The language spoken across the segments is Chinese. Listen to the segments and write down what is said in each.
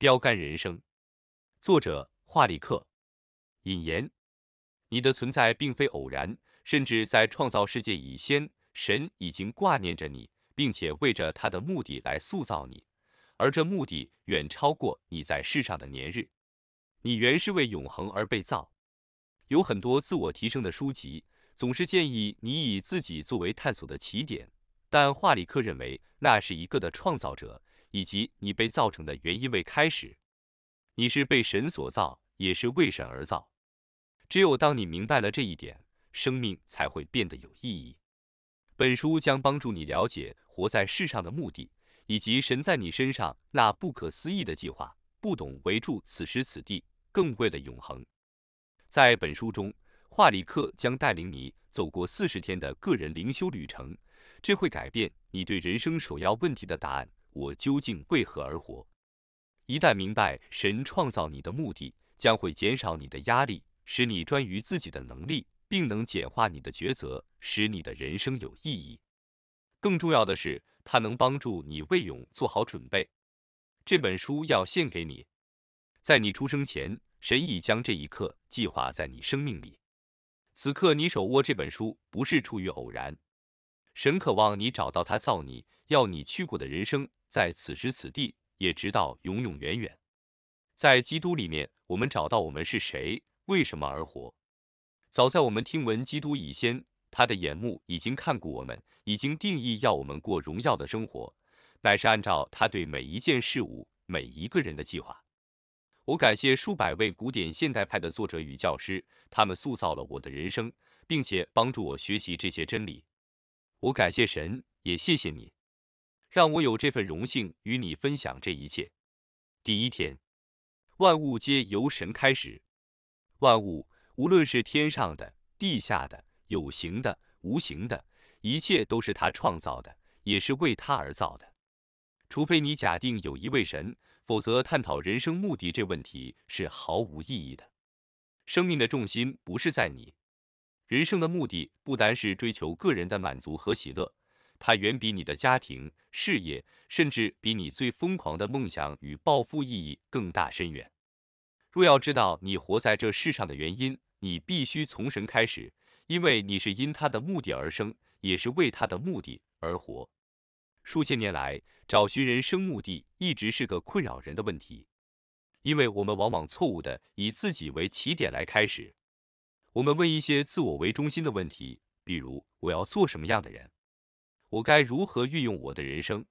标杆人生，作者华里克。引言：你的存在并非偶然，甚至在创造世界以先，神已经挂念着你，并且为着他的目的来塑造你，而这目的远超过你在世上的年日。你原是为永恒而被造。有很多自我提升的书籍总是建议你以自己作为探索的起点，但华里克认为那是一个的创造者。以及你被造成的原因未开始，你是被神所造，也是为神而造。只有当你明白了这一点，生命才会变得有意义。本书将帮助你了解活在世上的目的，以及神在你身上那不可思议的计划。不懂围住此时此地，更为了永恒。在本书中，华里克将带领你走过四十天的个人灵修旅程，这会改变你对人生首要问题的答案。我究竟为何而活？一旦明白神创造你的目的，将会减少你的压力，使你专于自己的能力，并能简化你的抉择，使你的人生有意义。更重要的是，它能帮助你为勇做好准备。这本书要献给你，在你出生前，神已将这一刻计划在你生命里。此刻你手握这本书不是出于偶然，神渴望你找到他造你要你去过的人生。在此时此地，也知道永永远远。在基督里面，我们找到我们是谁，为什么而活。早在我们听闻基督以先，他的眼目已经看过我们，已经定义要我们过荣耀的生活，乃是按照他对每一件事物、每一个人的计划。我感谢数百位古典现代派的作者与教师，他们塑造了我的人生，并且帮助我学习这些真理。我感谢神，也谢谢你。让我有这份荣幸与你分享这一切。第一天，万物皆由神开始。万物，无论是天上的、地下的、有形的、无形的，一切都是他创造的，也是为他而造的。除非你假定有一位神，否则探讨人生目的这问题是毫无意义的。生命的重心不是在你。人生的目的不单是追求个人的满足和喜乐。它远比你的家庭、事业，甚至比你最疯狂的梦想与抱负意义更大深远。若要知道你活在这世上的原因，你必须从神开始，因为你是因他的目的而生，也是为他的目的而活。数千年来，找寻人生目的一直是个困扰人的问题，因为我们往往错误的以自己为起点来开始。我们问一些自我为中心的问题，比如我要做什么样的人？我该如何运用我的人生？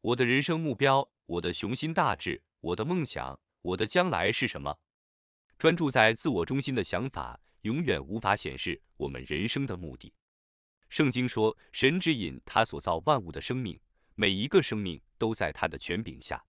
我的人生目标，我的雄心大志，我的梦想，我的将来是什么？专注在自我中心的想法，永远无法显示我们人生的目的。圣经说，神指引他所造万物的生命，每一个生命都在他的权柄下。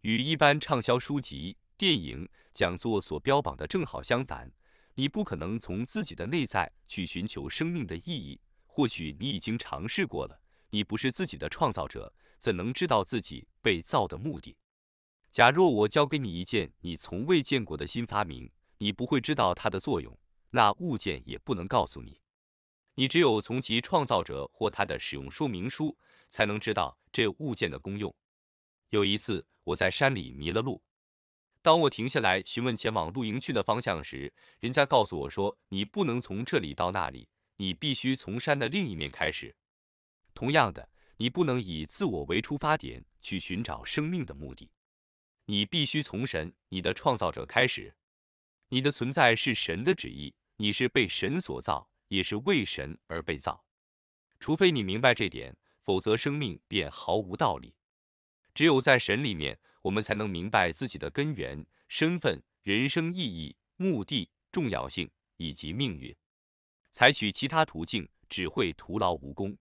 与一般畅销书籍、电影、讲座所标榜的正好相反，你不可能从自己的内在去寻求生命的意义。或许你已经尝试过了，你不是自己的创造者，怎能知道自己被造的目的？假若我教给你一件你从未见过的新发明，你不会知道它的作用，那物件也不能告诉你，你只有从其创造者或它的使用说明书才能知道这物件的功用。有一次，我在山里迷了路，当我停下来询问前往露营区的方向时，人家告诉我说：“你不能从这里到那里。”你必须从山的另一面开始。同样的，你不能以自我为出发点去寻找生命的目的。你必须从神，你的创造者开始。你的存在是神的旨意，你是被神所造，也是为神而被造。除非你明白这点，否则生命便毫无道理。只有在神里面，我们才能明白自己的根源、身份、人生意义、目的、重要性以及命运。采取其他途径只会徒劳无功。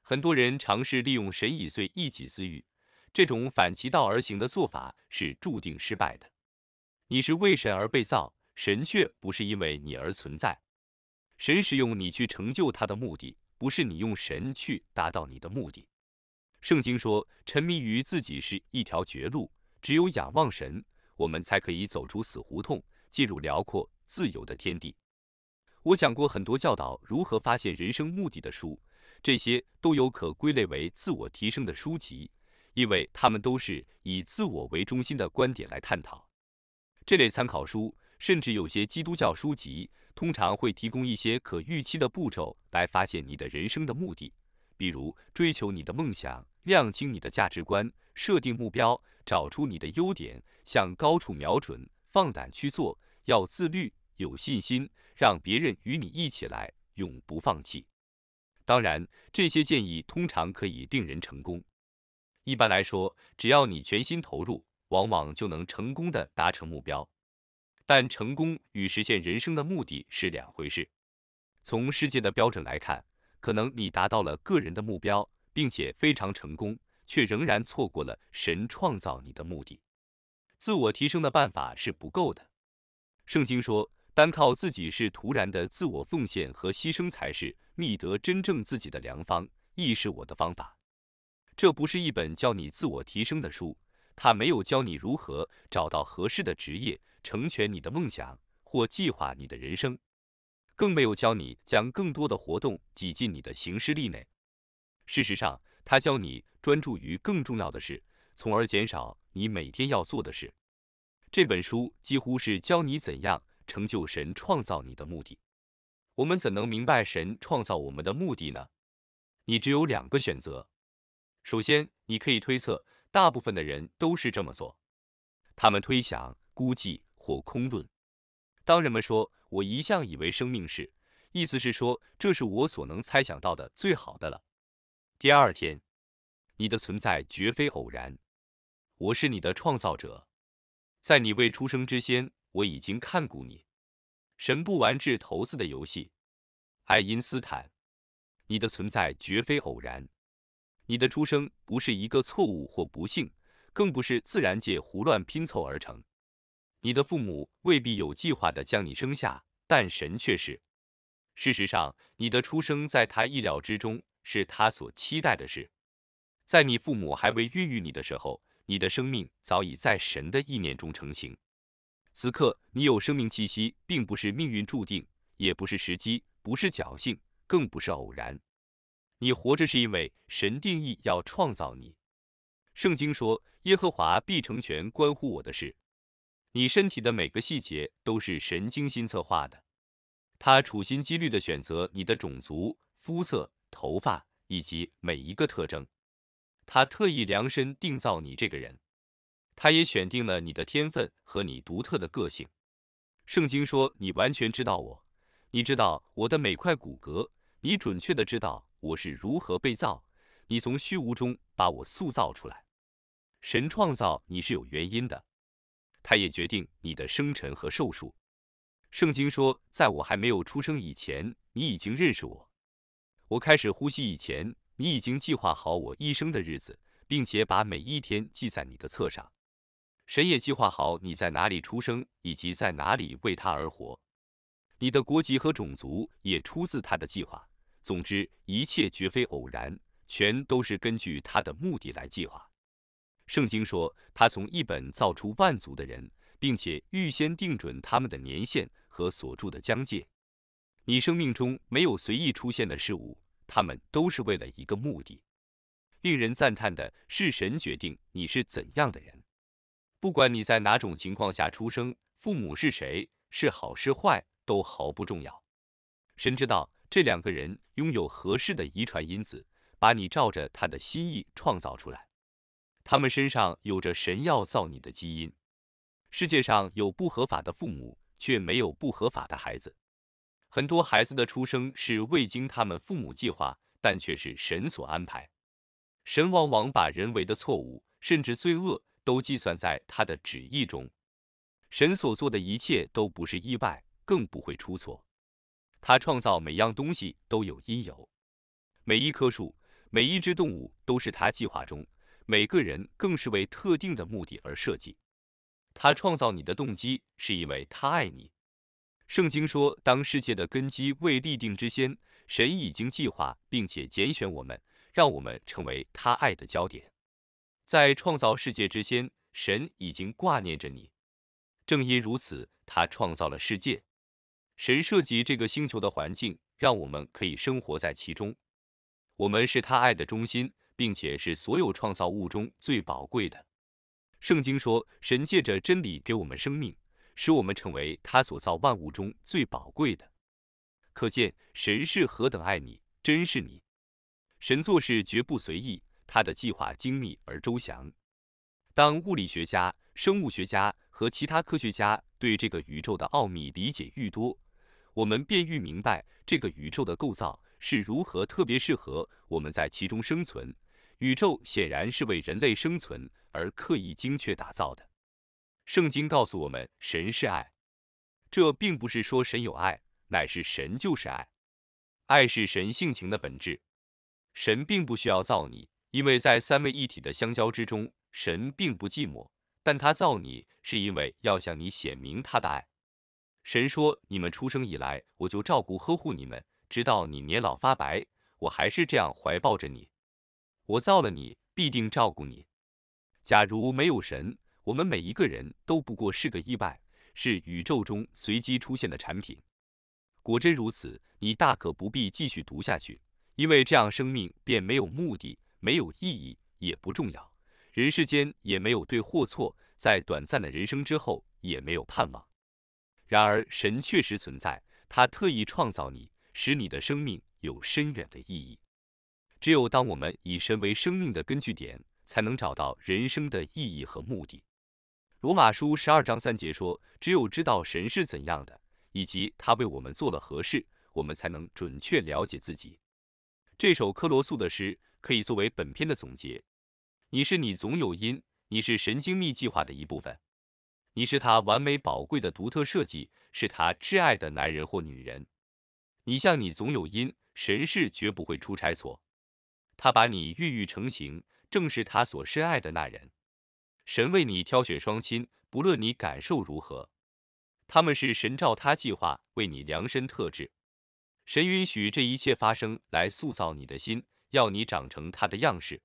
很多人尝试利用神以遂一己私欲，这种反其道而行的做法是注定失败的。你是为神而被造，神却不是因为你而存在。神使用你去成就他的目的，不是你用神去达到你的目的。圣经说，沉迷于自己是一条绝路，只有仰望神，我们才可以走出死胡同，进入辽阔自由的天地。我讲过很多教导如何发现人生目的的书，这些都有可归类为自我提升的书籍，因为它们都是以自我为中心的观点来探讨。这类参考书，甚至有些基督教书籍，通常会提供一些可预期的步骤来发现你的人生的目的，比如追求你的梦想、亮清你的价值观、设定目标、找出你的优点、向高处瞄准、放胆去做、要自律。有信心，让别人与你一起来，永不放弃。当然，这些建议通常可以令人成功。一般来说，只要你全心投入，往往就能成功的达成目标。但成功与实现人生的目的是两回事。从世界的标准来看，可能你达到了个人的目标，并且非常成功，却仍然错过了神创造你的目的。自我提升的办法是不够的。圣经说。单靠自己是徒然的，自我奉献和牺牲才是觅得真正自己的良方，亦是我的方法。这不是一本教你自我提升的书，它没有教你如何找到合适的职业，成全你的梦想或计划你的人生，更没有教你将更多的活动挤进你的行事历内。事实上，它教你专注于更重要的事，从而减少你每天要做的事。这本书几乎是教你怎样。成就神创造你的目的，我们怎能明白神创造我们的目的呢？你只有两个选择。首先，你可以推测，大部分的人都是这么做，他们推想、估计或空论。当人们说“我一向以为生命是”，意思是说这是我所能猜想到的最好的了。第二天，你的存在绝非偶然，我是你的创造者，在你未出生之前。我已经看过你，神不玩掷骰子的游戏，爱因斯坦，你的存在绝非偶然，你的出生不是一个错误或不幸，更不是自然界胡乱拼凑而成。你的父母未必有计划的将你生下，但神却是。事实上，你的出生在他意料之中，是他所期待的事。在你父母还未孕育你的时候，你的生命早已在神的意念中成型。此刻你有生命气息，并不是命运注定，也不是时机，不是侥幸，更不是偶然。你活着是因为神定义要创造你。圣经说：“耶和华必成全关乎我的事。”你身体的每个细节都是神精心策划的，他处心积虑的选择你的种族、肤色、头发以及每一个特征，他特意量身定造你这个人。他也选定了你的天分和你独特的个性。圣经说：“你完全知道我，你知道我的每块骨骼，你准确的知道我是如何被造，你从虚无中把我塑造出来。神创造你是有原因的。他也决定你的生辰和寿数。圣经说，在我还没有出生以前，你已经认识我；我开始呼吸以前，你已经计划好我一生的日子，并且把每一天记在你的册上。”神也计划好你在哪里出生，以及在哪里为他而活。你的国籍和种族也出自他的计划。总之，一切绝非偶然，全都是根据他的目的来计划。圣经说，他从一本造出万族的人，并且预先定准他们的年限和所住的疆界。你生命中没有随意出现的事物，他们都是为了一个目的。令人赞叹的是，神决定你是怎样的人。不管你在哪种情况下出生，父母是谁，是好是坏都毫不重要。神知道这两个人拥有合适的遗传因子，把你照着他的心意创造出来。他们身上有着神要造你的基因。世界上有不合法的父母，却没有不合法的孩子。很多孩子的出生是未经他们父母计划，但却是神所安排。神往往把人为的错误，甚至罪恶。都计算在他的旨意中，神所做的一切都不是意外，更不会出错。他创造每样东西都有因由，每一棵树、每一只动物都是他计划中，每个人更是为特定的目的而设计。他创造你的动机是因为他爱你。圣经说，当世界的根基未立定之先，神已经计划并且拣选我们，让我们成为他爱的焦点。在创造世界之前，神已经挂念着你。正因如此，他创造了世界。神设计这个星球的环境，让我们可以生活在其中。我们是他爱的中心，并且是所有创造物中最宝贵的。圣经说，神借着真理给我们生命，使我们成为他所造万物中最宝贵的。可见神是何等爱你，珍视你。神做事绝不随意。他的计划精密而周详。当物理学家、生物学家和其他科学家对这个宇宙的奥秘理解愈多，我们便愈明白这个宇宙的构造是如何特别适合我们在其中生存。宇宙显然是为人类生存而刻意精确打造的。圣经告诉我们，神是爱。这并不是说神有爱，乃是神就是爱。爱是神性情的本质。神并不需要造你。因为在三位一体的相交之中，神并不寂寞，但他造你是因为要向你显明他的爱。神说：“你们出生以来，我就照顾呵护你们，直到你年老发白，我还是这样怀抱着你。我造了你，必定照顾你。”假如没有神，我们每一个人都不过是个意外，是宇宙中随机出现的产品。果真如此，你大可不必继续读下去，因为这样生命便没有目的。没有意义，也不重要。人世间也没有对或错，在短暂的人生之后，也没有盼望。然而，神确实存在，他特意创造你，使你的生命有深远的意义。只有当我们以神为生命的根据点，才能找到人生的意义和目的。罗马书十二章三节说：“只有知道神是怎样的，以及他为我们做了何事，我们才能准确了解自己。”这首科罗素的诗。可以作为本篇的总结。你是你总有因，你是神经密计划的一部分，你是他完美宝贵的独特设计，是他挚爱的男人或女人。你像你总有因，神是绝不会出差错，他把你孕育成型，正是他所深爱的那人。神为你挑选双亲，不论你感受如何，他们是神照他计划为你量身特制。神允许这一切发生，来塑造你的心。要你长成他的样式，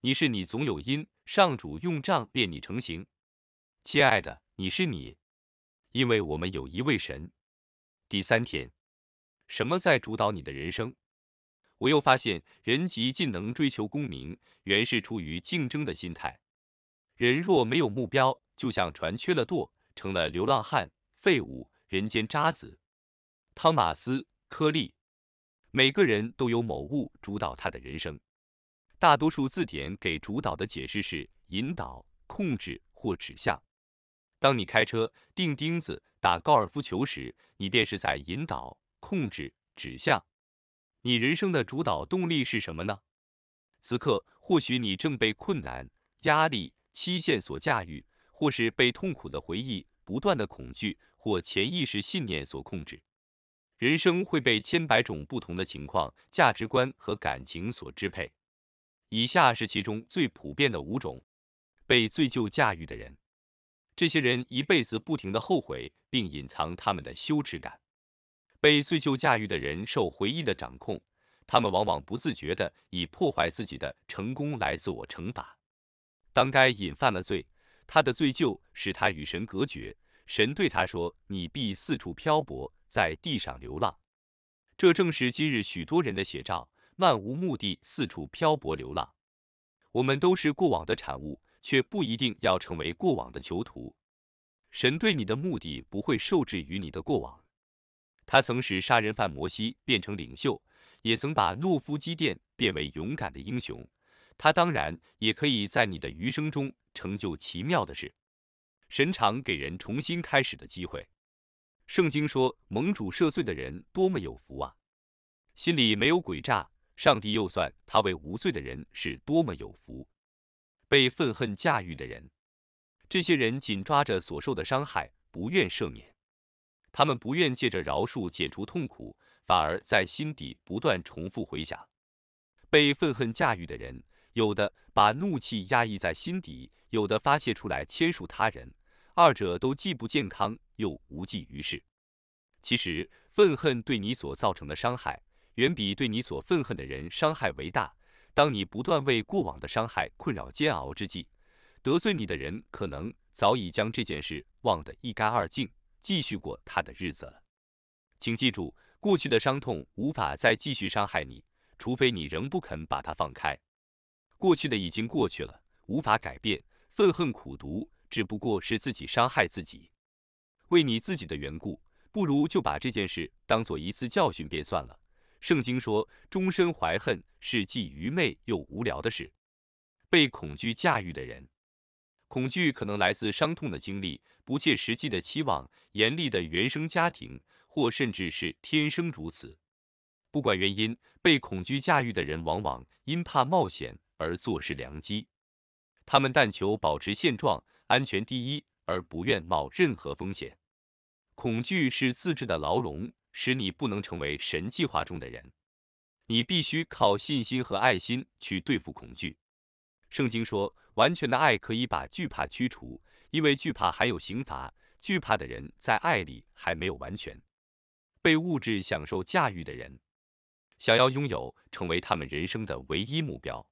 你是你总有因，上主用杖练你成形。亲爱的，你是你，因为我们有一位神。第三天，什么在主导你的人生？我又发现，人极尽能追求功名，原是出于竞争的心态。人若没有目标，就像船缺了舵，成了流浪汉、废物、人间渣子。汤马斯·科利。每个人都有某物主导他的人生。大多数字典给“主导”的解释是引导、控制或指向。当你开车、钉钉子、打高尔夫球时，你便是在引导、控制、指向。你人生的主导动力是什么呢？此刻，或许你正被困难、压力、期限所驾驭，或是被痛苦的回忆、不断的恐惧或潜意识信念所控制。人生会被千百种不同的情况、价值观和感情所支配。以下是其中最普遍的五种被罪疚驾驭的人。这些人一辈子不停的后悔，并隐藏他们的羞耻感。被罪疚驾驭的人受回忆的掌控，他们往往不自觉的以破坏自己的成功来自我惩罚。当该隐犯了罪，他的罪疚使他与神隔绝。神对他说：“你必四处漂泊，在地上流浪。”这正是今日许多人的写照，漫无目的四处漂泊流浪。我们都是过往的产物，却不一定要成为过往的囚徒。神对你的目的不会受制于你的过往。他曾使杀人犯摩西变成领袖，也曾把懦夫基甸变为勇敢的英雄。他当然也可以在你的余生中成就奇妙的事。神常给人重新开始的机会。圣经说：“盟主赦罪的人多么有福啊！心里没有诡诈，上帝又算他为无罪的人是多么有福。”被愤恨驾驭的人，这些人紧抓着所受的伤害，不愿赦免。他们不愿借着饶恕解除痛苦，反而在心底不断重复回想。被愤恨驾驭的人，有的把怒气压抑在心底，有的发泄出来迁恕他人。二者都既不健康又无济于事。其实，愤恨对你所造成的伤害，远比对你所愤恨的人伤害为大。当你不断为过往的伤害困扰煎熬之际，得罪你的人可能早已将这件事忘得一干二净，继续过他的日子了。请记住，过去的伤痛无法再继续伤害你，除非你仍不肯把它放开。过去的已经过去了，无法改变。愤恨苦毒。只不过是自己伤害自己，为你自己的缘故，不如就把这件事当做一次教训便算了。圣经说，终身怀恨是既愚昧又无聊的事。被恐惧驾驭的人，恐惧可能来自伤痛的经历、不切实际的期望、严厉的原生家庭，或甚至是天生如此。不管原因，被恐惧驾驭的人往往因怕冒险而坐失良机，他们但求保持现状。安全第一，而不愿冒任何风险。恐惧是自制的牢笼，使你不能成为神计划中的人。你必须靠信心和爱心去对付恐惧。圣经说，完全的爱可以把惧怕驱除，因为惧怕含有刑罚。惧怕的人在爱里还没有完全。被物质享受驾驭的人，想要拥有成为他们人生的唯一目标。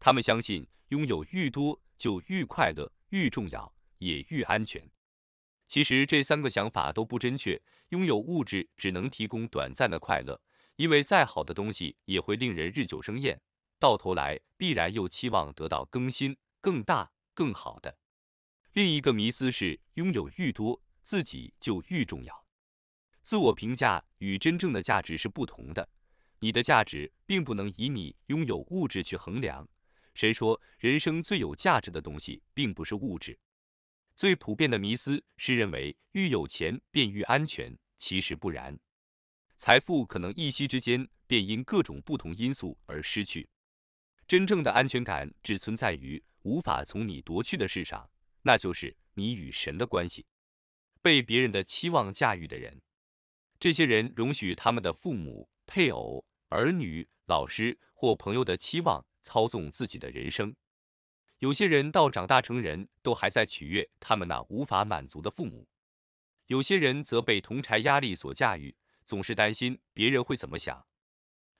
他们相信，拥有愈多就愈快乐。愈重要也愈安全。其实这三个想法都不正确。拥有物质只能提供短暂的快乐，因为再好的东西也会令人日久生厌，到头来必然又期望得到更新、更大、更好的。另一个迷思是，拥有愈多，自己就愈重要。自我评价与真正的价值是不同的。你的价值并不能以你拥有物质去衡量。谁说人生最有价值的东西并不是物质？最普遍的迷思是认为愈有钱便愈安全，其实不然。财富可能一夕之间便因各种不同因素而失去。真正的安全感只存在于无法从你夺去的事上，那就是你与神的关系。被别人的期望驾驭的人，这些人容许他们的父母、配偶、儿女、老师或朋友的期望。操纵自己的人生，有些人到长大成人都还在取悦他们那无法满足的父母，有些人则被同柴压力所驾驭，总是担心别人会怎么想。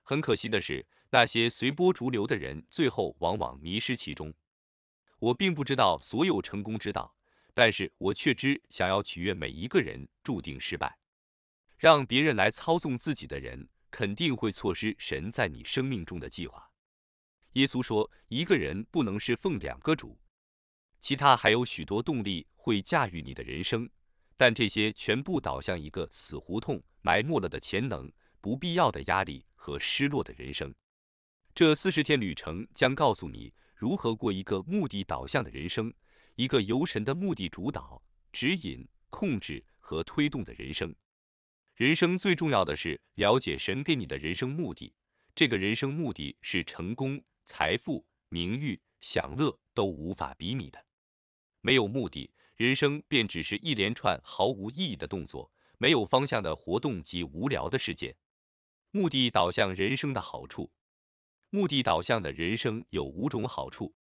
很可惜的是，那些随波逐流的人最后往往迷失其中。我并不知道所有成功之道，但是我却知想要取悦每一个人注定失败。让别人来操纵自己的人，肯定会错失神在你生命中的计划。耶稣说：“一个人不能是奉两个主，其他还有许多动力会驾驭你的人生，但这些全部导向一个死胡同，埋没了的潜能，不必要的压力和失落的人生。这四十天旅程将告诉你如何过一个目的导向的人生，一个由神的目的主导、指引、控制和推动的人生。人生最重要的是了解神给你的人生目的，这个人生目的是成功。”财富、名誉、享乐都无法比拟的。没有目的，人生便只是一连串毫无意义的动作，没有方向的活动及无聊的事件。目的导向人生的好处，目的导向的人生有五种好处。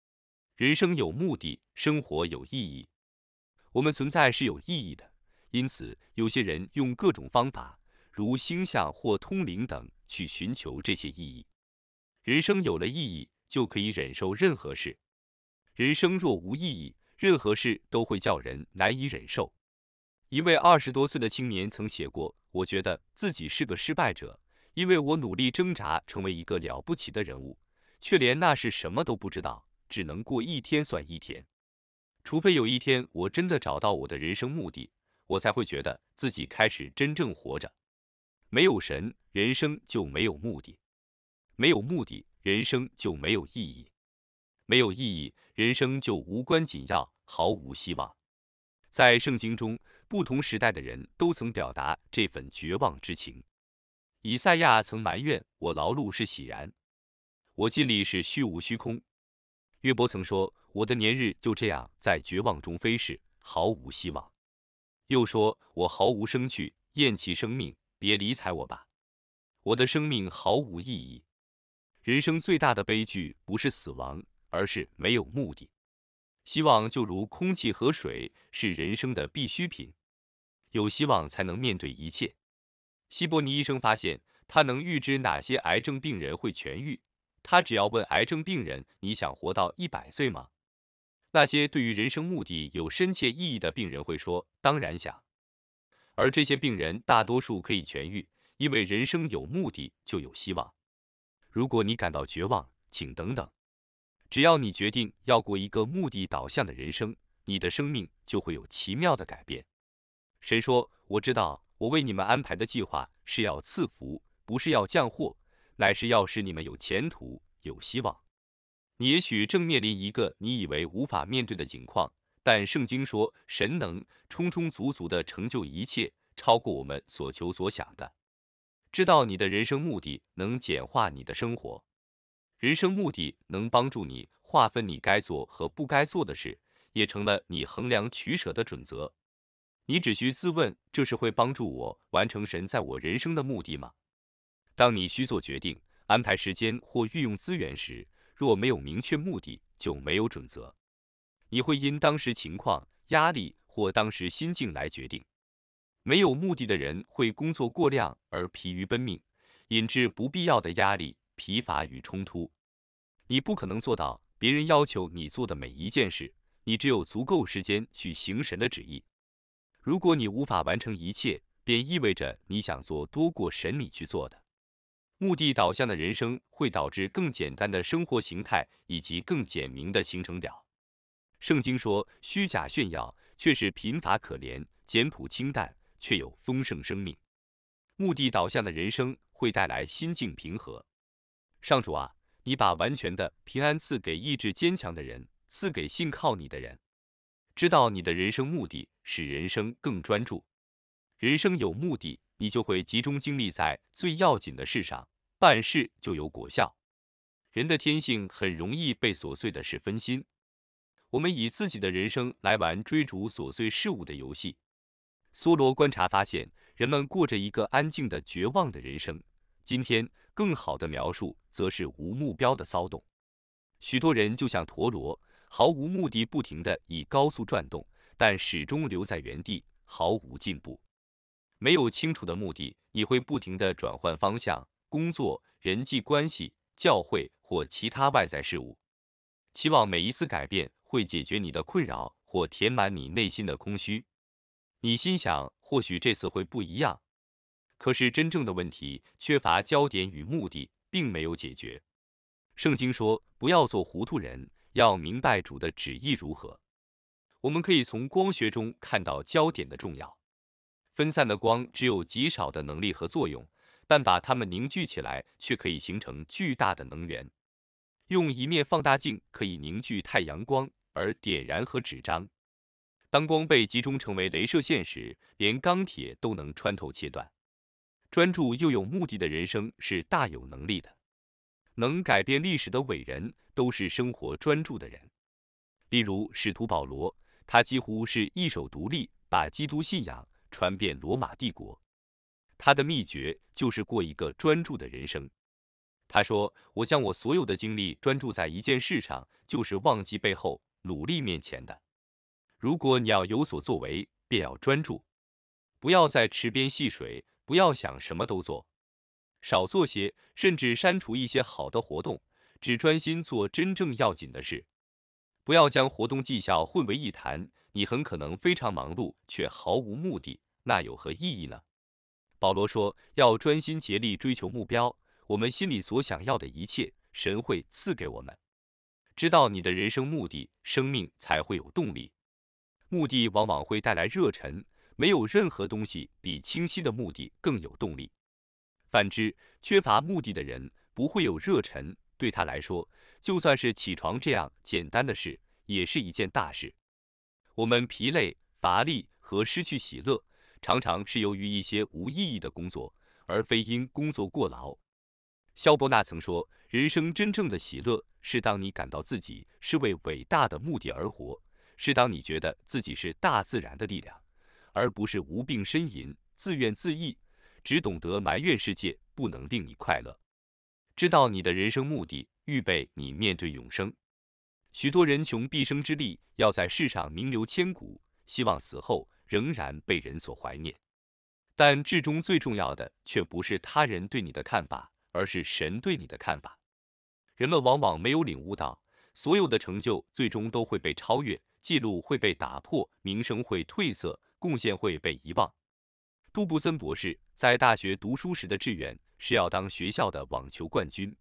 人生有目的，生活有意义。我们存在是有意义的，因此有些人用各种方法，如星象或通灵等，去寻求这些意义。人生有了意义，就可以忍受任何事；人生若无意义，任何事都会叫人难以忍受。一位二十多岁的青年曾写过：“我觉得自己是个失败者，因为我努力挣扎成为一个了不起的人物，却连那是什么都不知道，只能过一天算一天。除非有一天我真的找到我的人生目的，我才会觉得自己开始真正活着。没有神，人生就没有目的。”没有目的，人生就没有意义；没有意义，人生就无关紧要，毫无希望。在圣经中，不同时代的人都曾表达这份绝望之情。以赛亚曾埋怨：“我劳碌是喜然，我尽力是虚无虚空。”约伯曾说：“我的年日就这样在绝望中飞逝，毫无希望。”又说：“我毫无生趣，厌弃生命，别理睬我吧，我的生命毫无意义。”人生最大的悲剧不是死亡，而是没有目的。希望就如空气和水，是人生的必需品。有希望才能面对一切。希伯尼医生发现，他能预知哪些癌症病人会痊愈。他只要问癌症病人：“你想活到一百岁吗？”那些对于人生目的有深切意义的病人会说：“当然想。”而这些病人大多数可以痊愈，因为人生有目的就有希望。如果你感到绝望，请等等。只要你决定要过一个目的导向的人生，你的生命就会有奇妙的改变。神说：“我知道，我为你们安排的计划是要赐福，不是要降祸，乃是要使你们有前途、有希望。”你也许正面临一个你以为无法面对的境况，但圣经说，神能充充足足地成就一切，超过我们所求所想的。知道你的人生目的能简化你的生活，人生目的能帮助你划分你该做和不该做的事，也成了你衡量取舍的准则。你只需自问，这是会帮助我完成神在我人生的目的吗？当你需做决定、安排时间或运用资源时，若没有明确目的，就没有准则。你会因当时情况、压力或当时心境来决定。没有目的的人会工作过量而疲于奔命，引致不必要的压力、疲乏与冲突。你不可能做到别人要求你做的每一件事，你只有足够时间去行神的旨意。如果你无法完成一切，便意味着你想做多过神你去做的。目的导向的人生会导致更简单的生活形态以及更简明的行程表。圣经说：“虚假炫耀却是贫乏可怜，简朴清淡。”却有丰盛生命，目的导向的人生会带来心境平和。上主啊，你把完全的平安赐给意志坚强的人，赐给信靠你的人。知道你的人生目的，使人生更专注。人生有目的，你就会集中精力在最要紧的事上，办事就有果效。人的天性很容易被琐碎的事分心，我们以自己的人生来玩追逐琐碎事物的游戏。梭罗观察发现，人们过着一个安静的、绝望的人生。今天，更好的描述则是无目标的骚动。许多人就像陀螺，毫无目的，不停地以高速转动，但始终留在原地，毫无进步。没有清楚的目的，你会不停地转换方向，工作、人际关系、教会或其他外在事物，期望每一次改变会解决你的困扰或填满你内心的空虚。你心想，或许这次会不一样。可是真正的问题，缺乏焦点与目的，并没有解决。圣经说，不要做糊涂人，要明白主的旨意如何。我们可以从光学中看到焦点的重要。分散的光只有极少的能力和作用，但把它们凝聚起来，却可以形成巨大的能源。用一面放大镜，可以凝聚太阳光而点燃和纸张。当光被集中成为镭射线时，连钢铁都能穿透切断。专注又有目的的人生是大有能力的，能改变历史的伟人都是生活专注的人。例如使徒保罗，他几乎是一手独立把基督信仰传遍罗马帝国。他的秘诀就是过一个专注的人生。他说：“我将我所有的精力专注在一件事上，就是忘记背后，努力面前的。”如果你要有所作为，便要专注，不要在池边戏水，不要想什么都做，少做些，甚至删除一些好的活动，只专心做真正要紧的事。不要将活动绩效混为一谈，你很可能非常忙碌却毫无目的，那有何意义呢？保罗说，要专心竭力追求目标，我们心里所想要的一切，神会赐给我们。知道你的人生目的，生命才会有动力。目的往往会带来热忱，没有任何东西比清晰的目的更有动力。反之，缺乏目的的人不会有热忱，对他来说，就算是起床这样简单的事也是一件大事。我们疲累、乏力和失去喜乐，常常是由于一些无意义的工作，而非因工作过劳。肖伯纳曾说，人生真正的喜乐是当你感到自己是为伟大的目的而活。是当你觉得自己是大自然的力量，而不是无病呻吟、自怨自艾，只懂得埋怨世界不能令你快乐。知道你的人生目的，预备你面对永生。许多人穷毕生之力，要在世上名留千古，希望死后仍然被人所怀念。但至终最重要的，却不是他人对你的看法，而是神对你的看法。人们往往没有领悟到，所有的成就最终都会被超越。记录会被打破，名声会褪色，贡献会被遗忘。杜布森博士在大学读书时的志愿是要当学校的网球冠军。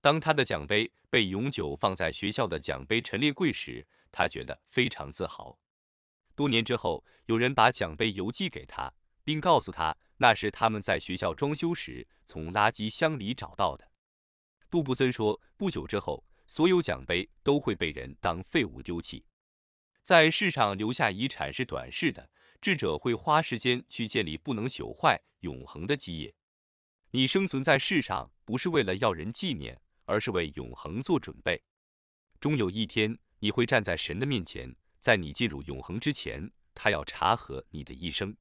当他的奖杯被永久放在学校的奖杯陈列柜时，他觉得非常自豪。多年之后，有人把奖杯邮寄给他，并告诉他那是他们在学校装修时从垃圾箱里找到的。杜布森说，不久之后，所有奖杯都会被人当废物丢弃。在世上留下遗产是短视的，智者会花时间去建立不能朽坏、永恒的基业。你生存在世上不是为了要人纪念，而是为永恒做准备。终有一天，你会站在神的面前，在你进入永恒之前，他要查核你的一生。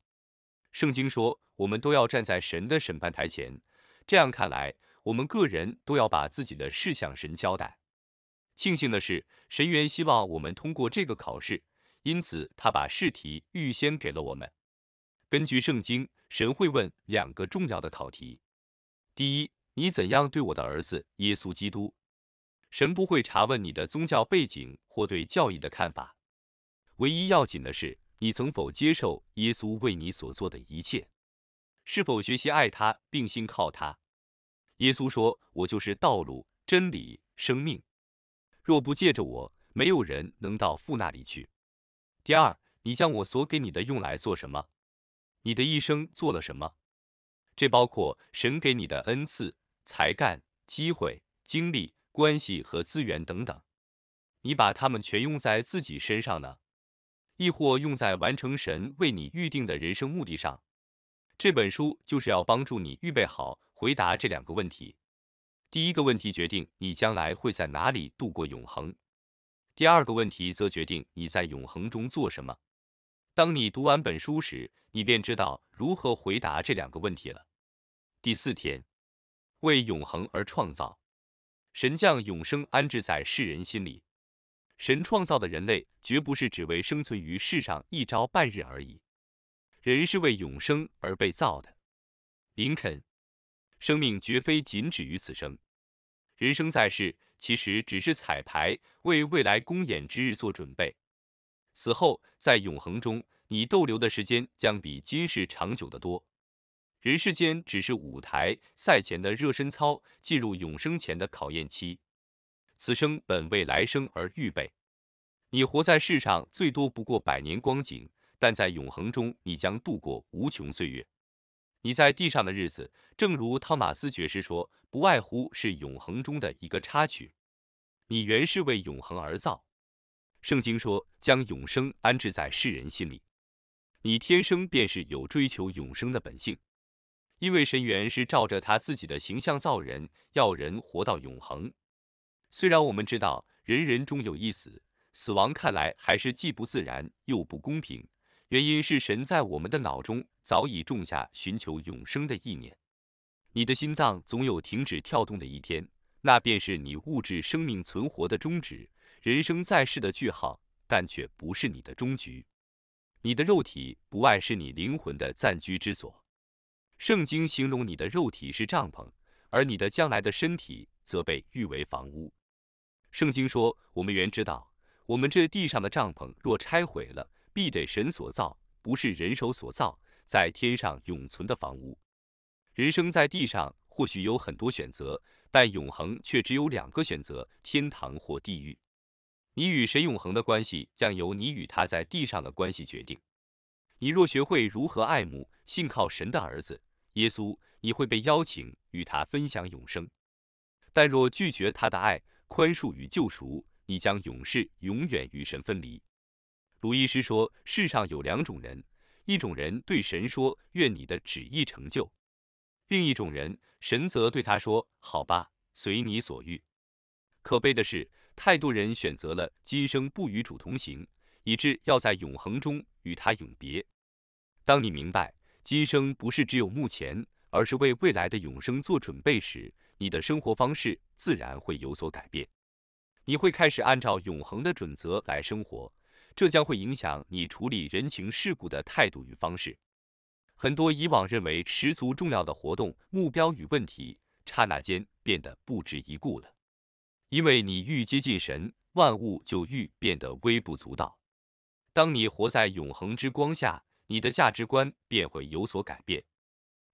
圣经说，我们都要站在神的审判台前。这样看来，我们个人都要把自己的事向神交代。庆幸的是，神元希望我们通过这个考试，因此他把试题预先给了我们。根据圣经，神会问两个重要的考题：第一，你怎样对我的儿子耶稣基督？神不会查问你的宗教背景或对教义的看法，唯一要紧的是你曾否接受耶稣为你所做的一切，是否学习爱他并信靠他？耶稣说：“我就是道路、真理、生命。”若不借着我，没有人能到父那里去。第二，你将我所给你的用来做什么？你的一生做了什么？这包括神给你的恩赐、才干、机会、精力、关系和资源等等。你把它们全用在自己身上呢，亦或用在完成神为你预定的人生目的上？这本书就是要帮助你预备好回答这两个问题。第一个问题决定你将来会在哪里度过永恒，第二个问题则决定你在永恒中做什么。当你读完本书时，你便知道如何回答这两个问题了。第四天，为永恒而创造，神将永生安置在世人心里。神创造的人类绝不是只为生存于世上一朝半日而已，人是为永生而被造的。林肯。生命绝非仅止于此生，人生在世其实只是彩排，为未来公演之日做准备。死后在永恒中，你逗留的时间将比今世长久得多。人世间只是舞台赛前的热身操，进入永生前的考验期。此生本为来生而预备，你活在世上最多不过百年光景，但在永恒中，你将度过无穷岁月。你在地上的日子，正如汤马斯爵士说，不外乎是永恒中的一个插曲。你原是为永恒而造。圣经说，将永生安置在世人心里。你天生便是有追求永生的本性，因为神原是照着他自己的形象造人，要人活到永恒。虽然我们知道人人终有一死，死亡看来还是既不自然又不公平。原因是神在我们的脑中早已种下寻求永生的意念。你的心脏总有停止跳动的一天，那便是你物质生命存活的终止，人生在世的句号，但却不是你的终局。你的肉体不外是你灵魂的暂居之所。圣经形容你的肉体是帐篷，而你的将来的身体则被誉为房屋。圣经说：“我们原知道，我们这地上的帐篷若拆毁了。”必得神所造，不是人手所造，在天上永存的房屋。人生在地上或许有很多选择，但永恒却只有两个选择：天堂或地狱。你与神永恒的关系，将由你与他在地上的关系决定。你若学会如何爱慕、信靠神的儿子耶稣，你会被邀请与他分享永生。但若拒绝他的爱、宽恕与救赎，你将永世永远与神分离。鲁医师说：“世上有两种人，一种人对神说‘愿你的旨意成就’，另一种人，神则对他说‘好吧，随你所欲’。可悲的是，太多人选择了今生不与主同行，以致要在永恒中与他永别。当你明白今生不是只有目前，而是为未来的永生做准备时，你的生活方式自然会有所改变。你会开始按照永恒的准则来生活。”这将会影响你处理人情世故的态度与方式。很多以往认为十足重要的活动、目标与问题，刹那间变得不值一顾了。因为你愈接近神，万物就愈变得微不足道。当你活在永恒之光下，你的价值观便会有所改变。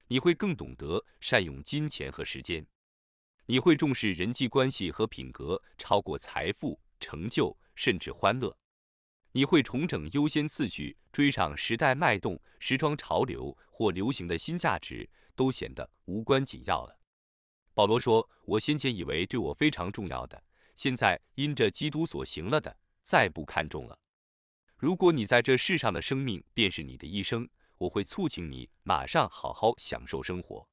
你会更懂得善用金钱和时间。你会重视人际关系和品格，超过财富、成就，甚至欢乐。你会重整优先次序，追上时代脉动、时装潮流或流行的新价值，都显得无关紧要了。保罗说：“我先前以为对我非常重要的，现在因着基督所行了的，再不看重了。”如果你在这世上的生命便是你的一生，我会促请你马上好好享受生活，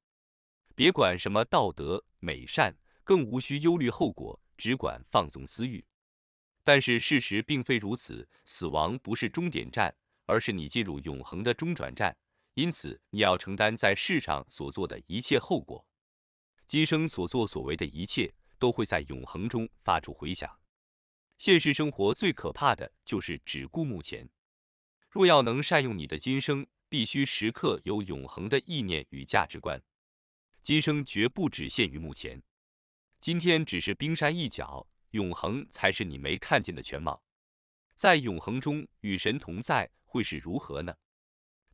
别管什么道德美善，更无需忧虑后果，只管放纵私欲。但是事实并非如此，死亡不是终点站，而是你进入永恒的中转站。因此，你要承担在世上所做的一切后果，今生所作所为的一切都会在永恒中发出回响。现实生活最可怕的就是只顾目前。若要能善用你的今生，必须时刻有永恒的意念与价值观。今生绝不只限于目前，今天只是冰山一角。永恒才是你没看见的全貌，在永恒中与神同在会是如何呢？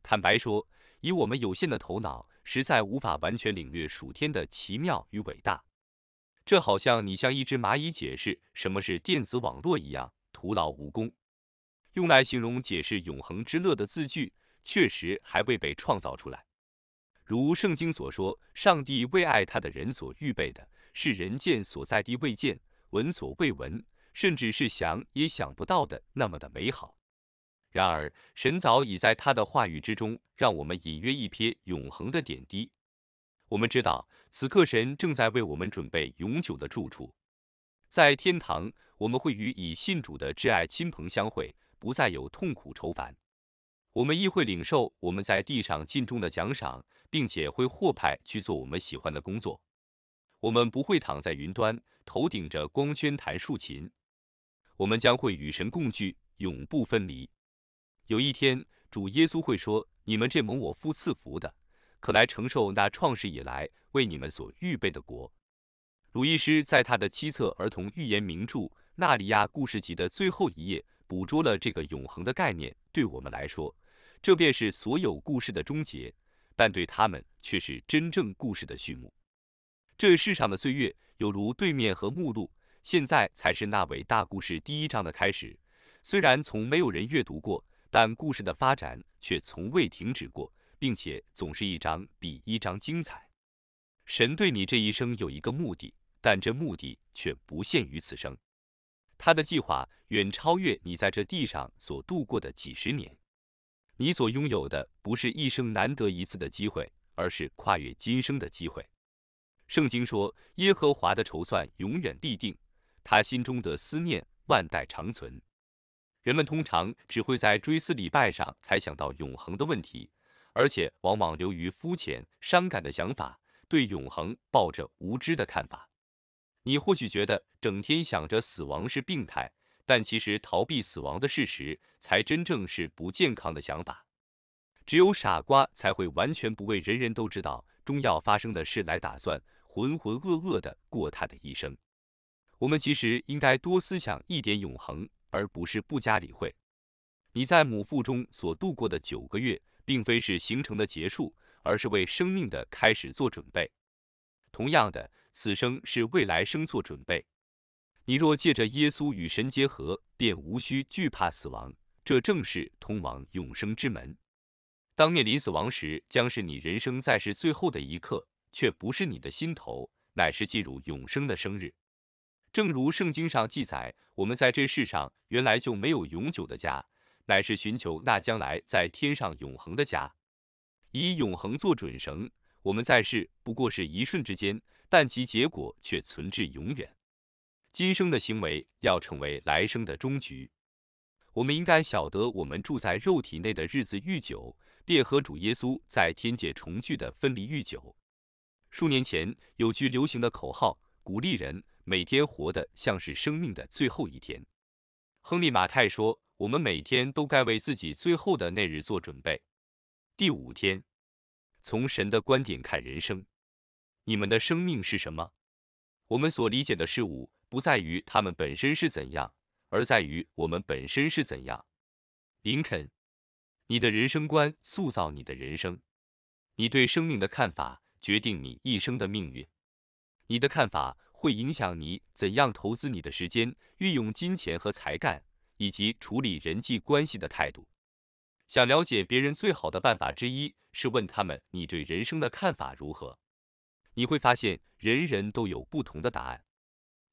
坦白说，以我们有限的头脑，实在无法完全领略属天的奇妙与伟大。这好像你向一只蚂蚁解释什么是电子网络一样，徒劳无功。用来形容解释永恒之乐的字句，确实还未被创造出来。如圣经所说，上帝为爱他的人所预备的，是人见所在地未见。闻所未闻，甚至是想也想不到的那么的美好。然而，神早已在他的话语之中，让我们隐约一瞥永恒的点滴。我们知道，此刻神正在为我们准备永久的住处，在天堂，我们会与以信主的挚爱亲朋相会，不再有痛苦愁烦。我们亦会领受我们在地上尽忠的奖赏，并且会获派去做我们喜欢的工作。我们不会躺在云端。头顶着光圈弹竖琴，我们将会与神共聚，永不分离。有一天，主耶稣会说：“你们这蒙我父赐福的，可来承受那创世以来为你们所预备的国。”鲁易斯在他的七册儿童寓言名著《纳里亚故事集》的最后一页捕捉了这个永恒的概念。对我们来说，这便是所有故事的终结；但对他们，却是真正故事的序幕。这世上的岁月。有如对面和目录，现在才是那伟大故事第一章的开始。虽然从没有人阅读过，但故事的发展却从未停止过，并且总是一章比一章精彩。神对你这一生有一个目的，但这目的却不限于此生。他的计划远超越你在这地上所度过的几十年。你所拥有的不是一生难得一次的机会，而是跨越今生的机会。圣经说：“耶和华的筹算永远立定，他心中的思念万代长存。”人们通常只会在追思礼拜上才想到永恒的问题，而且往往流于肤浅、伤感的想法，对永恒抱着无知的看法。你或许觉得整天想着死亡是病态，但其实逃避死亡的事实才真正是不健康的想法。只有傻瓜才会完全不为人人都知道终要发生的事来打算。浑浑噩噩的过他的一生，我们其实应该多思想一点永恒，而不是不加理会。你在母腹中所度过的九个月，并非是行程的结束，而是为生命的开始做准备。同样的，此生是未来生做准备。你若借着耶稣与神结合，便无需惧怕死亡，这正是通往永生之门。当面临死亡时，将是你人生在世最后的一刻。却不是你的心头，乃是进入永生的生日。正如圣经上记载，我们在这世上原来就没有永久的家，乃是寻求那将来在天上永恒的家。以永恒做准绳，我们在世不过是一瞬之间，但其结果却存至永远。今生的行为要成为来生的终局。我们应该晓得，我们住在肉体内的日子愈久，便和主耶稣在天界重聚的分离愈久。数年前有句流行的口号，鼓励人每天活得像是生命的最后一天。亨利·马太说：“我们每天都该为自己最后的那日做准备。”第五天，从神的观点看人生，你们的生命是什么？我们所理解的事物不在于它们本身是怎样，而在于我们本身是怎样。林肯，你的人生观塑造你的人生，你对生命的看法。决定你一生的命运。你的看法会影响你怎样投资你的时间、运用金钱和才干，以及处理人际关系的态度。想了解别人最好的办法之一是问他们你对人生的看法如何。你会发现人人都有不同的答案。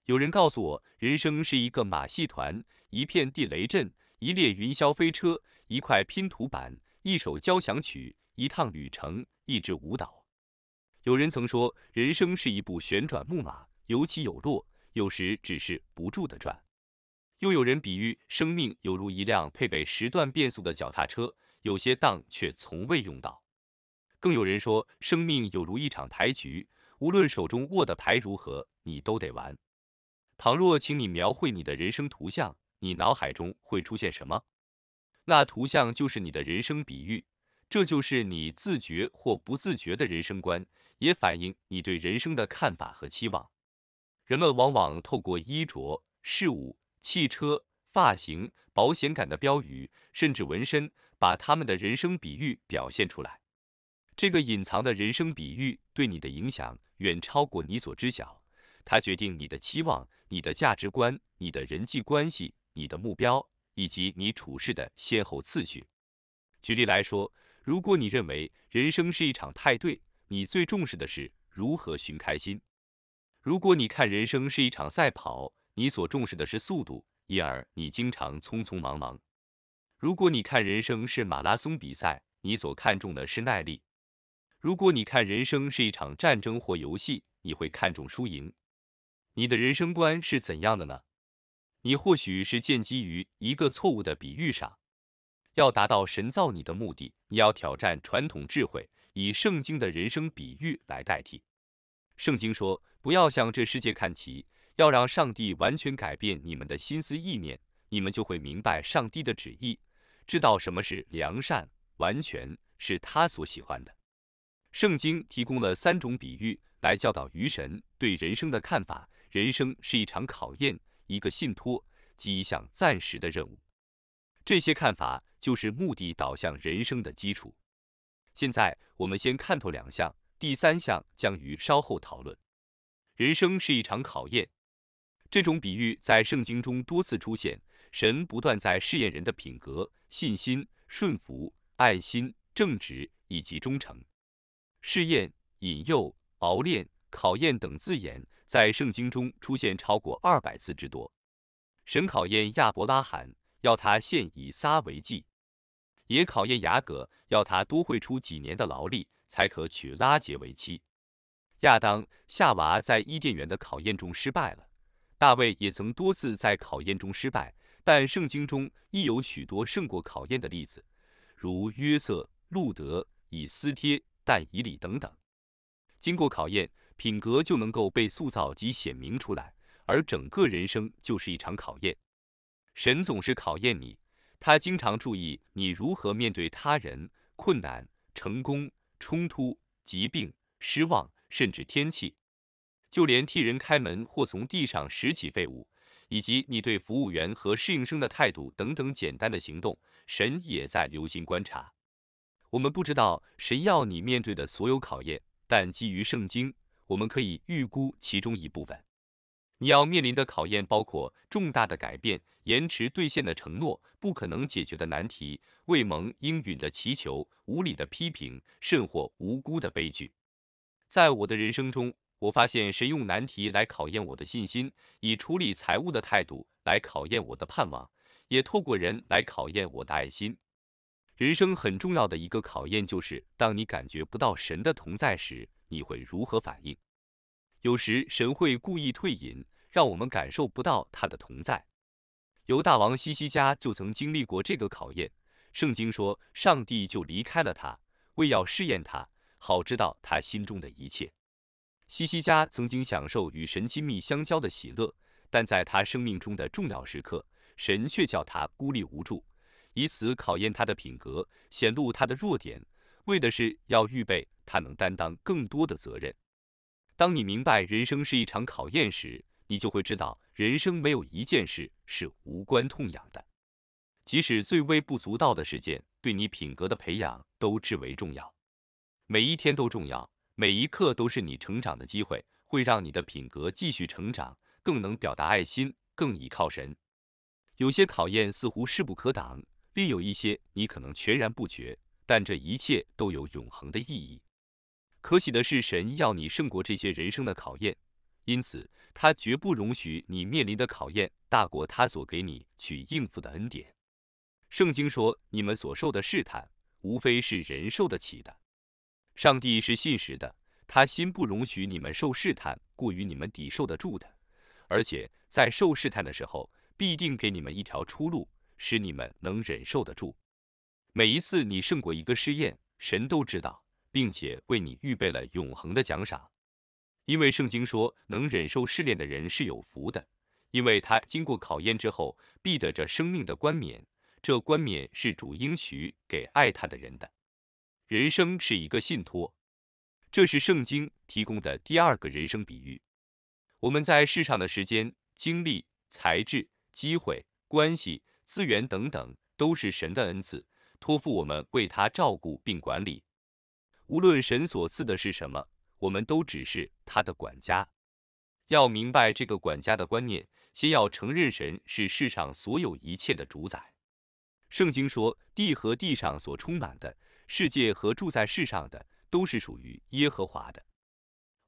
有人告诉我，人生是一个马戏团，一片地雷阵，一列云霄飞车，一块拼图板，一首交响曲，一趟旅程，一支舞蹈。有人曾说，人生是一部旋转木马，有起有落，有时只是不住的转。又有人比喻生命犹如一辆配备十段变速的脚踏车，有些档却从未用到。更有人说，生命有如一场牌局，无论手中握的牌如何，你都得玩。倘若请你描绘你的人生图像，你脑海中会出现什么？那图像就是你的人生比喻，这就是你自觉或不自觉的人生观。也反映你对人生的看法和期望。人们往往透过衣着、事物、汽车、发型、保险感的标语，甚至纹身，把他们的人生比喻表现出来。这个隐藏的人生比喻对你的影响远超过你所知晓。它决定你的期望、你的价值观、你的人际关系、你的目标，以及你处事的先后次序。举例来说，如果你认为人生是一场派对，你最重视的是如何寻开心。如果你看人生是一场赛跑，你所重视的是速度，因而你经常匆匆忙忙。如果你看人生是马拉松比赛，你所看重的是耐力。如果你看人生是一场战争或游戏，你会看重输赢。你的人生观是怎样的呢？你或许是建基于一个错误的比喻上。要达到神造你的目的，你要挑战传统智慧。以圣经的人生比喻来代替。圣经说：“不要向这世界看齐，要让上帝完全改变你们的心思意念，你们就会明白上帝的旨意，知道什么是良善，完全是他所喜欢的。”圣经提供了三种比喻来教导愚神对人生的看法：人生是一场考验，一个信托及一项暂时的任务。这些看法就是目的导向人生的基础。现在我们先看透两项，第三项将于稍后讨论。人生是一场考验，这种比喻在圣经中多次出现。神不断在试验人的品格、信心、顺服、爱心、正直以及忠诚。试验、引诱、熬炼、考验等字眼在圣经中出现超过二百次之多。神考验亚伯拉罕，要他献以撒为祭。也考验雅各，要他多会出几年的劳力，才可娶拉结为妻。亚当、夏娃在伊甸园的考验中失败了，大卫也曾多次在考验中失败，但圣经中亦有许多胜过考验的例子，如约瑟、路德、以斯帖、但以理等等。经过考验，品格就能够被塑造及显明出来，而整个人生就是一场考验，神总是考验你。他经常注意你如何面对他人、困难、成功、冲突、疾病、失望，甚至天气；就连替人开门或从地上拾起废物，以及你对服务员和适应生的态度等等简单的行动，神也在留心观察。我们不知道神要你面对的所有考验，但基于圣经，我们可以预估其中一部分。你要面临的考验包括重大的改变、延迟兑现的承诺、不可能解决的难题、未蒙应允的祈求、无理的批评，甚或无辜的悲剧。在我的人生中，我发现神用难题来考验我的信心，以处理财务的态度来考验我的盼望，也透过人来考验我的爱心。人生很重要的一个考验就是，当你感觉不到神的同在时，你会如何反应？有时神会故意退隐。让我们感受不到他的同在。犹大王西西家就曾经历过这个考验。圣经说，上帝就离开了他，为要试验他，好知道他心中的一切。西西家曾经享受与神亲密相交的喜乐，但在他生命中的重要时刻，神却叫他孤立无助，以此考验他的品格，显露他的弱点，为的是要预备他能担当更多的责任。当你明白人生是一场考验时，你就会知道，人生没有一件事是无关痛痒的，即使最微不足道的事件，对你品格的培养都至为重要。每一天都重要，每一刻都是你成长的机会，会让你的品格继续成长，更能表达爱心，更倚靠神。有些考验似乎势不可挡，另有一些你可能全然不觉，但这一切都有永恒的意义。可喜的是，神要你胜过这些人生的考验。因此，他绝不容许你面临的考验大过他所给你去应付的恩典。圣经说，你们所受的试探，无非是人受得起的。上帝是信实的，他心不容许你们受试探过于你们抵受得住的。而且在受试探的时候，必定给你们一条出路，使你们能忍受得住。每一次你胜过一个试验，神都知道，并且为你预备了永恒的奖赏。因为圣经说，能忍受试炼的人是有福的，因为他经过考验之后，必得着生命的冠冕。这冠冕是主应许给爱他的人的。人生是一个信托，这是圣经提供的第二个人生比喻。我们在世上的时间、精力、才智、机会、关系、资源等等，都是神的恩赐，托付我们为他照顾并管理。无论神所赐的是什么。我们都只是他的管家，要明白这个管家的观念，先要承认神是世上所有一切的主宰。圣经说，地和地上所充满的，世界和住在世上的，都是属于耶和华的。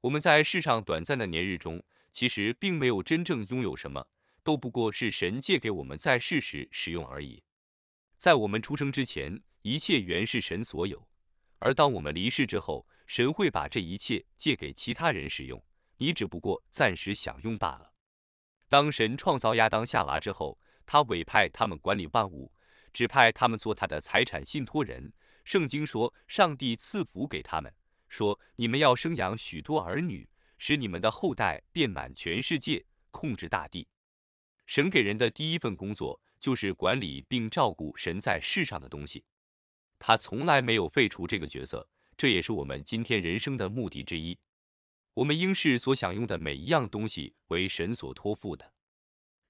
我们在世上短暂的年日中，其实并没有真正拥有什么，都不过是神借给我们在世时使用而已。在我们出生之前，一切原是神所有；而当我们离世之后，神会把这一切借给其他人使用，你只不过暂时享用罢了。当神创造亚当、夏娃之后，他委派他们管理万物，指派他们做他的财产信托人。圣经说，上帝赐福给他们，说你们要生养许多儿女，使你们的后代遍满全世界，控制大地。神给人的第一份工作就是管理并照顾神在世上的东西，他从来没有废除这个角色。这也是我们今天人生的目的之一。我们应是所享用的每一样东西为神所托付的。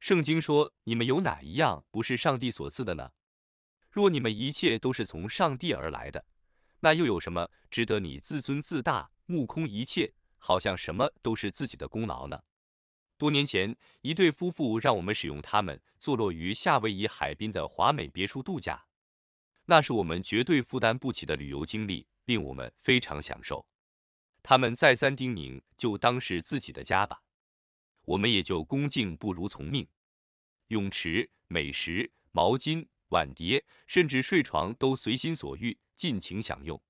圣经说：“你们有哪一样不是上帝所赐的呢？若你们一切都是从上帝而来的，那又有什么值得你自尊自大、目空一切，好像什么都是自己的功劳呢？”多年前，一对夫妇让我们使用他们坐落于夏威夷海滨的华美别墅度假，那是我们绝对负担不起的旅游经历。令我们非常享受。他们再三叮咛，就当是自己的家吧，我们也就恭敬不如从命。泳池、美食、毛巾、碗碟，甚至睡床都随心所欲，尽情享用。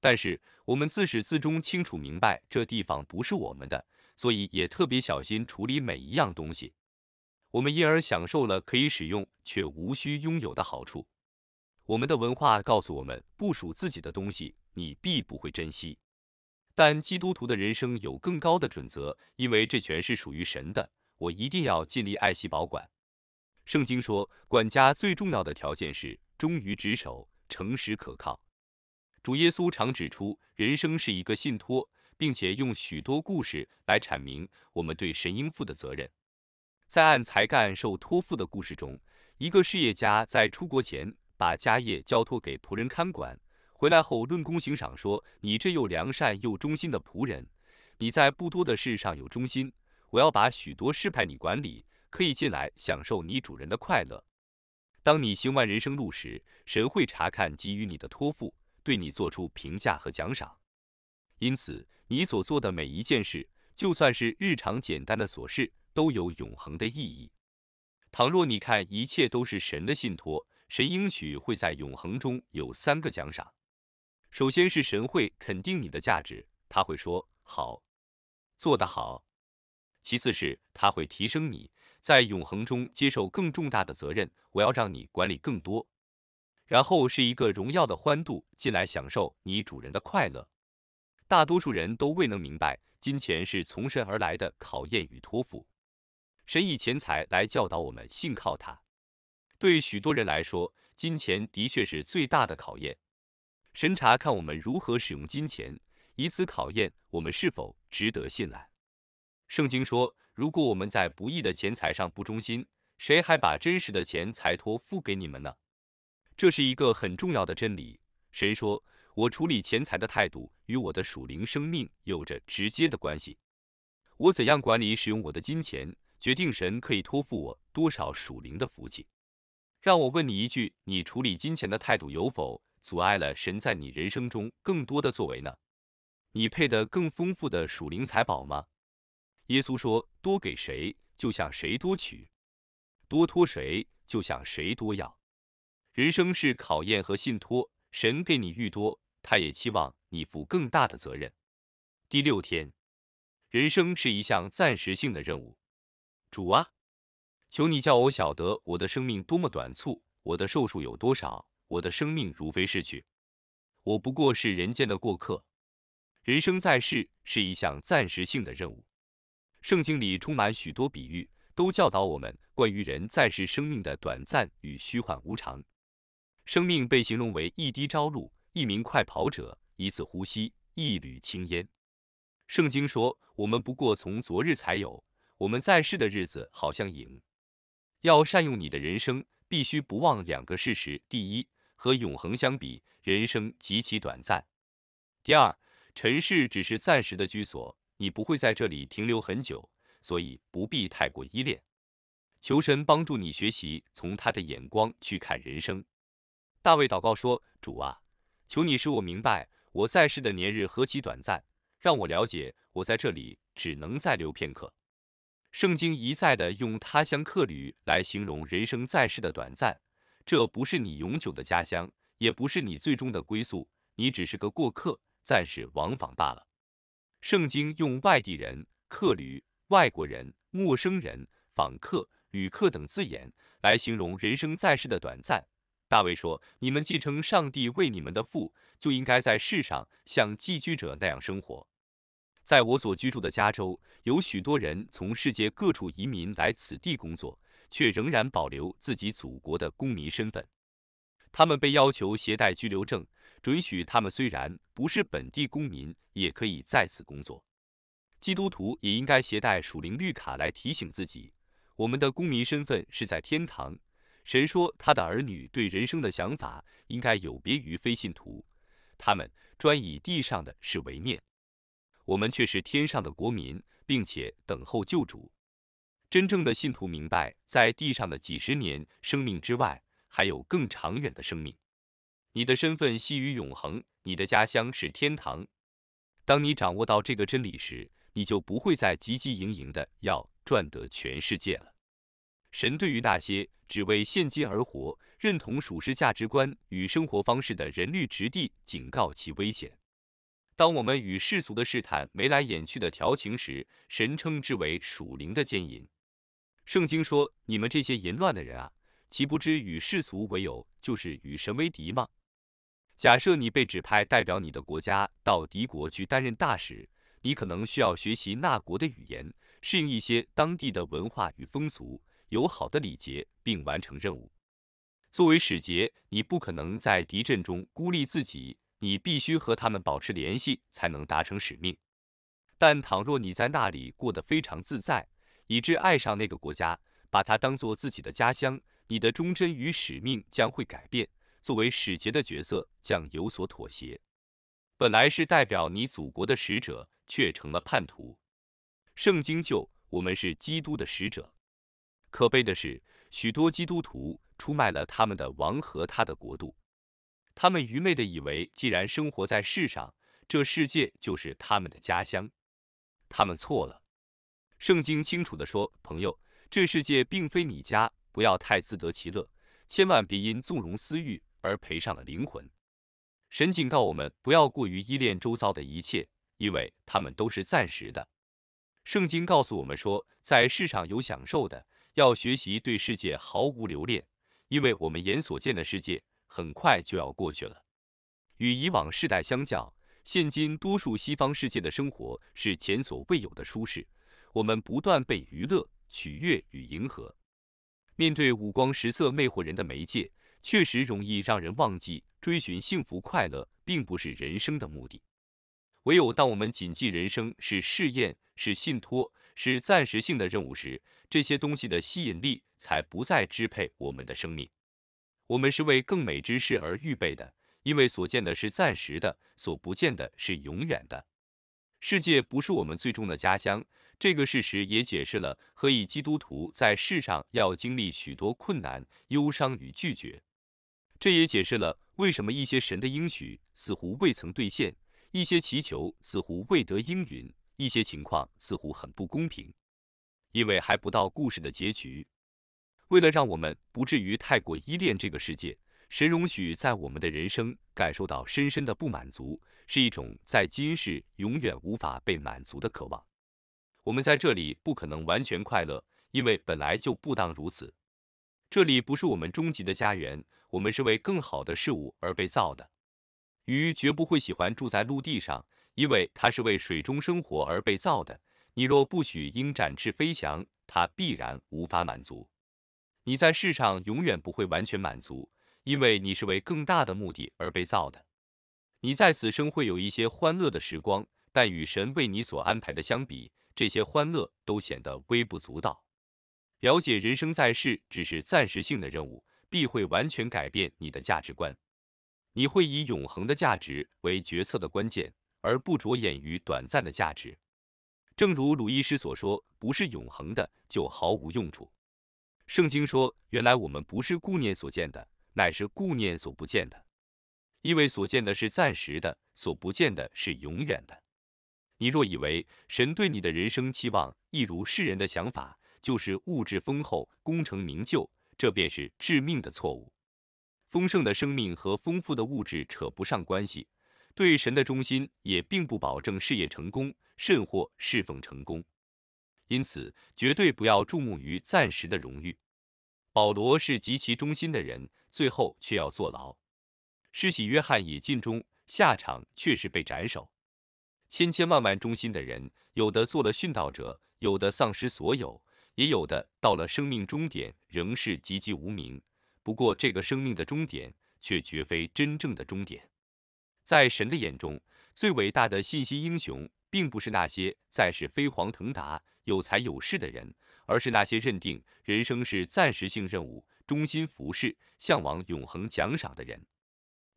但是我们自始至终清楚明白，这地方不是我们的，所以也特别小心处理每一样东西。我们因而享受了可以使用却无需拥有的好处。我们的文化告诉我们，不属于自己的东西，你必不会珍惜。但基督徒的人生有更高的准则，因为这全是属于神的，我一定要尽力爱惜保管。圣经说，管家最重要的条件是忠于职守、诚实可靠。主耶稣常指出，人生是一个信托，并且用许多故事来阐明我们对神应负的责任。在按才干受托付的故事中，一个事业家在出国前。把家业交托给仆人看管，回来后论功行赏，说：“你这又良善又忠心的仆人，你在不多的事上有忠心，我要把许多事派你管理，可以进来享受你主人的快乐。”当你行完人生路时，神会查看给予你的托付，对你做出评价和奖赏。因此，你所做的每一件事，就算是日常简单的琐事，都有永恒的意义。倘若你看一切都是神的信托。神应许会在永恒中有三个奖赏，首先是神会肯定你的价值，他会说好，做得好。其次是他会提升你，在永恒中接受更重大的责任，我要让你管理更多。然后是一个荣耀的欢度，进来享受你主人的快乐。大多数人都未能明白，金钱是从神而来的考验与托付，神以钱财来教导我们信靠他。对许多人来说，金钱的确是最大的考验。神查看我们如何使用金钱，以此考验我们是否值得信赖。圣经说，如果我们在不义的钱财上不忠心，谁还把真实的钱财托付给你们呢？这是一个很重要的真理。神说，我处理钱财的态度与我的属灵生命有着直接的关系。我怎样管理使用我的金钱，决定神可以托付我多少属灵的福气。让我问你一句，你处理金钱的态度有否阻碍了神在你人生中更多的作为呢？你配得更丰富的属灵财宝吗？耶稣说，多给谁，就像谁多取；多托谁，就像谁多要。人生是考验和信托，神给你愈多，他也期望你负更大的责任。第六天，人生是一项暂时性的任务，主啊。求你叫我晓得我的生命多么短促，我的寿数有多少，我的生命如飞逝去。我不过是人间的过客，人生在世是一项暂时性的任务。圣经里充满许多比喻，都教导我们关于人在世生命的短暂与虚幻无常。生命被形容为一滴朝露，一名快跑者，一次呼吸，一缕青烟。圣经说，我们不过从昨日才有，我们在世的日子好像影。要善用你的人生，必须不忘两个事实：第一，和永恒相比，人生极其短暂；第二，尘世只是暂时的居所，你不会在这里停留很久，所以不必太过依恋。求神帮助你学习从他的眼光去看人生。大卫祷告说：“主啊，求你使我明白我在世的年日何其短暂，让我了解我在这里只能再留片刻。”圣经一再的用他乡客旅来形容人生在世的短暂，这不是你永久的家乡，也不是你最终的归宿，你只是个过客，暂时往返罢了。圣经用外地人、客旅、外国人、陌生人、访客、旅客等字眼来形容人生在世的短暂。大卫说：“你们继承上帝为你们的父，就应该在世上像寄居者那样生活。”在我所居住的加州，有许多人从世界各处移民来此地工作，却仍然保留自己祖国的公民身份。他们被要求携带居留证，准许他们虽然不是本地公民，也可以在此工作。基督徒也应该携带属灵绿卡来提醒自己，我们的公民身份是在天堂。神说他的儿女对人生的想法应该有别于非信徒？他们专以地上的事为念。我们却是天上的国民，并且等候救主。真正的信徒明白，在地上的几十年生命之外，还有更长远的生命。你的身份系于永恒，你的家乡是天堂。当你掌握到这个真理时，你就不会再汲汲营营的要赚得全世界了。神对于那些只为现金而活、认同属实价值观与生活方式的人，律直地警告其危险。当我们与世俗的试探眉来眼去的调情时，神称之为属灵的奸淫。圣经说：“你们这些淫乱的人啊，岂不知与世俗为友，就是与神为敌吗？”假设你被指派代表你的国家到敌国去担任大使，你可能需要学习那国的语言，适应一些当地的文化与风俗、友好的礼节，并完成任务。作为使节，你不可能在敌阵中孤立自己。你必须和他们保持联系，才能达成使命。但倘若你在那里过得非常自在，以致爱上那个国家，把它当做自己的家乡，你的忠贞与使命将会改变。作为使节的角色将有所妥协，本来是代表你祖国的使者，却成了叛徒。圣经就我们是基督的使者。可悲的是，许多基督徒出卖了他们的王和他的国度。他们愚昧的以为，既然生活在世上，这世界就是他们的家乡。他们错了。圣经清楚地说，朋友，这世界并非你家，不要太自得其乐，千万别因纵容私欲而赔上了灵魂。神警告我们，不要过于依恋周遭的一切，因为他们都是暂时的。圣经告诉我们说，在世上有享受的，要学习对世界毫无留恋，因为我们眼所见的世界。很快就要过去了。与以往世代相较，现今多数西方世界的生活是前所未有的舒适。我们不断被娱乐、取悦与迎合。面对五光十色、魅惑人的媒介，确实容易让人忘记追寻幸福、快乐并不是人生的目的。唯有当我们谨记人生是试验、是信托、是暂时性的任务时，这些东西的吸引力才不再支配我们的生命。我们是为更美之事而预备的，因为所见的是暂时的，所不见的是永远的。世界不是我们最终的家乡。这个事实也解释了何以基督徒在世上要经历许多困难、忧伤与拒绝。这也解释了为什么一些神的应许似乎未曾兑现，一些祈求似乎未得应允，一些情况似乎很不公平，因为还不到故事的结局。为了让我们不至于太过依恋这个世界，神容许在我们的人生感受到深深的不满足，是一种在今世永远无法被满足的渴望。我们在这里不可能完全快乐，因为本来就不当如此。这里不是我们终极的家园，我们是为更好的事物而被造的。鱼绝不会喜欢住在陆地上，因为它是为水中生活而被造的。你若不许鹰展翅飞翔，它必然无法满足。你在世上永远不会完全满足，因为你是为更大的目的而被造的。你在此生会有一些欢乐的时光，但与神为你所安排的相比，这些欢乐都显得微不足道。了解人生在世只是暂时性的任务，必会完全改变你的价值观。你会以永恒的价值为决策的关键，而不着眼于短暂的价值。正如鲁伊斯所说：“不是永恒的，就毫无用处。”圣经说，原来我们不是顾念所见的，乃是顾念所不见的，因为所见的是暂时的，所不见的是永远的。你若以为神对你的人生期望，一如世人的想法，就是物质丰厚、功成名就，这便是致命的错误。丰盛的生命和丰富的物质扯不上关系，对神的忠心也并不保证事业成功，甚或侍奉成功。因此，绝对不要注目于暂时的荣誉。保罗是极其忠心的人，最后却要坐牢；施洗约翰也尽忠，下场却是被斩首。千千万万忠心的人，有的做了殉道者，有的丧失所有，也有的到了生命终点仍是籍籍无名。不过，这个生命的终点却绝非真正的终点。在神的眼中，最伟大的信息英雄，并不是那些在世飞黄腾达。有才有势的人，而是那些认定人生是暂时性任务、忠心服侍、向往永恒奖赏的人。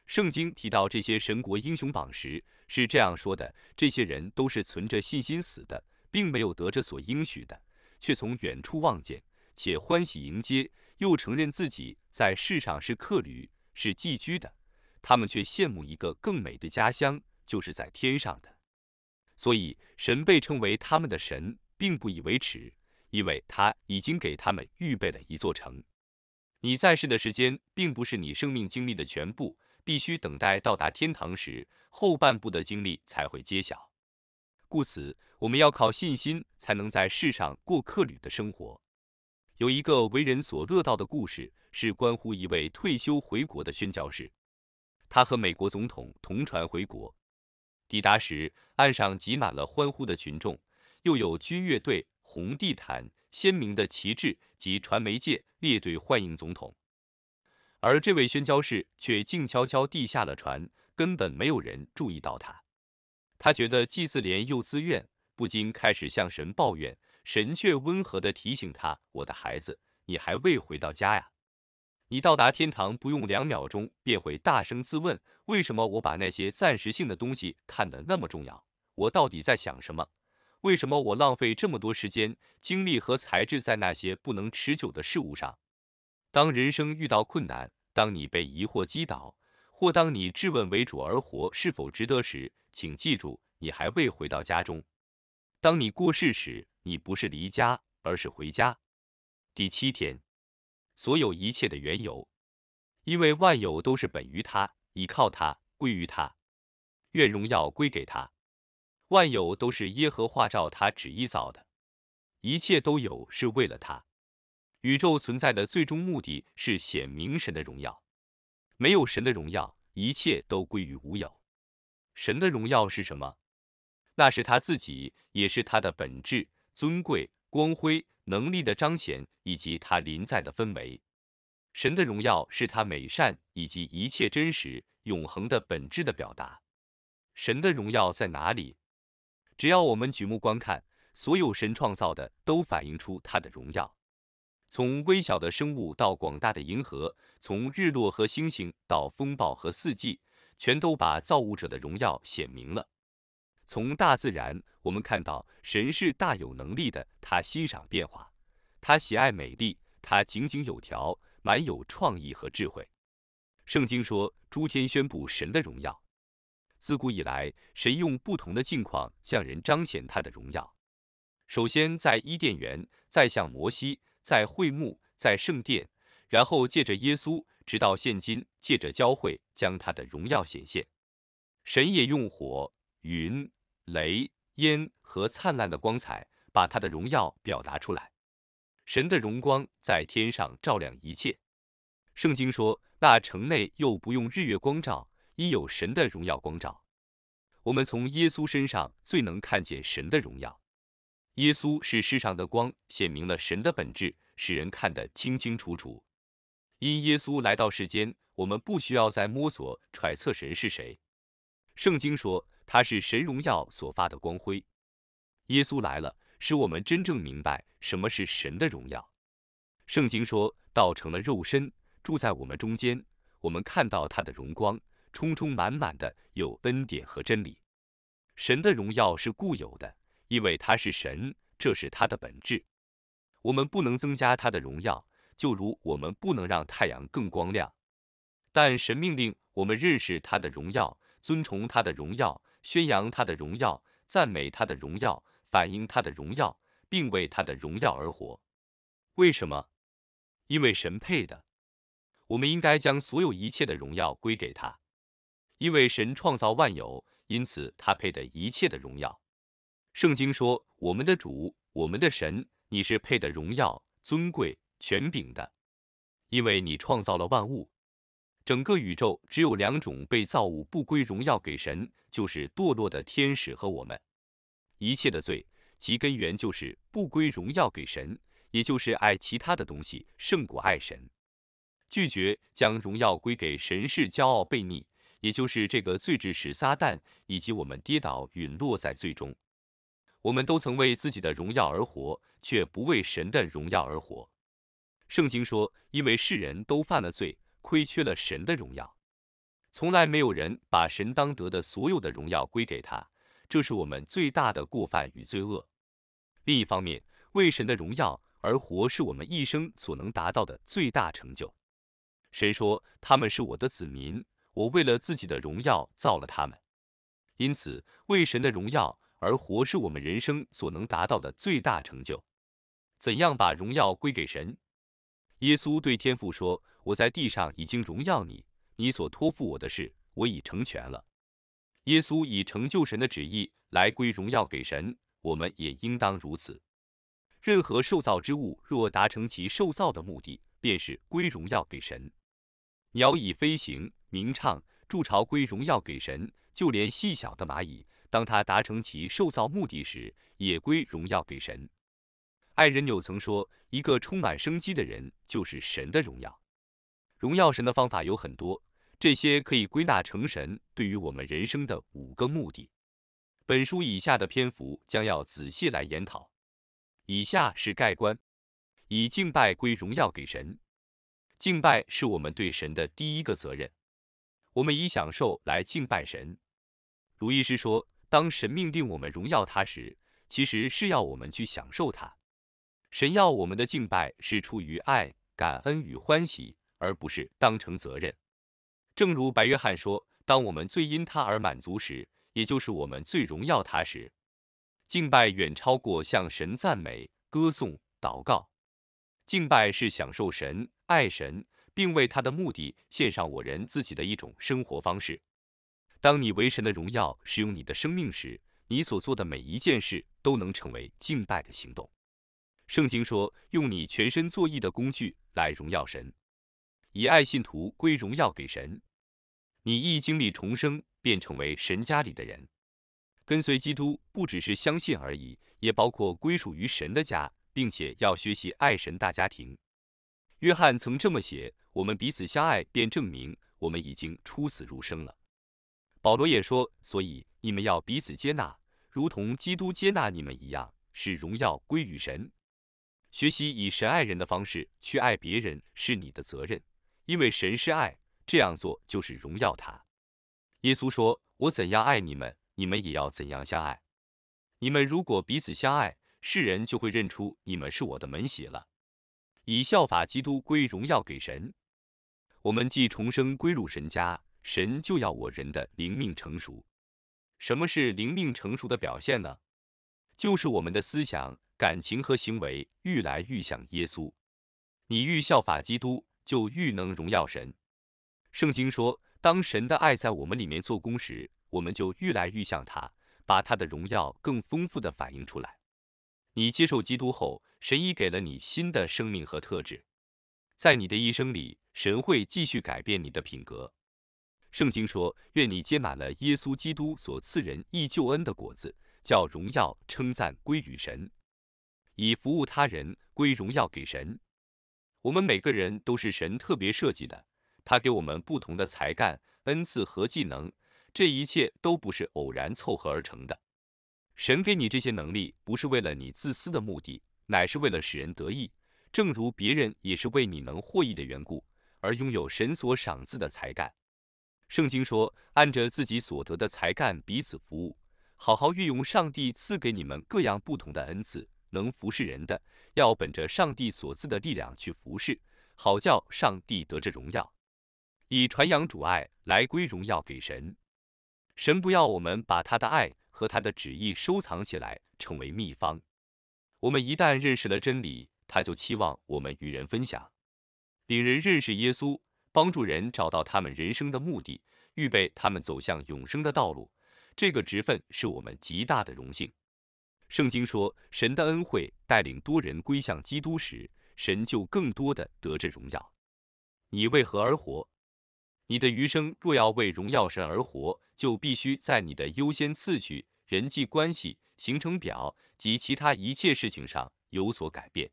圣经提到这些神国英雄榜时是这样说的：这些人都是存着信心死的，并没有得着所应许的，却从远处望见，且欢喜迎接，又承认自己在世上是客旅，是寄居的。他们却羡慕一个更美的家乡，就是在天上的。所以神被称为他们的神。并不以为耻，因为他已经给他们预备了一座城。你在世的时间并不是你生命经历的全部，必须等待到达天堂时，后半部的经历才会揭晓。故此，我们要靠信心才能在世上过客旅的生活。有一个为人所乐道的故事，是关乎一位退休回国的宣教士。他和美国总统同船回国，抵达时，岸上挤满了欢呼的群众。又有军乐队、红地毯、鲜明的旗帜及传媒界列队欢迎总统，而这位宣教士却静悄悄地下了船，根本没有人注意到他。他觉得既自怜又自怨，不禁开始向神抱怨。神却温和地提醒他：“我的孩子，你还未回到家呀。你到达天堂不用两秒钟便会大声自问：为什么我把那些暂时性的东西看得那么重要？我到底在想什么？”为什么我浪费这么多时间、精力和才智在那些不能持久的事物上？当人生遇到困难，当你被疑惑击倒，或当你质问为主而活是否值得时，请记住，你还未回到家中。当你过世时，你不是离家，而是回家。第七天，所有一切的缘由，因为万有都是本于他，倚靠他，归于他，愿荣耀归给他。万有都是耶和华照他旨意造的，一切都有是为了他。宇宙存在的最终目的是显明神的荣耀。没有神的荣耀，一切都归于无有。神的荣耀是什么？那是他自己，也是他的本质、尊贵、光辉、能力的彰显，以及他临在的氛围。神的荣耀是他美善以及一切真实、永恒的本质的表达。神的荣耀在哪里？只要我们举目观看，所有神创造的都反映出他的荣耀。从微小的生物到广大的银河，从日落和星星到风暴和四季，全都把造物者的荣耀显明了。从大自然，我们看到神是大有能力的，他欣赏变化，他喜爱美丽，他井井有条，满有创意和智慧。圣经说：“诸天宣布神的荣耀。”自古以来，神用不同的境况向人彰显他的荣耀。首先在伊甸园，再向摩西，在会幕，在圣殿，然后借着耶稣，直到现今借着教会将他的荣耀显现。神也用火、云、雷、烟和灿烂的光彩，把他的荣耀表达出来。神的荣光在天上照亮一切。圣经说：“那城内又不用日月光照。”亦有神的荣耀光照，我们从耶稣身上最能看见神的荣耀。耶稣是世上的光，显明了神的本质，使人看得清清楚楚。因耶稣来到世间，我们不需要再摸索揣测神是谁。圣经说他是神荣耀所发的光辉。耶稣来了，使我们真正明白什么是神的荣耀。圣经说，道成了肉身，住在我们中间，我们看到他的荣光。充充满满的有恩典和真理，神的荣耀是固有的，因为他是神，这是他的本质。我们不能增加他的荣耀，就如我们不能让太阳更光亮。但神命令我们认识他的荣耀，尊崇他的荣耀，宣扬他的荣耀，赞美他的荣耀，反映他的荣耀，并为他的荣耀而活。为什么？因为神配的。我们应该将所有一切的荣耀归给他。因为神创造万有，因此他配的一切的荣耀。圣经说：“我们的主，我们的神，你是配的荣耀、尊贵、权柄的，因为你创造了万物。整个宇宙只有两种被造物不归荣耀给神，就是堕落的天使和我们。一切的罪，其根源就是不归荣耀给神，也就是爱其他的东西胜过爱神，拒绝将荣耀归给神是骄傲悖逆。”也就是这个罪致使撒旦以及我们跌倒陨落在最终。我们都曾为自己的荣耀而活，却不为神的荣耀而活。圣经说，因为世人都犯了罪，亏缺了神的荣耀。从来没有人把神当得的所有的荣耀归给他。这是我们最大的过犯与罪恶。另一方面，为神的荣耀而活是我们一生所能达到的最大成就。神说他们是我的子民？我为了自己的荣耀造了他们，因此为神的荣耀而活是我们人生所能达到的最大成就。怎样把荣耀归给神？耶稣对天父说：“我在地上已经荣耀你，你所托付我的事，我已成全了。”耶稣以成就神的旨意来归荣耀给神，我们也应当如此。任何受造之物若达成其受造的目的，便是归荣耀给神。鸟以飞行。鸣唱筑巢归荣耀给神，就连细小的蚂蚁，当它达成其受造目的时，也归荣耀给神。爱人纽曾说：“一个充满生机的人，就是神的荣耀。”荣耀神的方法有很多，这些可以归纳成神对于我们人生的五个目的。本书以下的篇幅将要仔细来研讨。以下是盖棺：以敬拜归荣耀给神。敬拜是我们对神的第一个责任。我们以享受来敬拜神。鲁医师说，当神命令我们荣耀他时，其实是要我们去享受他。神要我们的敬拜是出于爱、感恩与欢喜，而不是当成责任。正如白约翰说，当我们最因他而满足时，也就是我们最荣耀他时，敬拜远超过向神赞美、歌颂、祷告。敬拜是享受神、爱神。并为他的目的献上我人自己的一种生活方式。当你为神的荣耀使用你的生命时，你所做的每一件事都能成为敬拜的行动。圣经说，用你全身作义的工具来荣耀神，以爱信徒归荣耀给神。你一经历重生，便成为神家里的人。跟随基督不只是相信而已，也包括归属于神的家，并且要学习爱神大家庭。约翰曾这么写：“我们彼此相爱，便证明我们已经出死入生了。”保罗也说：“所以你们要彼此接纳，如同基督接纳你们一样，是荣耀归于神。”学习以神爱人的方式去爱别人是你的责任，因为神是爱，这样做就是荣耀他。耶稣说：“我怎样爱你们，你们也要怎样相爱。”你们如果彼此相爱，世人就会认出你们是我的门徙了。以效法基督归荣耀给神，我们既重生归入神家，神就要我人的灵命成熟。什么是灵命成熟的表现呢？就是我们的思想、感情和行为愈来愈像耶稣。你愈效法基督，就愈能荣耀神。圣经说，当神的爱在我们里面做工时，我们就愈来愈像他，把他的荣耀更丰富的反映出来。你接受基督后，神已给了你新的生命和特质。在你的一生里，神会继续改变你的品格。圣经说：“愿你结满了耶稣基督所赐人义救恩的果子，叫荣耀称赞归与神，以服务他人归荣耀给神。”我们每个人都是神特别设计的，他给我们不同的才干、恩赐和技能，这一切都不是偶然凑合而成的。神给你这些能力，不是为了你自私的目的，乃是为了使人得益。正如别人也是为你能获益的缘故而拥有神所赏赐的才干。圣经说：“按着自己所得的才干彼此服务，好好运用上帝赐给你们各样不同的恩赐。能服侍人的，要本着上帝所赐的力量去服侍，好叫上帝得着荣耀，以传扬主爱来归荣耀给神。神不要我们把他的爱。”和他的旨意收藏起来，成为秘方。我们一旦认识了真理，他就期望我们与人分享，领人认识耶稣，帮助人找到他们人生的目的，预备他们走向永生的道路。这个职分是我们极大的荣幸。圣经说，神的恩惠带领多人归向基督时，神就更多的得着荣耀。你为何而活？你的余生若要为荣耀神而活。就必须在你的优先次序、人际关系、行程表及其他一切事情上有所改变。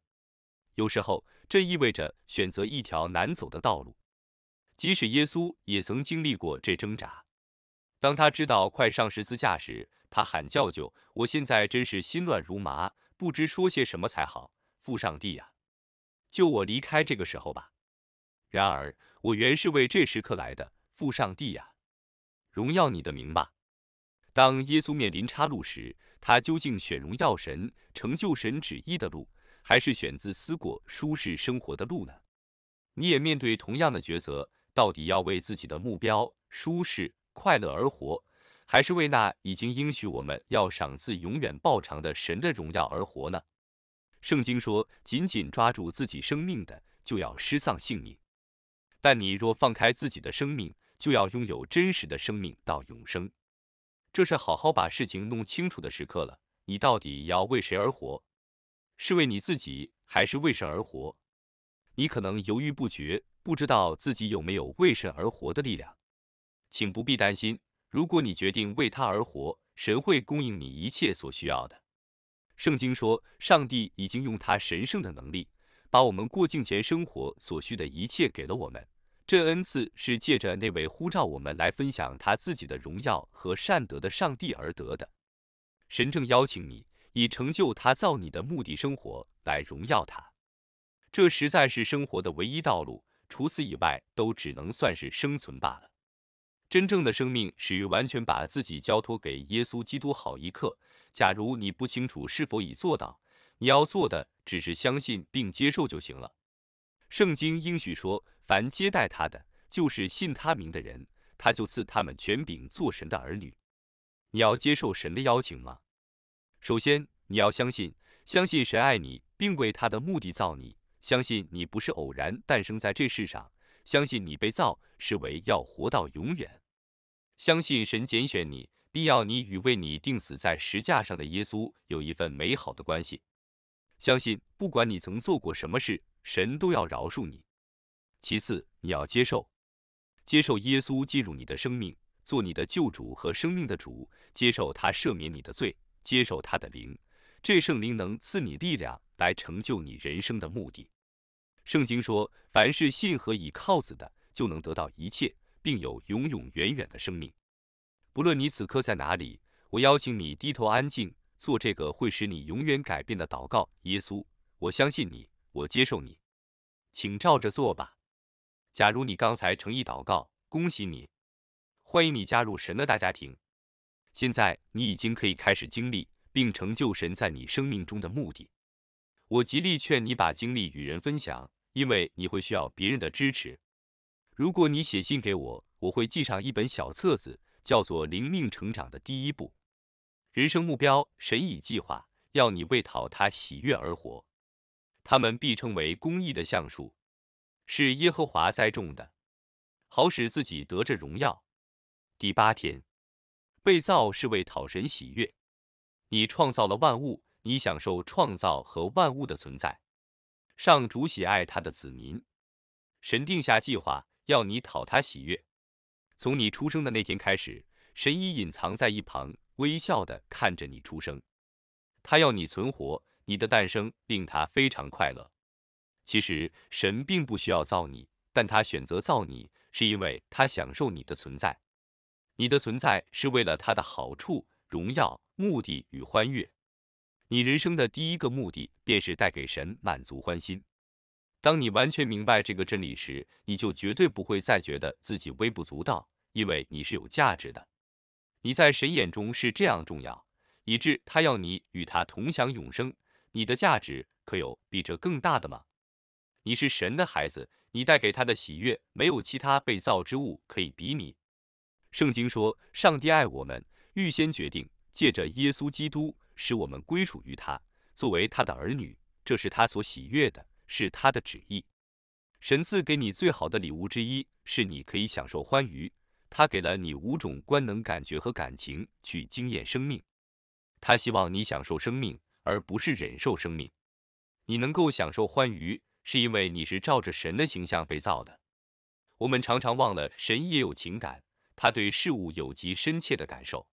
有时候，这意味着选择一条难走的道路。即使耶稣也曾经历过这挣扎。当他知道快上十字架时，他喊叫：“救！我现在真是心乱如麻，不知说些什么才好。父上帝呀，救我离开这个时候吧！然而，我原是为这时刻来的。父上帝呀！”荣耀你的名吧。当耶稣面临岔路时，他究竟选荣耀神、成就神旨意的路，还是选自思过舒适生活的路呢？你也面对同样的抉择：到底要为自己的目标、舒适、快乐而活，还是为那已经应许我们要赏赐、永远报偿的神的荣耀而活呢？圣经说：“紧紧抓住自己生命的，就要失丧性命；但你若放开自己的生命，”就要拥有真实的生命到永生，这是好好把事情弄清楚的时刻了。你到底要为谁而活？是为你自己，还是为神而活？你可能犹豫不决，不知道自己有没有为神而活的力量。请不必担心，如果你决定为他而活，神会供应你一切所需要的。圣经说，上帝已经用他神圣的能力，把我们过境前生活所需的一切给了我们。这恩赐是借着那位呼召我们来分享他自己的荣耀和善德的上帝而得的。神正邀请你，以成就他造你的目的生活来荣耀他。这实在是生活的唯一道路，除此以外都只能算是生存罢了。真正的生命始于完全把自己交托给耶稣基督。好一刻，假如你不清楚是否已做到，你要做的只是相信并接受就行了。圣经应许说，凡接待他的，就是信他名的人，他就赐他们权柄做神的儿女。你要接受神的邀请吗？首先，你要相信，相信神爱你，并为他的目的造你；相信你不是偶然诞生在这世上；相信你被造是为要活到永远；相信神拣选你，必要你与为你定死在石架上的耶稣有一份美好的关系；相信不管你曾做过什么事。神都要饶恕你。其次，你要接受，接受耶稣进入你的生命，做你的救主和生命的主，接受他赦免你的罪，接受他的灵，这圣灵能赐你力量来成就你人生的目的。圣经说，凡是信和倚靠子的，就能得到一切，并有永永远远的生命。不论你此刻在哪里，我邀请你低头安静，做这个会使你永远改变的祷告。耶稣，我相信你。我接受你，请照着做吧。假如你刚才诚意祷告，恭喜你，欢迎你加入神的大家庭。现在你已经可以开始经历并成就神在你生命中的目的。我极力劝你把经历与人分享，因为你会需要别人的支持。如果你写信给我，我会寄上一本小册子，叫做《灵命成长的第一步：人生目标》。神已计划要你为讨他喜悦而活。他们必称为公义的橡树，是耶和华栽种的，好使自己得着荣耀。第八天，被造是为讨神喜悦。你创造了万物，你享受创造和万物的存在。上主喜爱他的子民，神定下计划要你讨他喜悦。从你出生的那天开始，神已隐藏在一旁，微笑的看着你出生。他要你存活。你的诞生令他非常快乐。其实神并不需要造你，但他选择造你，是因为他享受你的存在。你的存在是为了他的好处、荣耀、目的与欢悦。你人生的第一个目的，便是带给神满足欢心。当你完全明白这个真理时，你就绝对不会再觉得自己微不足道，因为你是有价值的。你在神眼中是这样重要，以致他要你与他同享永生。你的价值可有比这更大的吗？你是神的孩子，你带给他的喜悦没有其他被造之物可以比拟。圣经说，上帝爱我们，预先决定借着耶稣基督使我们归属于他，作为他的儿女，这是他所喜悦的，是他的旨意。神赐给你最好的礼物之一是你可以享受欢愉，他给了你五种官能感觉和感情去经验生命，他希望你享受生命。而不是忍受生命，你能够享受欢愉，是因为你是照着神的形象被造的。我们常常忘了神也有情感，他对事物有极深切的感受。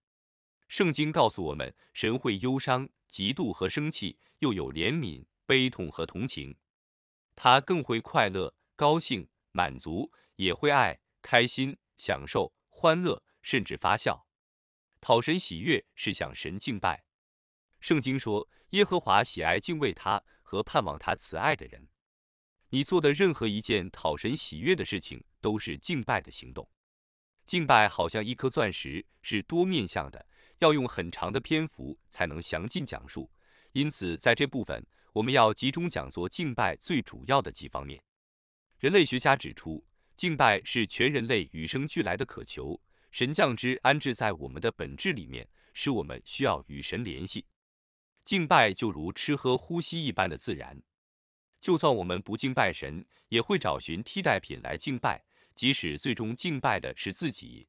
圣经告诉我们，神会忧伤、嫉妒和生气，又有怜悯、悲痛和同情。他更会快乐、高兴、满足，也会爱、开心、享受、欢乐，甚至发笑。讨神喜悦是向神敬拜。圣经说。耶和华喜爱敬畏他和盼望他慈爱的人。你做的任何一件讨神喜悦的事情，都是敬拜的行动。敬拜好像一颗钻石，是多面向的，要用很长的篇幅才能详尽讲述。因此，在这部分，我们要集中讲做敬拜最主要的几方面。人类学家指出，敬拜是全人类与生俱来的渴求，神降之安置在我们的本质里面，使我们需要与神联系。敬拜就如吃喝呼吸一般的自然，就算我们不敬拜神，也会找寻替代品来敬拜，即使最终敬拜的是自己。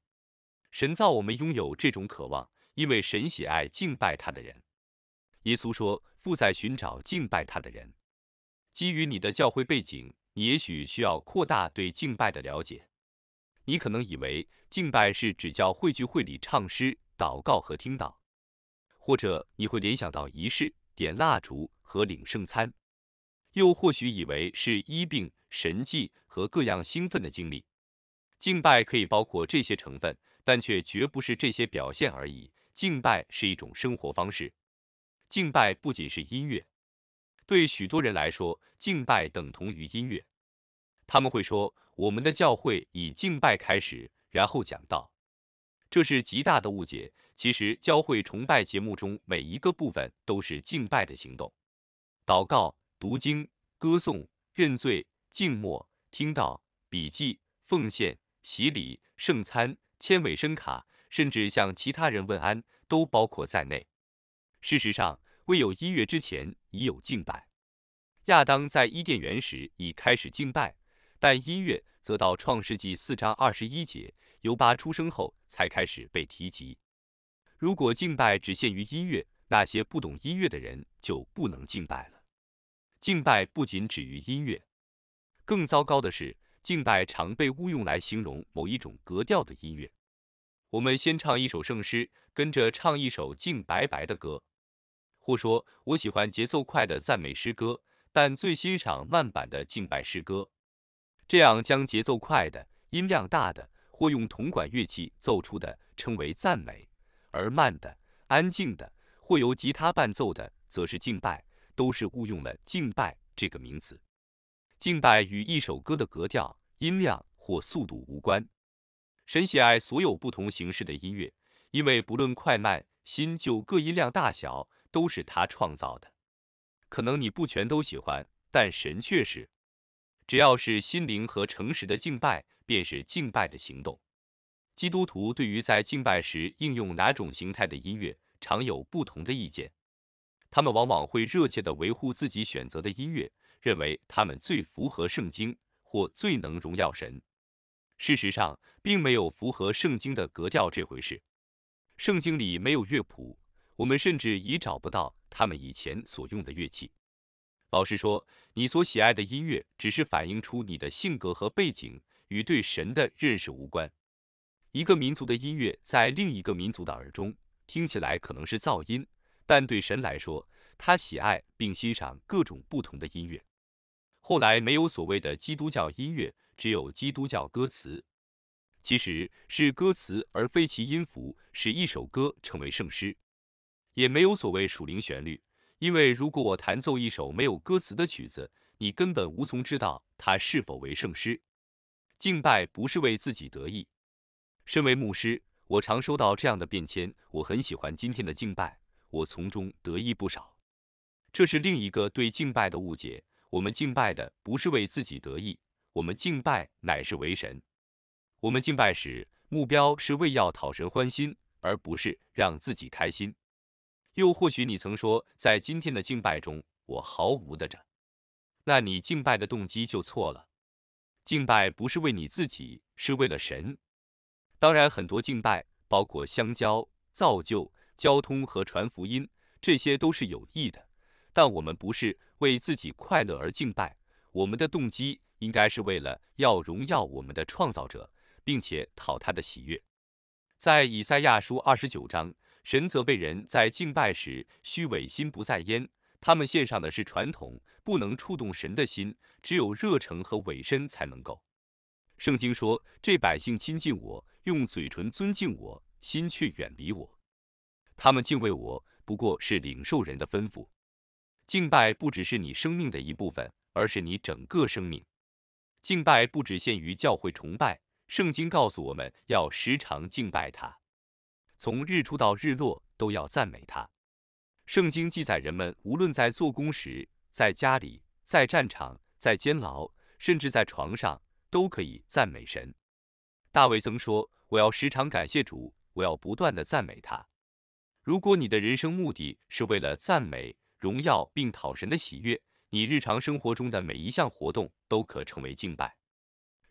神造我们拥有这种渴望，因为神喜爱敬拜他的人。耶稣说：“父在寻找敬拜他的人。”基于你的教会背景，你也许需要扩大对敬拜的了解。你可能以为敬拜是指教会聚会里唱诗、祷告和听到，或者你会联想到仪式、点蜡烛和领圣餐，又或许以为是医病神迹和各样兴奋的经历。敬拜可以包括这些成分，但却绝不是这些表现而已。敬拜是一种生活方式。敬拜不仅是音乐，对许多人来说，敬拜等同于音乐。他们会说：“我们的教会以敬拜开始，然后讲道。”这是极大的误解。其实，教会崇拜节目中每一个部分都是敬拜的行动，祷告、读经、歌颂、认罪、静默、听到、笔记、奉献、洗礼、圣餐、签尾声卡，甚至向其他人问安，都包括在内。事实上，未有音乐之前已有敬拜。亚当在伊甸园时已开始敬拜，但音乐则到创世纪四章二十一节，尤巴出生后才开始被提及。如果敬拜只限于音乐，那些不懂音乐的人就不能敬拜了。敬拜不仅止于音乐，更糟糕的是，敬拜常被误用来形容某一种格调的音乐。我们先唱一首圣诗，跟着唱一首敬拜拜的歌。或说我喜欢节奏快的赞美诗歌，但最欣赏慢板的敬拜诗歌。这样将节奏快的、音量大的，或用铜管乐器奏出的称为赞美。而慢的、安静的，或由吉他伴奏的，则是敬拜，都是误用了“敬拜”这个名词。敬拜与一首歌的格调、音量或速度无关。神喜爱所有不同形式的音乐，因为不论快慢、新旧、各音量大小，都是他创造的。可能你不全都喜欢，但神却是。只要是心灵和诚实的敬拜，便是敬拜的行动。基督徒对于在敬拜时应用哪种形态的音乐，常有不同的意见。他们往往会热切地维护自己选择的音乐，认为他们最符合圣经或最能荣耀神。事实上，并没有符合圣经的格调这回事。圣经里没有乐谱，我们甚至已找不到他们以前所用的乐器。老实说，你所喜爱的音乐，只是反映出你的性格和背景，与对神的认识无关。一个民族的音乐在另一个民族的耳中听起来可能是噪音，但对神来说，他喜爱并欣赏各种不同的音乐。后来没有所谓的基督教音乐，只有基督教歌词，其实是歌词而非其音符使一首歌成为圣诗。也没有所谓属灵旋律，因为如果我弹奏一首没有歌词的曲子，你根本无从知道它是否为圣诗。敬拜不是为自己得意。身为牧师，我常收到这样的便签，我很喜欢今天的敬拜，我从中得意不少。这是另一个对敬拜的误解。我们敬拜的不是为自己得意，我们敬拜乃是为神。我们敬拜时，目标是为要讨神欢心，而不是让自己开心。又或许你曾说，在今天的敬拜中，我毫无的着，那你敬拜的动机就错了。敬拜不是为你自己，是为了神。当然，很多敬拜包括相交、造就、交通和传福音，这些都是有益的。但我们不是为自己快乐而敬拜，我们的动机应该是为了要荣耀我们的创造者，并且讨他的喜悦。在以赛亚书二十九章，神责备人在敬拜时虚伪、心不在焉，他们献上的是传统，不能触动神的心，只有热诚和委身才能够。圣经说，这百姓亲近我。用嘴唇尊敬我，心却远离我。他们敬畏我，不过是领受人的吩咐。敬拜不只是你生命的一部分，而是你整个生命。敬拜不只限于教会崇拜，圣经告诉我们要时常敬拜他，从日出到日落都要赞美他。圣经记载，人们无论在做工时，在家里，在战场，在监牢，甚至在床上，都可以赞美神。大卫曾说。我要时常感谢主，我要不断的赞美他。如果你的人生目的是为了赞美、荣耀并讨神的喜悦，你日常生活中的每一项活动都可成为敬拜。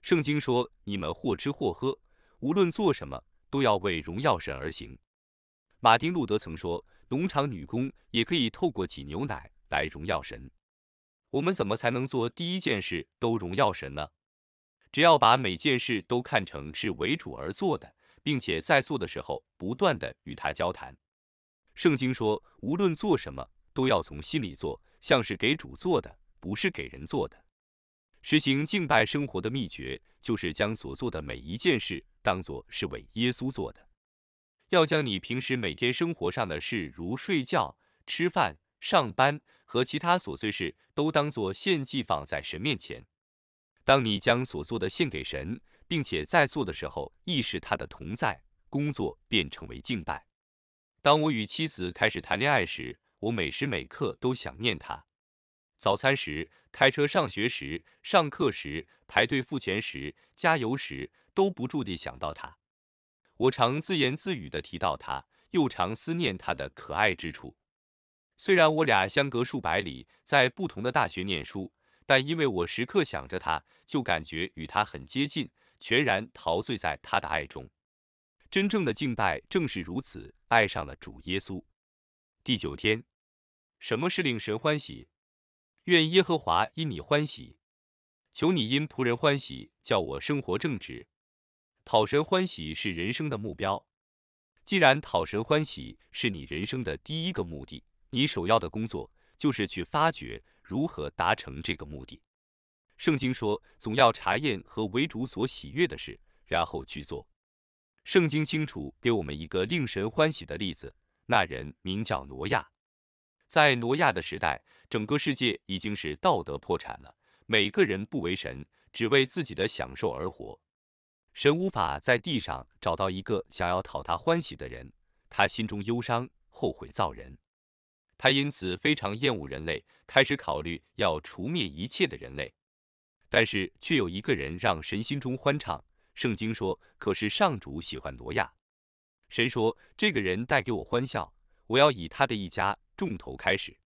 圣经说，你们或吃或喝，无论做什么，都要为荣耀神而行。马丁路德曾说，农场女工也可以透过挤牛奶来荣耀神。我们怎么才能做第一件事都荣耀神呢？只要把每件事都看成是为主而做的，并且在做的时候不断的与他交谈。圣经说，无论做什么都要从心里做，像是给主做的，不是给人做的。实行敬拜生活的秘诀就是将所做的每一件事当做是为耶稣做的。要将你平时每天生活上的事，如睡觉、吃饭、上班和其他琐碎事，都当做献祭放在神面前。当你将所做的献给神，并且在做的时候意识他的同在，工作便成为敬拜。当我与妻子开始谈恋爱时，我每时每刻都想念她。早餐时、开车上学时、上课时、排队付钱时、加油时，都不住地想到她。我常自言自语地提到她，又常思念她的可爱之处。虽然我俩相隔数百里，在不同的大学念书。但因为我时刻想着他，就感觉与他很接近，全然陶醉在他的爱中。真正的敬拜正是如此，爱上了主耶稣。第九天，什么是令神欢喜？愿耶和华因你欢喜，求你因仆人欢喜，叫我生活正直。讨神欢喜是人生的目标。既然讨神欢喜是你人生的第一个目的，你首要的工作就是去发掘。如何达成这个目的？圣经说，总要查验和为主所喜悦的事，然后去做。圣经清楚给我们一个令神欢喜的例子，那人名叫挪亚。在挪亚的时代，整个世界已经是道德破产了，每个人不为神，只为自己的享受而活。神无法在地上找到一个想要讨他欢喜的人，他心中忧伤，后悔造人。他因此非常厌恶人类，开始考虑要除灭一切的人类。但是却有一个人让神心中欢畅。圣经说：“可是上主喜欢挪亚。”神说：“这个人带给我欢笑，我要以他的一家重头开始，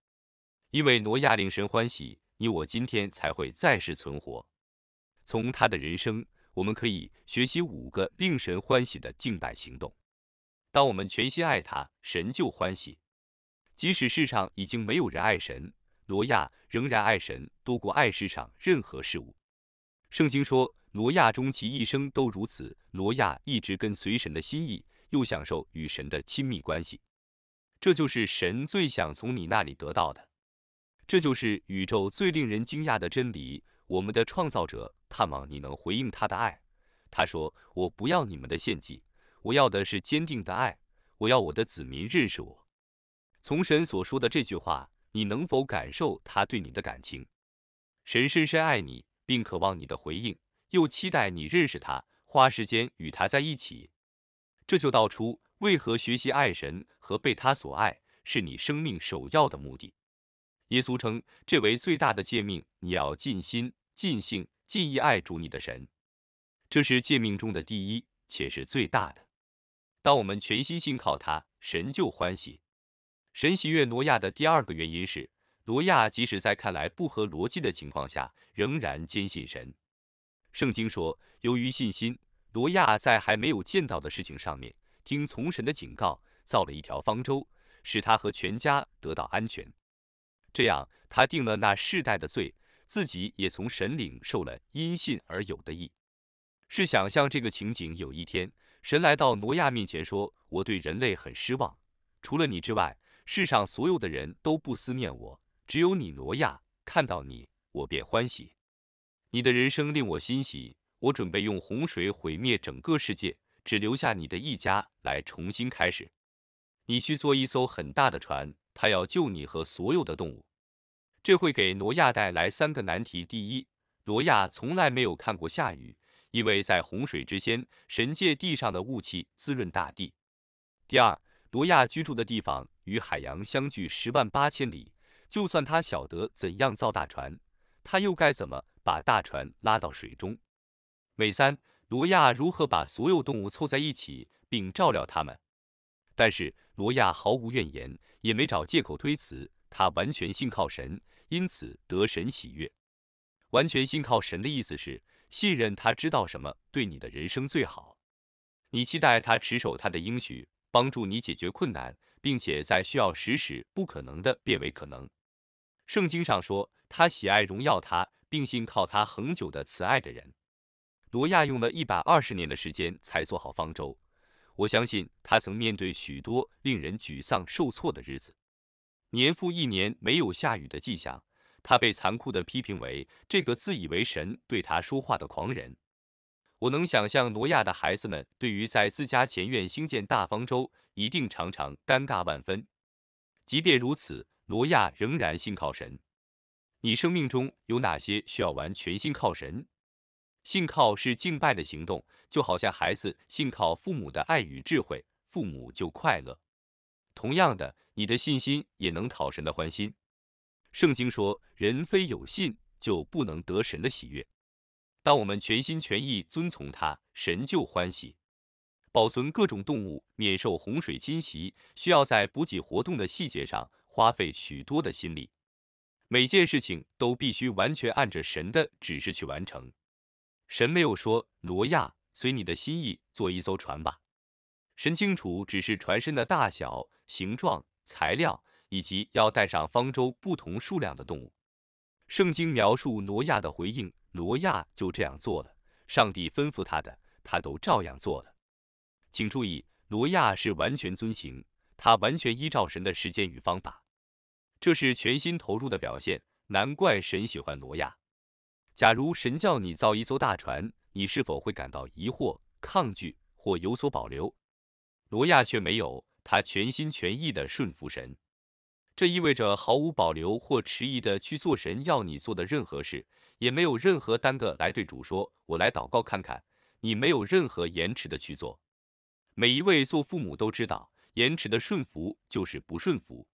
因为挪亚令神欢喜。你我今天才会暂时存活。”从他的人生，我们可以学习五个令神欢喜的敬拜行动。当我们全心爱他，神就欢喜。即使世上已经没有人爱神，挪亚仍然爱神多过爱世上任何事物。圣经说，挪亚终其一生都如此。挪亚一直跟随神的心意，又享受与神的亲密关系。这就是神最想从你那里得到的。这就是宇宙最令人惊讶的真理。我们的创造者盼望你能回应他的爱。他说：“我不要你们的献祭，我要的是坚定的爱。我要我的子民认识我。”从神所说的这句话，你能否感受他对你的感情？神深深爱你，并渴望你的回应，又期待你认识他，花时间与他在一起。这就道出为何学习爱神和被他所爱是你生命首要的目的。耶稣称这为最大的诫命，你要尽心、尽性、尽意爱主你的神。这是诫命中的第一，且是最大的。当我们全心信靠他，神就欢喜。神喜悦挪亚的第二个原因是，挪亚即使在看来不合逻辑的情况下，仍然坚信神。圣经说，由于信心，挪亚在还没有见到的事情上面，听从神的警告，造了一条方舟，使他和全家得到安全。这样，他定了那世代的罪，自己也从神领受了因信而有的义。是想象这个情景：有一天，神来到挪亚面前说：“我对人类很失望，除了你之外。”世上所有的人都不思念我，只有你挪亚，看到你我便欢喜。你的人生令我欣喜，我准备用洪水毁灭整个世界，只留下你的一家来重新开始。你去坐一艘很大的船，它要救你和所有的动物。这会给挪亚带来三个难题：第一，挪亚从来没有看过下雨，因为在洪水之先，神借地上的雾气滋润大地。第二，罗亚居住的地方与海洋相距十万八千里，就算他晓得怎样造大船，他又该怎么把大船拉到水中？美三罗亚如何把所有动物凑在一起并照料他们？但是罗亚毫无怨言，也没找借口推辞，他完全信靠神，因此得神喜悦。完全信靠神的意思是信任他知道什么对你的人生最好，你期待他持守他的应许。帮助你解决困难，并且在需要时使不可能的变为可能。圣经上说，他喜爱荣耀他，并信靠他恒久的慈爱的人。罗亚用了一百二十年的时间才做好方舟。我相信他曾面对许多令人沮丧、受挫的日子。年复一年，没有下雨的迹象。他被残酷地批评为这个自以为神对他说话的狂人。我能想象挪亚的孩子们对于在自家前院兴建大方舟，一定常常尴尬万分。即便如此，挪亚仍然信靠神。你生命中有哪些需要完全信靠神？信靠是敬拜的行动，就好像孩子信靠父母的爱与智慧，父母就快乐。同样的，你的信心也能讨神的欢心。圣经说，人非有信就不能得神的喜悦。当我们全心全意遵从他，神就欢喜。保存各种动物免受洪水侵袭，需要在补给活动的细节上花费许多的心力。每件事情都必须完全按着神的指示去完成。神没有说：“挪亚，随你的心意做一艘船吧。”神清楚，只是船身的大小、形状、材料，以及要带上方舟不同数量的动物。圣经描述挪亚的回应。罗亚就这样做了，上帝吩咐他的，他都照样做了。请注意，罗亚是完全遵行，他完全依照神的时间与方法，这是全心投入的表现。难怪神喜欢罗亚。假如神叫你造一艘大船，你是否会感到疑惑、抗拒或有所保留？罗亚却没有，他全心全意的顺服神。这意味着毫无保留或迟疑的去做神要你做的任何事。也没有任何耽搁来对主说，我来祷告看看。你没有任何延迟的去做。每一位做父母都知道，延迟的顺服就是不顺服。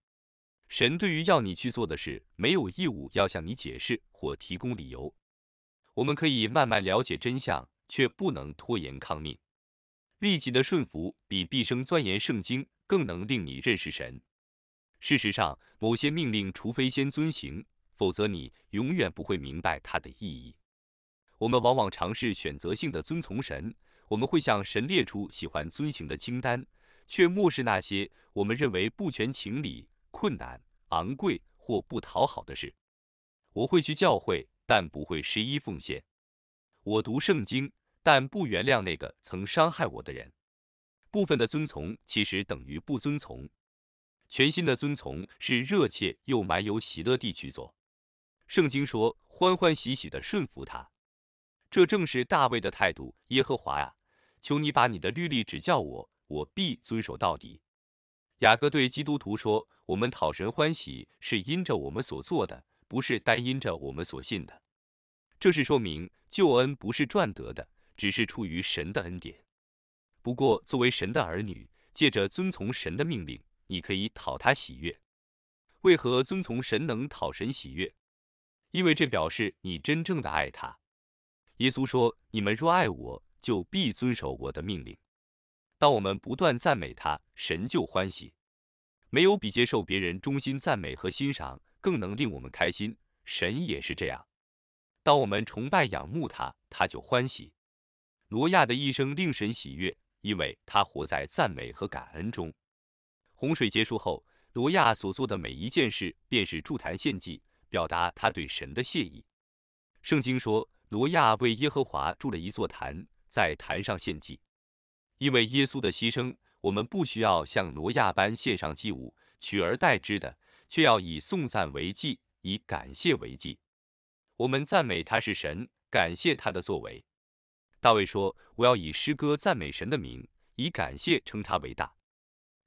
神对于要你去做的事，没有义务要向你解释或提供理由。我们可以慢慢了解真相，却不能拖延抗命。立即的顺服比毕生钻研圣经更能令你认识神。事实上，某些命令，除非先遵行。否则，你永远不会明白它的意义。我们往往尝试选择性的遵从神，我们会向神列出喜欢遵行的清单，却漠视那些我们认为不全情理、困难、昂贵或不讨好的事。我会去教会，但不会十一奉献。我读圣经，但不原谅那个曾伤害我的人。部分的遵从其实等于不遵从。全新的遵从是热切又满有喜乐地去做。圣经说：“欢欢喜喜的顺服他，这正是大卫的态度。耶和华呀，求你把你的律例指教我，我必遵守到底。”雅各对基督徒说：“我们讨神欢喜，是因着我们所做的，不是单因着我们所信的。这是说明救恩不是赚得的，只是出于神的恩典。不过，作为神的儿女，借着遵从神的命令，你可以讨他喜悦。为何遵从神能讨神喜悦？”因为这表示你真正的爱他。耶稣说：“你们若爱我，就必遵守我的命令。”当我们不断赞美他，神就欢喜。没有比接受别人衷心赞美和欣赏更能令我们开心。神也是这样。当我们崇拜仰慕他，他就欢喜。罗亚的一生令神喜悦，因为他活在赞美和感恩中。洪水结束后，罗亚所做的每一件事便是筑坛献祭。表达他对神的谢意。圣经说，罗亚为耶和华筑了一座坛，在坛上献祭。因为耶稣的牺牲，我们不需要像罗亚般献上祭物，取而代之的却要以颂赞为祭，以感谢为祭。我们赞美他是神，感谢他的作为。大卫说：“我要以诗歌赞美神的名，以感谢称他为大。”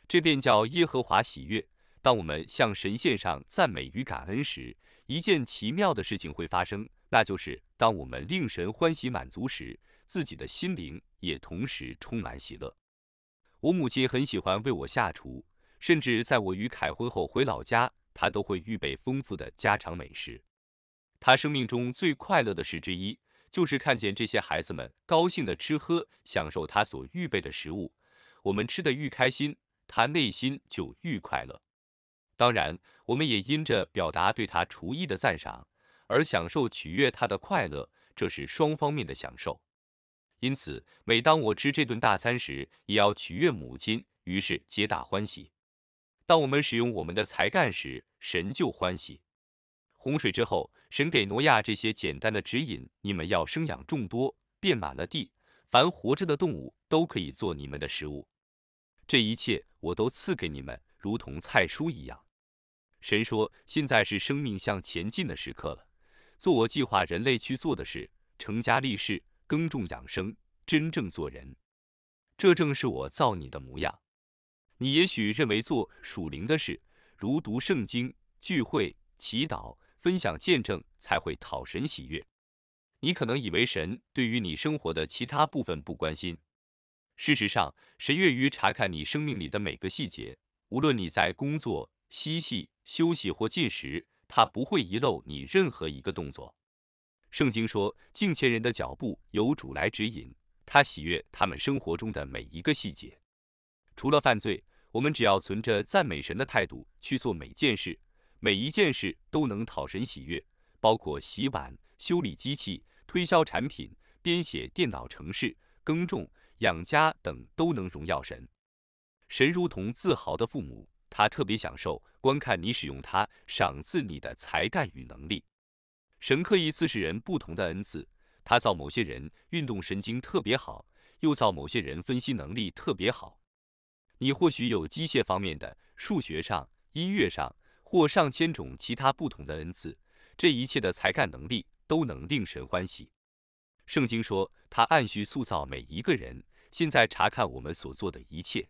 这便叫耶和华喜悦。当我们向神献上赞美与感恩时，一件奇妙的事情会发生，那就是当我们令神欢喜满足时，自己的心灵也同时充满喜乐。我母亲很喜欢为我下厨，甚至在我与凯婚后回老家，她都会预备丰富的家常美食。她生命中最快乐的事之一，就是看见这些孩子们高兴的吃喝，享受她所预备的食物。我们吃的愈开心，她内心就愈快乐。当然，我们也因着表达对他厨艺的赞赏而享受取悦他的快乐，这是双方面的享受。因此，每当我吃这顿大餐时，也要取悦母亲，于是皆大欢喜。当我们使用我们的才干时，神就欢喜。洪水之后，神给挪亚这些简单的指引：你们要生养众多，遍满了地，凡活着的动物都可以做你们的食物。这一切我都赐给你们，如同菜蔬一样。神说：“现在是生命向前进的时刻了，做我计划人类去做的事，成家立室、耕种养生、真正做人。这正是我造你的模样。你也许认为做属灵的事，如读圣经、聚会、祈祷、分享、见证，才会讨神喜悦。你可能以为神对于你生活的其他部分不关心。事实上，神乐于查看你生命里的每个细节，无论你在工作、嬉戏。”休息或进食，他不会遗漏你任何一个动作。圣经说，敬虔人的脚步由主来指引，他喜悦他们生活中的每一个细节。除了犯罪，我们只要存着赞美神的态度去做每件事，每一件事都能讨神喜悦，包括洗碗、修理机器、推销产品、编写电脑程式、耕种、养家等，都能荣耀神。神如同自豪的父母。他特别享受观看你使用它，赏赐你的才干与能力。神刻意赐世人不同的恩赐，他造某些人运动神经特别好，又造某些人分析能力特别好。你或许有机械方面的、数学上、音乐上或上千种其他不同的恩赐，这一切的才干能力都能令神欢喜。圣经说，他按序塑造每一个人。现在查看我们所做的一切，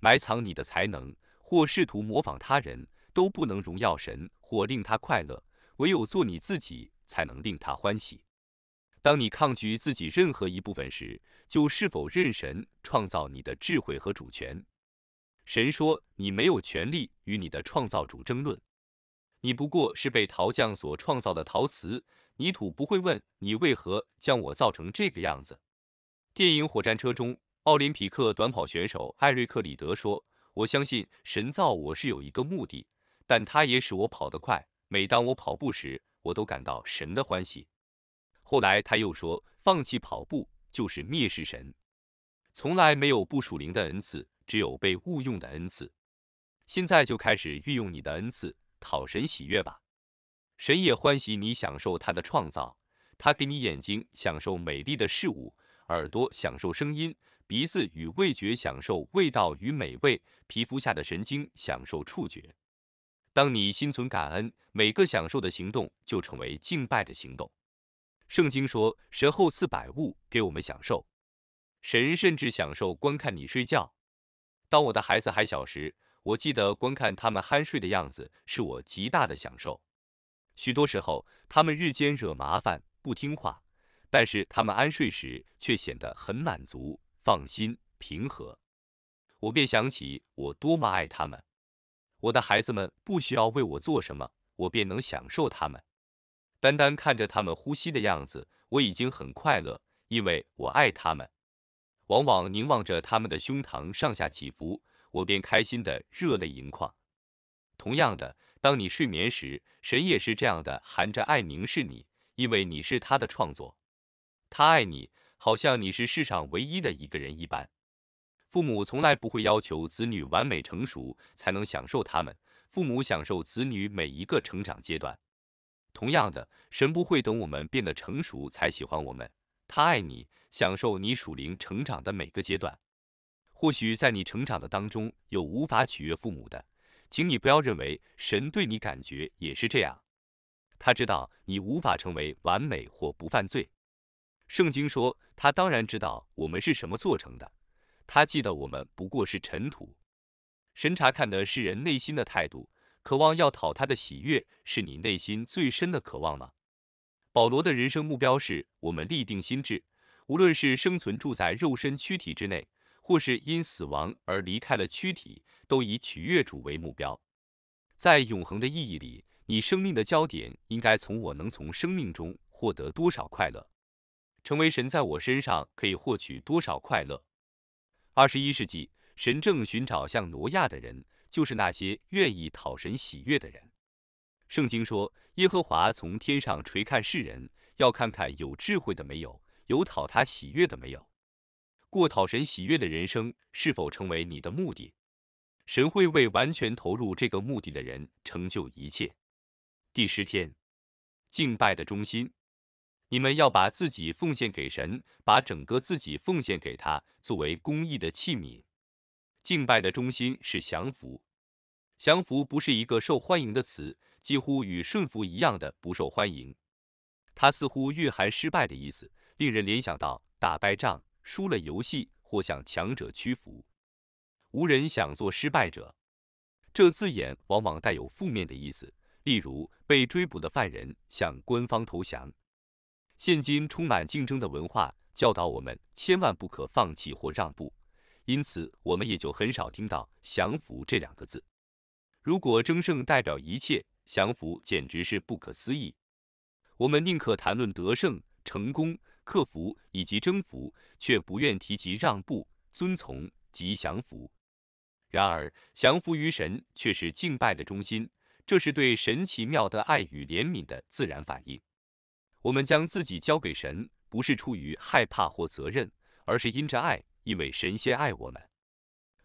埋藏你的才能。或试图模仿他人都不能荣耀神或令他快乐，唯有做你自己才能令他欢喜。当你抗拒自己任何一部分时，就是否认神创造你的智慧和主权。神说你没有权利与你的创造主争论，你不过是被陶匠所创造的陶瓷。泥土不会问你为何将我造成这个样子。电影《火战车》中，奥林匹克短跑选手艾瑞克里德说。我相信神造我是有一个目的，但它也使我跑得快。每当我跑步时，我都感到神的欢喜。后来他又说，放弃跑步就是蔑视神。从来没有不属灵的恩赐，只有被误用的恩赐。现在就开始运用你的恩赐，讨神喜悦吧。神也欢喜你享受他的创造，他给你眼睛享受美丽的事物，耳朵享受声音。鼻子与味觉享受味道与美味，皮肤下的神经享受触觉。当你心存感恩，每个享受的行动就成为敬拜的行动。圣经说，神厚赐百物给我们享受，神甚至享受观看你睡觉。当我的孩子还小时，我记得观看他们酣睡的样子是我极大的享受。许多时候，他们日间惹麻烦、不听话，但是他们安睡时却显得很满足。放心，平和，我便想起我多么爱他们。我的孩子们不需要为我做什么，我便能享受他们。单单看着他们呼吸的样子，我已经很快乐，因为我爱他们。往往凝望着他们的胸膛上下起伏，我便开心的热泪盈眶。同样的，当你睡眠时，神也是这样的，含着爱凝视你，因为你是他的创作，他爱你。好像你是世上唯一的一个人一般，父母从来不会要求子女完美成熟才能享受他们，父母享受子女每一个成长阶段。同样的，神不会等我们变得成熟才喜欢我们，他爱你，享受你属灵成长的每个阶段。或许在你成长的当中有无法取悦父母的，请你不要认为神对你感觉也是这样，他知道你无法成为完美或不犯罪。圣经说，他当然知道我们是什么做成的。他记得我们不过是尘土。神查看的是人内心的态度，渴望要讨他的喜悦，是你内心最深的渴望吗？保罗的人生目标是我们立定心志，无论是生存住在肉身躯体之内，或是因死亡而离开了躯体，都以取悦主为目标。在永恒的意义里，你生命的焦点应该从我能从生命中获得多少快乐。成为神在我身上可以获取多少快乐？二十一世纪，神正寻找像挪亚的人，就是那些愿意讨神喜悦的人。圣经说，耶和华从天上垂看世人，要看看有智慧的没有，有讨他喜悦的没有。过讨神喜悦的人生是否成为你的目的？神会为完全投入这个目的的人成就一切。第十天，敬拜的中心。你们要把自己奉献给神，把整个自己奉献给他，作为公益的器皿。敬拜的中心是降服，降服不是一个受欢迎的词，几乎与顺服一样的不受欢迎。它似乎蕴含失败的意思，令人联想到打败仗、输了游戏或向强者屈服。无人想做失败者，这字眼往往带有负面的意思，例如被追捕的犯人向官方投降。现今充满竞争的文化教导我们千万不可放弃或让步，因此我们也就很少听到“降服”这两个字。如果争胜代表一切，降服简直是不可思议。我们宁可谈论得胜、成功、克服以及征服，却不愿提及让步、遵从及降服。然而，降服于神却是敬拜的中心，这是对神奇妙的爱与怜悯的自然反应。我们将自己交给神，不是出于害怕或责任，而是因着爱，因为神先爱我们。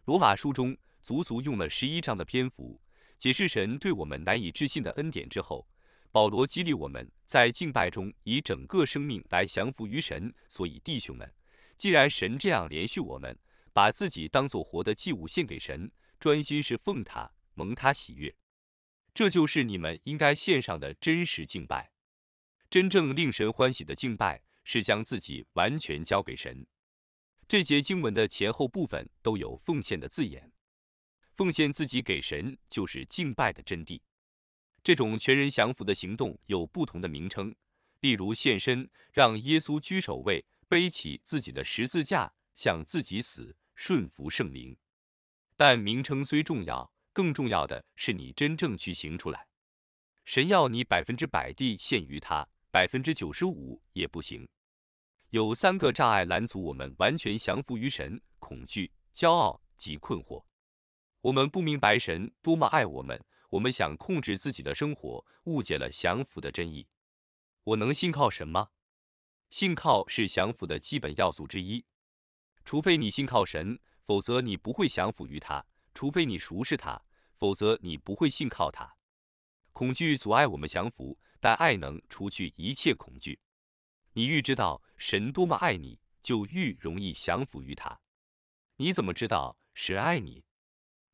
罗马书中足足用了十一章的篇幅解释神对我们难以置信的恩典之后，保罗激励我们在敬拜中以整个生命来降服于神。所以，弟兄们，既然神这样怜恤我们，把自己当做活的祭物献给神，专心是奉他、蒙他喜悦，这就是你们应该献上的真实敬拜。真正令神欢喜的敬拜是将自己完全交给神。这节经文的前后部分都有“奉献”的字眼，奉献自己给神就是敬拜的真谛。这种全人降服的行动有不同的名称，例如献身、让耶稣居首位、背起自己的十字架、向自己死、顺服圣灵。但名称虽重要，更重要的是你真正去行出来。神要你百分之百地献于他。百分之九十五也不行。有三个障碍拦阻我们完全降服于神：恐惧、骄傲及困惑。我们不明白神多么爱我们。我们想控制自己的生活，误解了降服的真意。我能信靠神吗？信靠是降服的基本要素之一。除非你信靠神，否则你不会降服于他；除非你熟识他，否则你不会信靠他。恐惧阻碍我们降服。但爱能除去一切恐惧。你愈知道神多么爱你，就愈容易降服于他。你怎么知道神爱你？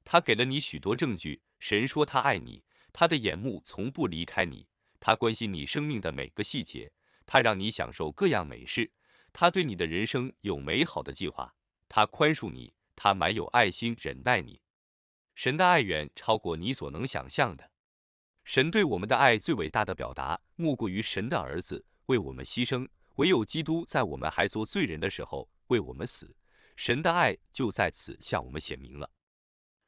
他给了你许多证据。神说他爱你，他的眼目从不离开你，他关心你生命的每个细节，他让你享受各样美事，他对你的人生有美好的计划，他宽恕你，他满有爱心忍耐你。神的爱远超过你所能想象的。神对我们的爱最伟大的表达，莫过于神的儿子为我们牺牲。唯有基督在我们还做罪人的时候为我们死，神的爱就在此向我们显明了。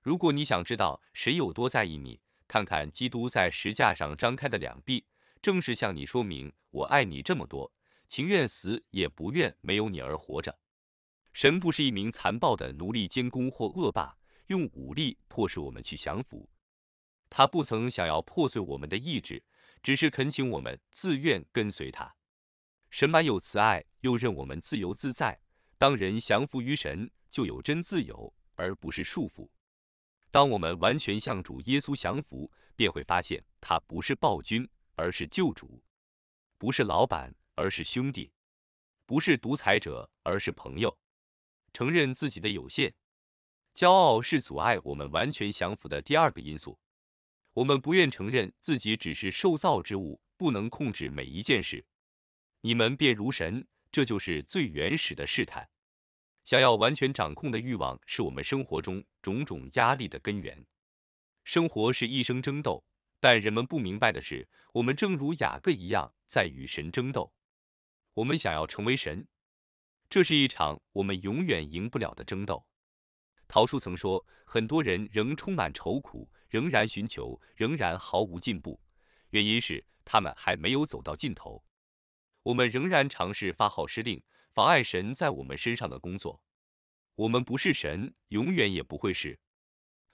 如果你想知道神有多在意你，看看基督在石架上张开的两臂，正是向你说明我爱你这么多，情愿死也不愿没有你而活着。神不是一名残暴的奴隶监工或恶霸，用武力迫使我们去降服。他不曾想要破碎我们的意志，只是恳请我们自愿跟随他。神满有慈爱，又任我们自由自在。当人降服于神，就有真自由，而不是束缚。当我们完全向主耶稣降服，便会发现他不是暴君，而是救主；不是老板，而是兄弟；不是独裁者，而是朋友。承认自己的有限，骄傲是阻碍我们完全降服的第二个因素。我们不愿承认自己只是受造之物，不能控制每一件事。你们便如神，这就是最原始的试探。想要完全掌控的欲望，是我们生活中种种压力的根源。生活是一生争斗，但人们不明白的是，我们正如雅各一样，在与神争斗。我们想要成为神，这是一场我们永远赢不了的争斗。桃树曾说，很多人仍充满愁苦。仍然寻求，仍然毫无进步，原因是他们还没有走到尽头。我们仍然尝试发号施令，妨碍神在我们身上的工作。我们不是神，永远也不会是。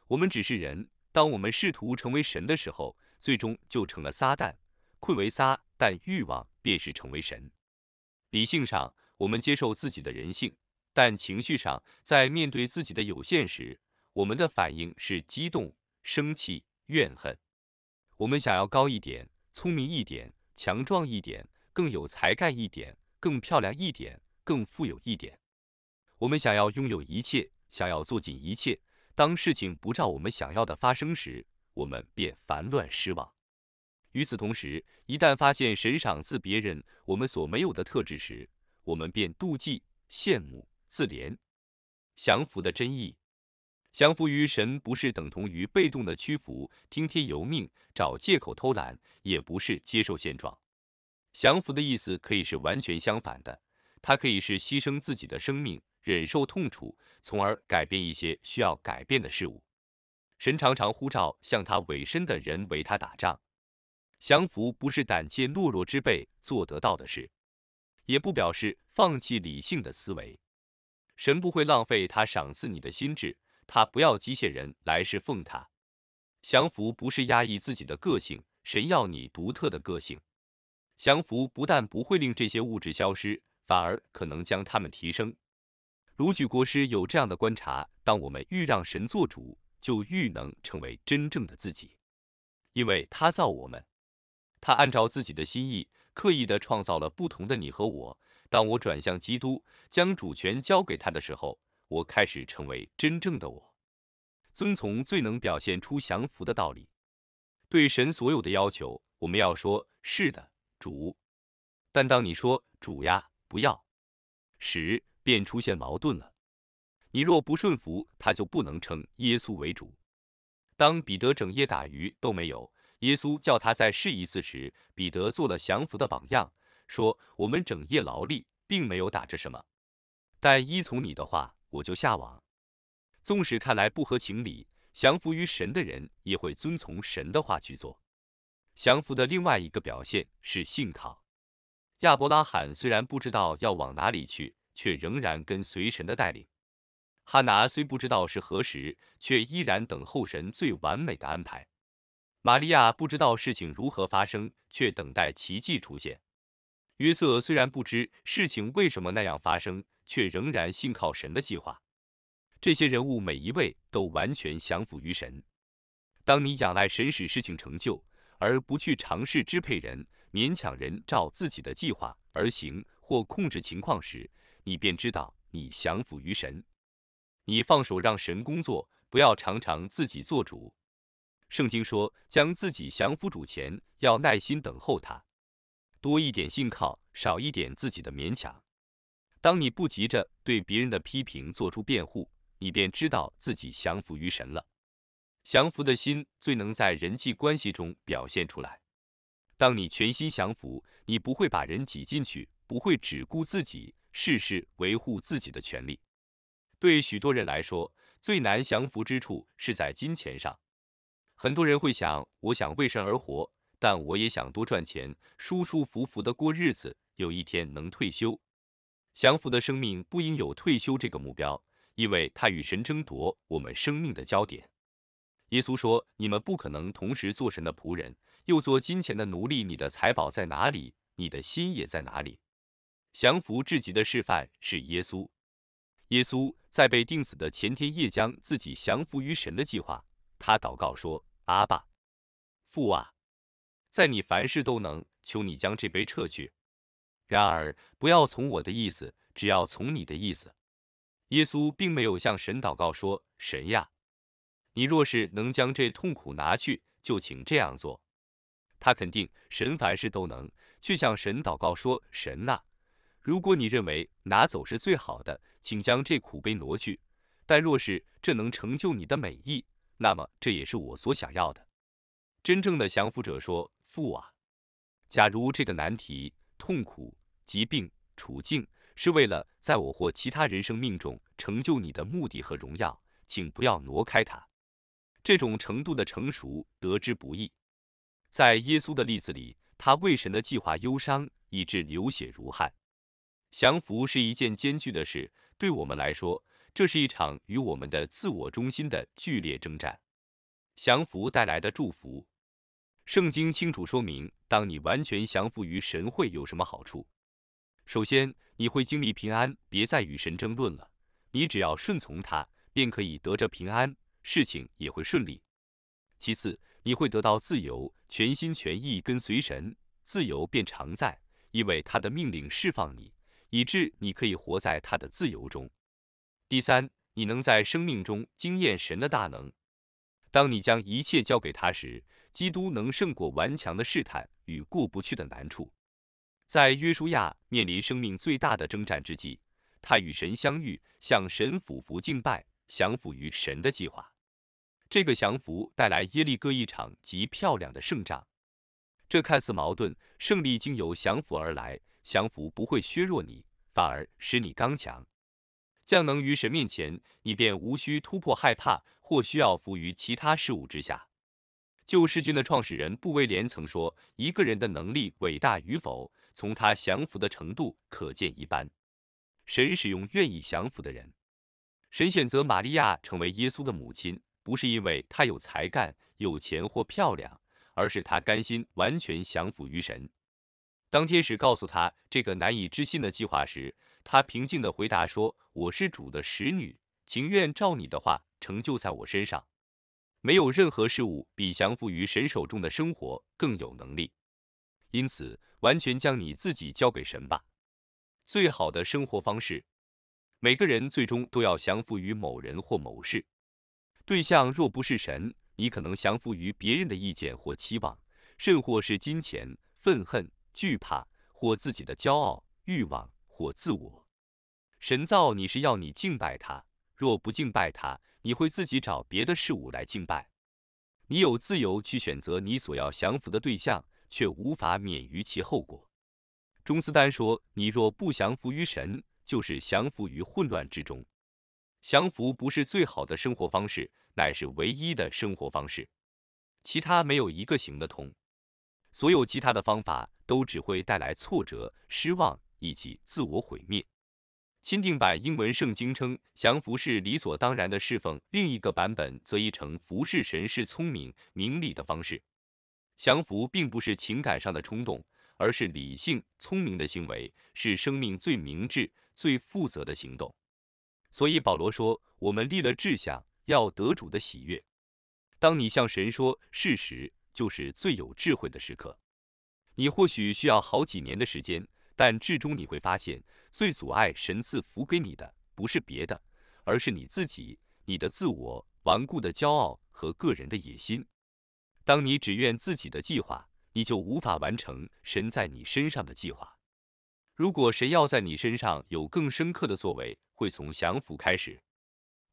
我们只是人。当我们试图成为神的时候，最终就成了撒旦，困为撒旦欲望便是成为神。理性上，我们接受自己的人性，但情绪上，在面对自己的有限时，我们的反应是激动。生气、怨恨。我们想要高一点，聪明一点，强壮一点，更有才干一点，更漂亮一点，更富有一点。我们想要拥有一切，想要做尽一切。当事情不照我们想要的发生时，我们便烦乱失望。与此同时，一旦发现神赏赐别人我们所没有的特质时，我们便妒忌、羡慕、自怜。降服的真意。降服于神不是等同于被动的屈服、听天由命、找借口偷懒，也不是接受现状。降服的意思可以是完全相反的，它可以是牺牲自己的生命、忍受痛楚，从而改变一些需要改变的事物。神常常呼召向他委身的人为他打仗。降服不是胆怯懦弱之辈做得到的事，也不表示放弃理性的思维。神不会浪费他赏赐你的心智。他不要机械人来侍奉他，降服不是压抑自己的个性，神要你独特的个性。降服不但不会令这些物质消失，反而可能将它们提升。卢举国师有这样的观察：当我们欲让神做主，就愈能成为真正的自己，因为他造我们，他按照自己的心意刻意的创造了不同的你和我。当我转向基督，将主权交给他的时候。我开始成为真正的我，遵从最能表现出降服的道理。对神所有的要求，我们要说是的，主。但当你说主呀，不要时，便出现矛盾了。你若不顺服，他就不能称耶稣为主。当彼得整夜打鱼都没有，耶稣叫他再试一次时，彼得做了降服的榜样，说：“我们整夜劳力，并没有打着什么，但依从你的话。”我就下网。纵使看来不合情理，降服于神的人也会遵从神的话去做。降服的另外一个表现是信靠。亚伯拉罕虽然不知道要往哪里去，却仍然跟随神的带领。哈拿虽不知道是何时，却依然等候神最完美的安排。玛利亚不知道事情如何发生，却等待奇迹出现。约瑟虽然不知事情为什么那样发生。却仍然信靠神的计划。这些人物每一位都完全降服于神。当你仰赖神使事情成就，而不去尝试支配人、勉强人照自己的计划而行或控制情况时，你便知道你降服于神。你放手让神工作，不要常常自己做主。圣经说：“将自己降服主前，要耐心等候他。”多一点信靠，少一点自己的勉强。当你不急着对别人的批评做出辩护，你便知道自己降服于神了。降服的心最能在人际关系中表现出来。当你全心降服，你不会把人挤进去，不会只顾自己，事事维护自己的权利。对许多人来说，最难降服之处是在金钱上。很多人会想，我想为神而活，但我也想多赚钱，舒舒服服的过日子，有一天能退休。降服的生命不应有退休这个目标，因为他与神争夺我们生命的焦点。耶稣说：“你们不可能同时做神的仆人，又做金钱的奴隶。你的财宝在哪里，你的心也在哪里。”降服至极的示范是耶稣。耶稣在被钉死的前天夜，将自己降服于神的计划。他祷告说：“阿爸，父啊，在你凡事都能，求你将这杯撤去。”然而，不要从我的意思，只要从你的意思。耶稣并没有向神祷告说：“神呀，你若是能将这痛苦拿去，就请这样做。”他肯定神凡事都能，却向神祷告说：“神呐，如果你认为拿走是最好的，请将这苦杯挪去。但若是这能成就你的美意，那么这也是我所想要的。”真正的降服者说：“父啊，假如这个难题、痛苦……”疾病处境是为了在我或其他人生命中成就你的目的和荣耀，请不要挪开它。这种程度的成熟得之不易。在耶稣的例子里，他为神的计划忧伤，以致流血如汗。降服是一件艰巨的事，对我们来说，这是一场与我们的自我中心的剧烈征战。降服带来的祝福，圣经清楚说明，当你完全降服于神，会有什么好处。首先，你会经历平安，别再与神争论了。你只要顺从他，便可以得着平安，事情也会顺利。其次，你会得到自由，全心全意跟随神，自由便常在，因为他的命令释放你，以致你可以活在他的自由中。第三，你能在生命中经验神的大能。当你将一切交给他时，基督能胜过顽强的试探与过不去的难处。在约书亚面临生命最大的征战之际，他与神相遇，向神俯伏敬拜，降服于神的计划。这个降服带来耶利哥一场极漂亮的胜仗。这看似矛盾，胜利经由降服而来。降服不会削弱你，反而使你刚强。降能于神面前，你便无需突破害怕或需要服于其他事物之下。旧世军的创始人布威廉曾说：“一个人的能力伟大与否。”从他降服的程度可见一斑。神使用愿意降服的人，神选择玛利亚成为耶稣的母亲，不是因为她有才干、有钱或漂亮，而是她甘心完全降服于神。当天使告诉她这个难以置信的计划时，她平静的回答说：“我是主的使女，情愿照你的话成就在我身上。”没有任何事物比降服于神手中的生活更有能力。因此，完全将你自己交给神吧。最好的生活方式，每个人最终都要降服于某人或某事。对象若不是神，你可能降服于别人的意见或期望，甚或是金钱、愤恨、惧怕，或自己的骄傲、欲望或自我。神造你是要你敬拜他，若不敬拜他，你会自己找别的事物来敬拜。你有自由去选择你所要降服的对象。却无法免于其后果。钟斯丹说：“你若不降服于神，就是降服于混乱之中。降服不是最好的生活方式，乃是唯一的生活方式。其他没有一个行得通，所有其他的方法都只会带来挫折、失望以及自我毁灭。”钦定版英文圣经称，降服是理所当然的侍奉；另一个版本则译成“服侍神是聪明明理的方式”。降服并不是情感上的冲动，而是理性、聪明的行为，是生命最明智、最负责的行动。所以保罗说：“我们立了志向，要得主的喜悦。”当你向神说事实，就是最有智慧的时刻。你或许需要好几年的时间，但至终你会发现，最阻碍神赐福给你的，不是别的，而是你自己、你的自我、顽固的骄傲和个人的野心。当你只愿自己的计划，你就无法完成神在你身上的计划。如果神要在你身上有更深刻的作为，会从降服开始。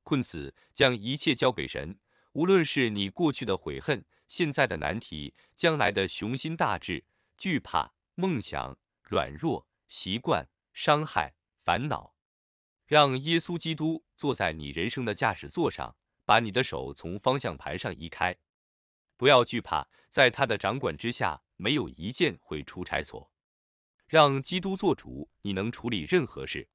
困此，将一切交给神，无论是你过去的悔恨、现在的难题、将来的雄心大志、惧怕、梦想、软弱、习惯、伤害、烦恼，让耶稣基督坐在你人生的驾驶座上，把你的手从方向盘上移开。不要惧怕，在他的掌管之下，没有一件会出差错。让基督做主，你能处理任何事。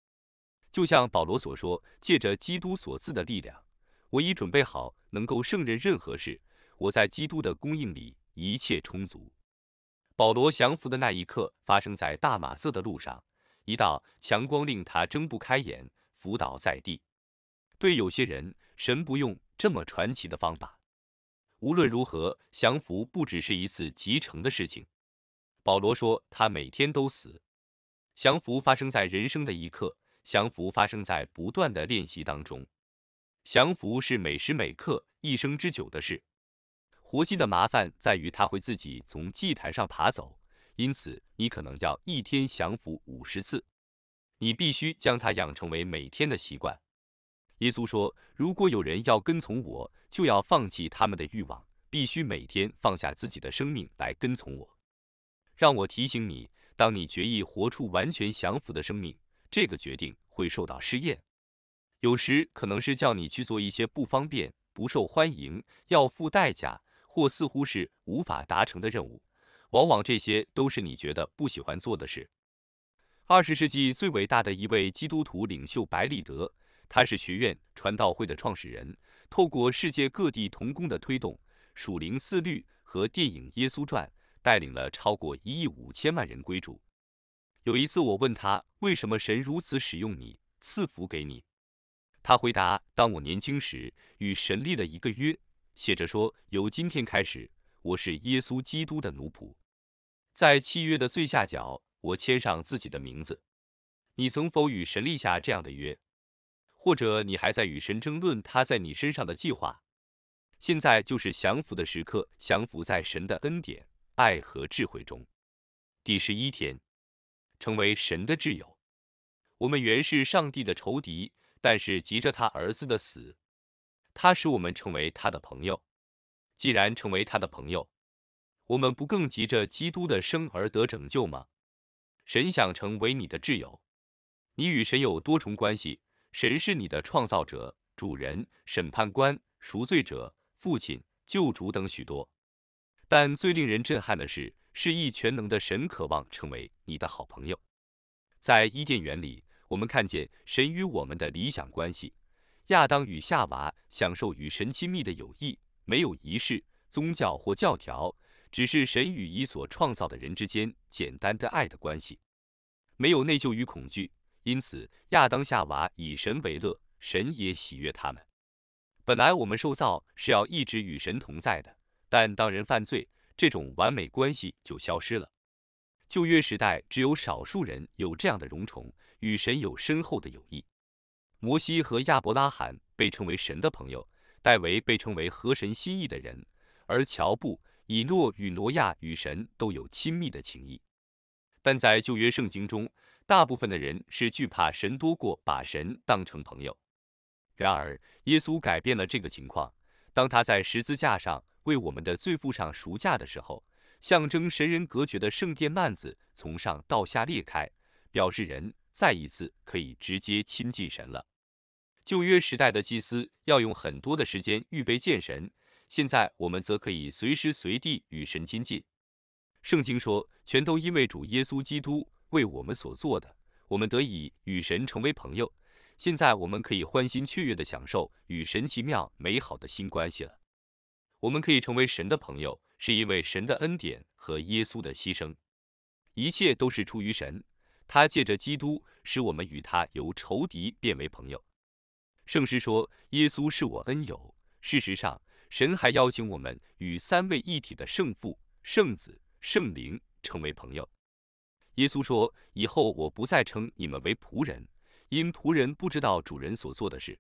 就像保罗所说：“借着基督所赐的力量，我已准备好能够胜任任何事。我在基督的供应里，一切充足。”保罗降服的那一刻，发生在大马色的路上，一道强光令他睁不开眼，伏倒在地。对有些人，神不用这么传奇的方法。无论如何，降服不只是一次即成的事情。保罗说，他每天都死。降服发生在人生的一刻，降服发生在不断的练习当中，降服是每时每刻、一生之久的事。活祭的麻烦在于它会自己从祭坛上爬走，因此你可能要一天降服五十次。你必须将它养成为每天的习惯。耶稣说：“如果有人要跟从我，就要放弃他们的欲望，必须每天放下自己的生命来跟从我。”让我提醒你，当你决意活出完全降服的生命，这个决定会受到试验。有时可能是叫你去做一些不方便、不受欢迎、要付代价，或似乎是无法达成的任务。往往这些都是你觉得不喜欢做的事。二十世纪最伟大的一位基督徒领袖白利德。他是学院传道会的创始人，透过世界各地童工的推动，《属灵四律》和电影《耶稣传》，带领了超过一亿五千万人归主。有一次，我问他为什么神如此使用你，赐福给你。他回答：“当我年轻时，与神立了一个约，写着说，由今天开始，我是耶稣基督的奴仆。在契约的最下角，我签上自己的名字。你曾否与神立下这样的约？”或者你还在与神争论他在你身上的计划？现在就是降服的时刻，降服在神的恩典、爱和智慧中。第十一天，成为神的挚友。我们原是上帝的仇敌，但是急着他儿子的死，他使我们成为他的朋友。既然成为他的朋友，我们不更急着基督的生而得拯救吗？神想成为你的挚友，你与神有多重关系？神是你的创造者、主人、审判官、赎罪者、父亲、救主等许多。但最令人震撼的是，是一全能的神渴望成为你的好朋友。在伊甸园里，我们看见神与我们的理想关系：亚当与夏娃享受与神亲密的友谊，没有仪式、宗教或教条，只是神与已所创造的人之间简单的爱的关系，没有内疚与恐惧。因此，亚当、夏娃以神为乐，神也喜悦他们。本来我们受造是要一直与神同在的，但当人犯罪，这种完美关系就消失了。旧约时代只有少数人有这样的荣宠，与神有深厚的友谊。摩西和亚伯拉罕被称为神的朋友，戴维被称为合神心意的人，而乔布、以诺与挪亚与神都有亲密的情谊。但在旧约圣经中，大部分的人是惧怕神多过把神当成朋友。然而，耶稣改变了这个情况。当他在十字架上为我们的罪负上赎价的时候，象征神人隔绝的圣殿幔子从上到下裂开，表示人再一次可以直接亲近神了。旧约时代的祭司要用很多的时间预备见神，现在我们则可以随时随地与神亲近。圣经说，全都因为主耶稣基督。为我们所做的，我们得以与神成为朋友。现在我们可以欢欣雀跃地享受与神奇妙美好的新关系了。我们可以成为神的朋友，是因为神的恩典和耶稣的牺牲。一切都是出于神，他借着基督使我们与他由仇敌变为朋友。圣诗说：“耶稣是我恩友。”事实上，神还邀请我们与三位一体的圣父、圣子、圣灵成为朋友。耶稣说：“以后我不再称你们为仆人，因仆人不知道主人所做的事；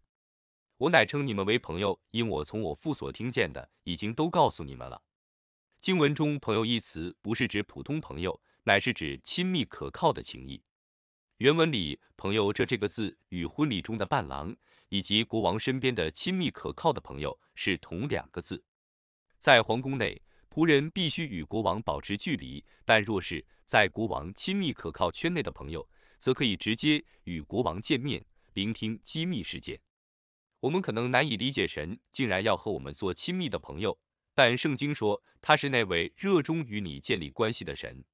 我乃称你们为朋友，因我从我父所听见的已经都告诉你们了。”经文中“朋友”一词不是指普通朋友，乃是指亲密可靠的情谊。原文里“朋友”这这个字与婚礼中的伴郎以及国王身边的亲密可靠的朋友是同两个字，在皇宫内。仆人必须与国王保持距离，但若是在国王亲密可靠圈内的朋友，则可以直接与国王见面，聆听机密事件。我们可能难以理解神竟然要和我们做亲密的朋友，但圣经说他是那位热衷与你建立关系的神。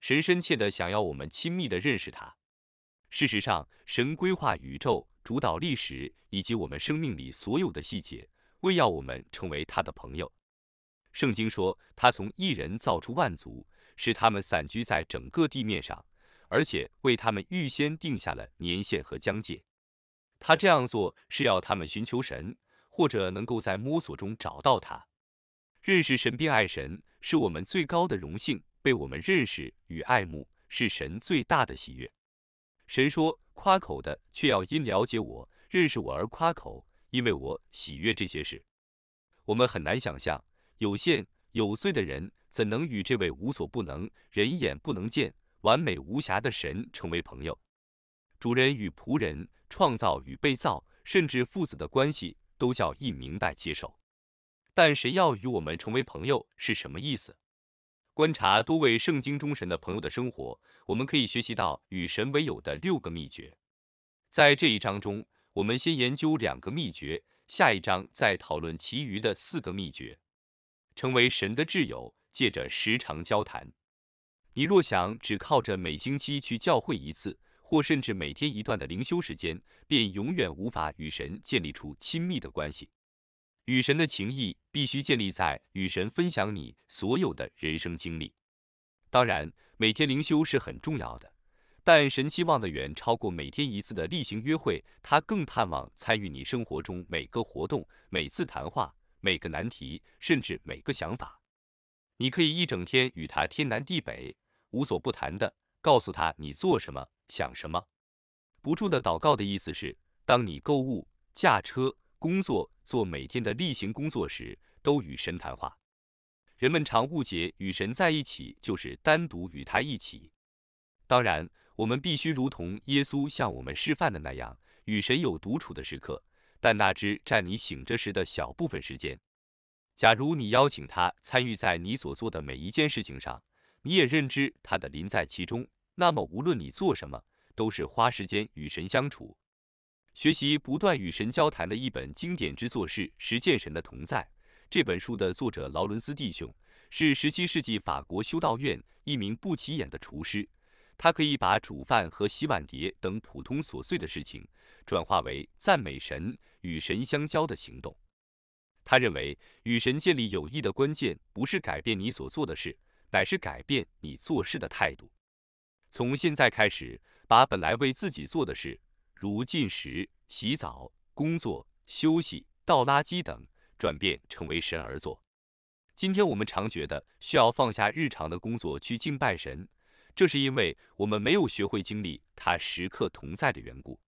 神深切的想要我们亲密的认识他。事实上，神规划宇宙、主导历史以及我们生命里所有的细节，为要我们成为他的朋友。圣经说，他从一人造出万族，使他们散居在整个地面上，而且为他们预先定下了年限和疆界。他这样做是要他们寻求神，或者能够在摸索中找到他。认识神并爱神是我们最高的荣幸，被我们认识与爱慕是神最大的喜悦。神说：“夸口的却要因了解我、认识我而夸口，因为我喜悦这些事。”我们很难想象。有限有罪的人怎能与这位无所不能、人眼不能见、完美无瑕的神成为朋友？主人与仆人、创造与被造，甚至父子的关系都叫一明白接受。但谁要与我们成为朋友是什么意思？观察多位圣经中神的朋友的生活，我们可以学习到与神为友的六个秘诀。在这一章中，我们先研究两个秘诀，下一章再讨论其余的四个秘诀。成为神的挚友，借着时常交谈。你若想只靠着每星期去教会一次，或甚至每天一段的灵修时间，便永远无法与神建立出亲密的关系。与神的情谊必须建立在与神分享你所有的人生经历。当然，每天灵修是很重要的，但神期望的远超过每天一次的例行约会，他更盼望参与你生活中每个活动、每次谈话。每个难题，甚至每个想法，你可以一整天与他天南地北、无所不谈的，告诉他你做什么、想什么。不住的祷告的意思是，当你购物、驾车、工作、做每天的例行工作时，都与神谈话。人们常误解与神在一起就是单独与他一起。当然，我们必须如同耶稣向我们示范的那样，与神有独处的时刻。但那只占你醒着时的小部分时间。假如你邀请他参与在你所做的每一件事情上，你也认知他的临在其中，那么无论你做什么，都是花时间与神相处，学习不断与神交谈的一本经典之作是《实践神的同在》。这本书的作者劳伦斯弟兄是17世纪法国修道院一名不起眼的厨师，他可以把煮饭和洗碗碟等普通琐碎的事情转化为赞美神。与神相交的行动，他认为与神建立友谊的关键不是改变你所做的事，乃是改变你做事的态度。从现在开始，把本来为自己做的事，如进食、洗澡、工作、休息、倒垃圾等，转变成为神而做。今天我们常觉得需要放下日常的工作去敬拜神，这是因为我们没有学会经历他时刻同在的缘故。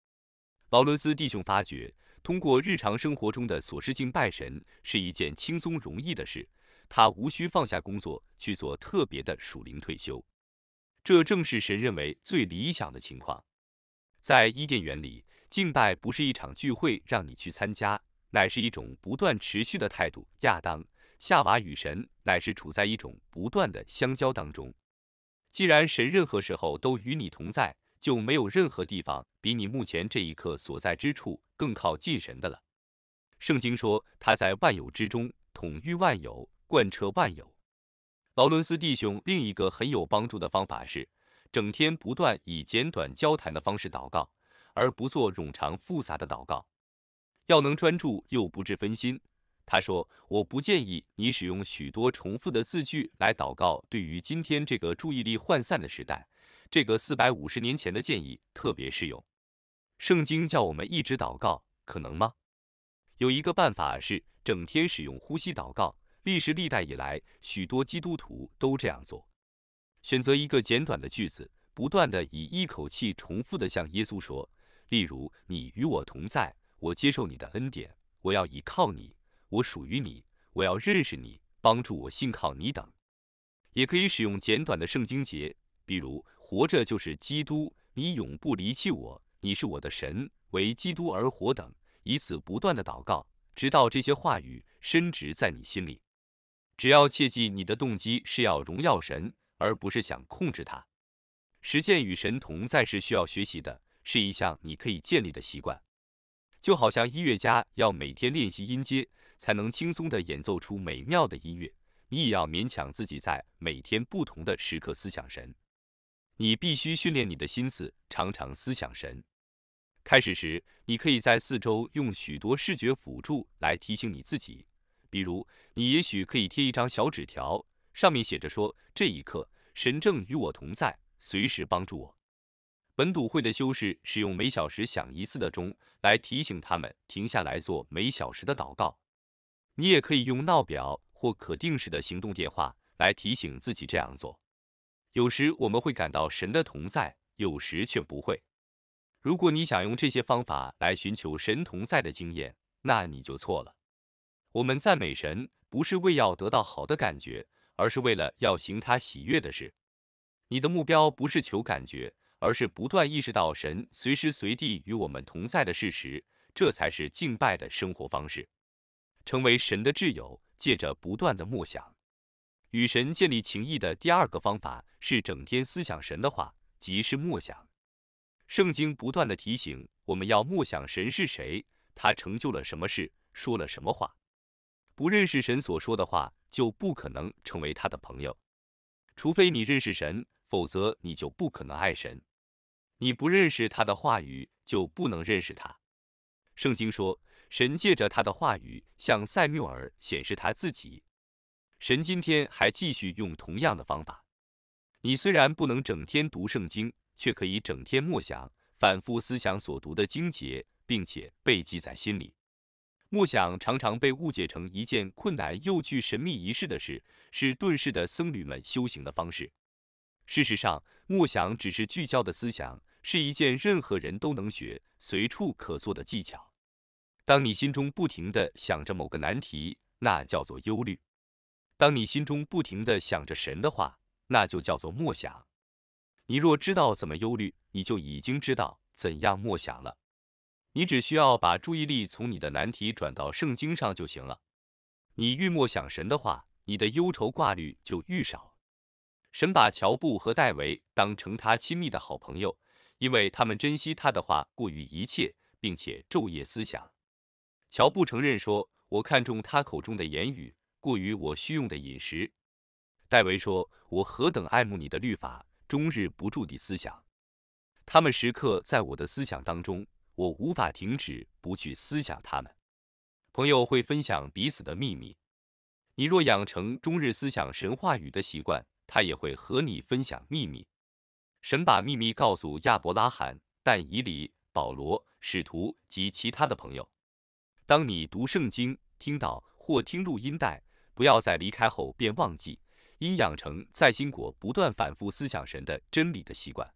劳伦斯弟兄发觉。通过日常生活中的琐事敬拜神是一件轻松容易的事，他无需放下工作去做特别的属灵退休，这正是神认为最理想的情况。在伊甸园里，敬拜不是一场聚会让你去参加，乃是一种不断持续的态度。亚当、夏娃与神乃是处在一种不断的相交当中。既然神任何时候都与你同在。就没有任何地方比你目前这一刻所在之处更靠近神的了。圣经说他在万有之中统御万有，贯彻万有。劳伦斯弟兄另一个很有帮助的方法是整天不断以简短交谈的方式祷告，而不做冗长复杂的祷告。要能专注又不致分心，他说我不建议你使用许多重复的字句来祷告。对于今天这个注意力涣散的时代。这个四百五十年前的建议特别适用。圣经叫我们一直祷告，可能吗？有一个办法是整天使用呼吸祷告。历史历代以来，许多基督徒都这样做。选择一个简短的句子，不断的以一口气重复的向耶稣说，例如“你与我同在，我接受你的恩典，我要依靠你，我属于你，我要认识你，帮助我信靠你等。”也可以使用简短的圣经节，比如。活着就是基督，你永不离弃我，你是我的神，为基督而活等，以此不断的祷告，直到这些话语深植在你心里。只要切记，你的动机是要荣耀神，而不是想控制他。实践与神同在是需要学习的，是一项你可以建立的习惯。就好像音乐家要每天练习音阶，才能轻松的演奏出美妙的音乐，你也要勉强自己在每天不同的时刻思想神。你必须训练你的心思，常常思想神。开始时，你可以在四周用许多视觉辅助来提醒你自己，比如你也许可以贴一张小纸条，上面写着说：“这一刻，神正与我同在，随时帮助我。”本笃会的修士使用每小时响一次的钟来提醒他们停下来做每小时的祷告。你也可以用闹表或可定时的行动电话来提醒自己这样做。有时我们会感到神的同在，有时却不会。如果你想用这些方法来寻求神同在的经验，那你就错了。我们赞美神，不是为要得到好的感觉，而是为了要行他喜悦的事。你的目标不是求感觉，而是不断意识到神随时随地与我们同在的事实。这才是敬拜的生活方式，成为神的挚友，借着不断的默想。与神建立情谊的第二个方法是整天思想神的话，即是默想。圣经不断的提醒我们要默想神是谁，他成就了什么事，说了什么话。不认识神所说的话，就不可能成为他的朋友。除非你认识神，否则你就不可能爱神。你不认识他的话语，就不能认识他。圣经说，神借着他的话语向塞缪尔显示他自己。神今天还继续用同样的方法。你虽然不能整天读圣经，却可以整天默想，反复思想所读的经节，并且被记在心里。默想常常被误解成一件困难又具神秘仪式的事，是遁世的僧侣们修行的方式。事实上，默想只是聚焦的思想，是一件任何人都能学、随处可做的技巧。当你心中不停地想着某个难题，那叫做忧虑。当你心中不停地想着神的话，那就叫做默想。你若知道怎么忧虑，你就已经知道怎样默想了。你只需要把注意力从你的难题转到圣经上就行了。你愈默想神的话，你的忧愁挂虑就愈少。神把乔布和戴维当成他亲密的好朋友，因为他们珍惜他的话过于一切，并且昼夜思想。乔布承认说：“我看中他口中的言语。”过于我需用的饮食，戴维说：“我何等爱慕你的律法，终日不住地思想，他们时刻在我的思想当中，我无法停止不去思想他们。”朋友会分享彼此的秘密。你若养成终日思想神话语的习惯，他也会和你分享秘密。神把秘密告诉亚伯拉罕、但以理、保罗、使徒及其他的朋友。当你读圣经、听到或听录音带，不要在离开后便忘记，应养成在心果不断反复思想神的真理的习惯。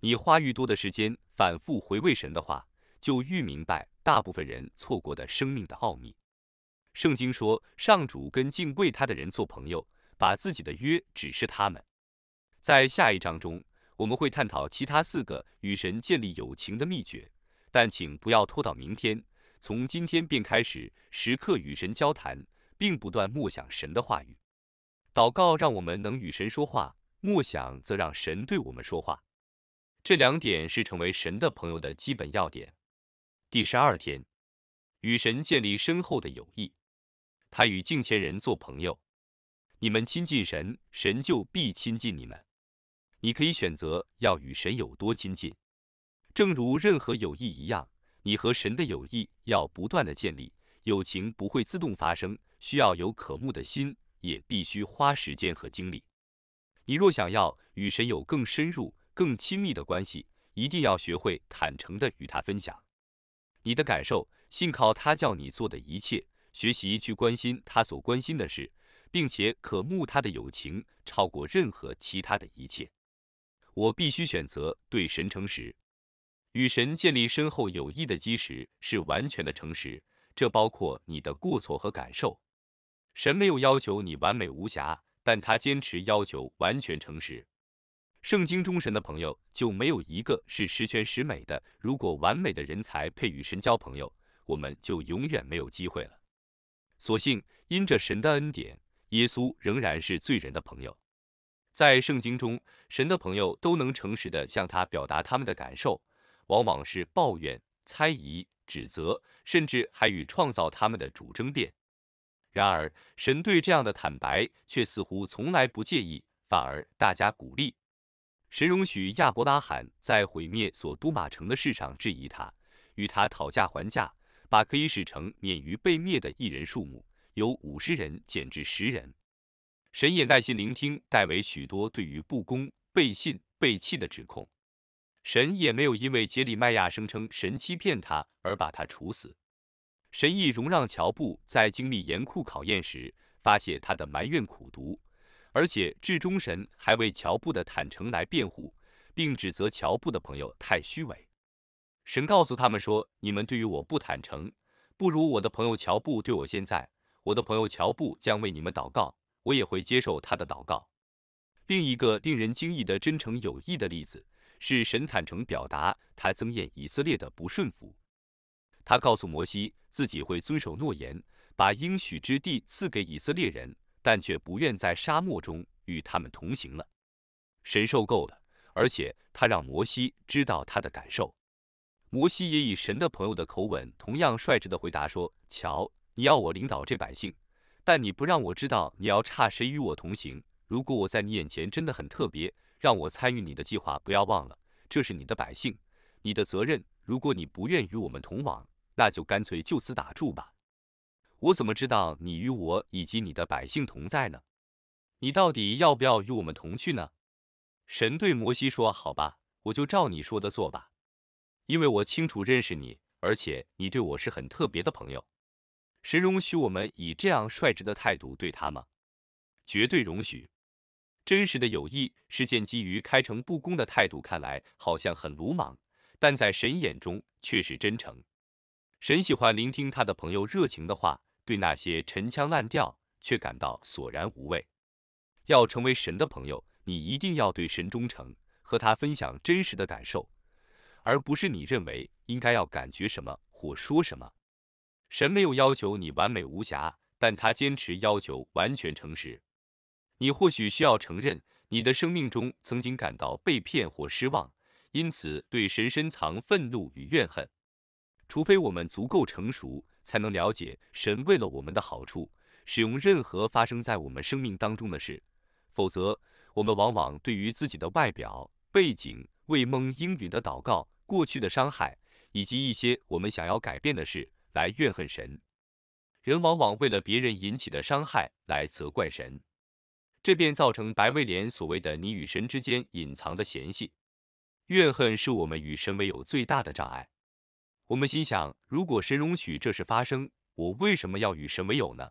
你花愈多的时间反复回味神的话，就愈明白大部分人错过的生命的奥秘。圣经说，上主跟敬畏他的人做朋友，把自己的约指示他们。在下一章中，我们会探讨其他四个与神建立友情的秘诀，但请不要拖到明天，从今天便开始时刻与神交谈。并不断默想神的话语，祷告让我们能与神说话，默想则让神对我们说话。这两点是成为神的朋友的基本要点。第十二天，与神建立深厚的友谊。他与敬虔人做朋友，你们亲近神，神就必亲近你们。你可以选择要与神有多亲近。正如任何友谊一样，你和神的友谊要不断的建立，友情不会自动发生。需要有渴慕的心，也必须花时间和精力。你若想要与神有更深入、更亲密的关系，一定要学会坦诚地与他分享你的感受，信靠他叫你做的一切，学习去关心他所关心的事，并且渴慕他的友情超过任何其他的一切。我必须选择对神诚实。与神建立深厚友谊的基石是完全的诚实，这包括你的过错和感受。神没有要求你完美无瑕，但他坚持要求完全诚实。圣经中神的朋友就没有一个是十全十美的。如果完美的人才配与神交朋友，我们就永远没有机会了。所幸因着神的恩典，耶稣仍然是罪人的朋友。在圣经中，神的朋友都能诚实的向他表达他们的感受，往往是抱怨、猜疑、指责，甚至还与创造他们的主争辩。然而，神对这样的坦白却似乎从来不介意，反而大家鼓励。神容许亚伯拉罕在毁灭所都马城的事上质疑他，与他讨价还价，把可以使城免于被灭的一人数目由五十人减至十人。神也耐心聆听戴维许多对于不公、背信、背弃的指控。神也没有因为杰里麦亚声称神欺骗他而把他处死。神意容让乔布在经历严酷考验时发泄他的埋怨苦毒，而且至终神还为乔布的坦诚来辩护，并指责乔布的朋友太虚伪。神告诉他们说：“你们对于我不坦诚，不如我的朋友乔布对我现在，我的朋友乔布将为你们祷告，我也会接受他的祷告。”另一个令人惊异的真诚友谊的例子是神坦诚表达他憎厌以色列的不顺服。他告诉摩西，自己会遵守诺言，把应许之地赐给以色列人，但却不愿在沙漠中与他们同行了。神受够了，而且他让摩西知道他的感受。摩西也以神的朋友的口吻，同样率直地回答说：“瞧，你要我领导这百姓，但你不让我知道你要差谁与我同行。如果我在你眼前真的很特别，让我参与你的计划，不要忘了，这是你的百姓，你的责任。如果你不愿与我们同往，那就干脆就此打住吧。我怎么知道你与我以及你的百姓同在呢？你到底要不要与我们同去呢？神对摩西说：“好吧，我就照你说的做吧，因为我清楚认识你，而且你对我是很特别的朋友。神容许我们以这样率直的态度对他吗？绝对容许。真实的友谊是建基于开诚布公的态度，看来好像很鲁莽，但在神眼中却是真诚。”神喜欢聆听他的朋友热情的话，对那些陈腔滥调却感到索然无味。要成为神的朋友，你一定要对神忠诚，和他分享真实的感受，而不是你认为应该要感觉什么或说什么。神没有要求你完美无瑕，但他坚持要求完全诚实。你或许需要承认，你的生命中曾经感到被骗或失望，因此对神深藏愤怒与怨恨。除非我们足够成熟，才能了解神为了我们的好处使用任何发生在我们生命当中的事，否则我们往往对于自己的外表、背景、未蒙应允的祷告、过去的伤害，以及一些我们想要改变的事来怨恨神。人往往为了别人引起的伤害来责怪神，这便造成白威廉所谓的“你与神之间隐藏的嫌隙”。怨恨是我们与神为友最大的障碍。我们心想，如果神容许这事发生，我为什么要与神为友呢？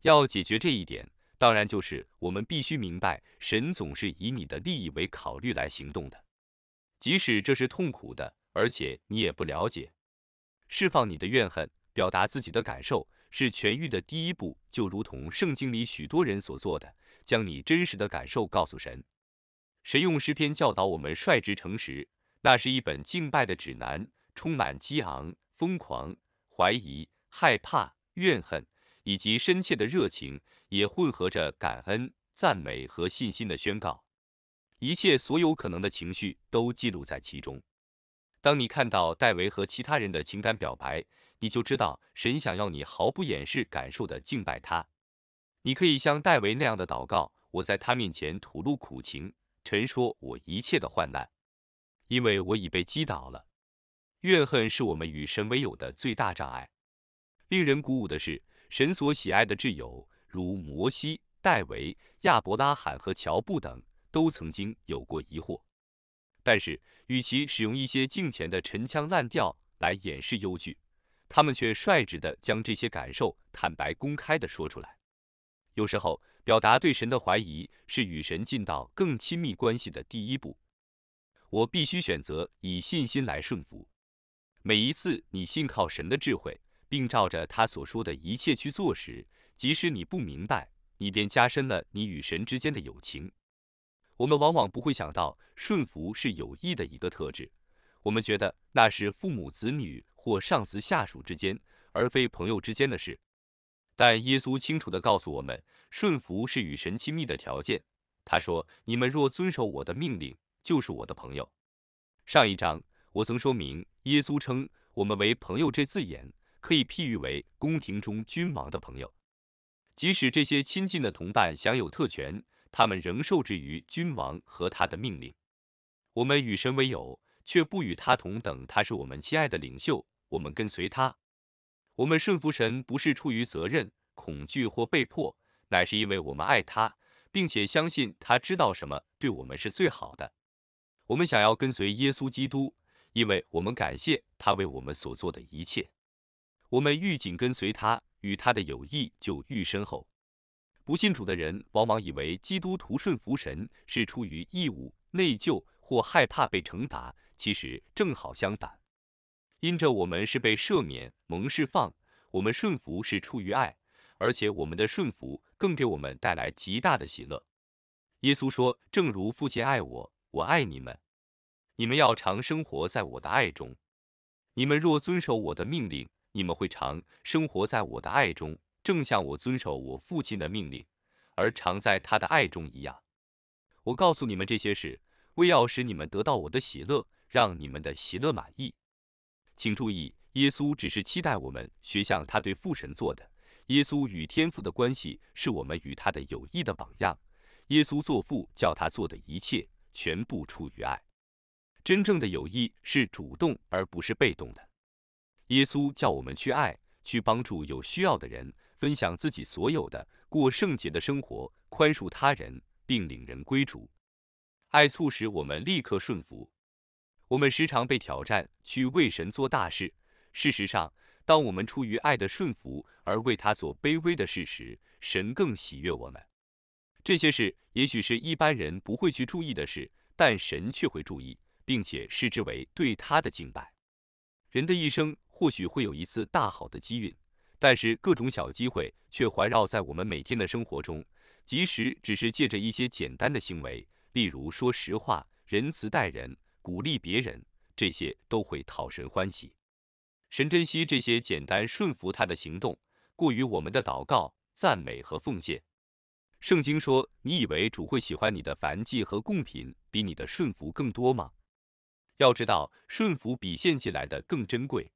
要解决这一点，当然就是我们必须明白，神总是以你的利益为考虑来行动的，即使这是痛苦的，而且你也不了解。释放你的怨恨，表达自己的感受，是痊愈的第一步，就如同圣经里许多人所做的，将你真实的感受告诉神。神用诗篇教导我们率直诚实，那是一本敬拜的指南。充满激昂、疯狂、怀疑、害怕、怨恨，以及深切的热情，也混合着感恩、赞美和信心的宣告。一切所有可能的情绪都记录在其中。当你看到戴维和其他人的情感表白，你就知道神想要你毫不掩饰感受的敬拜他。你可以像戴维那样的祷告：“我在他面前吐露苦情，陈说我一切的患难，因为我已被击倒了。”怨恨是我们与神为友的最大障碍。令人鼓舞的是，神所喜爱的挚友，如摩西、戴维、亚伯拉罕和乔布等，都曾经有过疑惑。但是，与其使用一些镜前的陈腔滥调来掩饰忧惧，他们却率直地将这些感受坦白、公开地说出来。有时候，表达对神的怀疑是与神进到更亲密关系的第一步。我必须选择以信心来顺服。每一次你信靠神的智慧，并照着他所说的一切去做时，即使你不明白，你便加深了你与神之间的友情。我们往往不会想到顺服是有益的一个特质，我们觉得那是父母子女或上司下属之间，而非朋友之间的事。但耶稣清楚地告诉我们，顺服是与神亲密的条件。他说：“你们若遵守我的命令，就是我的朋友。”上一章。我曾说明，耶稣称我们为朋友这字眼，可以譬喻为宫廷中君王的朋友。即使这些亲近的同伴享有特权，他们仍受制于君王和他的命令。我们与神为友，却不与他同等。他是我们亲爱的领袖，我们跟随他。我们顺服神，不是出于责任、恐惧或被迫，乃是因为我们爱他，并且相信他知道什么对我们是最好的。我们想要跟随耶稣基督。因为我们感谢他为我们所做的一切，我们愈紧跟随他与他的友谊就愈深厚。不信主的人往往以为基督徒顺服神是出于义务、内疚或害怕被惩罚，其实正好相反。因着我们是被赦免、蒙释放，我们顺服是出于爱，而且我们的顺服更给我们带来极大的喜乐。耶稣说：“正如父亲爱我，我爱你们。”你们要常生活在我的爱中。你们若遵守我的命令，你们会常生活在我的爱中，正像我遵守我父亲的命令，而常在他的爱中一样。我告诉你们这些事，为要使你们得到我的喜乐，让你们的喜乐满意。请注意，耶稣只是期待我们学像他对父神做的。耶稣与天父的关系是我们与他的友谊的榜样。耶稣作父，叫他做的一切，全部出于爱。真正的友谊是主动而不是被动的。耶稣叫我们去爱，去帮助有需要的人，分享自己所有的，过圣洁的生活，宽恕他人，并领人归主。爱促使我们立刻顺服。我们时常被挑战去为神做大事。事实上，当我们出于爱的顺服而为他做卑微的事时，神更喜悦我们。这些事也许是一般人不会去注意的事，但神却会注意。并且视之为对他的敬拜。人的一生或许会有一次大好的机运，但是各种小机会却环绕在我们每天的生活中。即使只是借着一些简单的行为，例如说实话、仁慈待人、鼓励别人，这些都会讨神欢喜。神珍惜这些简单顺服他的行动，过于我们的祷告、赞美和奉献。圣经说：“你以为主会喜欢你的凡祭和贡品，比你的顺服更多吗？”要知道，顺服比献祭来的更珍贵。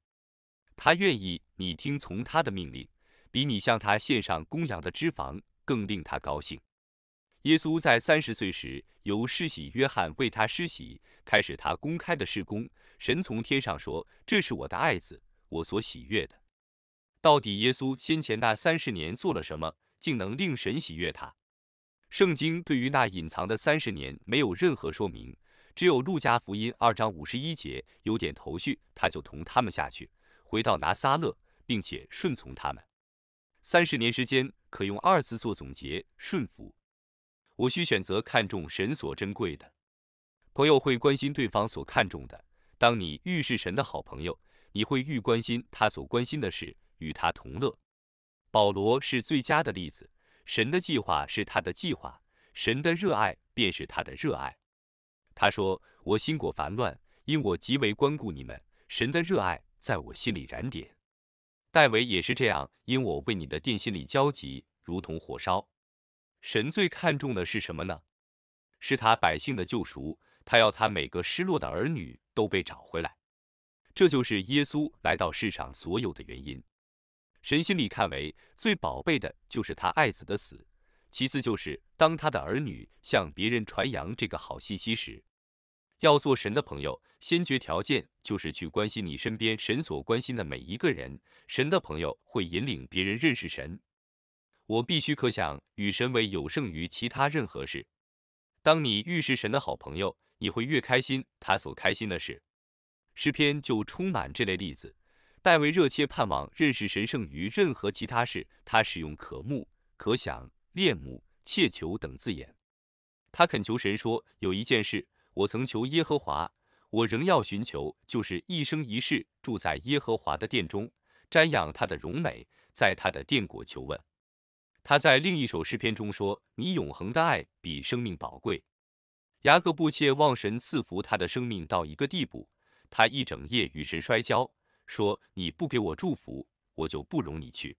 他愿意你听从他的命令，比你向他献上供养的脂肪更令他高兴。耶稣在三十岁时，由施洗约翰为他施洗，开始他公开的施工。神从天上说：“这是我的爱子，我所喜悦的。”到底耶稣先前那三十年做了什么，竟能令神喜悦他？圣经对于那隐藏的三十年没有任何说明。只有路加福音二章五十一节有点头绪，他就同他们下去，回到拿撒勒，并且顺从他们。三十年时间可用二字做总结：顺服。我需选择看重神所珍贵的。朋友会关心对方所看重的。当你愈是神的好朋友，你会愈关心他所关心的事，与他同乐。保罗是最佳的例子。神的计划是他的计划，神的热爱便是他的热爱。他说：“我心果烦乱，因我极为关顾你们。神的热爱在我心里燃点。”戴维也是这样，因我为你的电心里焦急，如同火烧。神最看重的是什么呢？是他百姓的救赎。他要他每个失落的儿女都被找回来。这就是耶稣来到世上所有的原因。神心里看为最宝贝的，就是他爱子的死。其次就是当他的儿女向别人传扬这个好信息时。要做神的朋友，先决条件就是去关心你身边神所关心的每一个人。神的朋友会引领别人认识神。我必须可想与神为友胜于其他任何事。当你遇是神的好朋友，你会越开心他所开心的事。诗篇就充满这类例子。戴维热切盼望认识神胜于任何其他事，他使用可慕、可想、恋慕、切求等字眼。他恳求神说，有一件事。我曾求耶和华，我仍要寻求，就是一生一世住在耶和华的殿中，瞻仰他的荣美，在他的殿国求问。他在另一首诗篇中说：“你永恒的爱比生命宝贵。”雅各布切望神赐福他的生命到一个地步，他一整夜与神摔跤，说：“你不给我祝福，我就不容你去。”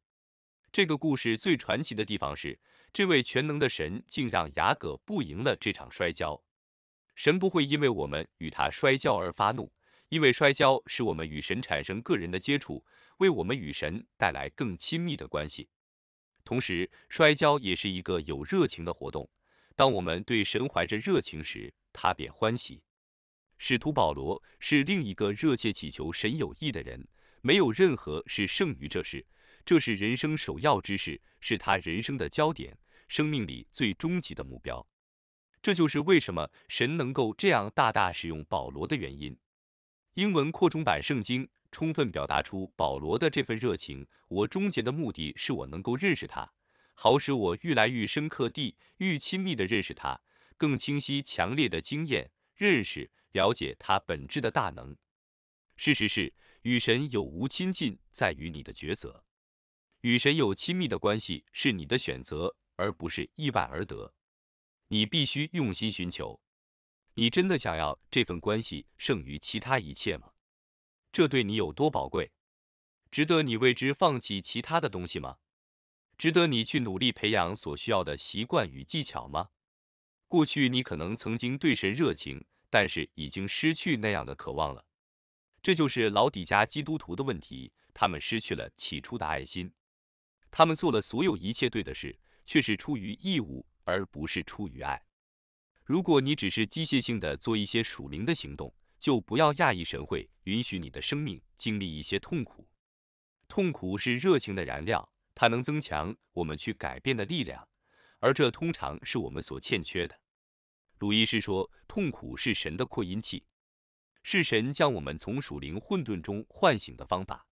这个故事最传奇的地方是，这位全能的神竟让雅各不赢了这场摔跤。神不会因为我们与他摔跤而发怒，因为摔跤使我们与神产生个人的接触，为我们与神带来更亲密的关系。同时，摔跤也是一个有热情的活动。当我们对神怀着热情时，他便欢喜。使徒保罗是另一个热切祈求神友谊的人。没有任何是胜于这事，这是人生首要之事，是他人生的焦点，生命里最终极的目标。这就是为什么神能够这样大大使用保罗的原因。英文扩充版圣经充分表达出保罗的这份热情。我终结的目的是我能够认识他，好使我愈来愈深刻地、愈亲密地认识他，更清晰、强烈的经验认识、了解他本质的大能。事实是，与神有无亲近在于你的抉择；与神有亲密的关系是你的选择，而不是意外而得。你必须用心寻求。你真的想要这份关系胜于其他一切吗？这对你有多宝贵？值得你为之放弃其他的东西吗？值得你去努力培养所需要的习惯与技巧吗？过去你可能曾经对神热情，但是已经失去那样的渴望了。这就是老底家基督徒的问题：他们失去了起初的爱心。他们做了所有一切对的事，却是出于义务。而不是出于爱。如果你只是机械性的做一些属灵的行动，就不要讶异神会允许你的生命经历一些痛苦。痛苦是热情的燃料，它能增强我们去改变的力量，而这通常是我们所欠缺的。鲁伊斯说：“痛苦是神的扩音器，是神将我们从属灵混沌中唤醒的方法。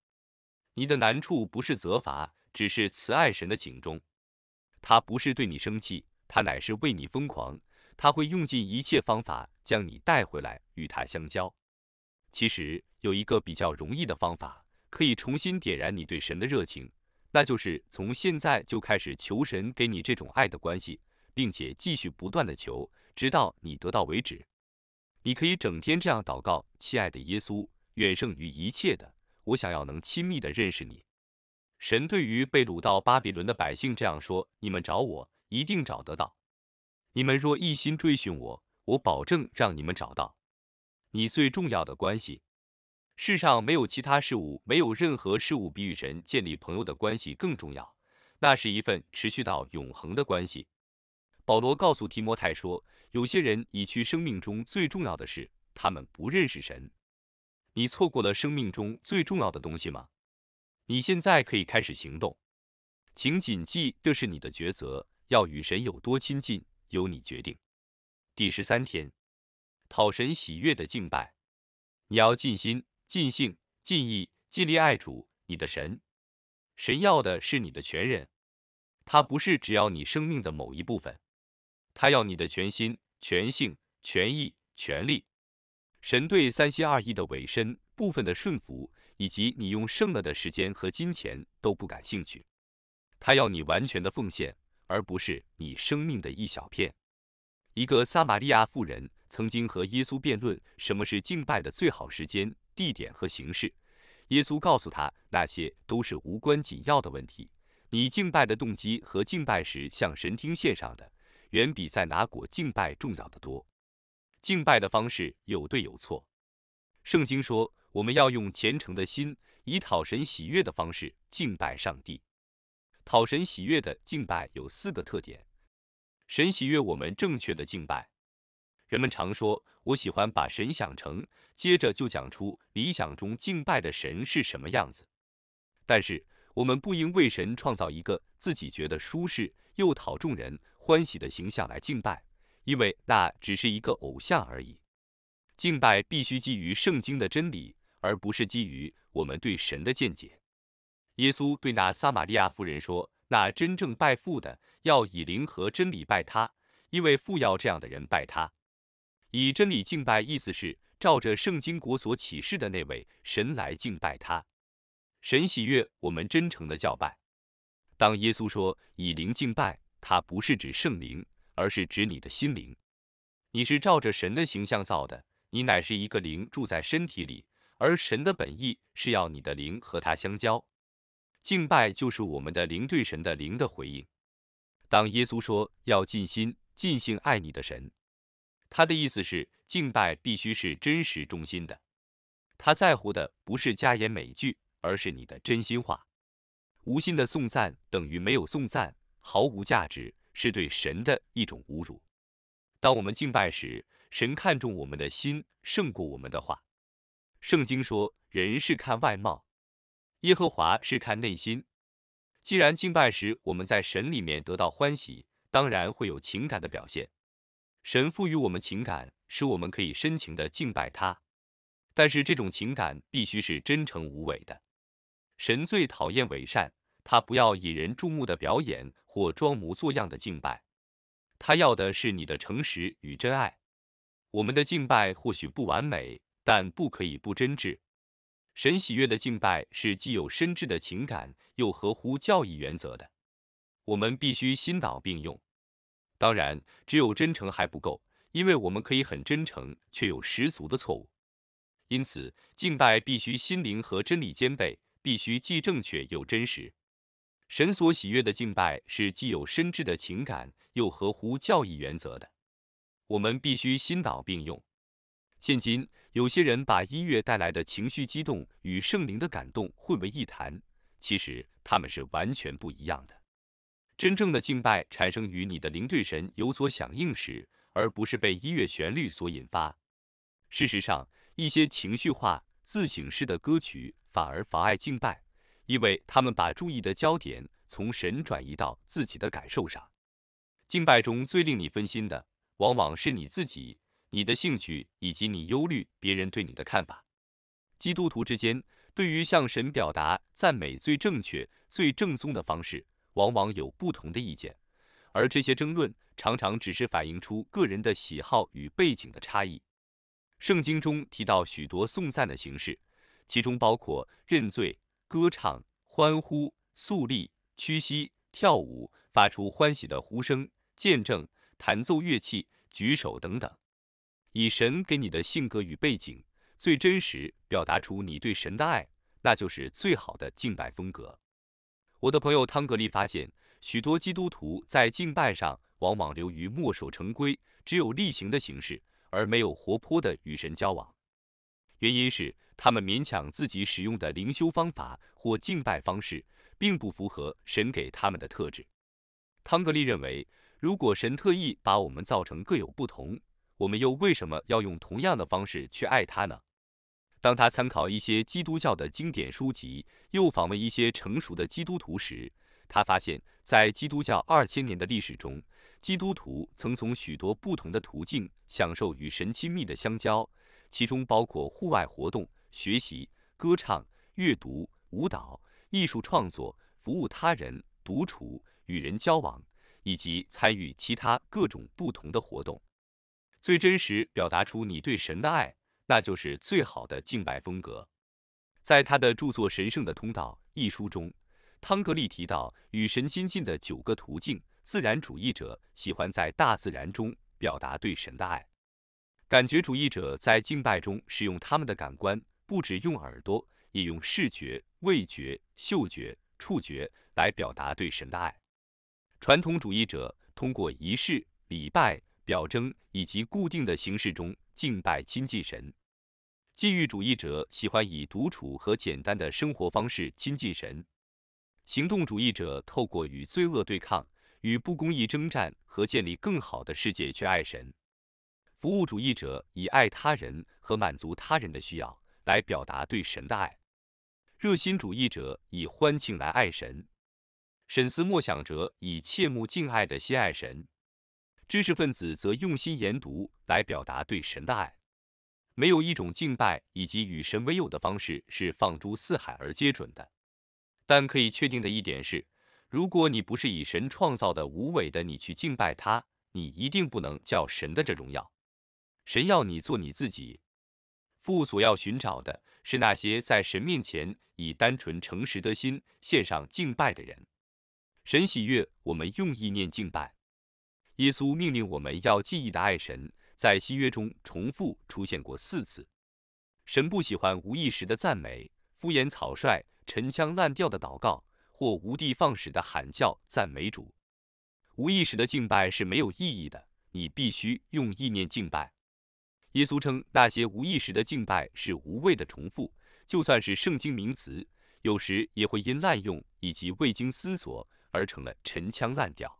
你的难处不是责罚，只是慈爱神的警钟。他不是对你生气。”他乃是为你疯狂，他会用尽一切方法将你带回来与他相交。其实有一个比较容易的方法，可以重新点燃你对神的热情，那就是从现在就开始求神给你这种爱的关系，并且继续不断的求，直到你得到为止。你可以整天这样祷告，亲爱的耶稣，远胜于一切的，我想要能亲密的认识你。神对于被掳到巴比伦的百姓这样说：你们找我。一定找得到。你们若一心追寻我，我保证让你们找到你最重要的关系。世上没有其他事物，没有任何事物比与神建立朋友的关系更重要。那是一份持续到永恒的关系。保罗告诉提摩太说，有些人已去生命中最重要的事，他们不认识神。你错过了生命中最重要的东西吗？你现在可以开始行动。请谨记，这是你的抉择。要与神有多亲近，由你决定。第十三天，讨神喜悦的敬拜，你要尽心、尽性、尽意、尽力爱主你的神。神要的是你的全人，他不是只要你生命的某一部分，他要你的全心、全性、全意、全力。神对三心二意的委身、部分的顺服，以及你用剩了的时间和金钱都不感兴趣。他要你完全的奉献。而不是你生命的一小片。一个撒玛利亚妇人曾经和耶稣辩论什么是敬拜的最好时间、地点和形式。耶稣告诉他，那些都是无关紧要的问题。你敬拜的动机和敬拜时向神听献上的，远比在哪国敬拜重要的多。敬拜的方式有对有错。圣经说，我们要用虔诚的心，以讨神喜悦的方式敬拜上帝。讨神喜悦的敬拜有四个特点，神喜悦我们正确的敬拜。人们常说，我喜欢把神想成，接着就讲出理想中敬拜的神是什么样子。但是，我们不应为神创造一个自己觉得舒适又讨众人欢喜的形象来敬拜，因为那只是一个偶像而已。敬拜必须基于圣经的真理，而不是基于我们对神的见解。耶稣对那撒玛利亚夫人说：“那真正拜父的，要以灵和真理拜他，因为父要这样的人拜他。以真理敬拜，意思是照着圣经国所启示的那位神来敬拜他。神喜悦我们真诚的叫拜。当耶稣说以灵敬拜，他不是指圣灵，而是指你的心灵。你是照着神的形象造的，你乃是一个灵住在身体里，而神的本意是要你的灵和他相交。”敬拜就是我们的灵对神的灵的回应。当耶稣说要尽心、尽性爱你的神，他的意思是敬拜必须是真实、忠心的。他在乎的不是加言美句，而是你的真心话。无心的颂赞等于没有颂赞，毫无价值，是对神的一种侮辱。当我们敬拜时，神看重我们的心胜过我们的话。圣经说，人是看外貌。耶和华是看内心，既然敬拜时我们在神里面得到欢喜，当然会有情感的表现。神赋予我们情感，使我们可以深情的敬拜他。但是这种情感必须是真诚无伪的。神最讨厌伪善，他不要引人注目的表演或装模作样的敬拜，他要的是你的诚实与真爱。我们的敬拜或许不完美，但不可以不真挚。神喜悦的敬拜是既有深挚的情感又合乎教义原则的。我们必须心脑并用。当然，只有真诚还不够，因为我们可以很真诚却有十足的错误。因此，敬拜必须心灵和真理兼备，必须既正确又真实。神所喜悦的敬拜是既有深挚的情感又合乎教义原则的。我们必须心脑并用。现今。有些人把音乐带来的情绪激动与圣灵的感动混为一谈，其实他们是完全不一样的。真正的敬拜产生于你的灵对神有所响应时，而不是被音乐旋律所引发。事实上，一些情绪化、自省式的歌曲反而妨碍敬拜，因为他们把注意的焦点从神转移到自己的感受上。敬拜中最令你分心的，往往是你自己。你的兴趣以及你忧虑别人对你的看法。基督徒之间对于向神表达赞美最正确、最正宗的方式，往往有不同的意见，而这些争论常常只是反映出个人的喜好与背景的差异。圣经中提到许多颂赞的形式，其中包括认罪、歌唱、欢呼、肃立、屈膝、跳舞、发出欢喜的呼声、见证、弹奏乐器、举手等等。以神给你的性格与背景，最真实表达出你对神的爱，那就是最好的敬拜风格。我的朋友汤格利发现，许多基督徒在敬拜上往往流于墨守成规，只有例行的形式，而没有活泼的与神交往。原因是他们勉强自己使用的灵修方法或敬拜方式，并不符合神给他们的特质。汤格利认为，如果神特意把我们造成各有不同，我们又为什么要用同样的方式去爱他呢？当他参考一些基督教的经典书籍，又访问一些成熟的基督徒时，他发现，在基督教二千年的历史中，基督徒曾从许多不同的途径享受与神亲密的相交，其中包括户外活动、学习、歌唱、阅读、舞蹈、艺术创作、服务他人、独处、与人交往，以及参与其他各种不同的活动。最真实表达出你对神的爱，那就是最好的敬拜风格。在他的著作《神圣的通道》一书中，汤格利提到与神亲近的九个途径。自然主义者喜欢在大自然中表达对神的爱；感觉主义者在敬拜中使用他们的感官，不只用耳朵，也用视觉、味觉、嗅觉、触觉来表达对神的爱；传统主义者通过仪式、礼拜。表征以及固定的形式中敬拜亲近神。禁欲主义者喜欢以独处和简单的生活方式亲近神。行动主义者透过与罪恶对抗、与不公义征战和建立更好的世界去爱神。服务主义者以爱他人和满足他人的需要来表达对神的爱。热心主义者以欢庆来爱神。审思默想者以切慕敬爱的心爱神。知识分子则用心研读来表达对神的爱。没有一种敬拜以及与神为友的方式是放诸四海而皆准的。但可以确定的一点是，如果你不是以神创造的无为的你去敬拜他，你一定不能叫神的这荣耀。神要你做你自己。父所要寻找的是那些在神面前以单纯诚实的心献上敬拜的人。神喜悦我们用意念敬拜。耶稣命令我们要记忆的爱神，在新约中重复出现过四次。神不喜欢无意识的赞美、敷衍草率、陈腔滥调的祷告或无地放矢的喊叫赞美主。无意识的敬拜是没有意义的，你必须用意念敬拜。耶稣称那些无意识的敬拜是无谓的重复。就算是圣经名词，有时也会因滥用以及未经思索而成了陈腔滥调。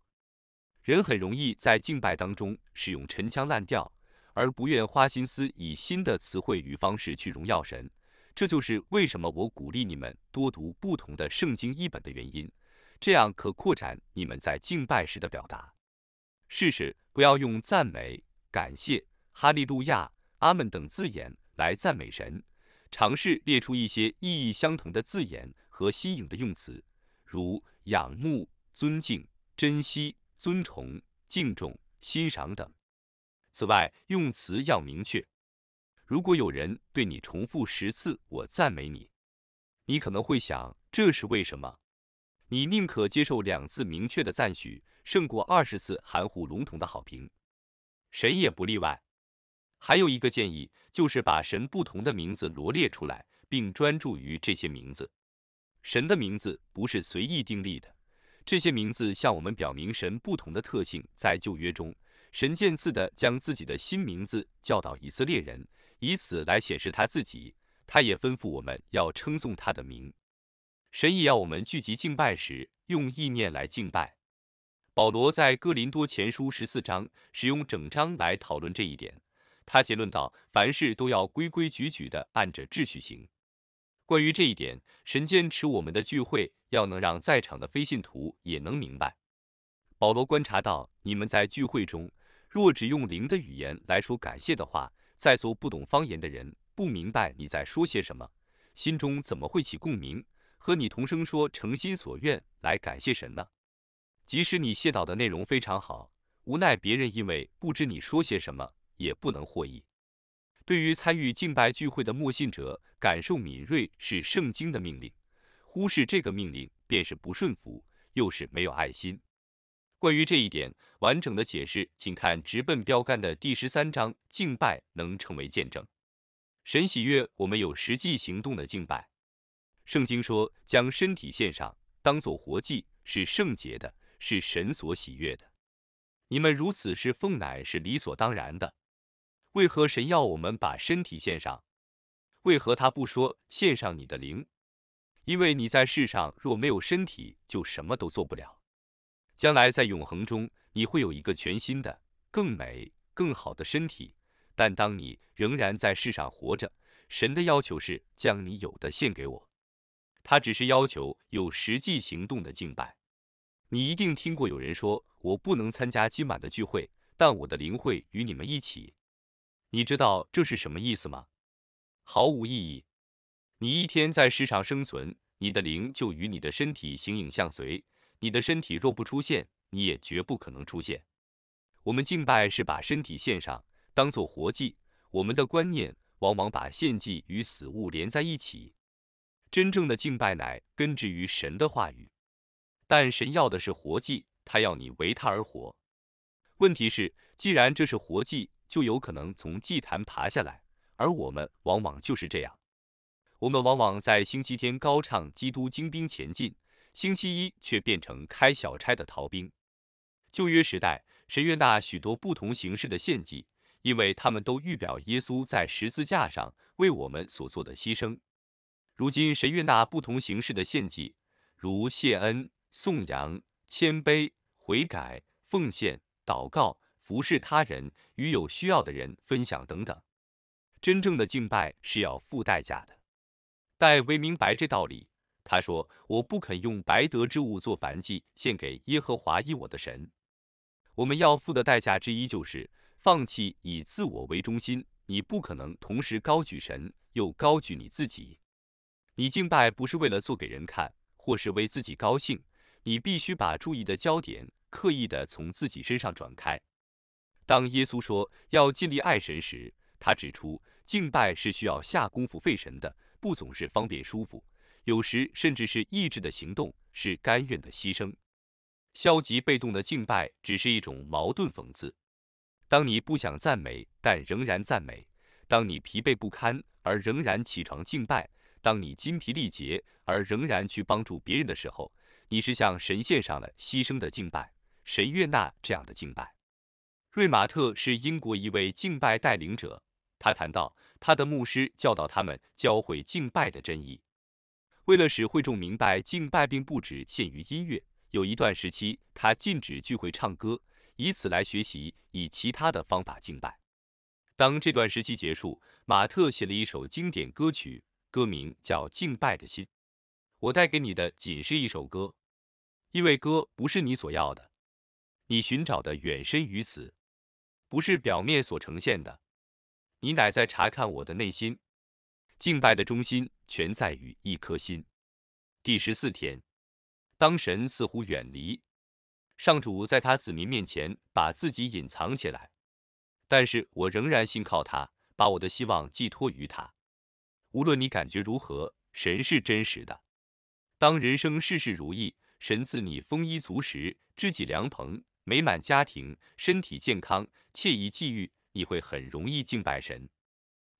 人很容易在敬拜当中使用陈腔滥调，而不愿花心思以新的词汇与方式去荣耀神。这就是为什么我鼓励你们多读不同的圣经译本的原因，这样可扩展你们在敬拜时的表达。试试不要用赞美、感谢、哈利路亚、阿门等字眼来赞美神，尝试列出一些意义相同的字眼和新颖的用词，如仰慕、尊敬、珍惜。尊崇、敬重、欣赏等。此外，用词要明确。如果有人对你重复十次我赞美你，你可能会想这是为什么？你宁可接受两次明确的赞许，胜过二十次含糊笼统的好评，谁也不例外。还有一个建议就是把神不同的名字罗列出来，并专注于这些名字。神的名字不是随意定立的。这些名字向我们表明神不同的特性。在旧约中，神渐次地将自己的新名字教导以色列人，以此来显示他自己。他也吩咐我们要称颂他的名。神也要我们聚集敬拜时用意念来敬拜。保罗在哥林多前书十四章使用整章来讨论这一点。他结论道：凡事都要规规矩矩地按着秩序行。关于这一点，神坚持我们的聚会。要能让在场的非信徒也能明白。保罗观察到，你们在聚会中若只用灵的语言来说感谢的话，在座不懂方言的人不明白你在说些什么，心中怎么会起共鸣，和你同声说诚心所愿来感谢神呢？即使你谢祷的内容非常好，无奈别人因为不知你说些什么，也不能获益。对于参与敬拜聚会的默信者，感受敏锐是圣经的命令。忽视这个命令，便是不顺服，又是没有爱心。关于这一点，完整的解释，请看《直奔标杆》的第十三章。敬拜能成为见证，神喜悦我们有实际行动的敬拜。圣经说，将身体献上，当作活祭，是圣洁的，是神所喜悦的。你们如此是奉乃是理所当然的。为何神要我们把身体献上？为何他不说献上你的灵？因为你在世上若没有身体，就什么都做不了。将来在永恒中，你会有一个全新的、更美、更好的身体。但当你仍然在世上活着，神的要求是将你有的献给我。他只是要求有实际行动的敬拜。你一定听过有人说：“我不能参加今晚的聚会，但我的灵会与你们一起。”你知道这是什么意思吗？毫无意义。你一天在世上生存，你的灵就与你的身体形影相随。你的身体若不出现，你也绝不可能出现。我们敬拜是把身体献上，当做活祭。我们的观念往往把献祭与死物连在一起。真正的敬拜乃根植于神的话语，但神要的是活祭，他要你为他而活。问题是，既然这是活祭，就有可能从祭坛爬下来，而我们往往就是这样。我们往往在星期天高唱基督精兵前进，星期一却变成开小差的逃兵。旧约时代，神愿纳许多不同形式的献祭，因为他们都预表耶稣在十字架上为我们所做的牺牲。如今，神愿纳不同形式的献祭，如谢恩、颂扬、谦卑、悔改、奉献、祷告、服侍他人、与有需要的人分享等等。真正的敬拜是要付代价的。戴维明白这道理，他说：“我不肯用白得之物做燔祭献给耶和华以我的神。”我们要付的代价之一就是放弃以自我为中心。你不可能同时高举神又高举你自己。你敬拜不是为了做给人看，或是为自己高兴。你必须把注意的焦点刻意地从自己身上转开。当耶稣说要尽力爱神时，他指出敬拜是需要下功夫费神的。不总是方便舒服，有时甚至是意志的行动，是甘愿的牺牲。消极被动的敬拜只是一种矛盾讽刺。当你不想赞美，但仍然赞美；当你疲惫不堪而仍然起床敬拜；当你精疲力竭而仍然去帮助别人的时候，你是向神献上了牺牲的敬拜，神悦纳这样的敬拜。瑞马特是英国一位敬拜带领者，他谈到。他的牧师教导他们教会敬拜的真意，为了使会众明白敬拜并不只限于音乐。有一段时期，他禁止聚会唱歌，以此来学习以其他的方法敬拜。当这段时期结束，马特写了一首经典歌曲，歌名叫《敬拜的心》。我带给你的仅是一首歌，因为歌不是你所要的，你寻找的远深于此，不是表面所呈现的。你乃在查看我的内心，敬拜的中心全在于一颗心。第十四天，当神似乎远离，上主在他子民面前把自己隐藏起来，但是我仍然信靠他，把我的希望寄托于他。无论你感觉如何，神是真实的。当人生事事如意，神赐你丰衣足食、知己良朋、美满家庭、身体健康、惬意际遇。你会很容易敬拜神，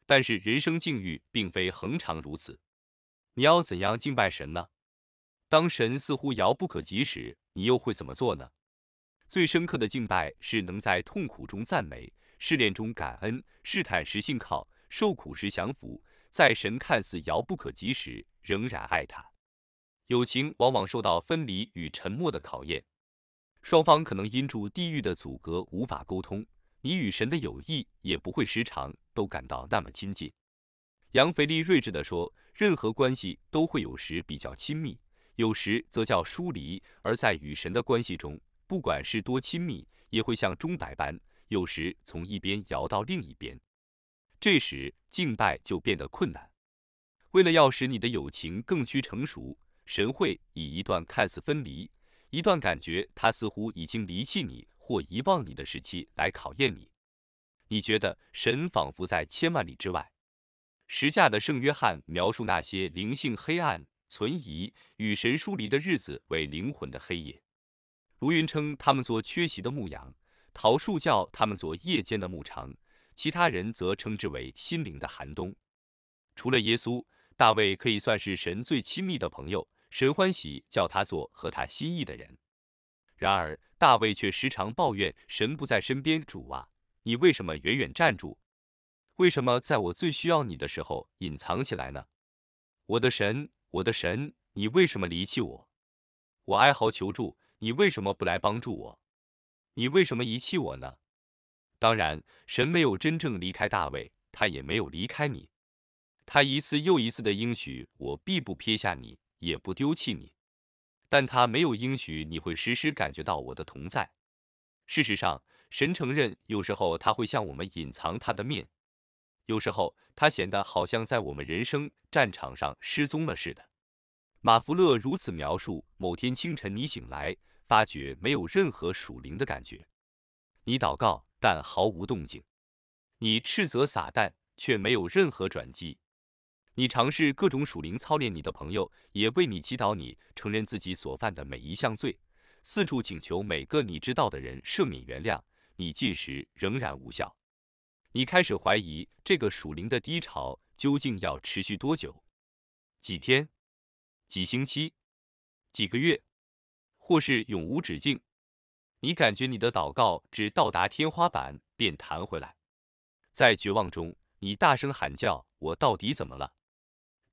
但是人生境遇并非恒常如此。你要怎样敬拜神呢？当神似乎遥不可及时，你又会怎么做呢？最深刻的敬拜是能在痛苦中赞美，试炼中感恩，试探时信靠，受苦时降服，在神看似遥不可及时仍然爱他。友情往往受到分离与沉默的考验，双方可能因住地狱的阻隔无法沟通。你与神的友谊也不会时常都感到那么亲近。杨肥力睿智的说，任何关系都会有时比较亲密，有时则叫疏离。而在与神的关系中，不管是多亲密，也会像钟摆般，有时从一边摇到另一边。这时敬拜就变得困难。为了要使你的友情更趋成熟，神会以一段看似分离，一段感觉他似乎已经离弃你。或遗忘你的时期来考验你，你觉得神仿佛在千万里之外。时架的圣约翰描述那些灵性黑暗、存疑与神疏离的日子为灵魂的黑夜。卢云称他们做缺席的牧羊，桃树叫他们做夜间的牧场，其他人则称之为心灵的寒冬。除了耶稣，大卫可以算是神最亲密的朋友，神欢喜叫他做和他心意的人。然而，大卫却时常抱怨神不在身边。主啊，你为什么远远站住？为什么在我最需要你的时候隐藏起来呢？我的神，我的神，你为什么离弃我？我哀嚎求助，你为什么不来帮助我？你为什么遗弃我呢？当然，神没有真正离开大卫，他也没有离开你。他一次又一次的应许，我必不撇下你，也不丢弃你。但他没有应许你会时时感觉到我的同在。事实上，神承认有时候他会向我们隐藏他的面，有时候他显得好像在我们人生战场上失踪了似的。马福勒如此描述：某天清晨你醒来，发觉没有任何属灵的感觉，你祷告但毫无动静，你斥责撒旦却没有任何转机。你尝试各种属灵操练，你的朋友也为你祈祷，你承认自己所犯的每一项罪，四处请求每个你知道的人赦免原谅。你进食仍然无效，你开始怀疑这个属灵的低潮究竟要持续多久？几天？几星期？几个月？或是永无止境？你感觉你的祷告只到达天花板便弹回来，在绝望中，你大声喊叫：“我到底怎么了？”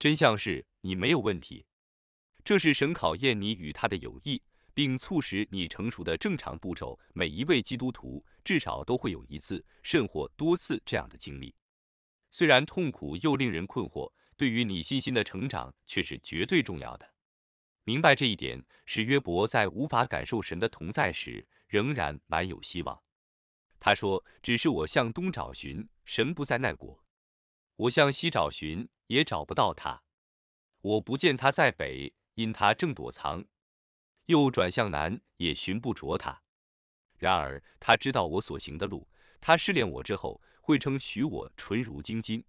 真相是，你没有问题。这是神考验你与他的友谊，并促使你成熟的正常步骤。每一位基督徒至少都会有一次，甚或多次这样的经历。虽然痛苦又令人困惑，对于你信心的成长却是绝对重要的。明白这一点，使约伯在无法感受神的同在时，仍然满有希望。他说：“只是我向东找寻，神不在那国。”我向西找寻，也找不到他；我不见他在北，因他正躲藏。又转向南，也寻不着他。然而他知道我所行的路，他试炼我之后，会称许我纯如精金。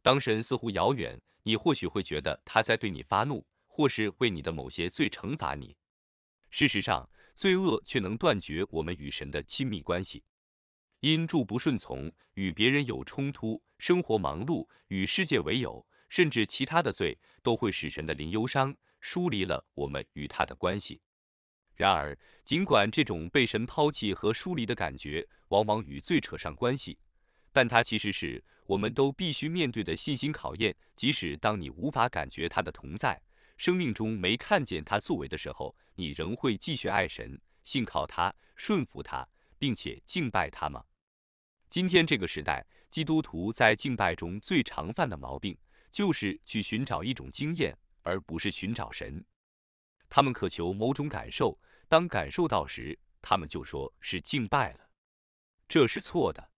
当神似乎遥远，你或许会觉得他在对你发怒，或是为你的某些罪惩罚你。事实上，罪恶却能断绝我们与神的亲密关系。因住不顺从，与别人有冲突，生活忙碌，与世界为友，甚至其他的罪，都会使神的灵忧伤，疏离了我们与他的关系。然而，尽管这种被神抛弃和疏离的感觉，往往与罪扯上关系，但它其实是我们都必须面对的信心考验。即使当你无法感觉他的同在，生命中没看见他作为的时候，你仍会继续爱神，信靠他，顺服他，并且敬拜他吗？今天这个时代，基督徒在敬拜中最常犯的毛病，就是去寻找一种经验，而不是寻找神。他们渴求某种感受，当感受到时，他们就说是敬拜了。这是错的。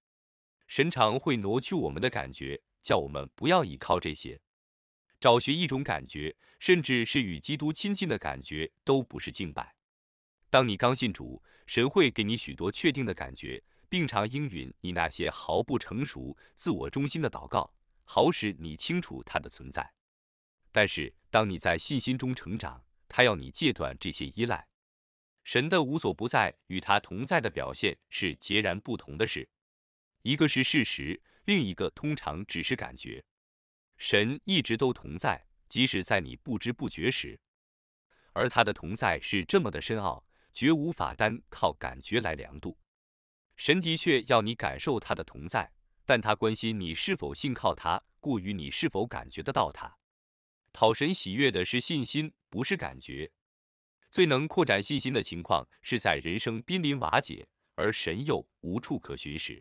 神常会挪去我们的感觉，叫我们不要依靠这些。找寻一种感觉，甚至是与基督亲近的感觉，都不是敬拜。当你刚信主，神会给你许多确定的感觉。并常应允你那些毫不成熟、自我中心的祷告，好使你清楚他的存在。但是，当你在信心中成长，他要你戒断这些依赖。神的无所不在与他同在的表现是截然不同的事，一个是事实，另一个通常只是感觉。神一直都同在，即使在你不知不觉时，而他的同在是这么的深奥，绝无法单靠感觉来量度。神的确要你感受他的同在，但他关心你是否信靠他，过于你是否感觉得到他。讨神喜悦的是信心，不是感觉。最能扩展信心的情况是在人生濒临瓦解，而神又无处可寻时。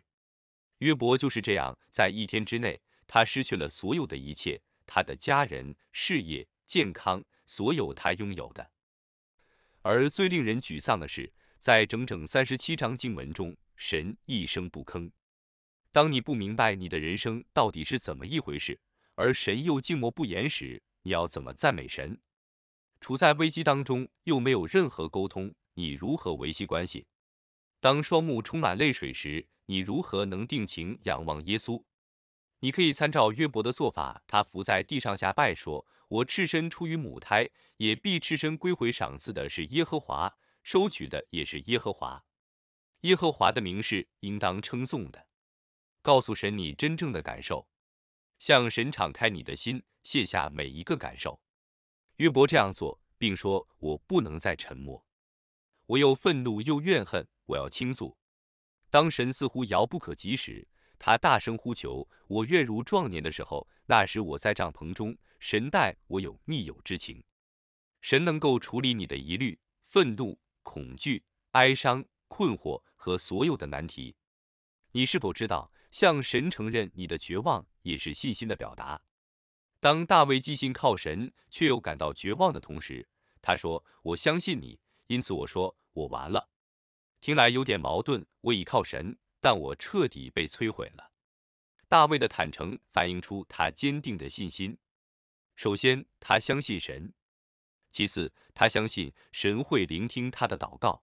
约伯就是这样，在一天之内，他失去了所有的一切，他的家人、事业、健康，所有他拥有的。而最令人沮丧的是，在整整三十七章经文中。神一声不吭。当你不明白你的人生到底是怎么一回事，而神又静默不言时，你要怎么赞美神？处在危机当中又没有任何沟通，你如何维系关系？当双目充满泪水时，你如何能定情仰望耶稣？你可以参照约伯的做法，他伏在地上下拜，说我赤身出于母胎，也必赤身归回。赏赐的是耶和华，收取的也是耶和华。耶和华的名是应当称颂的。告诉神你真正的感受，向神敞开你的心，卸下每一个感受。约伯这样做，并说：“我不能再沉默，我又愤怒又怨恨，我要倾诉。”当神似乎遥不可及时，他大声呼求：“我愿如壮年的时候。”那时我在帐篷中，神待我有密友之情。神能够处理你的疑虑、愤怒、恐惧、哀伤。困惑和所有的难题，你是否知道向神承认你的绝望也是信心的表达？当大卫寄信靠神，却又感到绝望的同时，他说：“我相信你，因此我说我完了。”听来有点矛盾，我倚靠神，但我彻底被摧毁了。大卫的坦诚反映出他坚定的信心。首先，他相信神；其次，他相信神会聆听他的祷告。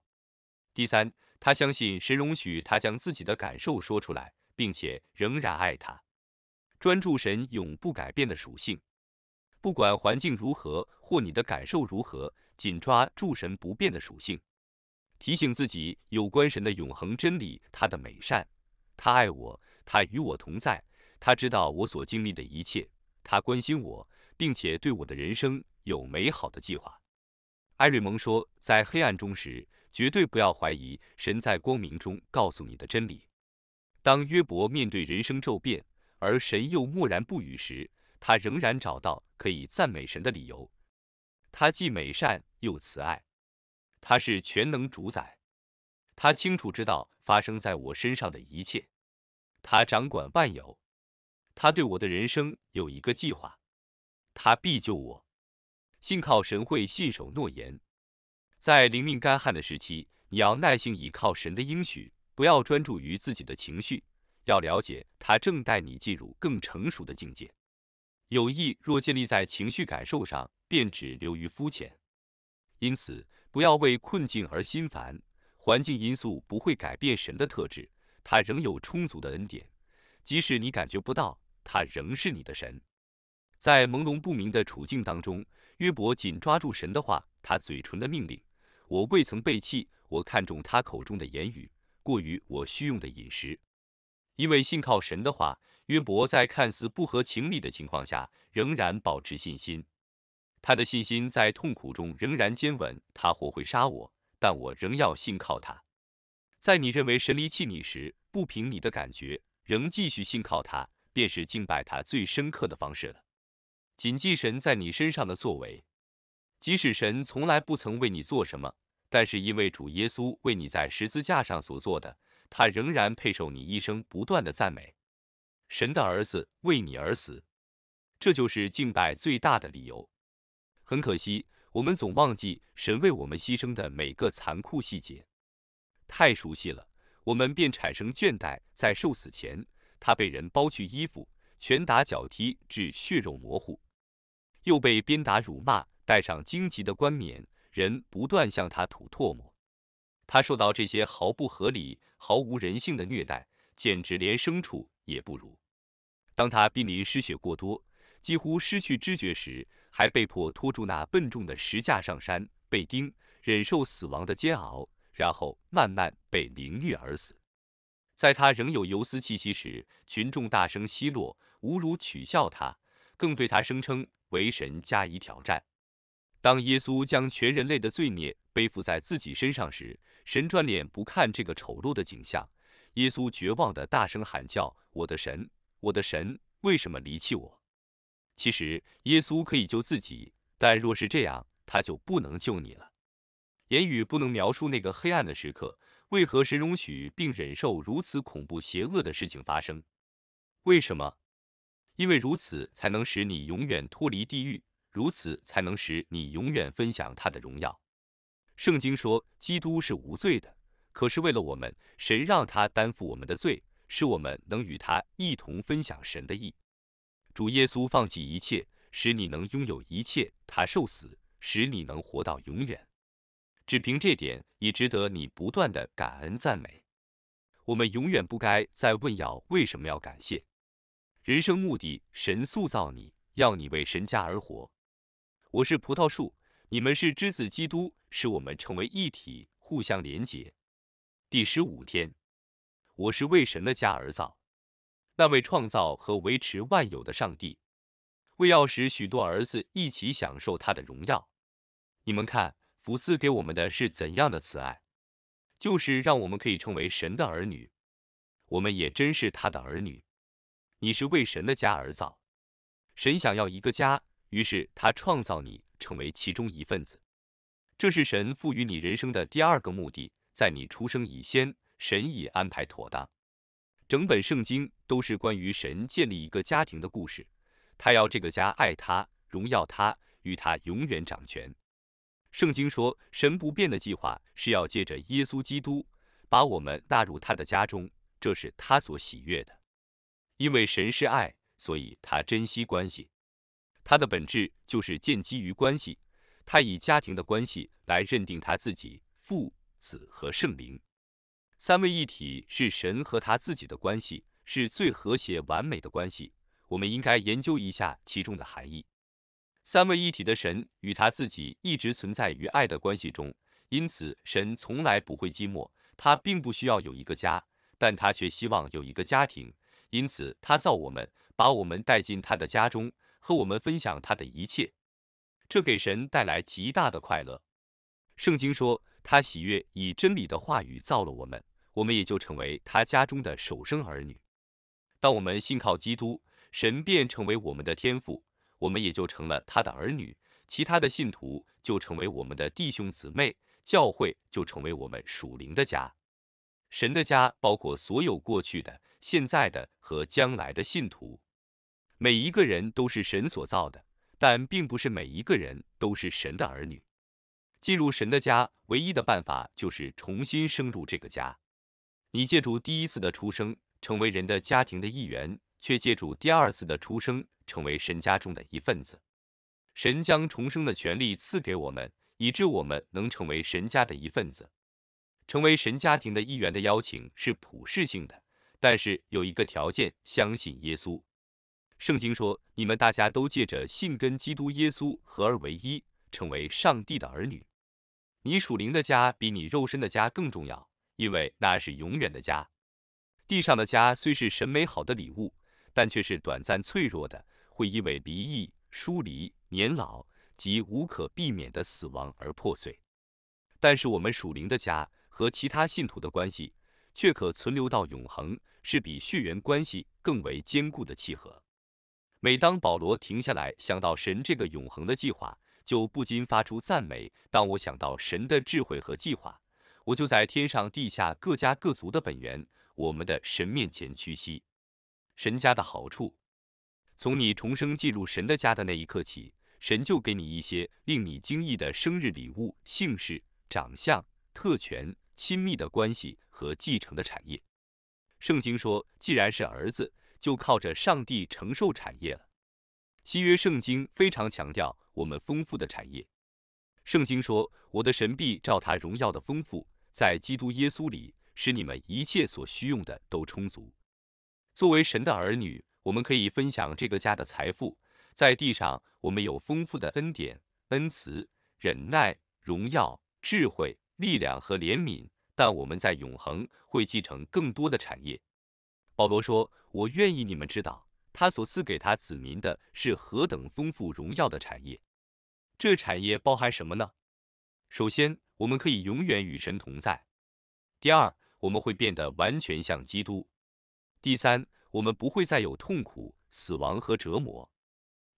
第三，他相信神容许他将自己的感受说出来，并且仍然爱他。专注神永不改变的属性，不管环境如何或你的感受如何，紧抓住神不变的属性。提醒自己有关神的永恒真理，他的美善，他爱我，他与我同在，他知道我所经历的一切，他关心我，并且对我的人生有美好的计划。艾瑞蒙说，在黑暗中时。绝对不要怀疑神在光明中告诉你的真理。当约伯面对人生骤变，而神又默然不语时，他仍然找到可以赞美神的理由。他既美善又慈爱，他是全能主宰。他清楚知道发生在我身上的一切。他掌管万有，他对我的人生有一个计划。他必救我。信靠神会信守诺言。在灵命干旱的时期，你要耐心倚靠神的应许，不要专注于自己的情绪。要了解，他正带你进入更成熟的境界。友谊若建立在情绪感受上，便只流于肤浅。因此，不要为困境而心烦。环境因素不会改变神的特质，他仍有充足的恩典，即使你感觉不到，他仍是你的神。在朦胧不明的处境当中，约伯紧抓住神的话，他嘴唇的命令。我未曾背弃，我看中他口中的言语，过于我虚用的饮食，因为信靠神的话。约伯在看似不合情理的情况下，仍然保持信心，他的信心在痛苦中仍然坚稳。他或会杀我，但我仍要信靠他。在你认为神离弃你时，不凭你的感觉，仍继续信靠他，便是敬拜他最深刻的方式了。谨记神在你身上的作为。即使神从来不曾为你做什么，但是因为主耶稣为你在十字架上所做的，他仍然配受你一生不断的赞美。神的儿子为你而死，这就是敬拜最大的理由。很可惜，我们总忘记神为我们牺牲的每个残酷细节。太熟悉了，我们便产生倦怠。在受死前，他被人剥去衣服，拳打脚踢至血肉模糊，又被鞭打辱骂。戴上荆棘的冠冕，人不断向他吐唾沫。他受到这些毫不合理、毫无人性的虐待，简直连牲畜也不如。当他濒临失血过多，几乎失去知觉时，还被迫拖住那笨重的石架上山，被钉，忍受死亡的煎熬，然后慢慢被凌虐而死。在他仍有游丝气息时，群众大声奚落、侮辱、取笑他，更对他声称为神加以挑战。当耶稣将全人类的罪孽背负在自己身上时，神转脸不看这个丑陋的景象。耶稣绝望地大声喊叫：“我的神，我的神，为什么离弃我？”其实耶稣可以救自己，但若是这样，他就不能救你了。言语不能描述那个黑暗的时刻，为何神容许并忍受如此恐怖邪恶的事情发生？为什么？因为如此才能使你永远脱离地狱。如此才能使你永远分享他的荣耀。圣经说，基督是无罪的，可是为了我们，神让他担负我们的罪，使我们能与他一同分享神的义。主耶稣放弃一切，使你能拥有一切；他受死，使你能活到永远。只凭这点，也值得你不断的感恩赞美。我们永远不该再问要为什么要感谢。人生目的，神塑造你要你为神家而活。我是葡萄树，你们是枝子基督，使我们成为一体，互相连结。第十五天，我是为神的家而造，那位创造和维持万有的上帝，为要使许多儿子一起享受他的荣耀。你们看，福斯给我们的是怎样的慈爱，就是让我们可以成为神的儿女。我们也真是他的儿女。你是为神的家而造，神想要一个家。于是他创造你成为其中一份子，这是神赋予你人生的第二个目的。在你出生以先，神已安排妥当。整本圣经都是关于神建立一个家庭的故事。他要这个家爱他、荣耀他，与他永远掌权。圣经说，神不变的计划是要借着耶稣基督把我们纳入他的家中，这是他所喜悦的。因为神是爱，所以他珍惜关系。它的本质就是建基于关系，他以家庭的关系来认定他自己、父子和圣灵。三位一体是神和他自己的关系，是最和谐完美的关系。我们应该研究一下其中的含义。三位一体的神与他自己一直存在于爱的关系中，因此神从来不会寂寞，他并不需要有一个家，但他却希望有一个家庭，因此他造我们，把我们带进他的家中。和我们分享他的一切，这给神带来极大的快乐。圣经说：“他喜悦以真理的话语造了我们，我们也就成为他家中的首生儿女。”当我们信靠基督，神便成为我们的天父，我们也就成了他的儿女。其他的信徒就成为我们的弟兄姊妹，教会就成为我们属灵的家。神的家包括所有过去的、现在的和将来的信徒。每一个人都是神所造的，但并不是每一个人都是神的儿女。进入神的家唯一的办法就是重新生入这个家。你借助第一次的出生成为人的家庭的一员，却借助第二次的出生成为神家中的一份子。神将重生的权利赐给我们，以致我们能成为神家的一份子。成为神家庭的一员的邀请是普世性的，但是有一个条件：相信耶稣。圣经说：“你们大家都借着信跟基督耶稣合而为一，成为上帝的儿女。你属灵的家比你肉身的家更重要，因为那是永远的家。地上的家虽是神美好的礼物，但却是短暂脆弱的，会因为离异、疏离、年老及无可避免的死亡而破碎。但是我们属灵的家和其他信徒的关系却可存留到永恒，是比血缘关系更为坚固的契合。”每当保罗停下来想到神这个永恒的计划，就不禁发出赞美。当我想到神的智慧和计划，我就在天上地下各家各族的本源，我们的神面前屈膝。神家的好处，从你重生进入神的家的那一刻起，神就给你一些令你惊异的生日礼物：姓氏、长相、特权、亲密的关系和继承的产业。圣经说，既然是儿子。就靠着上帝承受产业了。新约圣经非常强调我们丰富的产业。圣经说：“我的神必照他荣耀的丰富，在基督耶稣里，使你们一切所需用的都充足。”作为神的儿女，我们可以分享这个家的财富。在地上，我们有丰富的恩典、恩慈、忍耐、荣耀、智慧、力量和怜悯，但我们在永恒会继承更多的产业。保罗说。我愿意你们知道，他所赐给他子民的是何等丰富荣耀的产业。这产业包含什么呢？首先，我们可以永远与神同在；第二，我们会变得完全像基督；第三，我们不会再有痛苦、死亡和折磨；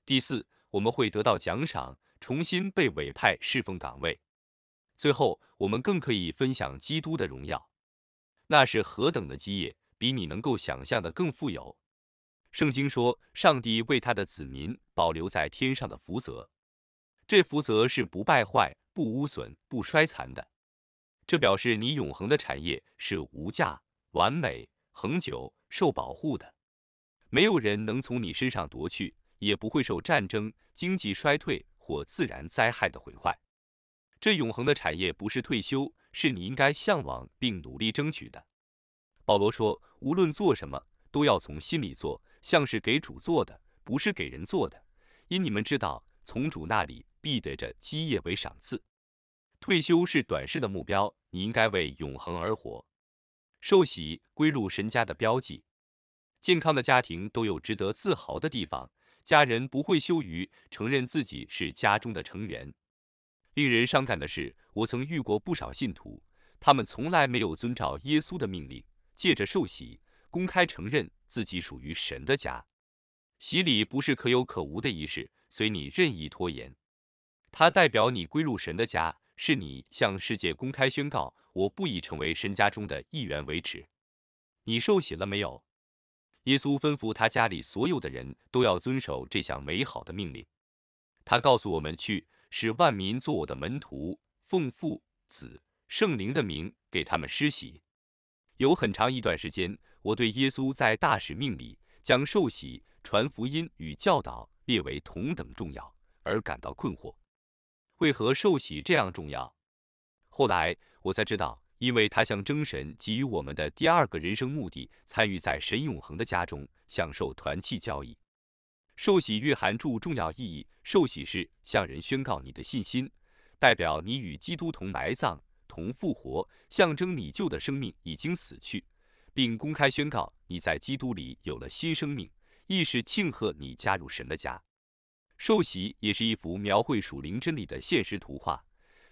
第四，我们会得到奖赏，重新被委派侍奉岗位；最后，我们更可以分享基督的荣耀。那是何等的基业！比你能够想象的更富有。圣经说，上帝为他的子民保留在天上的福泽，这福泽是不败坏、不污损、不衰残的。这表示你永恒的产业是无价、完美、恒久、受保护的。没有人能从你身上夺去，也不会受战争、经济衰退或自然灾害的毁坏。这永恒的产业不是退休，是你应该向往并努力争取的。保罗说：“无论做什么，都要从心里做，像是给主做的，不是给人做的。因你们知道，从主那里必得着基业为赏赐。退休是短视的目标，你应该为永恒而活。受洗归入神家的标记，健康的家庭都有值得自豪的地方，家人不会羞于承认自己是家中的成员。令人伤感的是，我曾遇过不少信徒，他们从来没有遵照耶稣的命令。”借着受洗，公开承认自己属于神的家。洗礼不是可有可无的仪式，随你任意拖延。它代表你归入神的家，是你向世界公开宣告：我不以成为神家中的一员为耻。你受洗了没有？耶稣吩咐他家里所有的人都要遵守这项美好的命令。他告诉我们去，使万民做我的门徒，奉父、子、圣灵的名给他们施洗。有很长一段时间，我对耶稣在大使命里将受洗、传福音与教导列为同等重要而感到困惑。为何受洗这样重要？后来我才知道，因为他向真神给予我们的第二个人生目的——参与在神永恒的家中，享受团契交易。受洗蕴含住重要意义。受洗是向人宣告你的信心，代表你与基督同埋葬。从复活象征你旧的生命已经死去，并公开宣告你在基督里有了新生命，亦是庆贺你加入神的家。受洗也是一幅描绘属灵真理的现实图画，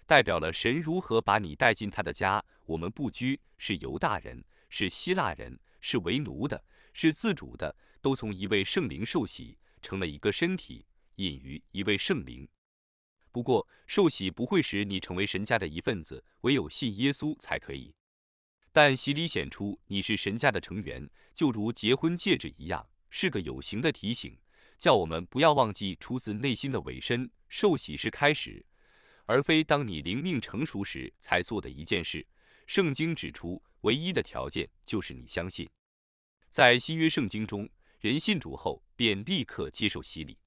代表了神如何把你带进他的家。我们不拘是犹大人，是希腊人，是为奴的，是自主的，都从一位圣灵受洗，成了一个身体，隐于一位圣灵。不过，受洗不会使你成为神家的一份子，唯有信耶稣才可以。但洗礼显出你是神家的成员，就如结婚戒指一样，是个有形的提醒，叫我们不要忘记出自内心的委身。受洗是开始，而非当你灵命成熟时才做的一件事。圣经指出，唯一的条件就是你相信。在新约圣经中，人信主后便立刻接受洗礼，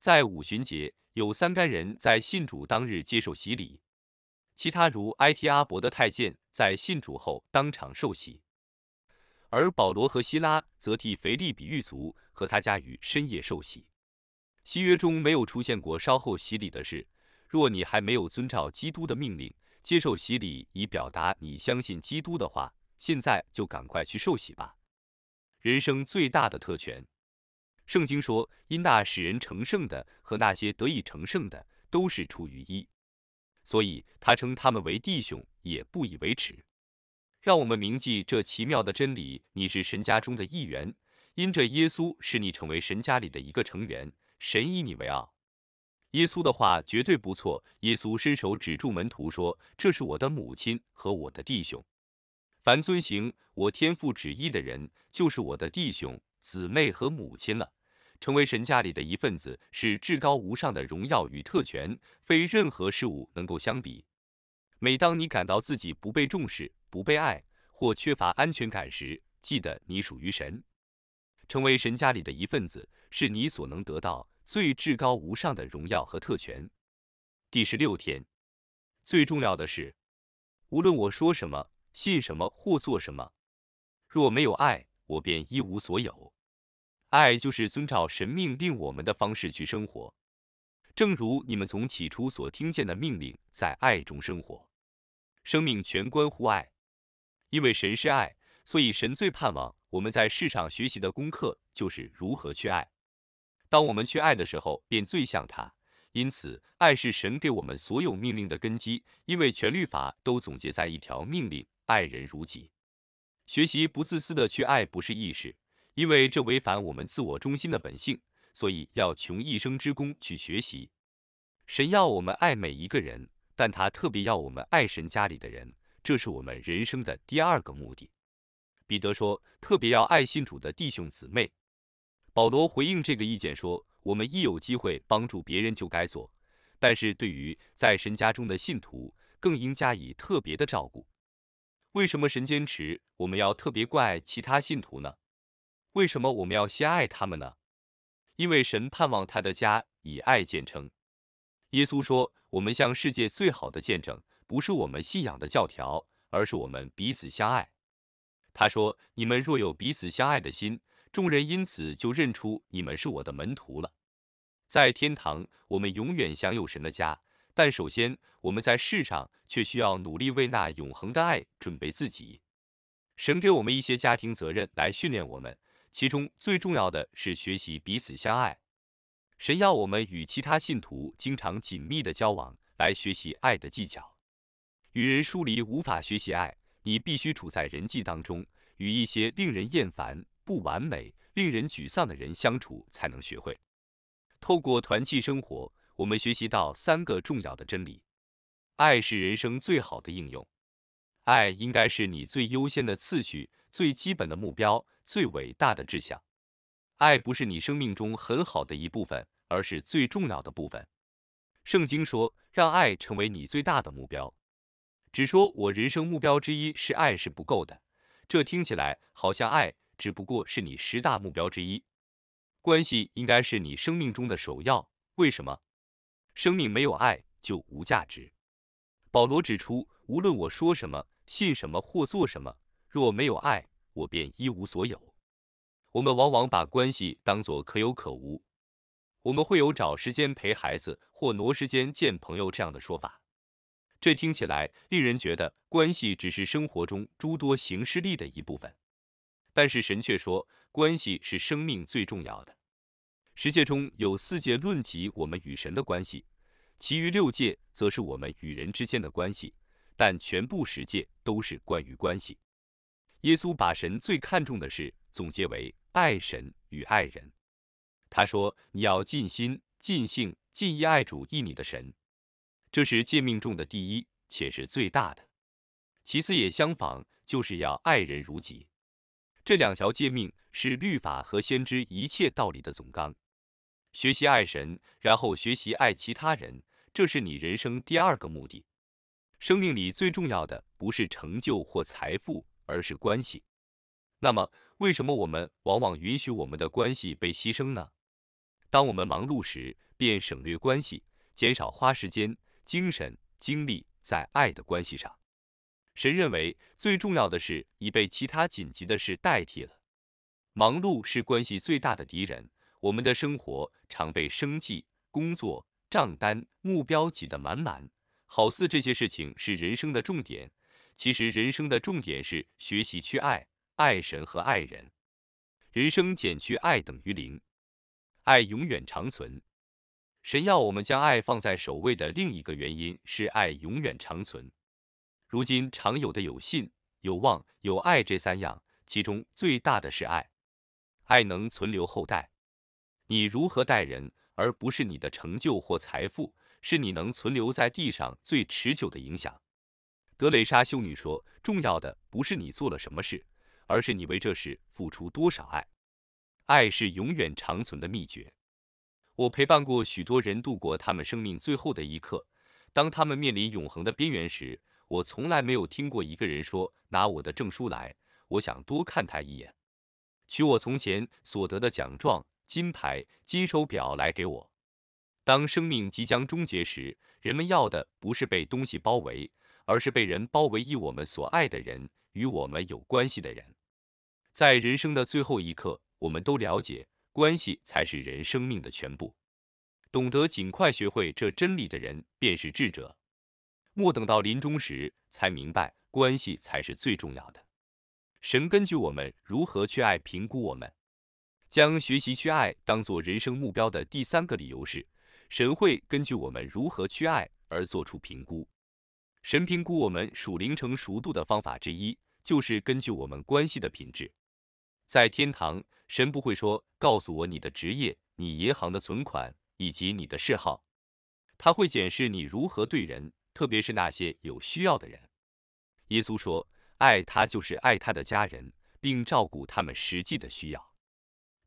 在五旬节。有三干人在信主当日接受洗礼，其他如埃提阿伯的太监在信主后当场受洗，而保罗和希拉则替腓利比狱卒和他家于深夜受洗。新约中没有出现过稍后洗礼的事。若你还没有遵照基督的命令接受洗礼，以表达你相信基督的话，现在就赶快去受洗吧。人生最大的特权。圣经说，因那使人成圣的和那些得以成圣的都是出于一，所以他称他们为弟兄也不以为耻。让我们铭记这奇妙的真理：你是神家中的一员，因着耶稣使你成为神家里的一个成员，神以你为傲。耶稣的话绝对不错。耶稣伸手指住门徒说：“这是我的母亲和我的弟兄。凡遵行我天父旨意的人，就是我的弟兄姊妹和母亲了。”成为神家里的一份子是至高无上的荣耀与特权，非任何事物能够相比。每当你感到自己不被重视、不被爱或缺乏安全感时，记得你属于神。成为神家里的一份子是你所能得到最至高无上的荣耀和特权。第十六天，最重要的是，无论我说什么、信什么或做什么，若没有爱，我便一无所有。爱就是遵照神命令我们的方式去生活，正如你们从起初所听见的命令，在爱中生活。生命全关乎爱，因为神是爱，所以神最盼望我们在世上学习的功课就是如何去爱。当我们去爱的时候，便最像他。因此，爱是神给我们所有命令的根基，因为全律法都总结在一条命令：爱人如己。学习不自私的去爱不是意识，因为这违反我们自我中心的本性，所以要穷一生之功去学习。神要我们爱每一个人，但他特别要我们爱神家里的人，这是我们人生的第二个目的。彼得说，特别要爱信主的弟兄姊妹。保罗回应这个意见说，我们一有机会帮助别人就该做，但是对于在神家中的信徒，更应加以特别的照顾。为什么神坚持我们要特别怪其他信徒呢？为什么我们要先爱他们呢？因为神盼望他的家以爱建成。耶稣说，我们向世界最好的见证，不是我们信仰的教条，而是我们彼此相爱。他说，你们若有彼此相爱的心，众人因此就认出你们是我的门徒了。在天堂，我们永远享有神的家，但首先，我们在世上却需要努力为那永恒的爱准备自己。神给我们一些家庭责任来训练我们。其中最重要的是学习彼此相爱。神要我们与其他信徒经常紧密的交往，来学习爱的技巧。与人疏离无法学习爱，你必须处在人际当中，与一些令人厌烦、不完美、令人沮丧的人相处，才能学会。透过团契生活，我们学习到三个重要的真理：爱是人生最好的应用，爱应该是你最优先的次序。最基本的目标，最伟大的志向。爱不是你生命中很好的一部分，而是最重要的部分。圣经说，让爱成为你最大的目标。只说我人生目标之一是爱是不够的，这听起来好像爱只不过是你十大目标之一。关系应该是你生命中的首要。为什么？生命没有爱就无价值。保罗指出，无论我说什么、信什么或做什么。若没有爱，我便一无所有。我们往往把关系当作可有可无。我们会有找时间陪孩子或挪时间见朋友这样的说法，这听起来令人觉得关系只是生活中诸多形式力的一部分。但是神却说，关系是生命最重要的。十界中有四界论及我们与神的关系，其余六界则是我们与人之间的关系，但全部十界都是关于关系。耶稣把神最看重的事总结为爱神与爱人。他说：“你要尽心、尽性、尽意爱主，意你的神。这是诫命中的第一，且是最大的。其次也相仿，就是要爱人如己。”这两条诫命是律法和先知一切道理的总纲。学习爱神，然后学习爱其他人，这是你人生第二个目的。生命里最重要的不是成就或财富。而是关系。那么，为什么我们往往允许我们的关系被牺牲呢？当我们忙碌时，便省略关系，减少花时间、精神、精力在爱的关系上。神认为最重要的是已被其他紧急的事代替了。忙碌是关系最大的敌人。我们的生活常被生计、工作、账单、目标挤得满满，好似这些事情是人生的重点。其实人生的重点是学习去爱，爱神和爱人。人生减去爱等于零，爱永远长存。神要我们将爱放在首位的另一个原因是爱永远长存。如今常有的有信、有望、有爱这三样，其中最大的是爱。爱能存留后代。你如何待人，而不是你的成就或财富，是你能存留在地上最持久的影响。德蕾莎修女说：“重要的不是你做了什么事，而是你为这事付出多少爱。爱是永远长存的秘诀。我陪伴过许多人度过他们生命最后的一刻，当他们面临永恒的边缘时，我从来没有听过一个人说：‘拿我的证书来，我想多看他一眼。’取我从前所得的奖状、金牌、金手表来给我。当生命即将终结时，人们要的不是被东西包围。”而是被人包围，以我们所爱的人与我们有关系的人，在人生的最后一刻，我们都了解，关系才是人生命的全部。懂得尽快学会这真理的人，便是智者。莫等到临终时才明白，关系才是最重要的。神根据我们如何去爱评估我们，将学习去爱当做人生目标的第三个理由是，神会根据我们如何去爱而做出评估。神评估我们属灵成熟度的方法之一，就是根据我们关系的品质。在天堂，神不会说：“告诉我你的职业、你银行的存款以及你的嗜好。”他会检视你如何对人，特别是那些有需要的人。耶稣说：“爱他就是爱他的家人，并照顾他们实际的需要。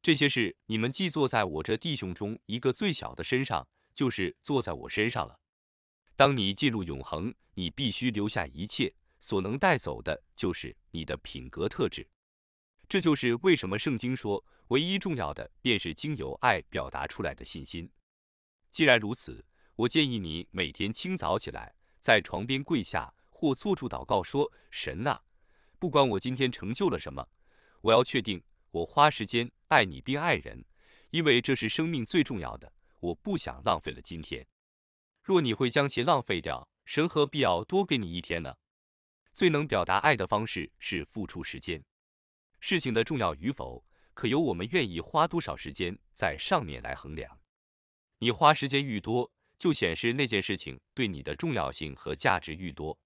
这些事你们既做在我这弟兄中一个最小的身上，就是做在我身上了。”当你进入永恒，你必须留下一切所能带走的，就是你的品格特质。这就是为什么圣经说，唯一重要的便是经由爱表达出来的信心。既然如此，我建议你每天清早起来，在床边跪下或坐住祷告，说：“神啊，不管我今天成就了什么，我要确定我花时间爱你并爱人，因为这是生命最重要的。我不想浪费了今天。”若你会将其浪费掉，神何必要多给你一天呢？最能表达爱的方式是付出时间。事情的重要与否，可由我们愿意花多少时间在上面来衡量。你花时间愈多，就显示那件事情对你的重要性和价值愈多。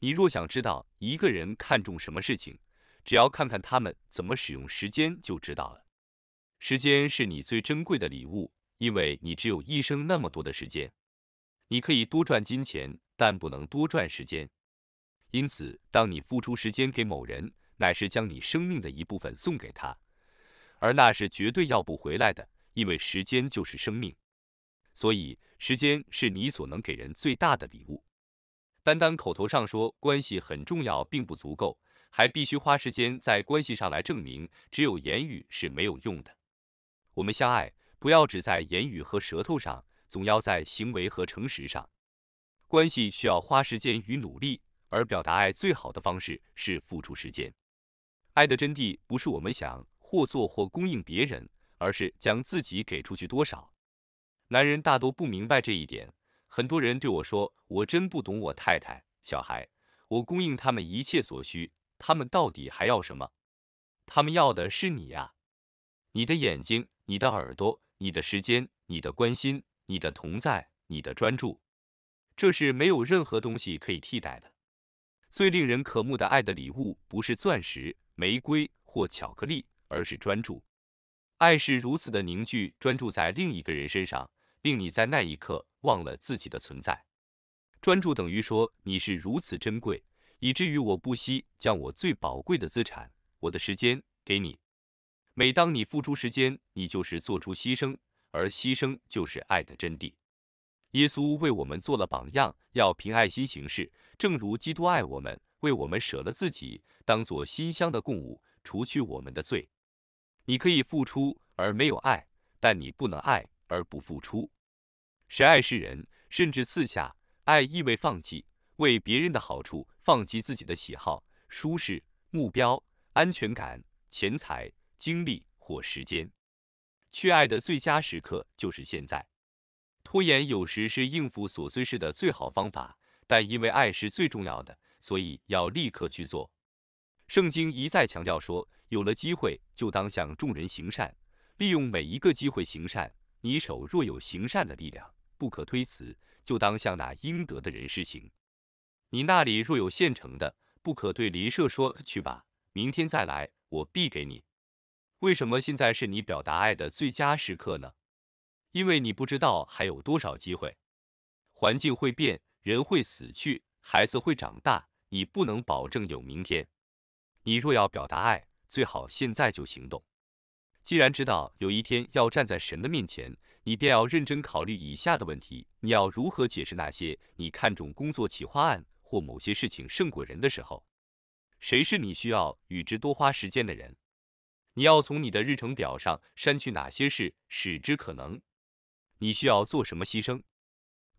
你若想知道一个人看重什么事情，只要看看他们怎么使用时间就知道了。时间是你最珍贵的礼物，因为你只有一生那么多的时间。你可以多赚金钱，但不能多赚时间。因此，当你付出时间给某人，乃是将你生命的一部分送给他，而那是绝对要不回来的，因为时间就是生命。所以，时间是你所能给人最大的礼物。单单口头上说关系很重要，并不足够，还必须花时间在关系上来证明。只有言语是没有用的。我们相爱，不要只在言语和舌头上。总要在行为和诚实上，关系需要花时间与努力，而表达爱最好的方式是付出时间。爱的真谛不是我们想或做或供应别人，而是将自己给出去多少。男人大多不明白这一点，很多人对我说：“我真不懂，我太太、小孩，我供应他们一切所需，他们到底还要什么？他们要的是你呀，你的眼睛，你的耳朵，你的时间，你的关心。”你的同在，你的专注，这是没有任何东西可以替代的。最令人可慕的爱的礼物，不是钻石、玫瑰或巧克力，而是专注。爱是如此的凝聚，专注在另一个人身上，令你在那一刻忘了自己的存在。专注等于说你是如此珍贵，以至于我不惜将我最宝贵的资产——我的时间，给你。每当你付出时间，你就是做出牺牲。而牺牲就是爱的真谛。耶稣为我们做了榜样，要凭爱心行事，正如基督爱我们，为我们舍了自己，当做馨香的供物，除去我们的罪。你可以付出而没有爱，但你不能爱而不付出。神爱世人，甚至赐下爱，意味放弃，为别人的好处，放弃自己的喜好、舒适、目标、安全感、钱财、精力或时间。去爱的最佳时刻就是现在。拖延有时是应付琐碎事的最好方法，但因为爱是最重要的，所以要立刻去做。圣经一再强调说，有了机会就当向众人行善，利用每一个机会行善。你手若有行善的力量，不可推辞，就当向那应得的人施行。你那里若有现成的，不可对邻舍说去吧，明天再来，我必给你。为什么现在是你表达爱的最佳时刻呢？因为你不知道还有多少机会，环境会变，人会死去，孩子会长大，你不能保证有明天。你若要表达爱，最好现在就行动。既然知道有一天要站在神的面前，你便要认真考虑以下的问题：你要如何解释那些你看重工作、企划案或某些事情胜过人的时候，谁是你需要与之多花时间的人？你要从你的日程表上删去哪些事使之可能？你需要做什么牺牲？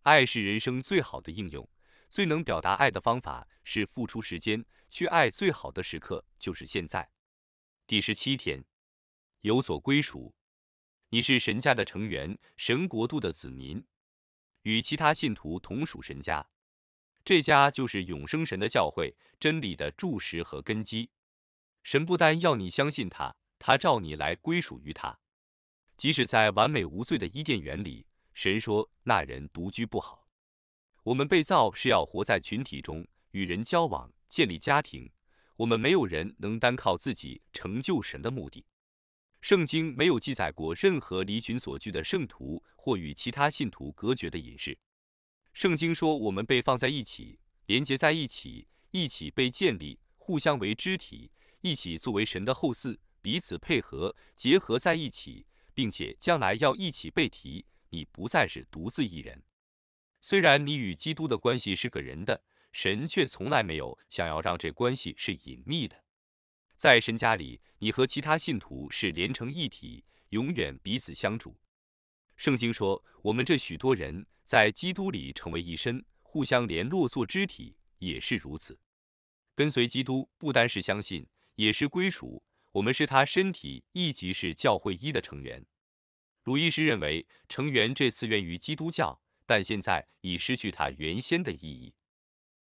爱是人生最好的应用，最能表达爱的方法是付出时间去爱。最好的时刻就是现在。第十七天，有所归属。你是神家的成员，神国度的子民，与其他信徒同属神家。这家就是永生神的教诲、真理的柱石和根基。神不单要你相信他。他召你来归属于他，即使在完美无罪的伊甸园里，神说那人独居不好。我们被造是要活在群体中，与人交往，建立家庭。我们没有人能单靠自己成就神的目的。圣经没有记载过任何离群索居的圣徒或与其他信徒隔绝的隐士。圣经说我们被放在一起，连接在一起，一起被建立，互相为肢体，一起作为神的后嗣。彼此配合，结合在一起，并且将来要一起背题。你不再是独自一人。虽然你与基督的关系是个人的，神却从来没有想要让这关系是隐秘的。在神家里，你和其他信徒是连成一体，永远彼此相处。圣经说：“我们这许多人在基督里成为一身，互相联络做肢体，也是如此。”跟随基督不单是相信，也是归属。我们是他身体，一级是教会一的成员。鲁伊师认为，“成员”这次源于基督教，但现在已失去它原先的意义。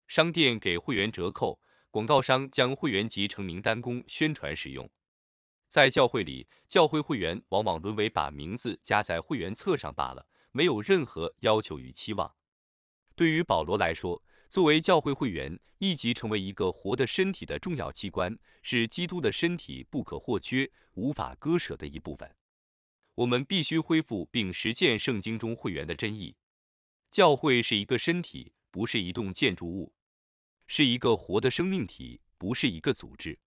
商店给会员折扣，广告商将会员集成名单供宣传使用。在教会里，教会会员往往沦为把名字加在会员册上罢了，没有任何要求与期望。对于保罗来说，作为教会会员，一级成为一个活的身体的重要器官，是基督的身体不可或缺、无法割舍的一部分。我们必须恢复并实践圣经中会员的真意。教会是一个身体，不是一栋建筑物，是一个活的生命体，不是一个组织。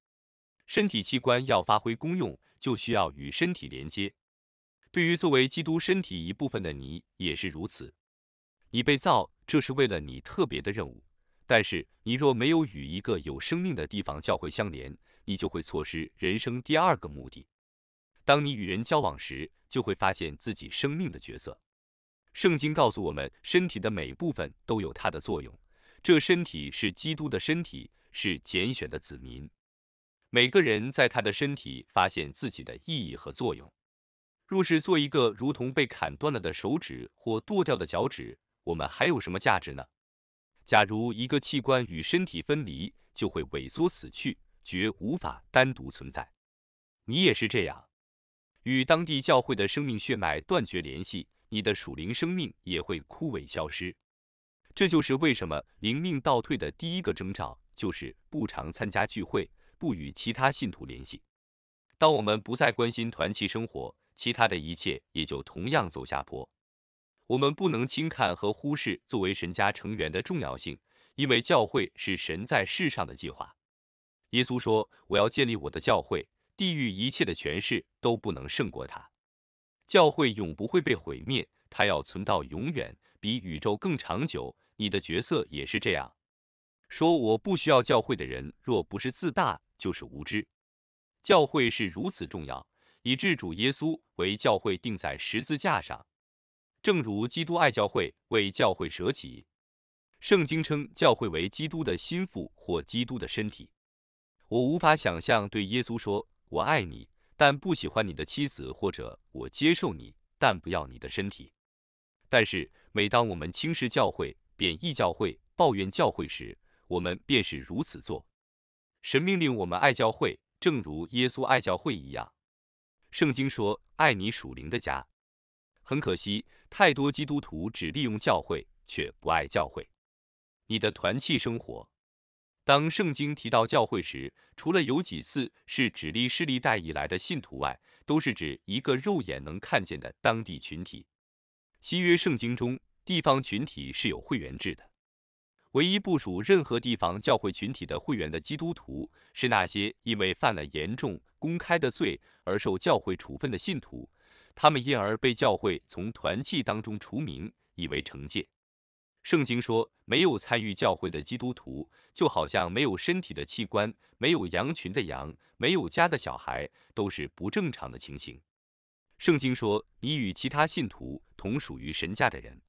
身体器官要发挥功用，就需要与身体连接。对于作为基督身体一部分的你也是如此。你被造，这是为了你特别的任务。但是，你若没有与一个有生命的地方教会相连，你就会错失人生第二个目的。当你与人交往时，就会发现自己生命的角色。圣经告诉我们，身体的每部分都有它的作用。这身体是基督的身体，是拣选的子民。每个人在他的身体发现自己的意义和作用。若是做一个如同被砍断了的手指或剁掉的脚趾，我们还有什么价值呢？假如一个器官与身体分离，就会萎缩死去，绝无法单独存在。你也是这样，与当地教会的生命血脉断绝联系，你的属灵生命也会枯萎消失。这就是为什么灵命倒退的第一个征兆，就是不常参加聚会，不与其他信徒联系。当我们不再关心团契生活，其他的一切也就同样走下坡。我们不能轻看和忽视作为神家成员的重要性，因为教会是神在世上的计划。耶稣说：“我要建立我的教会，地狱一切的权势都不能胜过它。教会永不会被毁灭，它要存到永远，比宇宙更长久。”你的角色也是这样说。我不需要教会的人，若不是自大，就是无知。教会是如此重要，以致主耶稣为教会定在十字架上。正如基督爱教会，为教会舍己。圣经称教会为基督的心腹或基督的身体。我无法想象对耶稣说“我爱你”，但不喜欢你的妻子，或者“我接受你”，但不要你的身体。但是每当我们轻视教会、贬义教会、抱怨教会时，我们便是如此做。神命令我们爱教会，正如耶稣爱教会一样。圣经说：“爱你属灵的家。”很可惜，太多基督徒只利用教会，却不爱教会。你的团契生活。当圣经提到教会时，除了有几次是指历势历代以来的信徒外，都是指一个肉眼能看见的当地群体。新约圣经中，地方群体是有会员制的。唯一部属任何地方教会群体的会员的基督徒，是那些因为犯了严重公开的罪而受教会处分的信徒。他们因而被教会从团契当中除名，以为惩戒。圣经说，没有参与教会的基督徒，就好像没有身体的器官，没有羊群的羊，没有家的小孩，都是不正常的情形。圣经说，你与其他信徒同属于神家的人。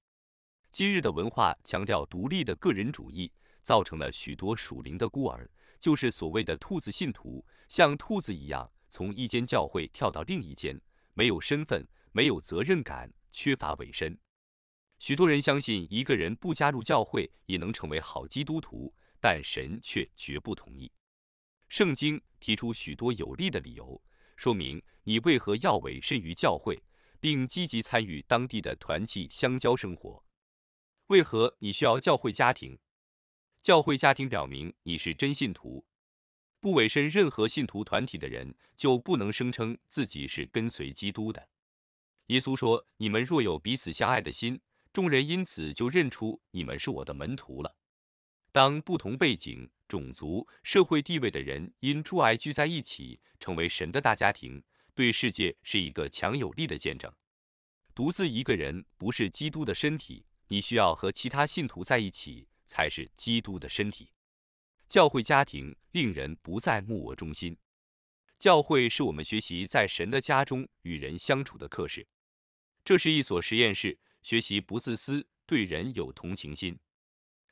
今日的文化强调独立的个人主义，造成了许多属灵的孤儿，就是所谓的“兔子信徒”，像兔子一样，从一间教会跳到另一间。没有身份，没有责任感，缺乏委身。许多人相信一个人不加入教会也能成为好基督徒，但神却绝不同意。圣经提出许多有力的理由，说明你为何要委身于教会，并积极参与当地的团契相交生活。为何你需要教会家庭？教会家庭表明你是真信徒。不委身任何信徒团体的人，就不能声称自己是跟随基督的。耶稣说：“你们若有彼此相爱的心，众人因此就认出你们是我的门徒了。”当不同背景、种族、社会地位的人因主爱聚在一起，成为神的大家庭，对世界是一个强有力的见证。独自一个人不是基督的身体，你需要和其他信徒在一起，才是基督的身体。教会家庭令人不再目我中心。教会是我们学习在神的家中与人相处的课室，这是一所实验室，学习不自私，对人有同情心。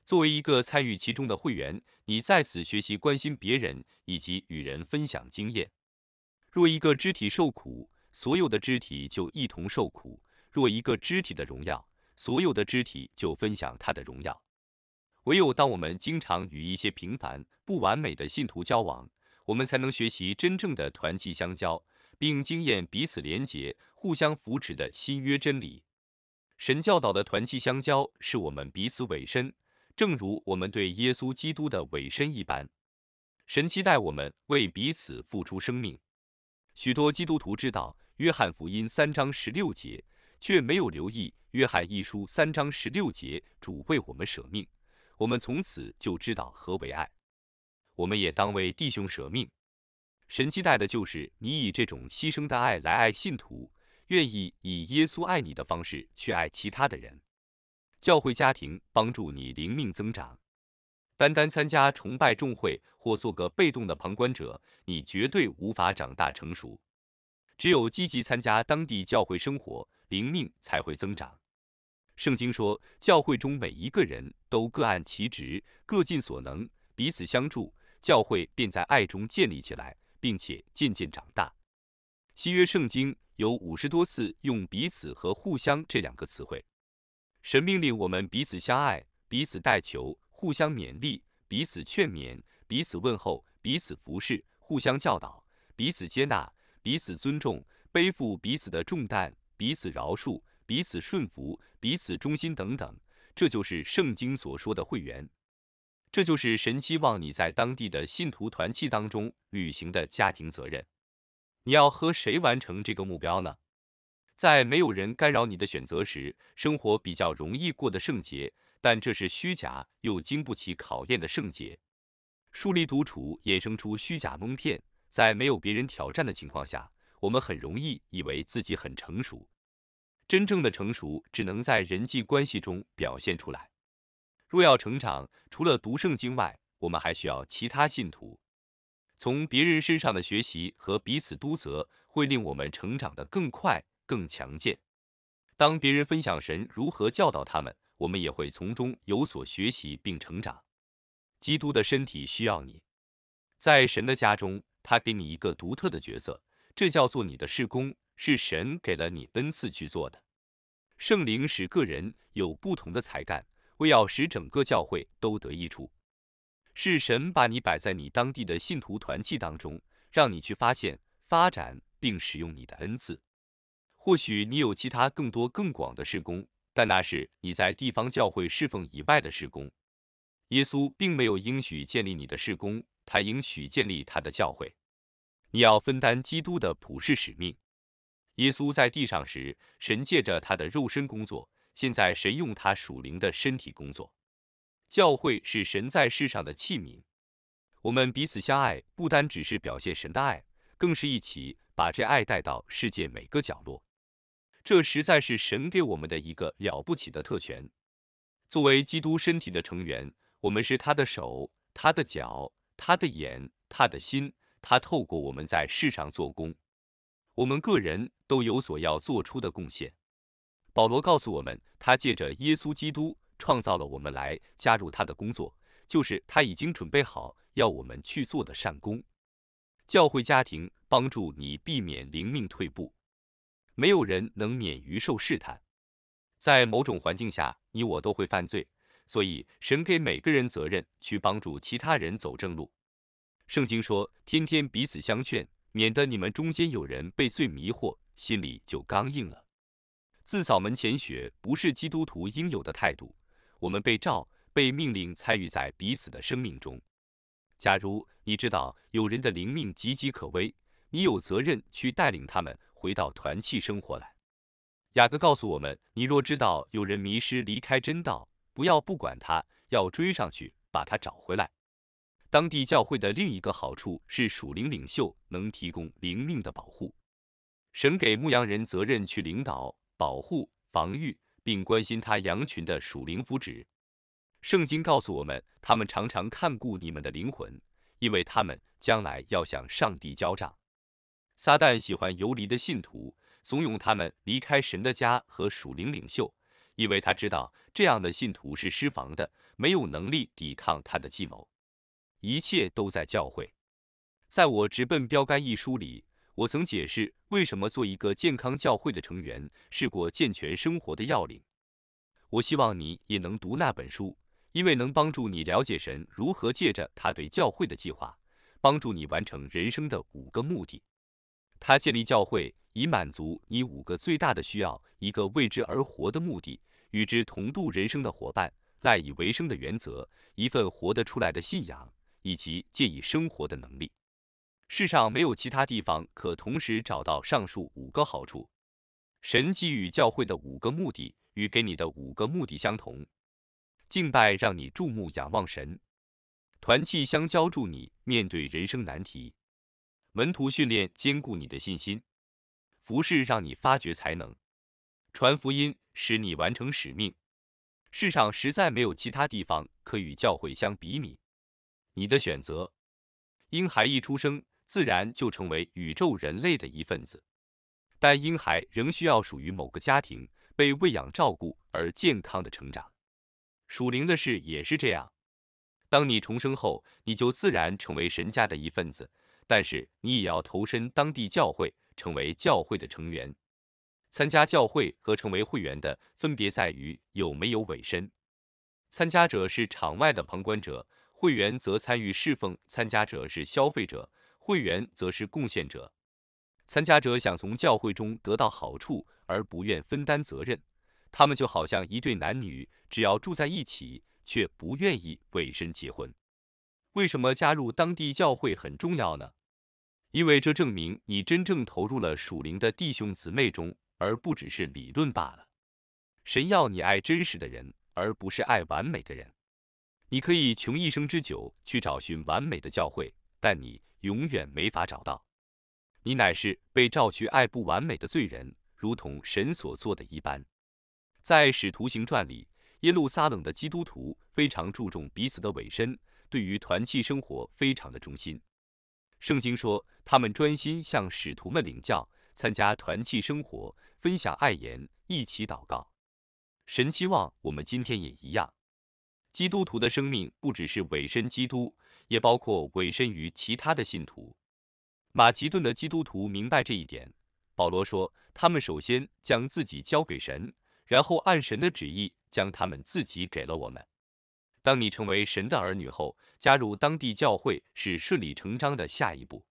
作为一个参与其中的会员，你在此学习关心别人以及与人分享经验。若一个肢体受苦，所有的肢体就一同受苦；若一个肢体的荣耀，所有的肢体就分享他的荣耀。唯有当我们经常与一些平凡不完美的信徒交往，我们才能学习真正的团契相交，并经验彼此联结、互相扶持的新约真理。神教导的团契相交是我们彼此委身，正如我们对耶稣基督的委身一般。神期待我们为彼此付出生命。许多基督徒知道约翰福音三章十六节，却没有留意约翰一书三章十六节：主为我们舍命。我们从此就知道何为爱，我们也当为弟兄舍命。神期待的就是你以这种牺牲的爱来爱信徒，愿意以耶稣爱你的方式去爱其他的人。教会家庭帮助你灵命增长。单单参加崇拜众会或做个被动的旁观者，你绝对无法长大成熟。只有积极参加当地教会生活，灵命才会增长。圣经说，教会中每一个人都各按其职，各尽所能，彼此相助，教会便在爱中建立起来，并且渐渐长大。新约圣经有五十多次用“彼此”和“互相”这两个词汇。神命令我们彼此相爱，彼此代求，互相勉励，彼此劝勉，彼此问候，彼此服侍，互相教导，彼此接纳，彼此尊重，背负彼此的重担，彼此饶恕。彼此顺服、彼此忠心等等，这就是圣经所说的会员，这就是神希望你在当地的信徒团契当中履行的家庭责任。你要和谁完成这个目标呢？在没有人干扰你的选择时，生活比较容易过得圣洁，但这是虚假又经不起考验的圣洁。树立独处，衍生出虚假蒙骗。在没有别人挑战的情况下，我们很容易以为自己很成熟。真正的成熟只能在人际关系中表现出来。若要成长，除了读圣经外，我们还需要其他信徒。从别人身上的学习和彼此督责，会令我们成长得更快、更强健。当别人分享神如何教导他们，我们也会从中有所学习并成长。基督的身体需要你，在神的家中，他给你一个独特的角色。这叫做你的事工，是神给了你恩赐去做的。圣灵使个人有不同的才干，为要使整个教会都得益处。是神把你摆在你当地的信徒团契当中，让你去发现、发展并使用你的恩赐。或许你有其他更多更广的事工，但那是你在地方教会侍奉以外的事工。耶稣并没有应许建立你的事工，他应许建立他的教会。你要分担基督的普世使命。耶稣在地上时，神借着他的肉身工作；现在，神用他属灵的身体工作。教会是神在世上的器皿。我们彼此相爱，不单只是表现神的爱，更是一起把这爱带到世界每个角落。这实在是神给我们的一个了不起的特权。作为基督身体的成员，我们是他的手、他的脚、他的眼、他的心。他透过我们在世上做工，我们个人都有所要做出的贡献。保罗告诉我们，他借着耶稣基督创造了我们来加入他的工作，就是他已经准备好要我们去做的善功。教会家庭帮助你避免灵命退步，没有人能免于受试探。在某种环境下，你我都会犯罪，所以神给每个人责任去帮助其他人走正路。圣经说：“天天彼此相劝，免得你们中间有人被罪迷惑，心里就刚硬了。”自扫门前雪不是基督徒应有的态度。我们被召，被命令参与在彼此的生命中。假如你知道有人的灵命岌岌可危，你有责任去带领他们回到团契生活来。雅各告诉我们：“你若知道有人迷失离开真道，不要不管他，要追上去把他找回来。”当地教会的另一个好处是属灵领袖能提供灵命的保护。神给牧羊人责任去领导、保护、防御，并关心他羊群的属灵福祉。圣经告诉我们，他们常常看顾你们的灵魂，因为他们将来要向上帝交账。撒旦喜欢游离的信徒，怂恿他们离开神的家和属灵领袖，因为他知道这样的信徒是失防的，没有能力抵抗他的计谋。一切都在教会。在我直奔标杆一书里，我曾解释为什么做一个健康教会的成员是过健全生活的要领。我希望你也能读那本书，因为能帮助你了解神如何借着他对教会的计划，帮助你完成人生的五个目的。他建立教会以满足你五个最大的需要：一个为之而活的目的，与之同度人生的伙伴，赖以为生的原则，一份活得出来的信仰。以及借以生活的能力，世上没有其他地方可同时找到上述五个好处。神给予教会的五个目的与给你的五个目的相同：敬拜让你注目仰望神；团契相交助你面对人生难题；门徒训练坚固你的信心；服饰让你发掘才能；传福音使你完成使命。世上实在没有其他地方可与教会相比拟。你的选择，婴孩一出生，自然就成为宇宙人类的一份子，但婴孩仍需要属于某个家庭，被喂养照顾而健康的成长。属灵的事也是这样，当你重生后，你就自然成为神家的一份子，但是你也要投身当地教会，成为教会的成员。参加教会和成为会员的分别在于有没有委身，参加者是场外的旁观者。会员则参与侍奉，参加者是消费者，会员则是贡献者。参加者想从教会中得到好处，而不愿分担责任。他们就好像一对男女，只要住在一起，却不愿意委身结婚。为什么加入当地教会很重要呢？因为这证明你真正投入了属灵的弟兄姊妹中，而不只是理论罢了。神要你爱真实的人，而不是爱完美的人。你可以穷一生之久去找寻完美的教会，但你永远没法找到。你乃是被召去爱不完美的罪人，如同神所做的一般。在使徒行传里，耶路撒冷的基督徒非常注重彼此的委身，对于团契生活非常的忠心。圣经说，他们专心向使徒们领教，参加团契生活，分享爱言，一起祷告。神期望我们今天也一样。基督徒的生命不只是委身基督，也包括委身于其他的信徒。马其顿的基督徒明白这一点。保罗说，他们首先将自己交给神，然后按神的旨意将他们自己给了我们。当你成为神的儿女后，加入当地教会是顺理成章的下一步。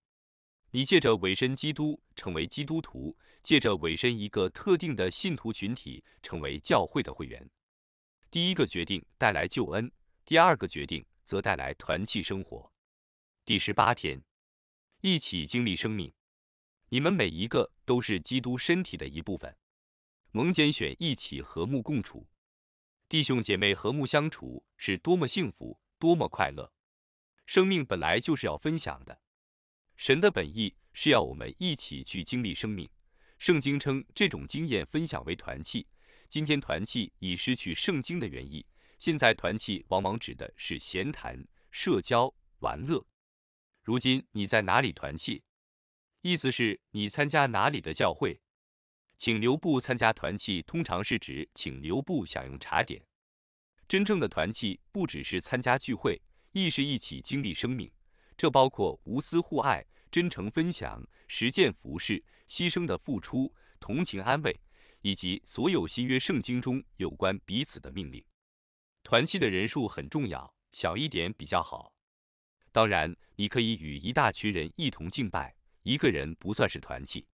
你借着委身基督成为基督徒，借着委身一个特定的信徒群体成为教会的会员。第一个决定带来救恩，第二个决定则带来团契生活。第十八天，一起经历生命，你们每一个都是基督身体的一部分。蒙拣选一起和睦共处，弟兄姐妹和睦相处是多么幸福，多么快乐！生命本来就是要分享的，神的本意是要我们一起去经历生命。圣经称这种经验分享为团契。今天团契已失去圣经的原意，现在团契往往指的是闲谈、社交、玩乐。如今你在哪里团契？意思是你参加哪里的教会？请留步参加团契，通常是指请留步享用茶点。真正的团契不只是参加聚会，亦是一起经历生命，这包括无私互爱、真诚分享、实践服饰、牺牲的付出、同情安慰。以及所有新约圣经中有关彼此的命令。团契的人数很重要，小一点比较好。当然，你可以与一大群人一同敬拜，一个人不算是团契。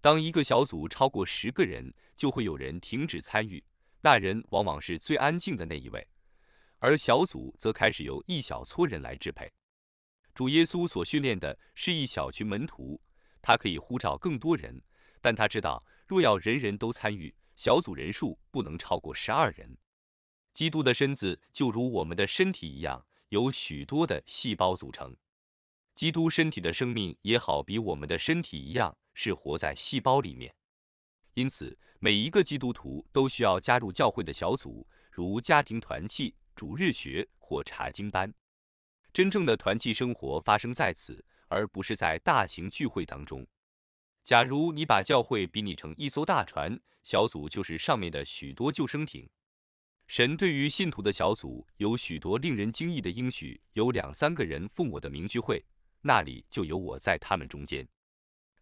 当一个小组超过十个人，就会有人停止参与，那人往往是最安静的那一位，而小组则开始由一小撮人来支配。主耶稣所训练的是一小群门徒，他可以呼召更多人，但他知道。若要人人都参与，小组人数不能超过十二人。基督的身子就如我们的身体一样，由许多的细胞组成。基督身体的生命也好，比我们的身体一样，是活在细胞里面。因此，每一个基督徒都需要加入教会的小组，如家庭团契、主日学或查经班。真正的团契生活发生在此，而不是在大型聚会当中。假如你把教会比拟成一艘大船，小组就是上面的许多救生艇。神对于信徒的小组有许多令人惊异的应许。有两三个人奉我的名聚会，那里就有我在他们中间。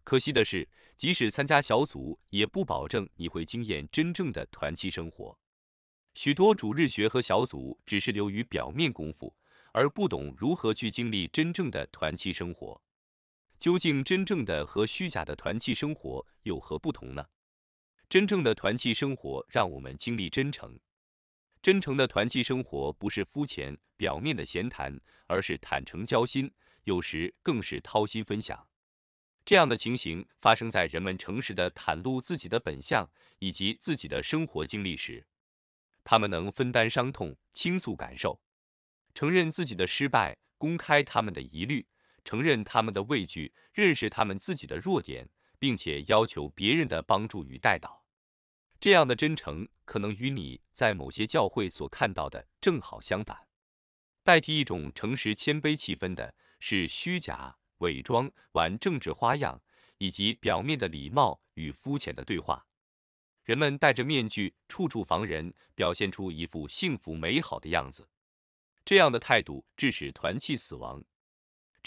可惜的是，即使参加小组，也不保证你会经验真正的团契生活。许多主日学和小组只是流于表面功夫，而不懂如何去经历真正的团契生活。究竟真正的和虚假的团契生活有何不同呢？真正的团契生活让我们经历真诚，真诚的团契生活不是肤浅表面的闲谈，而是坦诚交心，有时更是掏心分享。这样的情形发生在人们诚实的袒露自己的本相以及自己的生活经历时，他们能分担伤痛，倾诉感受，承认自己的失败，公开他们的疑虑。承认他们的畏惧，认识他们自己的弱点，并且要求别人的帮助与带导，这样的真诚可能与你在某些教会所看到的正好相反。代替一种诚实谦卑气氛的是虚假伪装、玩政治花样以及表面的礼貌与肤浅的对话。人们戴着面具，处处防人，表现出一副幸福美好的样子。这样的态度致使团契死亡。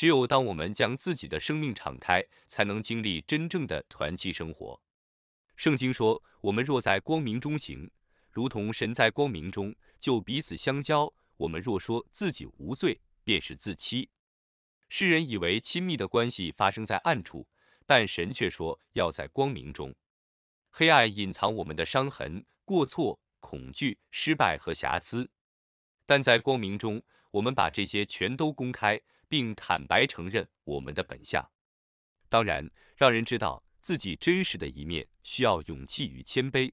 只有当我们将自己的生命敞开，才能经历真正的团契生活。圣经说：“我们若在光明中行，如同神在光明中，就彼此相交。我们若说自己无罪，便是自欺。”世人以为亲密的关系发生在暗处，但神却说要在光明中。黑暗隐藏我们的伤痕、过错、恐惧、失败和瑕疵，但在光明中，我们把这些全都公开。并坦白承认我们的本相，当然，让人知道自己真实的一面需要勇气与谦卑。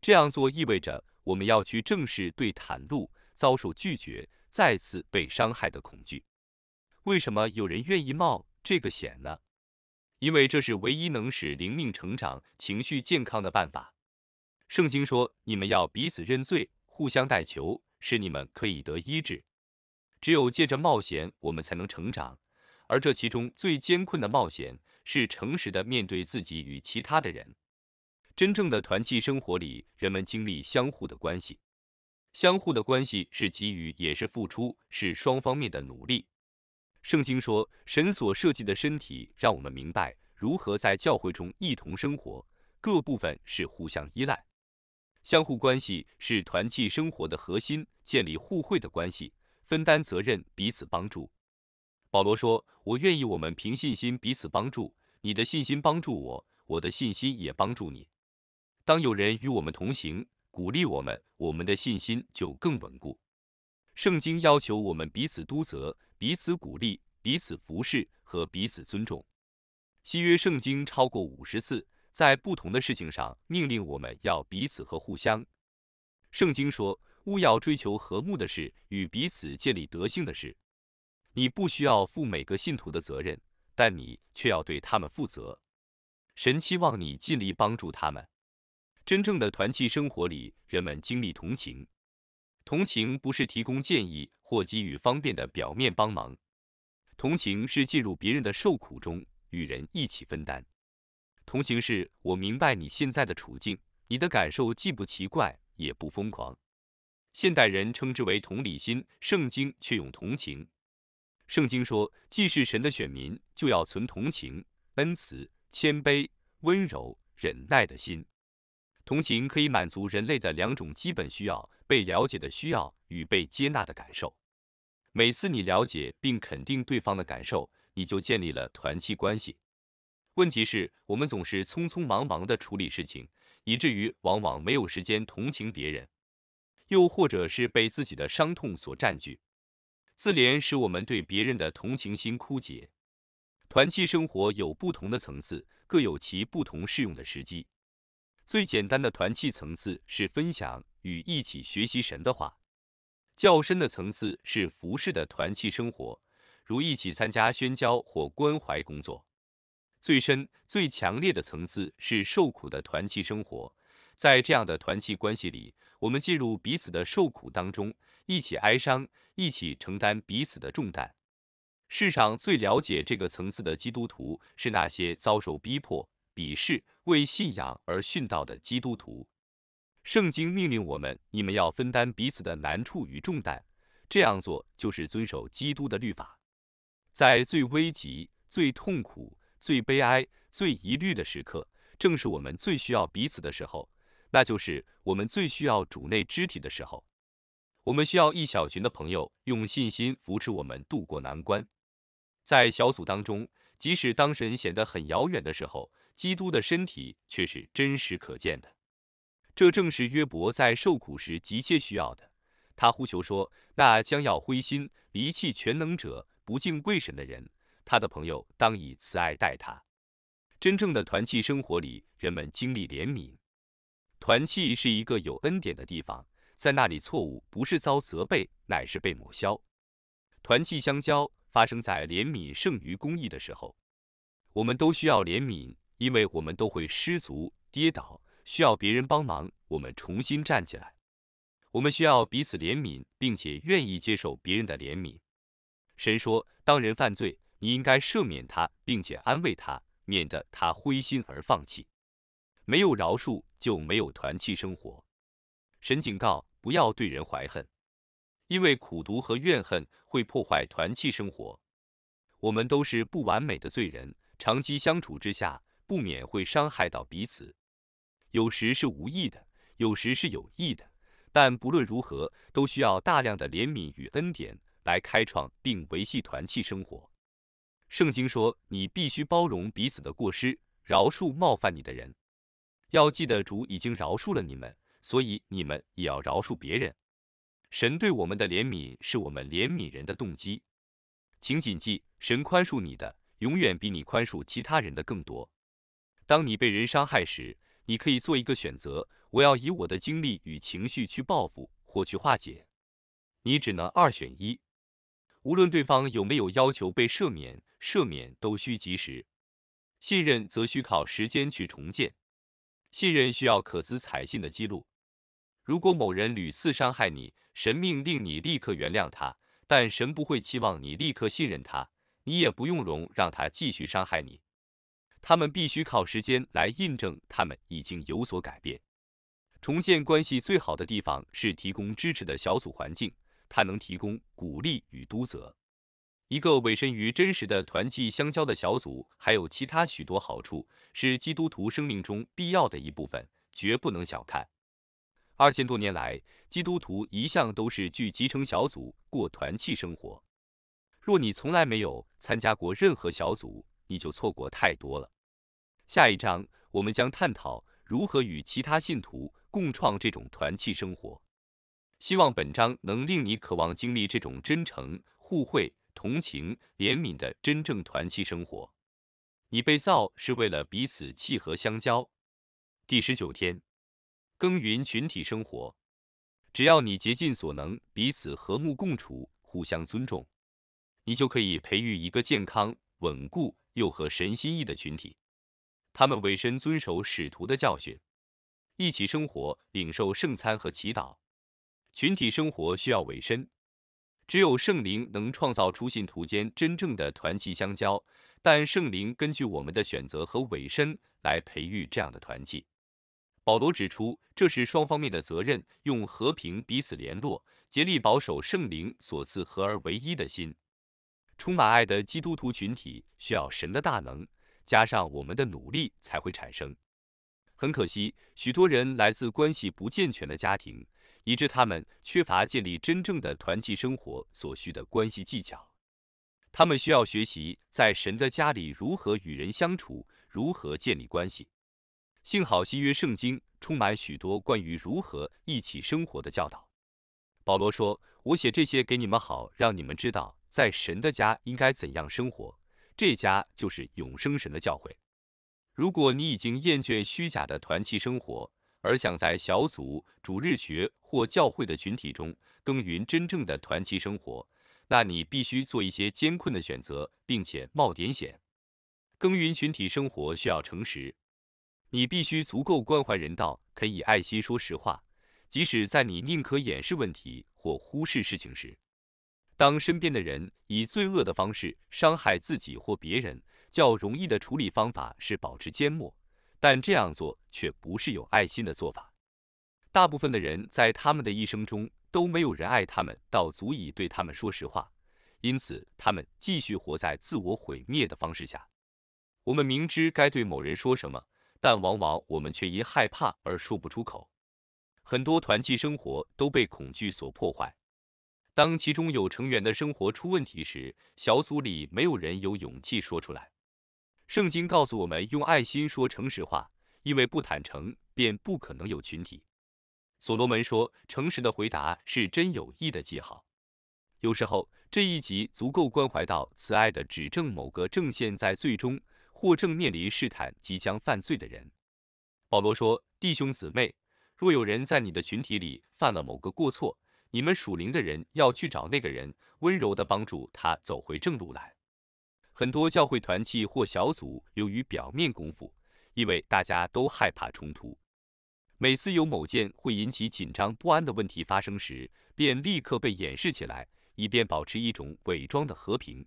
这样做意味着我们要去正视、对袒露遭受拒绝、再次被伤害的恐惧。为什么有人愿意冒这个险呢？因为这是唯一能使灵命成长、情绪健康的办法。圣经说：“你们要彼此认罪，互相代求，使你们可以得医治。”只有借着冒险，我们才能成长。而这其中最艰困的冒险，是诚实的面对自己与其他的人。真正的团契生活里，人们经历相互的关系。相互的关系是给予，也是付出，是双方面的努力。圣经说，神所设计的身体，让我们明白如何在教会中一同生活。各部分是互相依赖，相互关系是团契生活的核心，建立互惠的关系。分担责任，彼此帮助。保罗说：“我愿意我们凭信心彼此帮助。你的信心帮助我，我的信心也帮助你。当有人与我们同行，鼓励我们，我们的信心就更稳固。”圣经要求我们彼此督责，彼此鼓励，彼此服侍和彼此尊重。新约圣经超过五十次在不同的事情上命令我们要彼此和互相。圣经说。勿要追求和睦的事与彼此建立德性的事。你不需要负每个信徒的责任，但你却要对他们负责。神期望你尽力帮助他们。真正的团契生活里，人们经历同情。同情不是提供建议或给予方便的表面帮忙，同情是进入别人的受苦中，与人一起分担。同情是我明白你现在的处境，你的感受既不奇怪也不疯狂。现代人称之为同理心，圣经却用同情。圣经说，既是神的选民，就要存同情、恩慈、谦卑、温柔、忍耐的心。同情可以满足人类的两种基本需要：被了解的需要与被接纳的感受。每次你了解并肯定对方的感受，你就建立了团契关系。问题是，我们总是匆匆忙忙地处理事情，以至于往往没有时间同情别人。又或者是被自己的伤痛所占据，自怜使我们对别人的同情心枯竭。团契生活有不同的层次，各有其不同适用的时机。最简单的团契层次是分享与一起学习神的话；较深的层次是服侍的团契生活，如一起参加宣教或关怀工作；最深、最强烈的层次是受苦的团契生活。在这样的团契关系里，我们进入彼此的受苦当中，一起哀伤，一起承担彼此的重担。世上最了解这个层次的基督徒，是那些遭受逼迫、鄙视、为信仰而殉道的基督徒。圣经命令我们：你们要分担彼此的难处与重担，这样做就是遵守基督的律法。在最危急、最痛苦、最悲哀、最疑虑的时刻，正是我们最需要彼此的时候。那就是我们最需要主内肢体的时候，我们需要一小群的朋友用信心扶持我们渡过难关。在小组当中，即使当神显得很遥远的时候，基督的身体却是真实可见的。这正是约伯在受苦时急切需要的。他呼求说：“那将要灰心离弃全能者、不敬贵神的人，他的朋友当以慈爱待他。”真正的团契生活里，人们经历怜悯。团契是一个有恩典的地方，在那里错误不是遭责备，乃是被抹消。团契相交发生在怜悯胜于公义的时候。我们都需要怜悯，因为我们都会失足跌倒，需要别人帮忙，我们重新站起来。我们需要彼此怜悯，并且愿意接受别人的怜悯。神说，当人犯罪，你应该赦免他，并且安慰他，免得他灰心而放弃。没有饶恕。就没有团契生活。神警告不要对人怀恨，因为苦读和怨恨会破坏团契生活。我们都是不完美的罪人，长期相处之下不免会伤害到彼此，有时是无意的，有时是有意的。但不论如何，都需要大量的怜悯与恩典来开创并维系团契生活。圣经说，你必须包容彼此的过失，饶恕冒犯你的人。要记得，主已经饶恕了你们，所以你们也要饶恕别人。神对我们的怜悯，是我们怜悯人的动机。请谨记，神宽恕你的，永远比你宽恕其他人的更多。当你被人伤害时，你可以做一个选择：我要以我的精力与情绪去报复，或去化解。你只能二选一。无论对方有没有要求被赦免，赦免都需及时；信任则需靠时间去重建。信任需要可资采信的记录。如果某人屡次伤害你，神命令你立刻原谅他，但神不会期望你立刻信任他，你也不用容让他继续伤害你。他们必须靠时间来印证他们已经有所改变。重建关系最好的地方是提供支持的小组环境，它能提供鼓励与督责。一个委身于真实的团契相交的小组，还有其他许多好处，是基督徒生命中必要的一部分，绝不能小看。二千多年来，基督徒一向都是聚集成小组过团契生活。若你从来没有参加过任何小组，你就错过太多了。下一章我们将探讨如何与其他信徒共创这种团契生活。希望本章能令你渴望经历这种真诚互惠。同情、怜悯的真正团契生活，你被造是为了彼此契合相交。第十九天，耕耘群体生活，只要你竭尽所能，彼此和睦共处，互相尊重，你就可以培育一个健康、稳固又合神心意的群体。他们委身遵守使徒的教训，一起生活，领受圣餐和祈祷。群体生活需要委身。只有圣灵能创造出信徒间真正的团契相交，但圣灵根据我们的选择和委身来培育这样的团契。保罗指出，这是双方面的责任：用和平彼此联络，竭力保守圣灵所赐合而为一的心。充满爱的基督徒群体需要神的大能，加上我们的努力才会产生。很可惜，许多人来自关系不健全的家庭。以致他们缺乏建立真正的团契生活所需的关系技巧，他们需要学习在神的家里如何与人相处，如何建立关系。幸好新约圣经充满许多关于如何一起生活的教导。保罗说：“我写这些给你们，好让你们知道在神的家应该怎样生活。这家就是永生神的教诲。”如果你已经厌倦虚假的团契生活，而想在小组、主日学或教会的群体中耕耘真正的团契生活，那你必须做一些艰困的选择，并且冒点险。耕耘群体生活需要诚实，你必须足够关怀人道，可以爱惜说实话，即使在你宁可掩饰问题或忽视事情时。当身边的人以罪恶的方式伤害自己或别人，较容易的处理方法是保持缄默。但这样做却不是有爱心的做法。大部分的人在他们的一生中都没有人爱他们，到足以对他们说实话，因此他们继续活在自我毁灭的方式下。我们明知该对某人说什么，但往往我们却因害怕而说不出口。很多团契生活都被恐惧所破坏。当其中有成员的生活出问题时，小组里没有人有勇气说出来。圣经告诉我们，用爱心说诚实话，因为不坦诚便不可能有群体。所罗门说，诚实的回答是真友谊的记号。有时候这一集足够关怀到慈爱的指正某个正现，在最终或正面临试探即将犯罪的人。保罗说，弟兄姊妹，若有人在你的群体里犯了某个过错，你们属灵的人要去找那个人，温柔的帮助他走回正路来。很多教会团契或小组由于表面功夫，因为大家都害怕冲突。每次有某件会引起紧张不安的问题发生时，便立刻被掩饰起来，以便保持一种伪装的和平。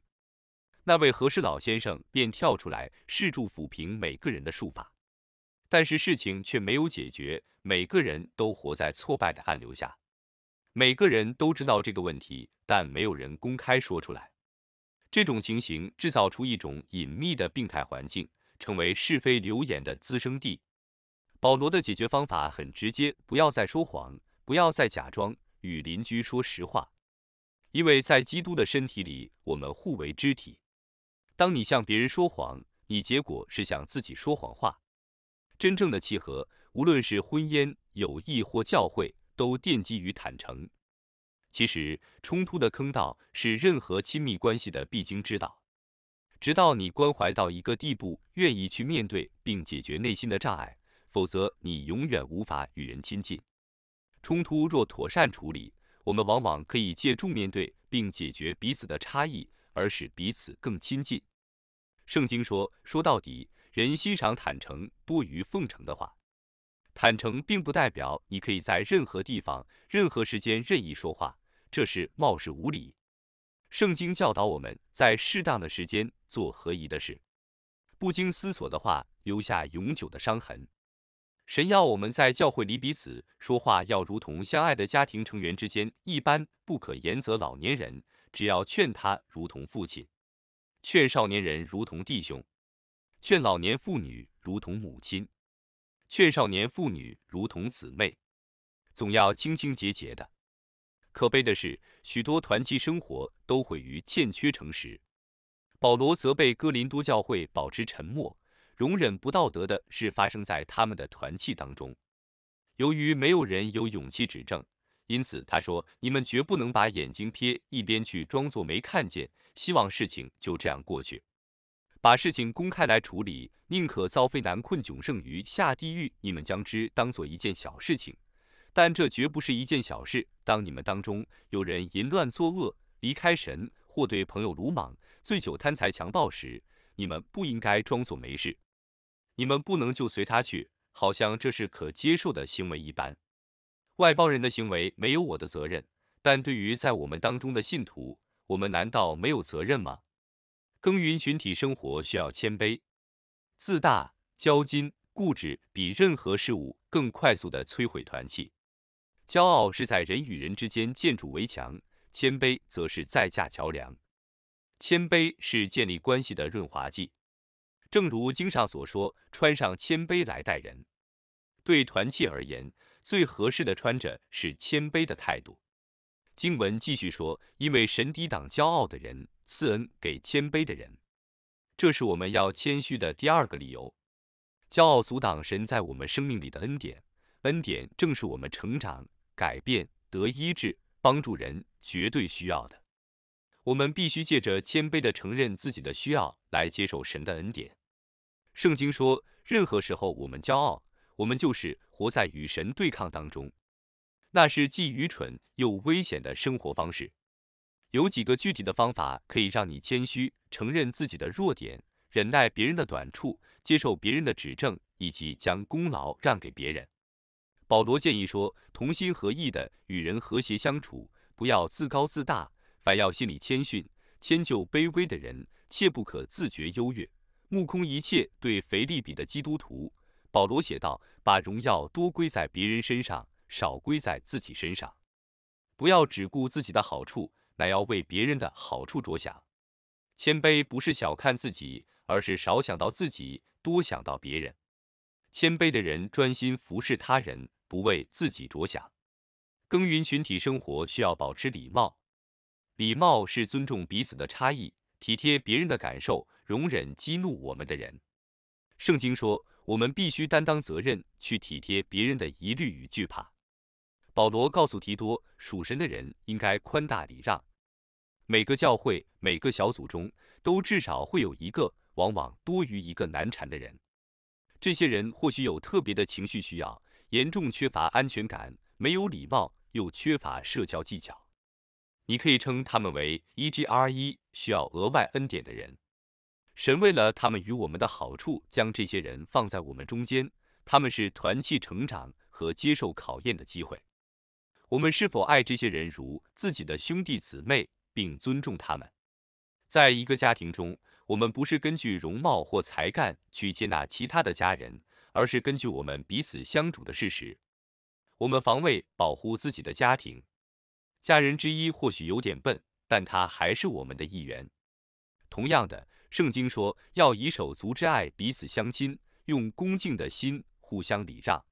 那位和事老先生便跳出来试图抚平每个人的术法，但是事情却没有解决。每个人都活在挫败的暗流下。每个人都知道这个问题，但没有人公开说出来。这种情形制造出一种隐秘的病态环境，成为是非流言的滋生地。保罗的解决方法很直接：不要再说谎，不要再假装，与邻居说实话。因为在基督的身体里，我们互为肢体。当你向别人说谎，你结果是向自己说谎话。真正的契合，无论是婚姻、友谊或教会，都奠基于坦诚。其实，冲突的坑道是任何亲密关系的必经之道。直到你关怀到一个地步，愿意去面对并解决内心的障碍，否则你永远无法与人亲近。冲突若妥善处理，我们往往可以借助面对并解决彼此的差异，而使彼此更亲近。圣经说，说到底，人欣赏坦诚多于奉承的话。坦诚并不代表你可以在任何地方、任何时间任意说话。这是冒失无礼。圣经教导我们在适当的时间做合宜的事，不经思索的话，留下永久的伤痕。神要我们在教会里彼此说话，要如同相爱的家庭成员之间一般，不可严责老年人，只要劝他如同父亲；劝少年人如同弟兄；劝老年妇女如同母亲；劝少年妇女如同姊妹，总要清清洁洁的。可悲的是，许多团契生活都毁于欠缺诚实。保罗则被哥林多教会保持沉默，容忍不道德的事发生在他们的团契当中。由于没有人有勇气指正，因此他说：“你们绝不能把眼睛瞥一边去，装作没看见。希望事情就这样过去，把事情公开来处理。宁可遭非难困窘，胜于下地狱。你们将之当做一件小事情。”但这绝不是一件小事。当你们当中有人淫乱作恶、离开神或对朋友鲁莽、醉酒贪财、强暴时，你们不应该装作没事。你们不能就随他去，好像这是可接受的行为一般。外包人的行为没有我的责任，但对于在我们当中的信徒，我们难道没有责任吗？耕耘群体生活需要谦卑、自大、骄矜、固执，比任何事物更快速的摧毁团气。骄傲是在人与人之间建筑围墙，谦卑则是在架桥梁。谦卑是建立关系的润滑剂。正如经上所说，穿上谦卑来待人。对团契而言，最合适的穿着是谦卑的态度。经文继续说，因为神抵挡骄傲的人，赐恩给谦卑的人。这是我们要谦虚的第二个理由。骄傲阻挡神在我们生命里的恩典，恩典正是我们成长。改变得医治，帮助人绝对需要的。我们必须借着谦卑地承认自己的需要来接受神的恩典。圣经说，任何时候我们骄傲，我们就是活在与神对抗当中。那是既愚蠢又危险的生活方式。有几个具体的方法可以让你谦虚，承认自己的弱点，忍耐别人的短处，接受别人的指正，以及将功劳让给别人。保罗建议说：“同心合意地与人和谐相处，不要自高自大，反要心里谦逊，迁就卑微的人，切不可自觉优越、目空一切。”对腓利比的基督徒，保罗写道：“把荣耀多归在别人身上，少归在自己身上；不要只顾自己的好处，乃要为别人的好处着想。谦卑不是小看自己，而是少想到自己，多想到别人。”谦卑的人专心服侍他人，不为自己着想。耕耘群体生活需要保持礼貌，礼貌是尊重彼此的差异，体贴别人的感受，容忍激怒我们的人。圣经说我们必须担当责任，去体贴别人的疑虑与惧怕。保罗告诉提多，属神的人应该宽大礼让。每个教会、每个小组中都至少会有一个，往往多于一个难缠的人。这些人或许有特别的情绪需要，严重缺乏安全感，没有礼貌，又缺乏社交技巧。你可以称他们为 EGR e 需要额外恩典的人。神为了他们与我们的好处，将这些人放在我们中间。他们是团契成长和接受考验的机会。我们是否爱这些人如自己的兄弟姊妹，并尊重他们？在一个家庭中。我们不是根据容貌或才干去接纳其他的家人，而是根据我们彼此相处的事实。我们防卫保护自己的家庭，家人之一或许有点笨，但他还是我们的一员。同样的，圣经说要以手足之爱彼此相亲，用恭敬的心互相礼让。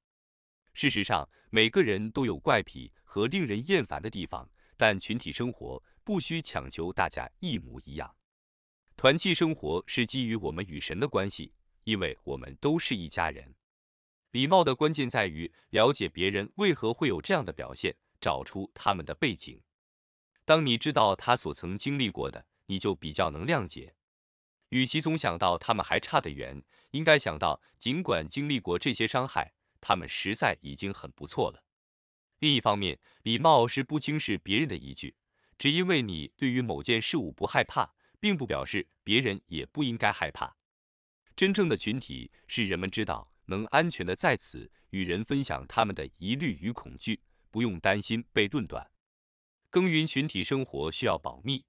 事实上，每个人都有怪癖和令人厌烦的地方，但群体生活不需强求大家一模一样。团契生活是基于我们与神的关系，因为我们都是一家人。礼貌的关键在于了解别人为何会有这样的表现，找出他们的背景。当你知道他所曾经历过的，你就比较能谅解。与其总想到他们还差得远，应该想到尽管经历过这些伤害，他们实在已经很不错了。另一方面，礼貌是不轻视别人的一句，只因为你对于某件事物不害怕。并不表示别人也不应该害怕。真正的群体是人们知道能安全的在此与人分享他们的疑虑与恐惧，不用担心被论断。耕耘群体生活需要保密，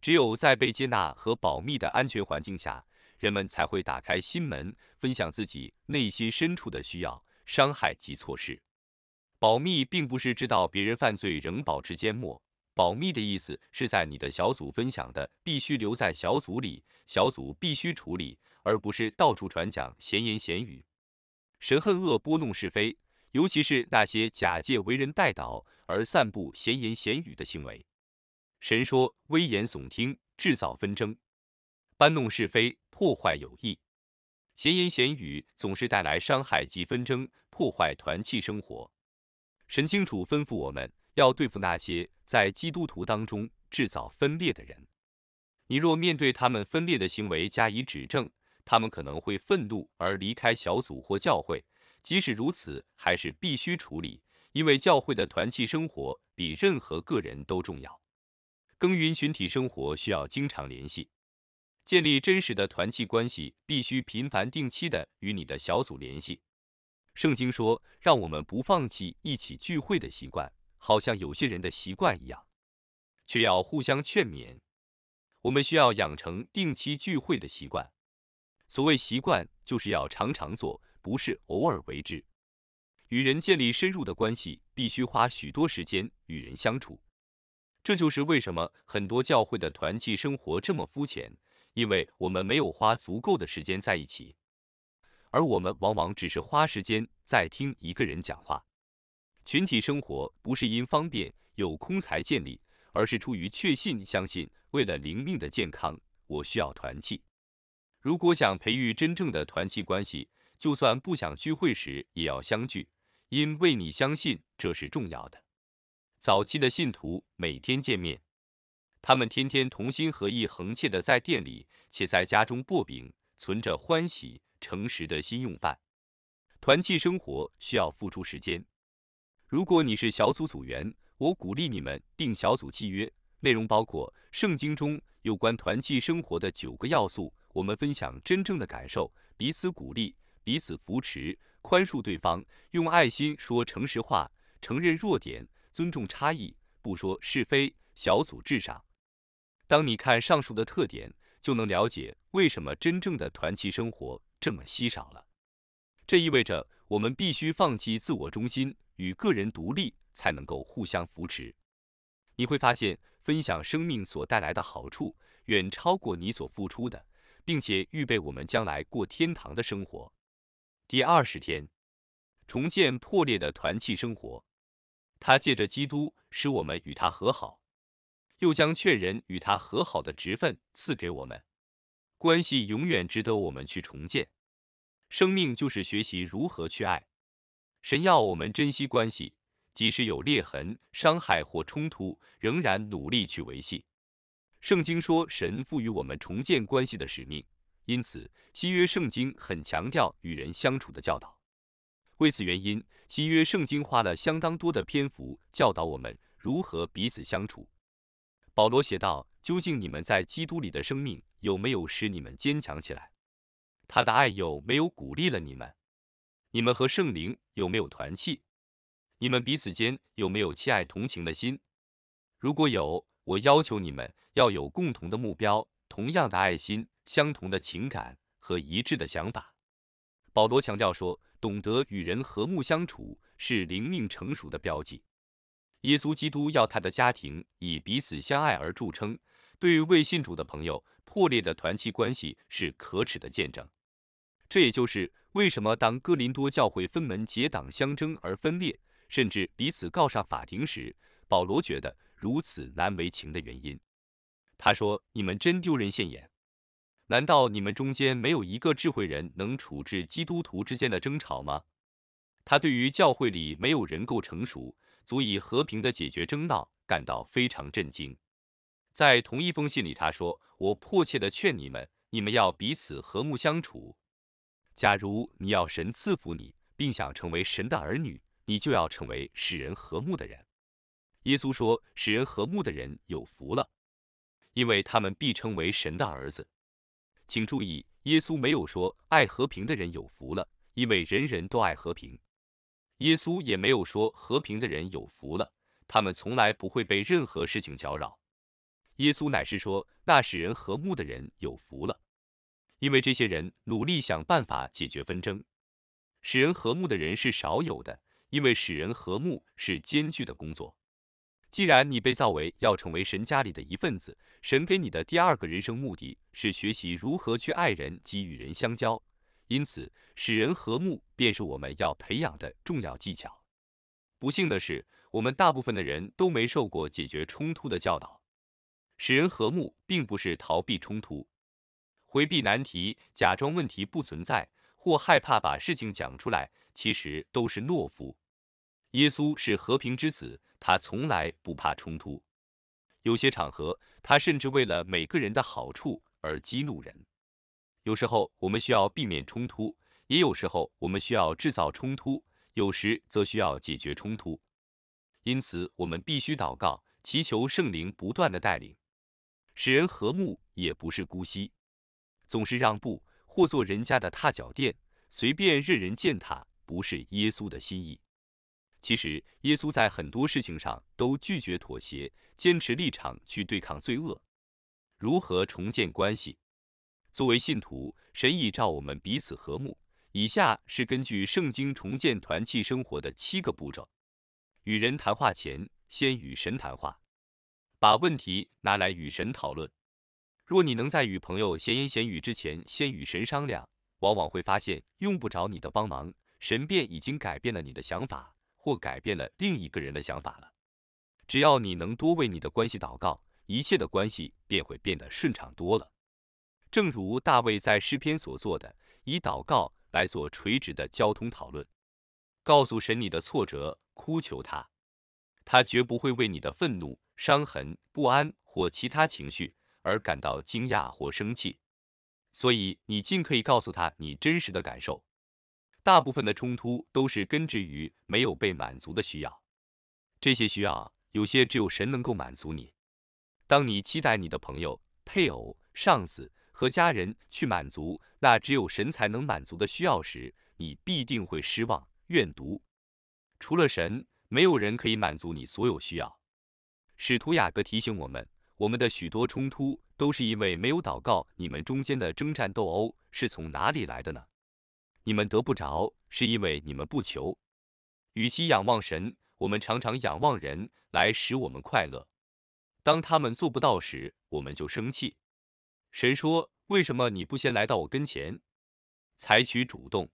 只有在被接纳和保密的安全环境下，人们才会打开心门，分享自己内心深处的需要、伤害及措施。保密并不是知道别人犯罪仍保持缄默。保密的意思是在你的小组分享的必须留在小组里，小组必须处理，而不是到处传讲闲言闲语。神恨恶拨弄是非，尤其是那些假借为人代祷而散布闲言闲语的行为。神说，危言耸听，制造纷争，搬弄是非，破坏友谊。闲言闲语总是带来伤害及纷争，破坏团契生活。神清楚吩咐我们。要对付那些在基督徒当中制造分裂的人，你若面对他们分裂的行为加以指正，他们可能会愤怒而离开小组或教会。即使如此，还是必须处理，因为教会的团契生活比任何个人都重要。耕耘群体生活需要经常联系，建立真实的团契关系，必须频繁定期的与你的小组联系。圣经说：“让我们不放弃一起聚会的习惯。”好像有些人的习惯一样，却要互相劝勉。我们需要养成定期聚会的习惯。所谓习惯，就是要常常做，不是偶尔为之。与人建立深入的关系，必须花许多时间与人相处。这就是为什么很多教会的团契生活这么肤浅，因为我们没有花足够的时间在一起，而我们往往只是花时间在听一个人讲话。群体生活不是因方便有空才建立，而是出于确信，相信为了灵命的健康，我需要团契。如果想培育真正的团契关系，就算不想聚会时也要相聚，因为你相信这是重要的。早期的信徒每天见面，他们天天同心合意、恒切的在店里且在家中薄饼，存着欢喜、诚实的心用饭。团契生活需要付出时间。如果你是小组组员，我鼓励你们定小组契约，内容包括圣经中有关团契生活的九个要素。我们分享真正的感受，彼此鼓励，彼此扶持，宽恕对方，用爱心说诚实话，承认弱点，尊重差异，不说是非。小组至上。当你看上述的特点，就能了解为什么真正的团契生活这么稀少了。这意味着我们必须放弃自我中心。与个人独立才能够互相扶持。你会发现，分享生命所带来的好处远超过你所付出的，并且预备我们将来过天堂的生活。第二十天，重建破裂的团契生活。他借着基督使我们与他和好，又将劝人与他和好的职分赐给我们。关系永远值得我们去重建。生命就是学习如何去爱。神要我们珍惜关系，即使有裂痕、伤害或冲突，仍然努力去维系。圣经说，神赋予我们重建关系的使命，因此新约圣经很强调与人相处的教导。为此原因，新约圣经花了相当多的篇幅教导我们如何彼此相处。保罗写道：“究竟你们在基督里的生命有没有使你们坚强起来？他的爱有没有鼓励了你们？”你们和圣灵有没有团契？你们彼此间有没有亲爱同情的心？如果有，我要求你们要有共同的目标、同样的爱心、相同的情感和一致的想法。保罗强调说，懂得与人和睦相处是灵命成熟的标记。耶稣基督要他的家庭以彼此相爱而著称。对未信主的朋友，破裂的团契关系是可耻的见证。这也就是为什么当哥林多教会分门结党相争而分裂，甚至彼此告上法庭时，保罗觉得如此难为情的原因。他说：“你们真丢人现眼！难道你们中间没有一个智慧人能处置基督徒之间的争吵吗？”他对于教会里没有人够成熟，足以和平地解决争闹感到非常震惊。在同一封信里，他说：“我迫切地劝你们，你们要彼此和睦相处。”假如你要神赐福你，并想成为神的儿女，你就要成为使人和睦的人。耶稣说，使人和睦的人有福了，因为他们必称为神的儿子。请注意，耶稣没有说爱和平的人有福了，因为人人都爱和平。耶稣也没有说和平的人有福了，他们从来不会被任何事情搅扰。耶稣乃是说，那使人和睦的人有福了。因为这些人努力想办法解决纷争，使人和睦的人是少有的，因为使人和睦是艰巨的工作。既然你被造为要成为神家里的一份子，神给你的第二个人生目的是学习如何去爱人及与人相交，因此使人和睦便是我们要培养的重要技巧。不幸的是，我们大部分的人都没受过解决冲突的教导。使人和睦并不是逃避冲突。回避难题，假装问题不存在，或害怕把事情讲出来，其实都是懦夫。耶稣是和平之子，他从来不怕冲突。有些场合，他甚至为了每个人的好处而激怒人。有时候我们需要避免冲突，也有时候我们需要制造冲突，有时则需要解决冲突。因此，我们必须祷告，祈求圣灵不断的带领，使人和睦，也不是姑息。总是让步或做人家的踏脚垫，随便任人践踏，不是耶稣的心意。其实，耶稣在很多事情上都拒绝妥协，坚持立场去对抗罪恶。如何重建关系？作为信徒，神已照我们彼此和睦。以下是根据圣经重建团契生活的七个步骤：与人谈话前，先与神谈话，把问题拿来与神讨论。若你能在与朋友闲言闲语之前先与神商量，往往会发现用不着你的帮忙，神便已经改变了你的想法或改变了另一个人的想法了。只要你能多为你的关系祷告，一切的关系便会变得顺畅多了。正如大卫在诗篇所做的，以祷告来做垂直的交通讨论，告诉神你的挫折，哭求他，他绝不会为你的愤怒、伤痕、不安或其他情绪。而感到惊讶或生气，所以你尽可以告诉他你真实的感受。大部分的冲突都是根植于没有被满足的需要，这些需要有些只有神能够满足你。当你期待你的朋友、配偶、上司和家人去满足那只有神才能满足的需要时，你必定会失望、怨毒。除了神，没有人可以满足你所有需要。使徒雅各提醒我们。我们的许多冲突都是因为没有祷告。你们中间的争战斗殴是从哪里来的呢？你们得不着，是因为你们不求。与其仰望神，我们常常仰望人来使我们快乐。当他们做不到时，我们就生气。神说：“为什么你不先来到我跟前，采取主动？”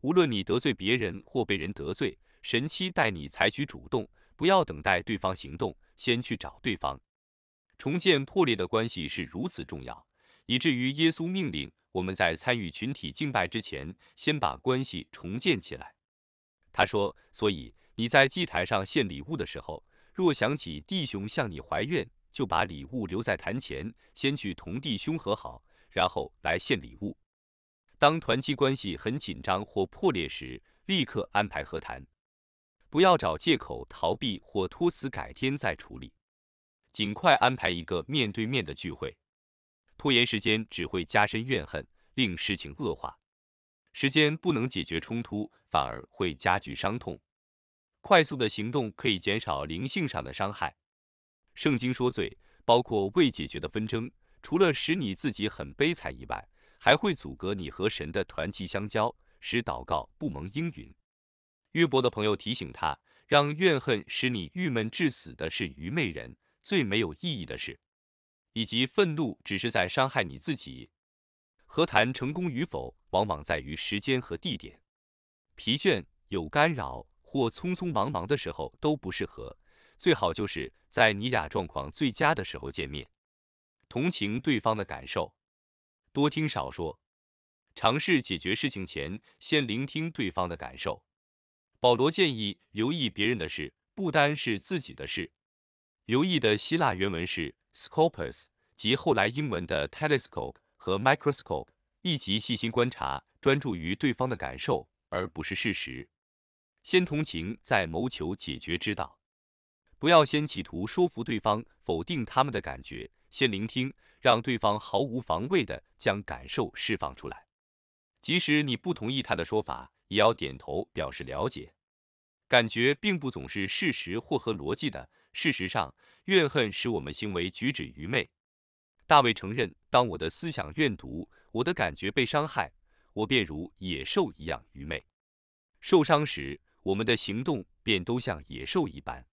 无论你得罪别人或被人得罪，神期待你采取主动，不要等待对方行动，先去找对方。重建破裂的关系是如此重要，以至于耶稣命令我们在参与群体敬拜之前，先把关系重建起来。他说：“所以你在祭台上献礼物的时候，若想起弟兄向你怀怨，就把礼物留在坛前，先去同弟兄和好，然后来献礼物。当团契关系很紧张或破裂时，立刻安排和谈，不要找借口逃避或托辞改天再处理。”尽快安排一个面对面的聚会，拖延时间只会加深怨恨，令事情恶化。时间不能解决冲突，反而会加剧伤痛。快速的行动可以减少灵性上的伤害。圣经说罪包括未解决的纷争，除了使你自己很悲惨以外，还会阻隔你和神的团契相交，使祷告不蒙应允。约伯的朋友提醒他，让怨恨使你郁闷致死的是愚昧人。最没有意义的事，以及愤怒只是在伤害你自己，何谈成功与否？往往在于时间和地点，疲倦、有干扰或匆匆忙忙的时候都不适合，最好就是在你俩状况最佳的时候见面。同情对方的感受，多听少说，尝试解决事情前先聆听对方的感受。保罗建议留意别人的事，不单是自己的事。留意的希腊原文是 scopus，即后来英文的 telescope 和 microscope。以即细心观察，专注于对方的感受，而不是事实。先同情，再谋求解决之道。不要先企图说服对方否定他们的感觉，先聆听，让对方毫无防备的将感受释放出来。即使你不同意他的说法，也要点头表示了解。感觉并不总是事实或合逻辑的。事实上，怨恨使我们行为举止愚昧。大卫承认，当我的思想怨毒，我的感觉被伤害，我便如野兽一样愚昧。受伤时，我们的行动便都像野兽一般。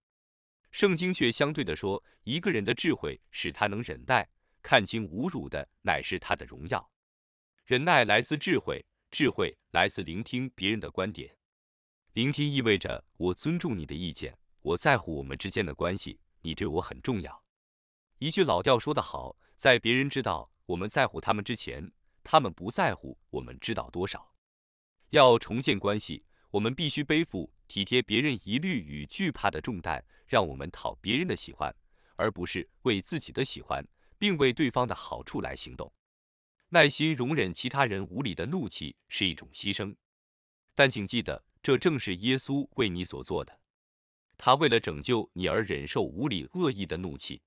圣经却相对的说，一个人的智慧使他能忍耐，看清侮辱的乃是他的荣耀。忍耐来自智慧，智慧来自聆听别人的观点。聆听意味着我尊重你的意见。我在乎我们之间的关系，你对我很重要。一句老调说得好，在别人知道我们在乎他们之前，他们不在乎我们知道多少。要重建关系，我们必须背负体贴别人疑虑与惧怕的重担，让我们讨别人的喜欢，而不是为自己的喜欢，并为对方的好处来行动。耐心容忍其他人无理的怒气是一种牺牲，但请记得，这正是耶稣为你所做的。他为了拯救你而忍受无理恶意的怒气，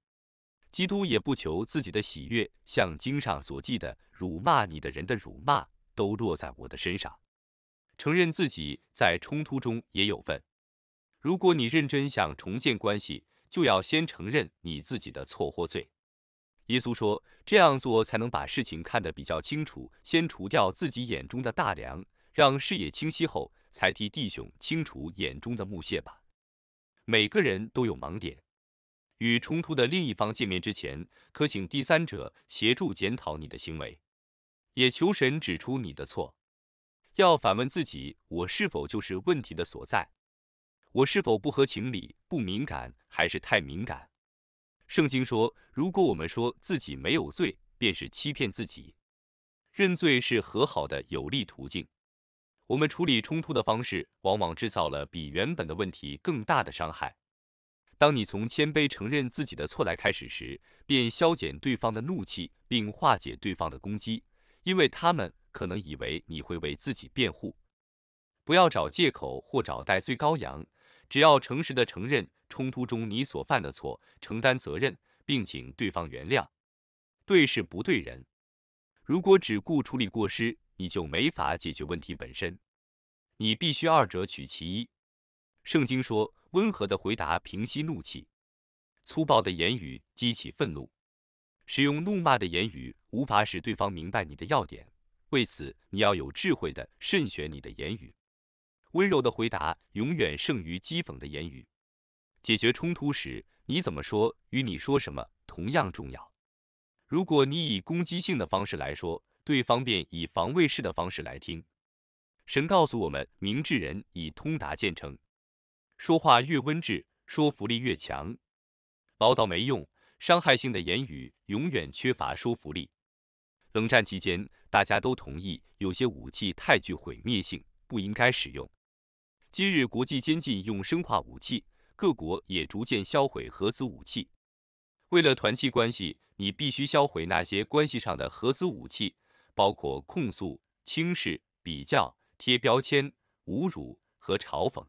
基督也不求自己的喜悦，像经上所记的，辱骂你的人的辱骂都落在我的身上，承认自己在冲突中也有份。如果你认真想重建关系，就要先承认你自己的错或罪。耶稣说，这样做才能把事情看得比较清楚，先除掉自己眼中的大梁，让视野清晰后，才替弟兄清除眼中的木屑吧。每个人都有盲点。与冲突的另一方见面之前，可请第三者协助检讨你的行为，也求神指出你的错。要反问自己：我是否就是问题的所在？我是否不合情理、不敏感，还是太敏感？圣经说：如果我们说自己没有罪，便是欺骗自己。认罪是和好的有力途径。我们处理冲突的方式，往往制造了比原本的问题更大的伤害。当你从谦卑承认自己的错来开始时，便消减对方的怒气，并化解对方的攻击，因为他们可能以为你会为自己辩护。不要找借口或找代罪羔羊，只要诚实的承认冲突中你所犯的错，承担责任，并请对方原谅。对事不对人。如果只顾处理过失，你就没法解决问题本身，你必须二者取其一。圣经说：“温和的回答平息怒气，粗暴的言语激起愤怒。使用怒骂的言语无法使对方明白你的要点，为此你要有智慧的慎选你的言语。温柔的回答永远胜于讥讽的言语。解决冲突时，你怎么说与你说什么同样重要。如果你以攻击性的方式来说，对方便以防卫式的方式来听，神告诉我们：明智人以通达见称，说话越温智，说服力越强。唠叨没用，伤害性的言语永远缺乏说服力。冷战期间，大家都同意有些武器太具毁灭性，不应该使用。今日国际监禁用生化武器，各国也逐渐销毁核子武器。为了团契关系，你必须销毁那些关系上的核子武器。包括控诉、轻视、比较、贴标签、侮辱和嘲讽。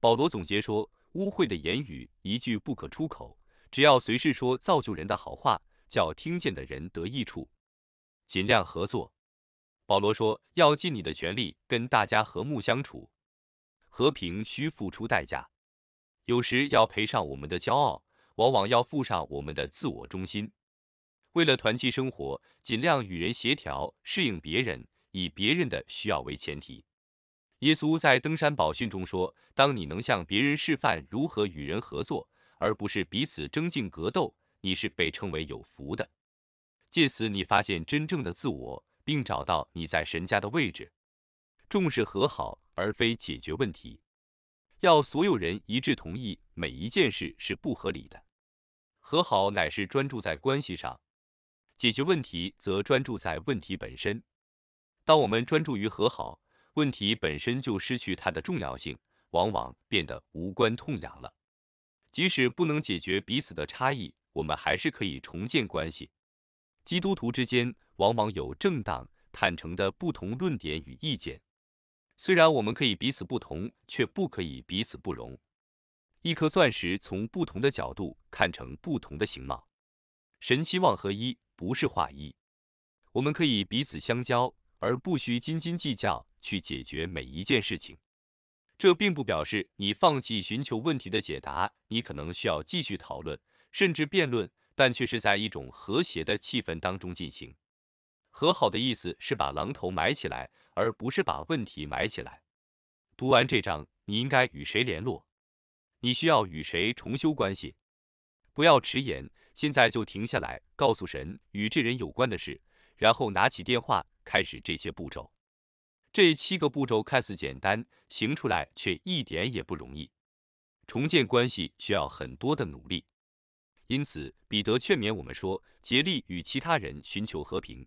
保罗总结说：“污秽的言语一句不可出口，只要随时说造就人的好话，叫听见的人得益处。尽量合作。”保罗说：“要尽你的全力跟大家和睦相处，和平需付出代价，有时要赔上我们的骄傲，往往要付上我们的自我中心。”为了团契生活，尽量与人协调，适应别人，以别人的需要为前提。耶稣在登山宝训中说：“当你能向别人示范如何与人合作，而不是彼此争竞格斗，你是被称为有福的。”借此，你发现真正的自我，并找到你在神家的位置。重视和好，而非解决问题。要所有人一致同意每一件事是不合理的。和好乃是专注在关系上。解决问题则专注在问题本身。当我们专注于和好，问题本身就失去它的重要性，往往变得无关痛痒了。即使不能解决彼此的差异，我们还是可以重建关系。基督徒之间往往有正当、坦诚的不同论点与意见。虽然我们可以彼此不同，却不可以彼此不容。一颗钻石从不同的角度看成不同的形貌。神期望合一。不是化一，我们可以彼此相交，而不需斤斤计较去解决每一件事情。这并不表示你放弃寻求问题的解答，你可能需要继续讨论，甚至辩论，但却是在一种和谐的气氛当中进行。和好的意思是把榔头埋起来，而不是把问题埋起来。读完这章，你应该与谁联络？你需要与谁重修关系？不要迟延。现在就停下来，告诉神与这人有关的事，然后拿起电话，开始这些步骤。这七个步骤看似简单，行出来却一点也不容易。重建关系需要很多的努力，因此彼得劝勉我们说：竭力与其他人寻求和平。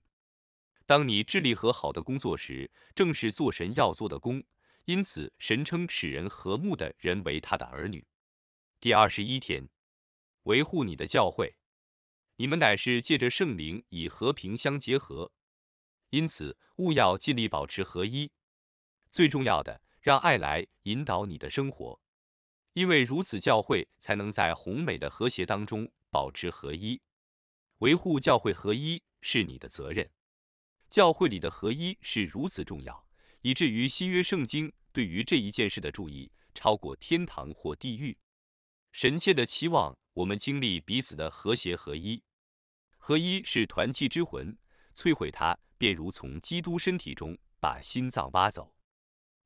当你致力和好的工作时，正是做神要做的工。因此，神称使人和睦的人为他的儿女。第二十一天，维护你的教诲。你们乃是借着圣灵以和平相结合，因此务要尽力保持合一。最重要的，让爱来引导你的生活，因为如此教会才能在宏美的和谐当中保持合一。维护教会合一是你的责任。教会里的合一是如此重要，以至于新约圣经对于这一件事的注意超过天堂或地狱。神切的期望我们经历彼此的和谐合一。合一是团契之魂，摧毁它便如从基督身体中把心脏挖走。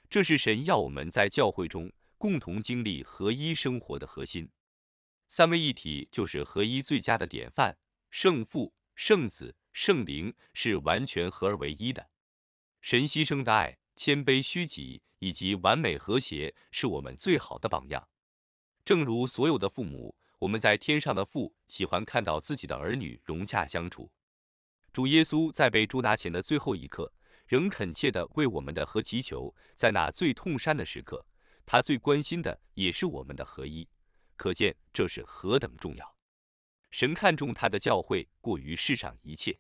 这是神要我们在教会中共同经历合一生活的核心。三位一体就是合一最佳的典范，圣父、圣子、圣灵是完全合而为一的。神牺牲的爱、谦卑、虚己以及完美和谐，是我们最好的榜样。正如所有的父母。我们在天上的父喜欢看到自己的儿女融洽相处。主耶稣在被捉拿前的最后一刻，仍恳切地为我们的和祈求。在那最痛山的时刻，他最关心的也是我们的合一。可见这是何等重要！神看重他的教会过于世上一切。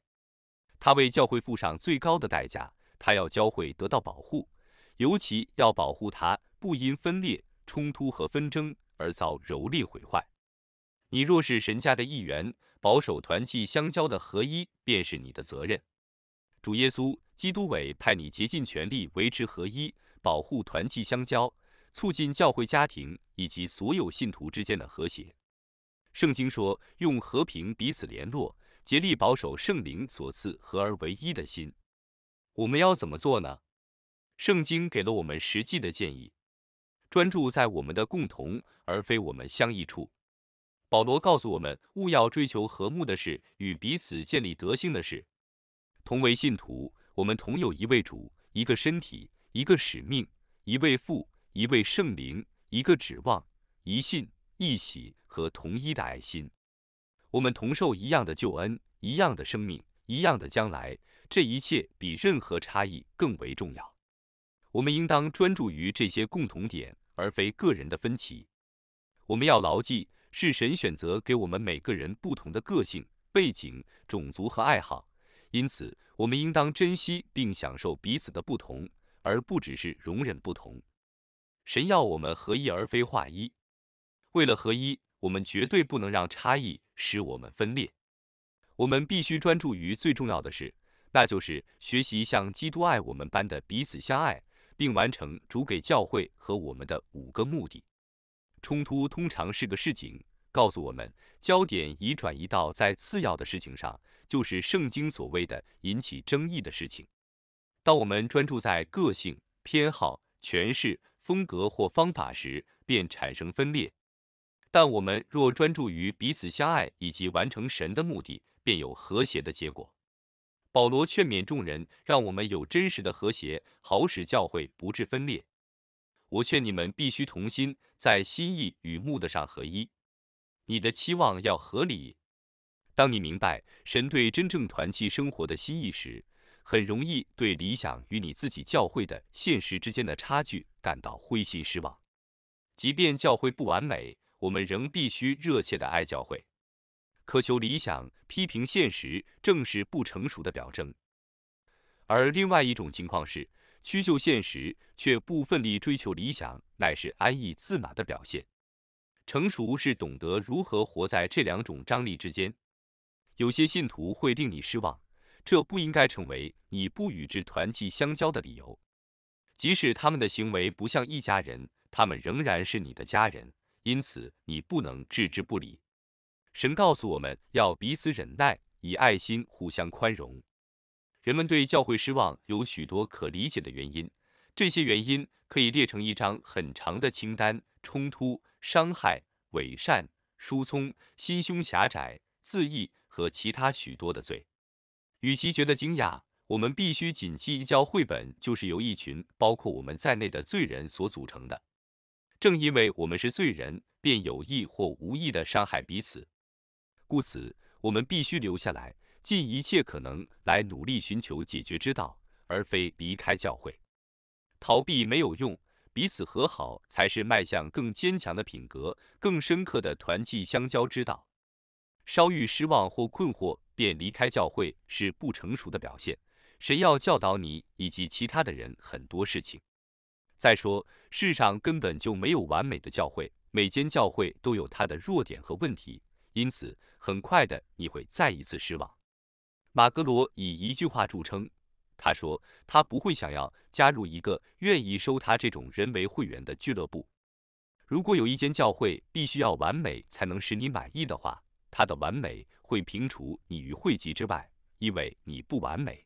他为教会付上最高的代价。他要教会得到保护，尤其要保护他不因分裂、冲突和纷争而遭蹂躏毁坏。你若是神家的一员，保守团契相交的合一便是你的责任。主耶稣基督委派你竭尽全力维持合一，保护团契相交，促进教会家庭以及所有信徒之间的和谐。圣经说：“用和平彼此联络，竭力保守圣灵所赐合而为一的心。”我们要怎么做呢？圣经给了我们实际的建议：专注在我们的共同，而非我们相异处。保罗告诉我们：勿要追求和睦的事，与彼此建立德性的事。同为信徒，我们同有一位主，一个身体，一个使命，一位父，一位圣灵，一个指望，一信，一喜和同一的爱心。我们同受一样的救恩，一样的生命，一样的将来。这一切比任何差异更为重要。我们应当专注于这些共同点，而非个人的分歧。我们要牢记。是神选择给我们每个人不同的个性、背景、种族和爱好，因此我们应当珍惜并享受彼此的不同，而不只是容忍不同。神要我们合一而非化一。为了合一，我们绝对不能让差异使我们分裂。我们必须专注于最重要的事，那就是学习像基督爱我们般的彼此相爱，并完成主给教会和我们的五个目的。冲突通常是个市井，告诉我们焦点已转移到在次要的事情上，就是圣经所谓的引起争议的事情。当我们专注在个性、偏好、诠释、风格或方法时，便产生分裂；但我们若专注于彼此相爱以及完成神的目的，便有和谐的结果。保罗劝勉众人，让我们有真实的和谐，好使教会不致分裂。我劝你们必须同心，在心意与目的上合一。你的期望要合理。当你明白神对真正团契生活的心意时，很容易对理想与你自己教会的现实之间的差距感到灰心失望。即便教会不完美，我们仍必须热切的爱教会，渴求理想，批评现实，正是不成熟的表征。而另外一种情况是。屈就现实，却不奋力追求理想，乃是安逸自满的表现。成熟是懂得如何活在这两种张力之间。有些信徒会令你失望，这不应该成为你不与之团契相交的理由。即使他们的行为不像一家人，他们仍然是你的家人，因此你不能置之不理。神告诉我们要彼此忍耐，以爱心互相宽容。人们对教会失望有许多可理解的原因，这些原因可以列成一张很长的清单：冲突、伤害、伪善、疏松、心胸狭窄、自义和其他许多的罪。与其觉得惊讶，我们必须谨记，教会本就是由一群包括我们在内的罪人所组成的。正因为我们是罪人，便有意或无意地伤害彼此，故此我们必须留下来。尽一切可能来努力寻求解决之道，而非离开教会。逃避没有用，彼此和好才是迈向更坚强的品格、更深刻的团契相交之道。稍遇失望或困惑便离开教会是不成熟的表现。谁要教导你以及其他的人很多事情？再说，世上根本就没有完美的教会，每间教会都有它的弱点和问题，因此很快的你会再一次失望。马格罗以一句话著称。他说：“他不会想要加入一个愿意收他这种人为会员的俱乐部。如果有一间教会必须要完美才能使你满意的话，它的完美会平除你于会籍之外，因为你不完美。”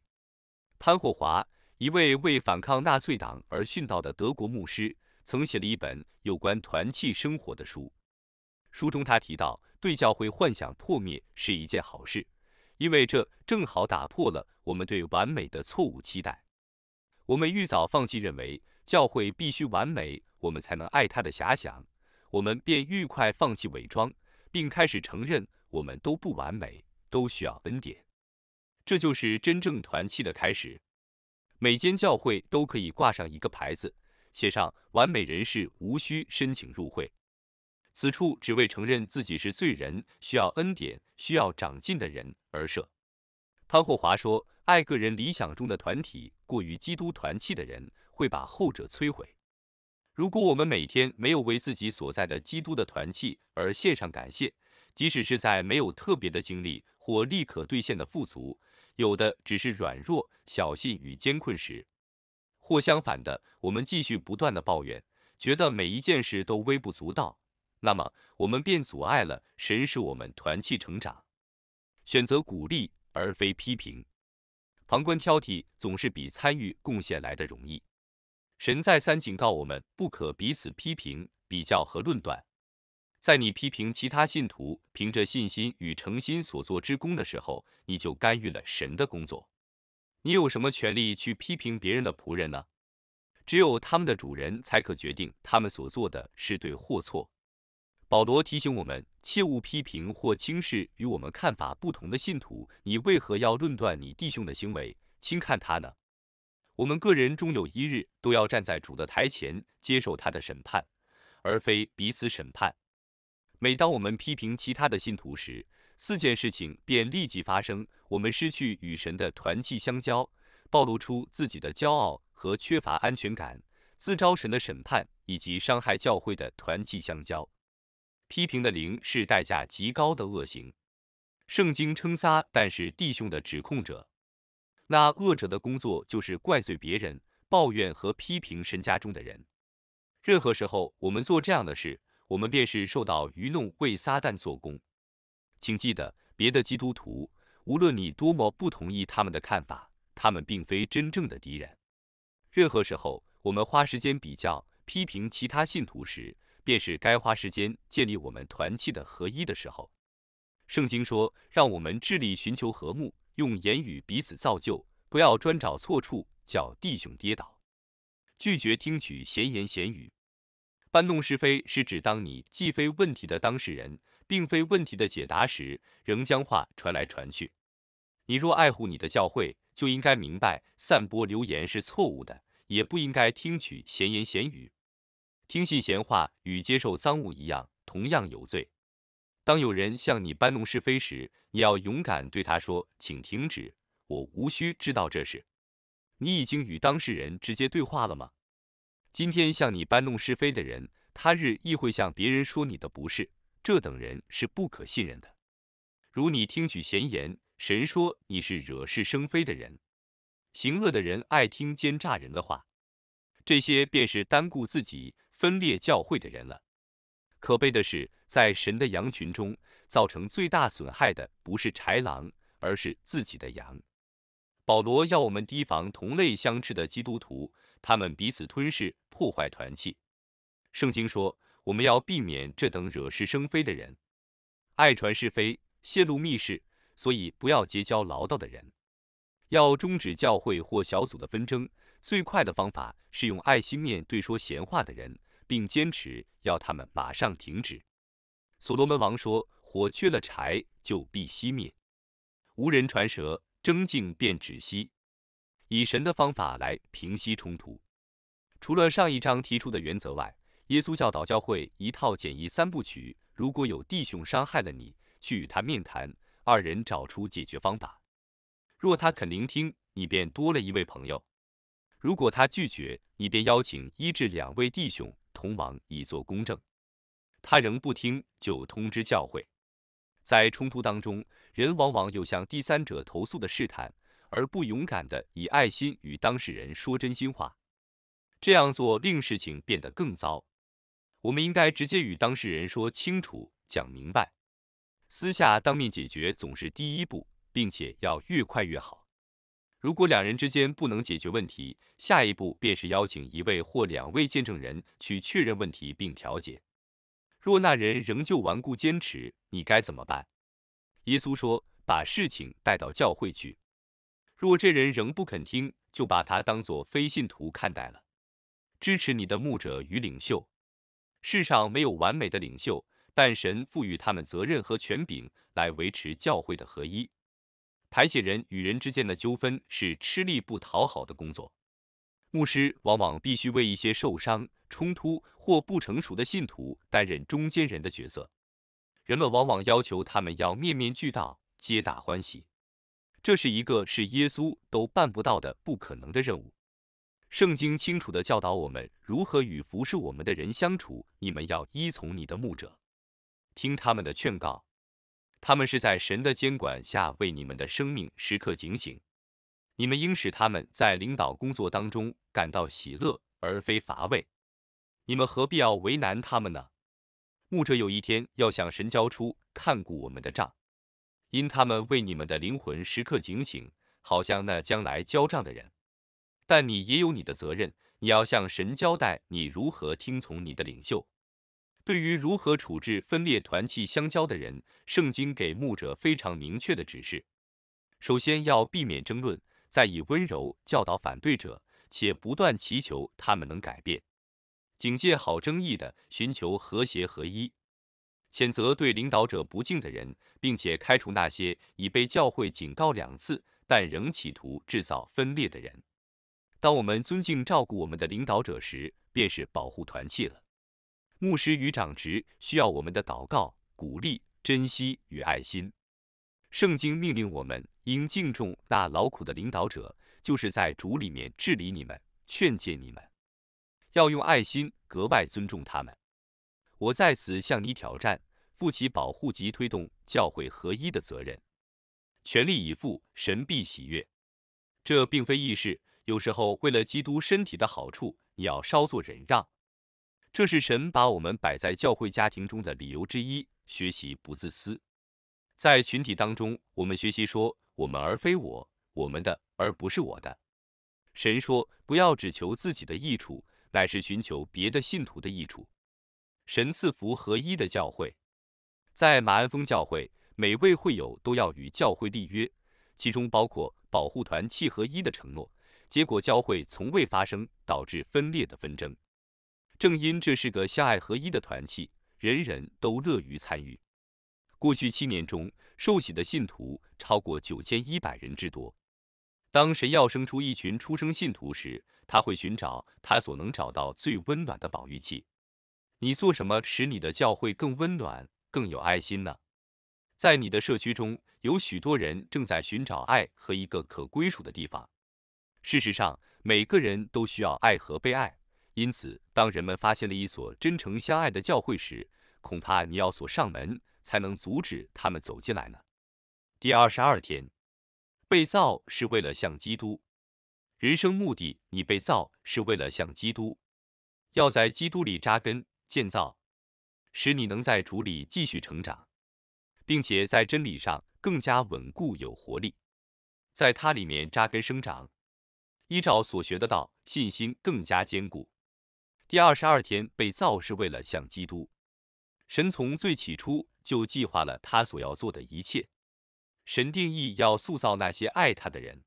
潘霍华，一位为反抗纳粹党而殉道的德国牧师，曾写了一本有关团契生活的书。书中他提到：“对教会幻想破灭是一件好事。”因为这正好打破了我们对完美的错误期待。我们愈早放弃认为教会必须完美，我们才能爱他的遐想，我们便愈快放弃伪装，并开始承认我们都不完美，都需要恩典。这就是真正团契的开始。每间教会都可以挂上一个牌子，写上“完美人士无需申请入会”，此处只为承认自己是罪人，需要恩典，需要长进的人。而设，潘霍华说，爱个人理想中的团体过于基督团契的人，会把后者摧毁。如果我们每天没有为自己所在的基督的团契而献上感谢，即使是在没有特别的经历或立刻兑现的富足，有的只是软弱、小信与艰困时，或相反的，我们继续不断的抱怨，觉得每一件事都微不足道，那么我们便阻碍了神使我们团契成长。选择鼓励而非批评，旁观挑剔总是比参与贡献来的容易。神再三警告我们，不可彼此批评、比较和论断。在你批评其他信徒凭着信心与诚心所做之功的时候，你就干预了神的工作。你有什么权利去批评别人的仆人呢？只有他们的主人才可决定他们所做的是对或错。保罗提醒我们。切勿批评或轻视与我们看法不同的信徒。你为何要论断你弟兄的行为，轻看他呢？我们个人终有一日都要站在主的台前接受他的审判，而非彼此审判。每当我们批评其他的信徒时，四件事情便立即发生：我们失去与神的团契相交，暴露出自己的骄傲和缺乏安全感，自招神的审判，以及伤害教会的团契相交。批评的灵是代价极高的恶行。圣经称撒旦是弟兄的指控者，那恶者的工作就是怪罪别人、抱怨和批评神家中的人。任何时候我们做这样的事，我们便是受到愚弄为撒旦做工。请记得，别的基督徒，无论你多么不同意他们的看法，他们并非真正的敌人。任何时候我们花时间比较、批评其他信徒时，便是该花时间建立我们团契的合一的时候。圣经说：“让我们致力寻求和睦，用言语彼此造就，不要专找错处，叫弟兄跌倒。”拒绝听取闲言闲语。搬弄是非是指当你既非问题的当事人，并非问题的解答时，仍将话传来传去。你若爱护你的教会，就应该明白散播流言是错误的，也不应该听取闲言闲语。听信闲话与接受赃物一样，同样有罪。当有人向你搬弄是非时，你要勇敢对他说：“请停止，我无需知道这事。”你已经与当事人直接对话了吗？今天向你搬弄是非的人，他日亦会向别人说你的不是。这等人是不可信任的。如你听取闲言，神说你是惹是生非的人。行恶的人爱听奸诈人的话，这些便是单顾自己。分裂教会的人了。可悲的是，在神的羊群中，造成最大损害的不是豺狼，而是自己的羊。保罗要我们提防同类相斥的基督徒，他们彼此吞噬，破坏团契。圣经说，我们要避免这等惹是生非的人，爱传是非，泄露密事，所以不要结交唠叨的人。要终止教会或小组的纷争，最快的方法是用爱心面对说闲话的人。并坚持要他们马上停止。所罗门王说：“火缺了柴就必熄灭，无人传舌争竞便止息，以神的方法来平息冲突。”除了上一章提出的原则外，耶稣教导教会一套简易三部曲：如果有弟兄伤害了你，去与他面谈，二人找出解决方法；若他肯聆听，你便多了一位朋友；如果他拒绝，你便邀请一至两位弟兄。同往以作公正，他仍不听，就通知教会。在冲突当中，人往往有向第三者投诉的试探，而不勇敢的以爱心与当事人说真心话。这样做令事情变得更糟。我们应该直接与当事人说清楚、讲明白，私下当面解决总是第一步，并且要越快越好。如果两人之间不能解决问题，下一步便是邀请一位或两位见证人去确认问题并调解。若那人仍旧顽固坚持，你该怎么办？耶稣说：“把事情带到教会去。若这人仍不肯听，就把他当作非信徒看待了。”支持你的牧者与领袖。世上没有完美的领袖，但神赋予他们责任和权柄来维持教会的合一。排解人与人之间的纠纷是吃力不讨好的工作。牧师往往必须为一些受伤、冲突或不成熟的信徒担任中间人的角色。人们往往要求他们要面面俱到，皆大欢喜。这是一个是耶稣都办不到的不可能的任务。圣经清楚地教导我们如何与服侍我们的人相处。你们要依从你的牧者，听他们的劝告。他们是在神的监管下为你们的生命时刻警醒，你们应使他们在领导工作当中感到喜乐而非乏味，你们何必要为难他们呢？牧者有一天要向神交出看顾我们的账，因他们为你们的灵魂时刻警醒，好像那将来交账的人。但你也有你的责任，你要向神交代你如何听从你的领袖。对于如何处置分裂、团契相交的人，圣经给牧者非常明确的指示：首先要避免争论，再以温柔教导反对者，且不断祈求他们能改变；警戒好争议的，寻求和谐合一；谴责对领导者不敬的人，并且开除那些已被教会警告两次但仍企图制造分裂的人。当我们尊敬、照顾我们的领导者时，便是保护团契了。牧师与长职需要我们的祷告、鼓励、珍惜与爱心。圣经命令我们应敬重那劳苦的领导者，就是在主里面治理你们、劝诫你们，要用爱心格外尊重他们。我在此向你挑战，负起保护及推动教会合一的责任，全力以赴，神必喜悦。这并非易事，有时候为了基督身体的好处，你要稍作忍让。这是神把我们摆在教会家庭中的理由之一。学习不自私，在群体当中，我们学习说“我们而非我，我们的而不是我的”。神说：“不要只求自己的益处，乃是寻求别的信徒的益处。”神赐福合一的教会，在马鞍峰教会，每位会友都要与教会立约，其中包括保护团契合一的承诺。结果，教会从未发生导致分裂的纷争。正因这是个相爱合一的团契，人人都乐于参与。过去七年中，受洗的信徒超过九千一百人之多。当神要生出一群出生信徒时，他会寻找他所能找到最温暖的保育器。你做什么使你的教会更温暖、更有爱心呢？在你的社区中，有许多人正在寻找爱和一个可归属的地方。事实上，每个人都需要爱和被爱。因此，当人们发现了一所真诚相爱的教会时，恐怕你要锁上门才能阻止他们走进来呢。第二十二天，被造是为了像基督，人生目的，你被造是为了像基督，要在基督里扎根建造，使你能在主里继续成长，并且在真理上更加稳固有活力，在它里面扎根生长，依照所学的道，信心更加坚固。第二十二天被造是为了像基督。神从最起初就计划了他所要做的一切。神定义要塑造那些爱他的人，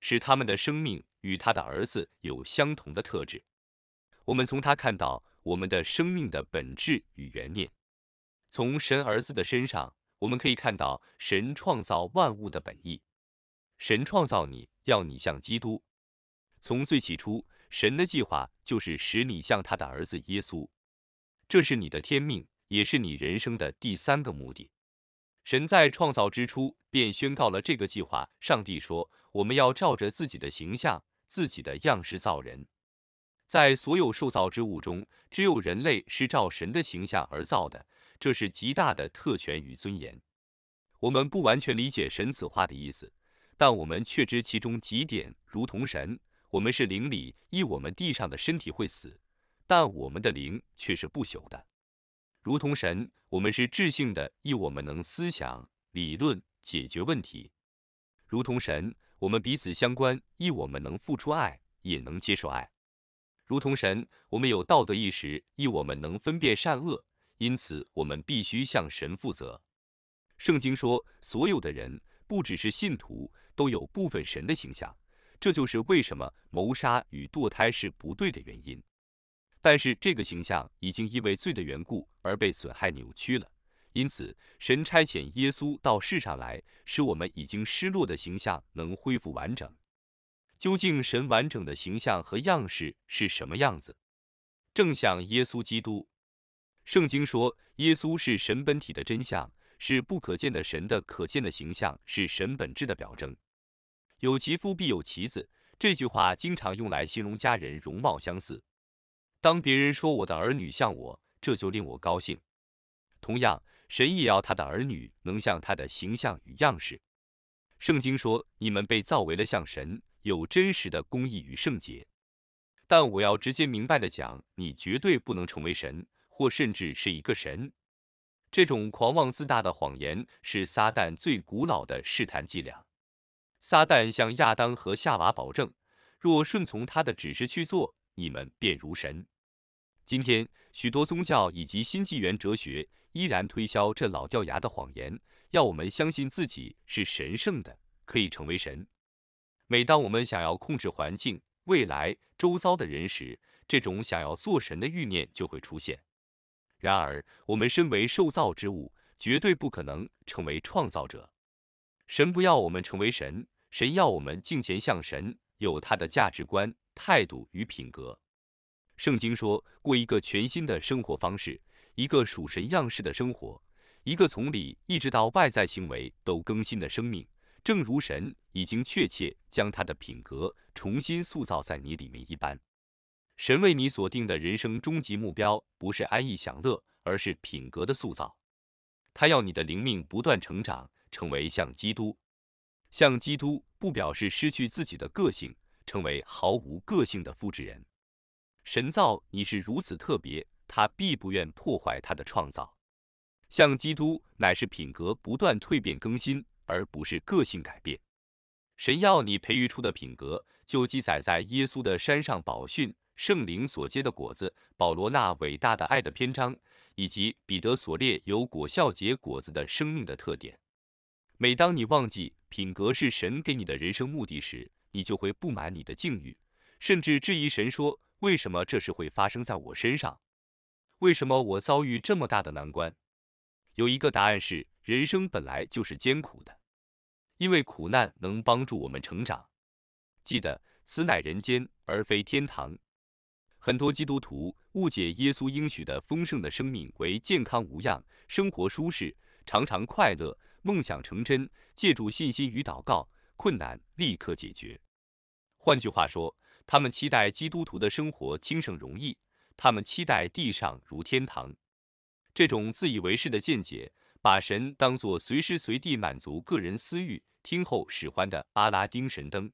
使他们的生命与他的儿子有相同的特质。我们从他看到我们的生命的本质与原念。从神儿子的身上，我们可以看到神创造万物的本意。神创造你要你像基督。从最起初。神的计划就是使你像他的儿子耶稣，这是你的天命，也是你人生的第三个目的。神在创造之初便宣告了这个计划。上帝说：“我们要照着自己的形象、自己的样式造人。在所有受造之物中，只有人类是照神的形象而造的，这是极大的特权与尊严。”我们不完全理解神此话的意思，但我们却知其中几点，如同神。我们是灵里，一我们地上的身体会死，但我们的灵却是不朽的，如同神。我们是智性的，一我们能思想、理论、解决问题，如同神。我们彼此相关，一我们能付出爱，也能接受爱，如同神。我们有道德意识，一我们能分辨善恶，因此我们必须向神负责。圣经说，所有的人，不只是信徒，都有部分神的形象。这就是为什么谋杀与堕胎是不对的原因。但是这个形象已经因为罪的缘故而被损害扭曲了，因此神差遣耶稣到世上来，使我们已经失落的形象能恢复完整。究竟神完整的形象和样式是什么样子？正像耶稣基督，圣经说，耶稣是神本体的真相，是不可见的神的可见的形象，是神本质的表征。有其父必有其子这句话经常用来形容家人容貌相似。当别人说我的儿女像我，这就令我高兴。同样，神也要他的儿女能像他的形象与样式。圣经说，你们被造为了像神，有真实的公义与圣洁。但我要直接明白的讲，你绝对不能成为神，或甚至是一个神。这种狂妄自大的谎言是撒旦最古老的试探伎俩。撒旦向亚当和夏娃保证，若顺从他的指示去做，你们便如神。今天，许多宗教以及新纪元哲学依然推销这老掉牙的谎言，要我们相信自己是神圣的，可以成为神。每当我们想要控制环境、未来、周遭的人时，这种想要做神的欲念就会出现。然而，我们身为受造之物，绝对不可能成为创造者。神不要我们成为神。神要我们敬虔向神，有他的价值观、态度与品格。圣经说过，一个全新的生活方式，一个属神样式的生活，一个从里一直到外在行为都更新的生命，正如神已经确切将他的品格重新塑造在你里面一般。神为你所定的人生终极目标，不是安逸享乐，而是品格的塑造。他要你的灵命不断成长，成为像基督。像基督不表示失去自己的个性，成为毫无个性的复制人。神造你是如此特别，他必不愿破坏他的创造。像基督乃是品格不断蜕变更新，而不是个性改变。神要你培育出的品格，就记载在耶稣的山上宝训、圣灵所结的果子、保罗那伟大的爱的篇章，以及彼得所列有果效结果子的生命的特点。每当你忘记。品格是神给你的人生目的时，你就会不满你的境遇，甚至质疑神说：“为什么这事会发生在我身上？为什么我遭遇这么大的难关？”有一个答案是：人生本来就是艰苦的，因为苦难能帮助我们成长。记得，此乃人间，而非天堂。很多基督徒误解耶稣应许的丰盛的生命为健康无恙、生活舒适、常常快乐。梦想成真，借助信心与祷告，困难立刻解决。换句话说，他们期待基督徒的生活轻省容易，他们期待地上如天堂。这种自以为是的见解，把神当作随时随地满足个人私欲、听候使唤的阿拉丁神灯。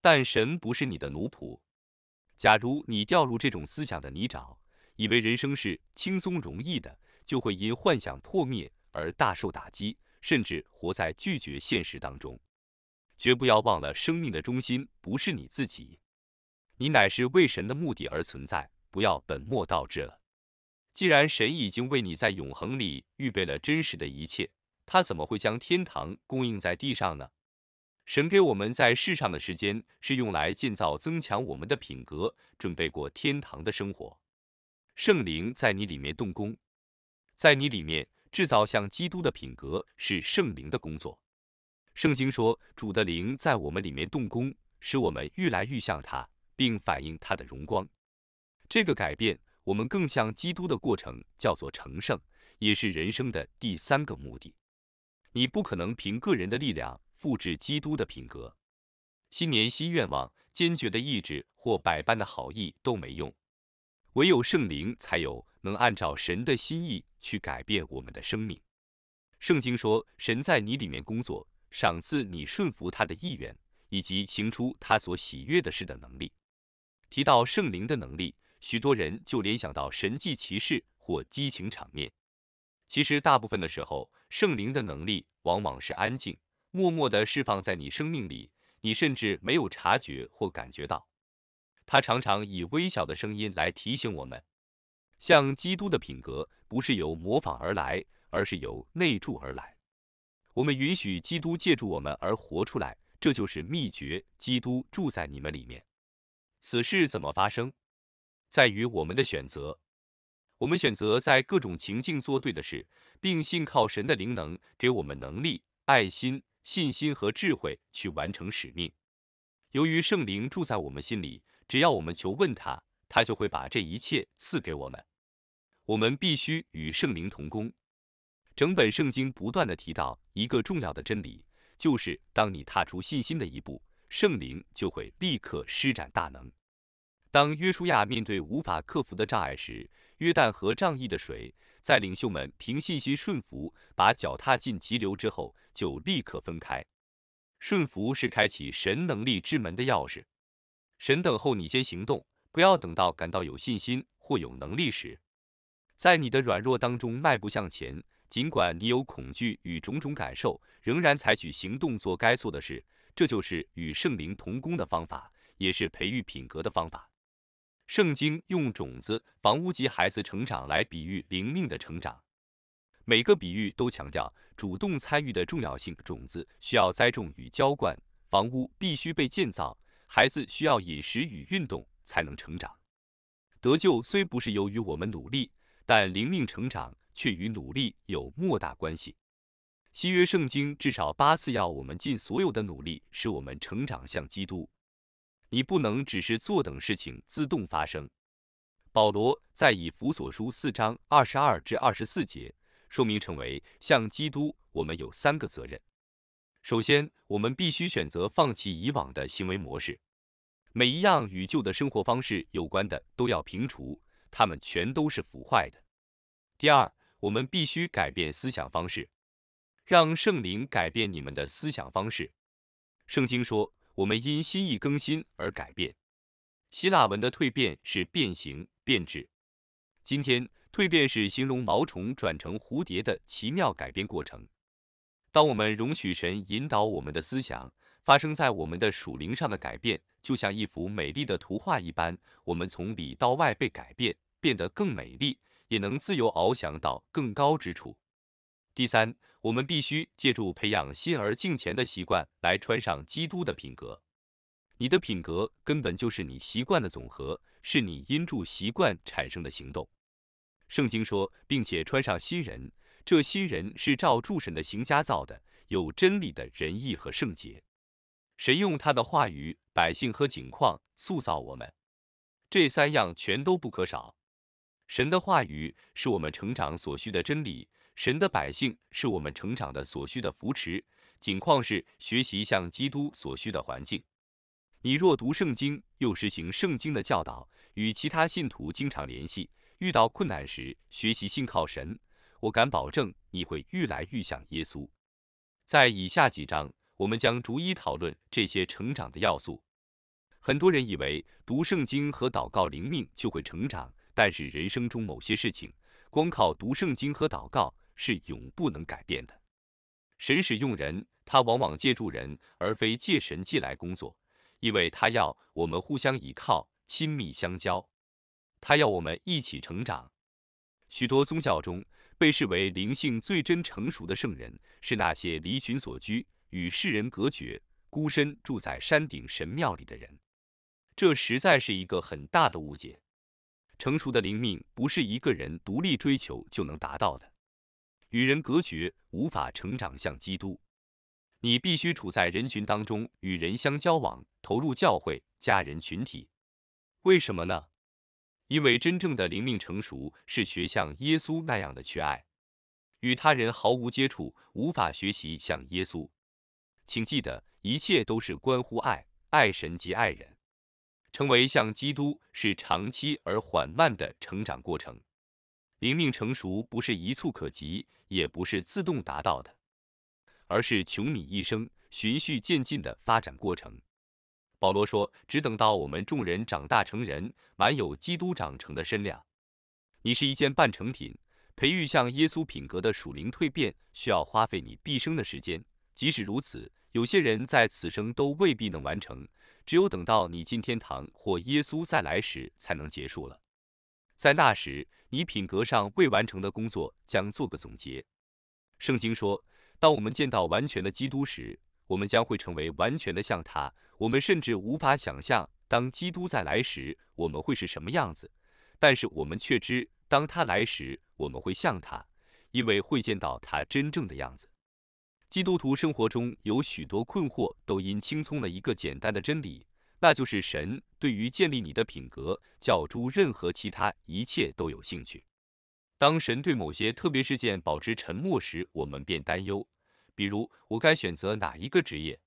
但神不是你的奴仆。假如你掉入这种思想的泥沼，以为人生是轻松容易的，就会因幻想破灭而大受打击。甚至活在拒绝现实当中，绝不要忘了生命的中心不是你自己，你乃是为神的目的而存在。不要本末倒置了。既然神已经为你在永恒里预备了真实的一切，他怎么会将天堂供应在地上呢？神给我们在世上的时间是用来建造、增强我们的品格，准备过天堂的生活。圣灵在你里面动工，在你里面。制造像基督的品格是圣灵的工作。圣经说，主的灵在我们里面动工，使我们愈来愈像他，并反映他的荣光。这个改变我们更像基督的过程叫做成圣，也是人生的第三个目的。你不可能凭个人的力量复制基督的品格。新年新愿望、坚决的意志或百般的好意都没用。唯有圣灵才有能按照神的心意去改变我们的生命。圣经说，神在你里面工作，赏赐你顺服他的意愿，以及行出他所喜悦的事的能力。提到圣灵的能力，许多人就联想到神迹奇事或激情场面。其实，大部分的时候，圣灵的能力往往是安静、默默的释放在你生命里，你甚至没有察觉或感觉到。他常常以微小的声音来提醒我们，像基督的品格不是由模仿而来，而是由内住而来。我们允许基督借助我们而活出来，这就是秘诀。基督住在你们里面，此事怎么发生，在于我们的选择。我们选择在各种情境做对的事，并信靠神的灵能给我们能力、爱心、信心和智慧去完成使命。由于圣灵住在我们心里。只要我们求问他，他就会把这一切赐给我们。我们必须与圣灵同工。整本圣经不断的提到一个重要的真理，就是当你踏出信心的一步，圣灵就会立刻施展大能。当约书亚面对无法克服的障碍时，约旦河仗义的水，在领袖们凭信心顺服把脚踏进急流之后，就立刻分开。顺服是开启神能力之门的钥匙。神等候你先行动，不要等到感到有信心或有能力时，在你的软弱当中迈步向前。尽管你有恐惧与种种感受，仍然采取行动做该做的事。这就是与圣灵同工的方法，也是培育品格的方法。圣经用种子、房屋及孩子成长来比喻灵命的成长。每个比喻都强调主动参与的重要性。种子需要栽种与浇灌，房屋必须被建造。孩子需要饮食与运动才能成长。得救虽不是由于我们努力，但灵命成长却与努力有莫大关系。新约圣经至少八次要我们尽所有的努力，使我们成长像基督。你不能只是坐等事情自动发生。保罗在以弗所书四章二十二至二十四节，说明成为像基督，我们有三个责任。首先，我们必须选择放弃以往的行为模式，每一样与旧的生活方式有关的都要平除，它们全都是腐坏的。第二，我们必须改变思想方式，让圣灵改变你们的思想方式。圣经说，我们因心意更新而改变。希腊文的蜕变是变形变质。今天，蜕变是形容毛虫转成蝴蝶的奇妙改变过程。当我们容许神引导我们的思想发生在我们的属灵上的改变，就像一幅美丽的图画一般，我们从里到外被改变，变得更美丽，也能自由翱翔到更高之处。第三，我们必须借助培养心而敬虔的习惯来穿上基督的品格。你的品格根本就是你习惯的总和，是你因住习惯产生的行动。圣经说，并且穿上新人。这新人是照主神的行家造的，有真理的仁义和圣洁。神用他的话语、百姓和景况塑造我们，这三样全都不可少。神的话语是我们成长所需的真理，神的百姓是我们成长的所需的扶持，景况是学习向基督所需的环境。你若读圣经，又实行圣经的教导，与其他信徒经常联系，遇到困难时学习信靠神。我敢保证，你会愈来愈像耶稣。在以下几章，我们将逐一讨论这些成长的要素。很多人以为读圣经和祷告灵命就会成长，但是人生中某些事情，光靠读圣经和祷告是永不能改变的。神使用人，他往往借助人，而非借神迹来工作，因为他要我们互相依靠，亲密相交，他要我们一起成长。许多宗教中，被视为灵性最真成熟的圣人，是那些离群所居、与世人隔绝、孤身住在山顶神庙里的人。这实在是一个很大的误解。成熟的灵命不是一个人独立追求就能达到的。与人隔绝无法成长，像基督，你必须处在人群当中，与人相交往，投入教会、家人群体。为什么呢？因为真正的灵命成熟是学像耶稣那样的去爱，与他人毫无接触，无法学习像耶稣。请记得，一切都是关乎爱，爱神及爱人。成为像基督是长期而缓慢的成长过程，灵命成熟不是一蹴可及，也不是自动达到的，而是穷你一生循序渐进的发展过程。保罗说：“只等到我们众人长大成人，满有基督长成的身量。你是一件半成品，培育像耶稣品格的属灵蜕变，需要花费你毕生的时间。即使如此，有些人在此生都未必能完成，只有等到你进天堂或耶稣再来时，才能结束了。在那时，你品格上未完成的工作将做个总结。圣经说，当我们见到完全的基督时，我们将会成为完全的，像他。”我们甚至无法想象，当基督再来时，我们会是什么样子。但是我们却知，当他来时，我们会像他，因为会见到他真正的样子。基督徒生活中有许多困惑，都因轻松了一个简单的真理，那就是神对于建立你的品格、教诸任何其他一切都有兴趣。当神对某些特别事件保持沉默时，我们便担忧，比如我该选择哪一个职业。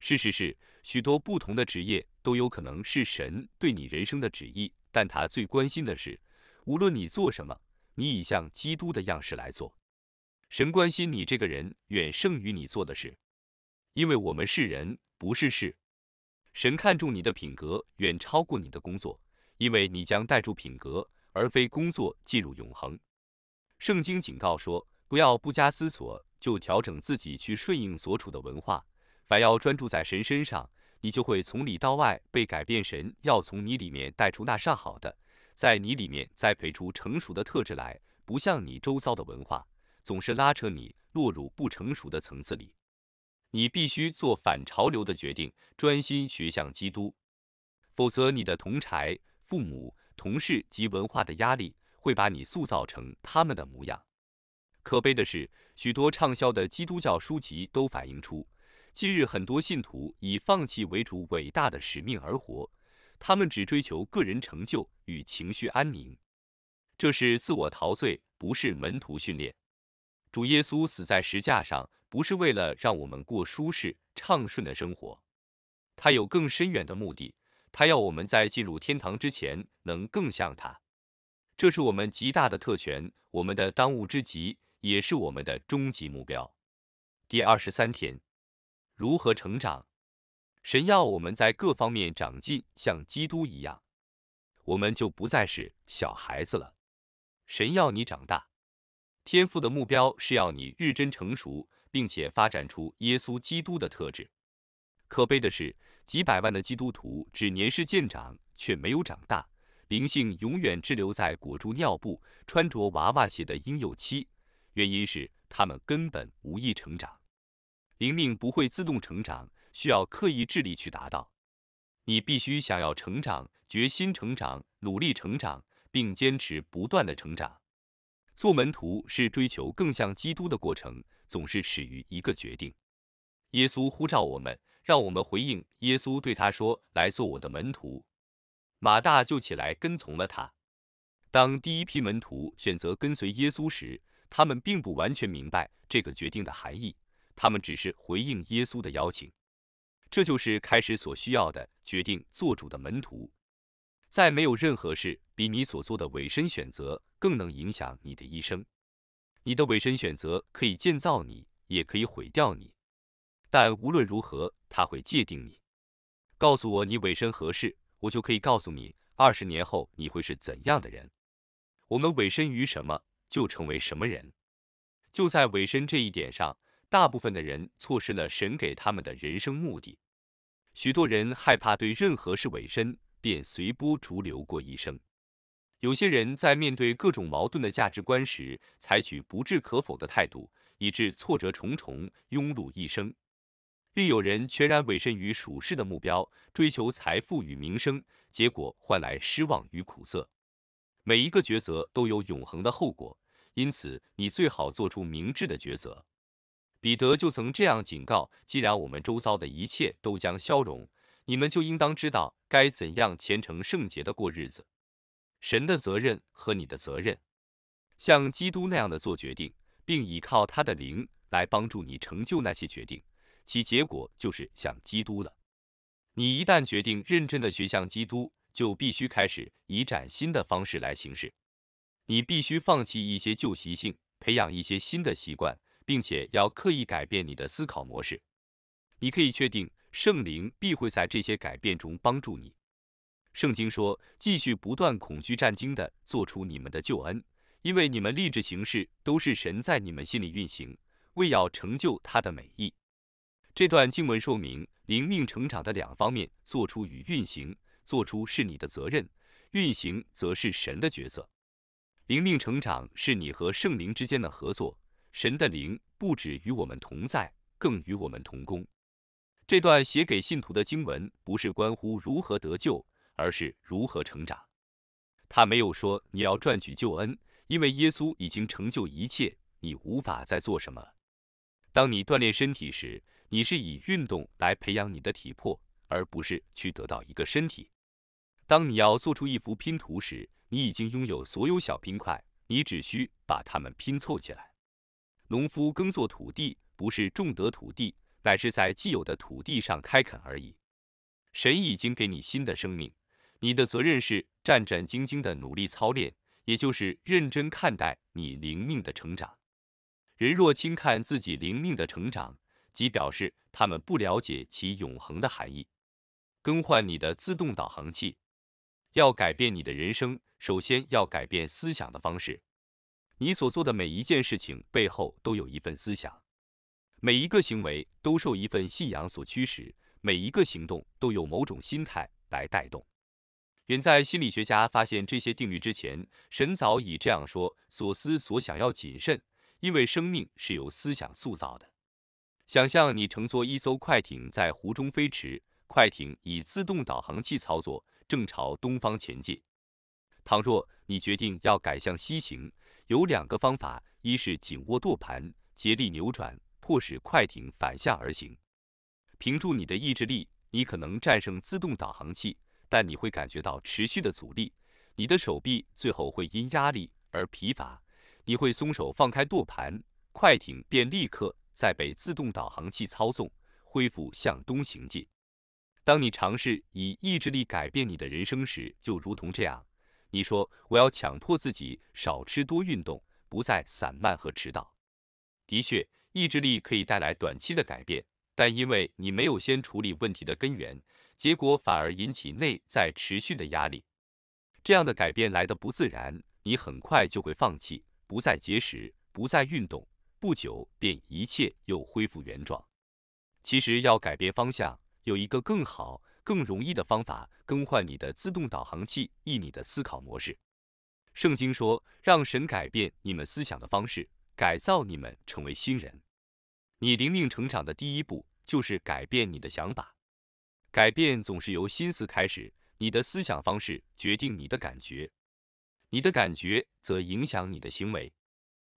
事实是，许多不同的职业都有可能是神对你人生的旨意，但他最关心的是，无论你做什么，你已像基督的样式来做。神关心你这个人远胜于你做的事，因为我们是人，不是事。神看重你的品格远超过你的工作，因为你将带住品格而非工作进入永恒。圣经警告说，不要不加思索就调整自己去顺应所处的文化。凡要专注在神身上，你就会从里到外被改变。神要从你里面带出那善好的，在你里面栽培出成熟的特质来，不像你周遭的文化总是拉扯你落入不成熟的层次里。你必须做反潮流的决定，专心学向基督，否则你的同柴、父母、同事及文化的压力会把你塑造成他们的模样。可悲的是，许多畅销的基督教书籍都反映出。近日很多信徒以放弃为主伟大的使命而活，他们只追求个人成就与情绪安宁，这是自我陶醉，不是门徒训练。主耶稣死在石架上，不是为了让我们过舒适畅顺的生活，他有更深远的目的，他要我们在进入天堂之前能更像他，这是我们极大的特权，我们的当务之急，也是我们的终极目标。第二十三天。如何成长？神要我们在各方面长进，像基督一样，我们就不再是小孩子了。神要你长大，天赋的目标是要你日臻成熟，并且发展出耶稣基督的特质。可悲的是，几百万的基督徒只年事渐长，却没有长大，灵性永远滞留在裹住尿布、穿着娃娃鞋的婴幼期。原因是他们根本无意成长。灵命不会自动成长，需要刻意智力去达到。你必须想要成长，决心成长，努力成长，并坚持不断的成长。做门徒是追求更像基督的过程，总是始于一个决定。耶稣呼召我们，让我们回应耶稣对他说：“来做我的门徒。”马大就起来跟从了他。当第一批门徒选择跟随耶稣时，他们并不完全明白这个决定的含义。他们只是回应耶稣的邀请，这就是开始所需要的决定做主的门徒。再没有任何事比你所做的委身选择更能影响你的一生。你的委身选择可以建造你，也可以毁掉你。但无论如何，他会界定你。告诉我你委身何事，我就可以告诉你二十年后你会是怎样的人。我们委身于什么，就成为什么人。就在委身这一点上。大部分的人错失了神给他们的人生目的，许多人害怕对任何事委身，便随波逐流过一生；有些人在面对各种矛盾的价值观时，采取不置可否的态度，以致挫折重重，庸碌一生；另有人全然委身于属世的目标，追求财富与名声，结果换来失望与苦涩。每一个抉择都有永恒的后果，因此你最好做出明智的抉择。彼得就曾这样警告：“既然我们周遭的一切都将消融，你们就应当知道该怎样虔诚圣洁的过日子。神的责任和你的责任，像基督那样的做决定，并依靠他的灵来帮助你成就那些决定，其结果就是像基督了。你一旦决定认真的学像基督，就必须开始以崭新的方式来行事。你必须放弃一些旧习性，培养一些新的习惯。”并且要刻意改变你的思考模式，你可以确定圣灵必会在这些改变中帮助你。圣经说：“继续不断恐惧战惊的做出你们的救恩，因为你们立志行事都是神在你们心里运行，为要成就他的美意。”这段经文说明灵命成长的两方面：做出与运行。做出是你的责任，运行则是神的角色。灵命成长是你和圣灵之间的合作。神的灵不止与我们同在，更与我们同工。这段写给信徒的经文不是关乎如何得救，而是如何成长。他没有说你要赚取救恩，因为耶稣已经成就一切，你无法再做什么当你锻炼身体时，你是以运动来培养你的体魄，而不是去得到一个身体。当你要做出一幅拼图时，你已经拥有所有小拼块，你只需把它们拼凑起来。农夫耕作土地，不是种得土地，乃是在既有的土地上开垦而已。神已经给你新的生命，你的责任是战战兢兢的努力操练，也就是认真看待你灵命的成长。人若轻看自己灵命的成长，即表示他们不了解其永恒的含义。更换你的自动导航器。要改变你的人生，首先要改变思想的方式。你所做的每一件事情背后都有一份思想，每一个行为都受一份信仰所驱使，每一个行动都有某种心态来带动。远在心理学家发现这些定律之前，神早已这样说：所思所想要谨慎，因为生命是由思想塑造的。想象你乘坐一艘快艇在湖中飞驰，快艇以自动导航器操作，正朝东方前进。倘若你决定要改向西行，有两个方法，一是紧握舵盘，竭力扭转，迫使快艇反向而行。凭住你的意志力，你可能战胜自动导航器，但你会感觉到持续的阻力。你的手臂最后会因压力而疲乏，你会松手放开舵盘，快艇便立刻再被自动导航器操纵，恢复向东行进。当你尝试以意志力改变你的人生时，就如同这样。你说我要强迫自己少吃多运动，不再散漫和迟到。的确，意志力可以带来短期的改变，但因为你没有先处理问题的根源，结果反而引起内在持续的压力。这样的改变来的不自然，你很快就会放弃，不再节食，不再运动，不久便一切又恢复原状。其实要改变方向，有一个更好。更容易的方法更换你的自动导航器，以你的思考模式。圣经说，让神改变你们思想的方式，改造你们成为新人。你灵命成长的第一步就是改变你的想法。改变总是由心思开始，你的思想方式决定你的感觉，你的感觉则影响你的行为。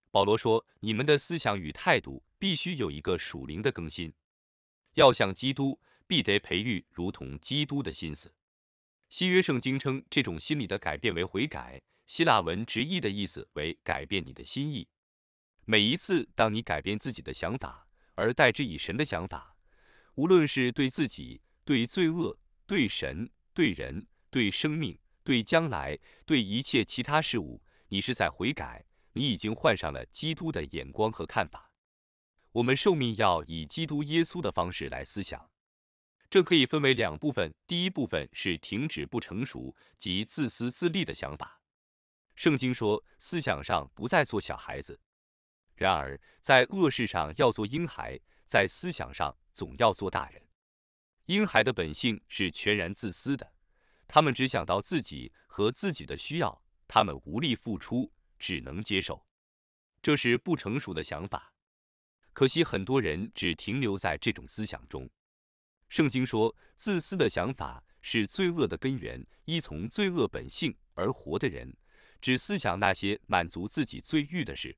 保罗说，你们的思想与态度必须有一个属灵的更新，要像基督。必得培育如同基督的心思。新约圣经称这种心理的改变为悔改。希腊文直译的意思为改变你的心意。每一次当你改变自己的想法，而代之以神的想法，无论是对自己、对罪恶、对神、对人、对生命、对将来、对一切其他事物，你是在悔改。你已经换上了基督的眼光和看法。我们受命要以基督耶稣的方式来思想。这可以分为两部分，第一部分是停止不成熟及自私自利的想法。圣经说，思想上不再做小孩子，然而在恶事上要做婴孩，在思想上总要做大人。婴孩的本性是全然自私的，他们只想到自己和自己的需要，他们无力付出，只能接受，这是不成熟的想法。可惜很多人只停留在这种思想中。圣经说，自私的想法是罪恶的根源。依从罪恶本性而活的人，只思想那些满足自己罪欲的事。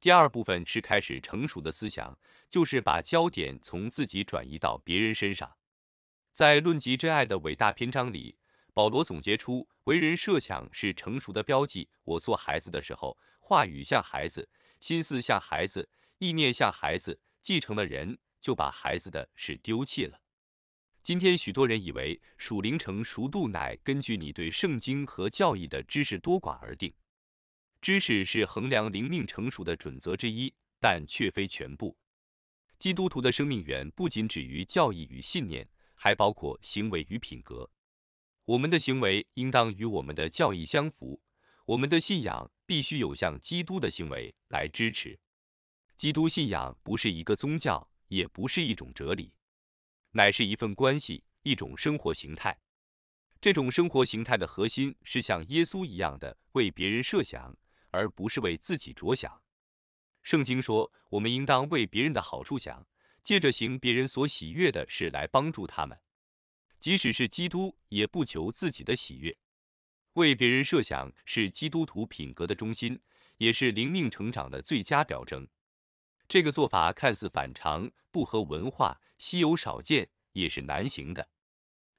第二部分是开始成熟的思想，就是把焦点从自己转移到别人身上。在论及真爱的伟大篇章里，保罗总结出，为人设想是成熟的标记。我做孩子的时候，话语像孩子，心思像孩子，意念像孩子。继承了人，就把孩子的事丢弃了。今天，许多人以为属灵成熟度乃根据你对圣经和教义的知识多寡而定。知识是衡量灵命成熟的准则之一，但却非全部。基督徒的生命源不仅止于教义与信念，还包括行为与品格。我们的行为应当与我们的教义相符，我们的信仰必须有向基督的行为来支持。基督信仰不是一个宗教，也不是一种哲理。乃是一份关系，一种生活形态。这种生活形态的核心是像耶稣一样的为别人设想，而不是为自己着想。圣经说：“我们应当为别人的好处想，借着行别人所喜悦的事来帮助他们。”即使是基督也不求自己的喜悦。为别人设想是基督徒品格的中心，也是灵命成长的最佳表征。这个做法看似反常，不合文化。稀有少见也是难行的。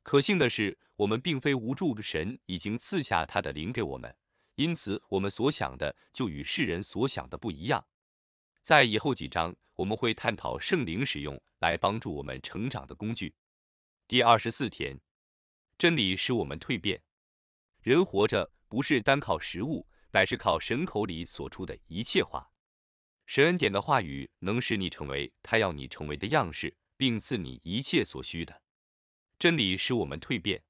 可幸的是，我们并非无助的神已经赐下他的灵给我们，因此我们所想的就与世人所想的不一样。在以后几章，我们会探讨圣灵使用来帮助我们成长的工具。第二十四天，真理使我们蜕变。人活着不是单靠食物，乃是靠神口里所出的一切话。神恩典的话语能使你成为他要你成为的样式。并赐你一切所需的真理，使我们蜕变。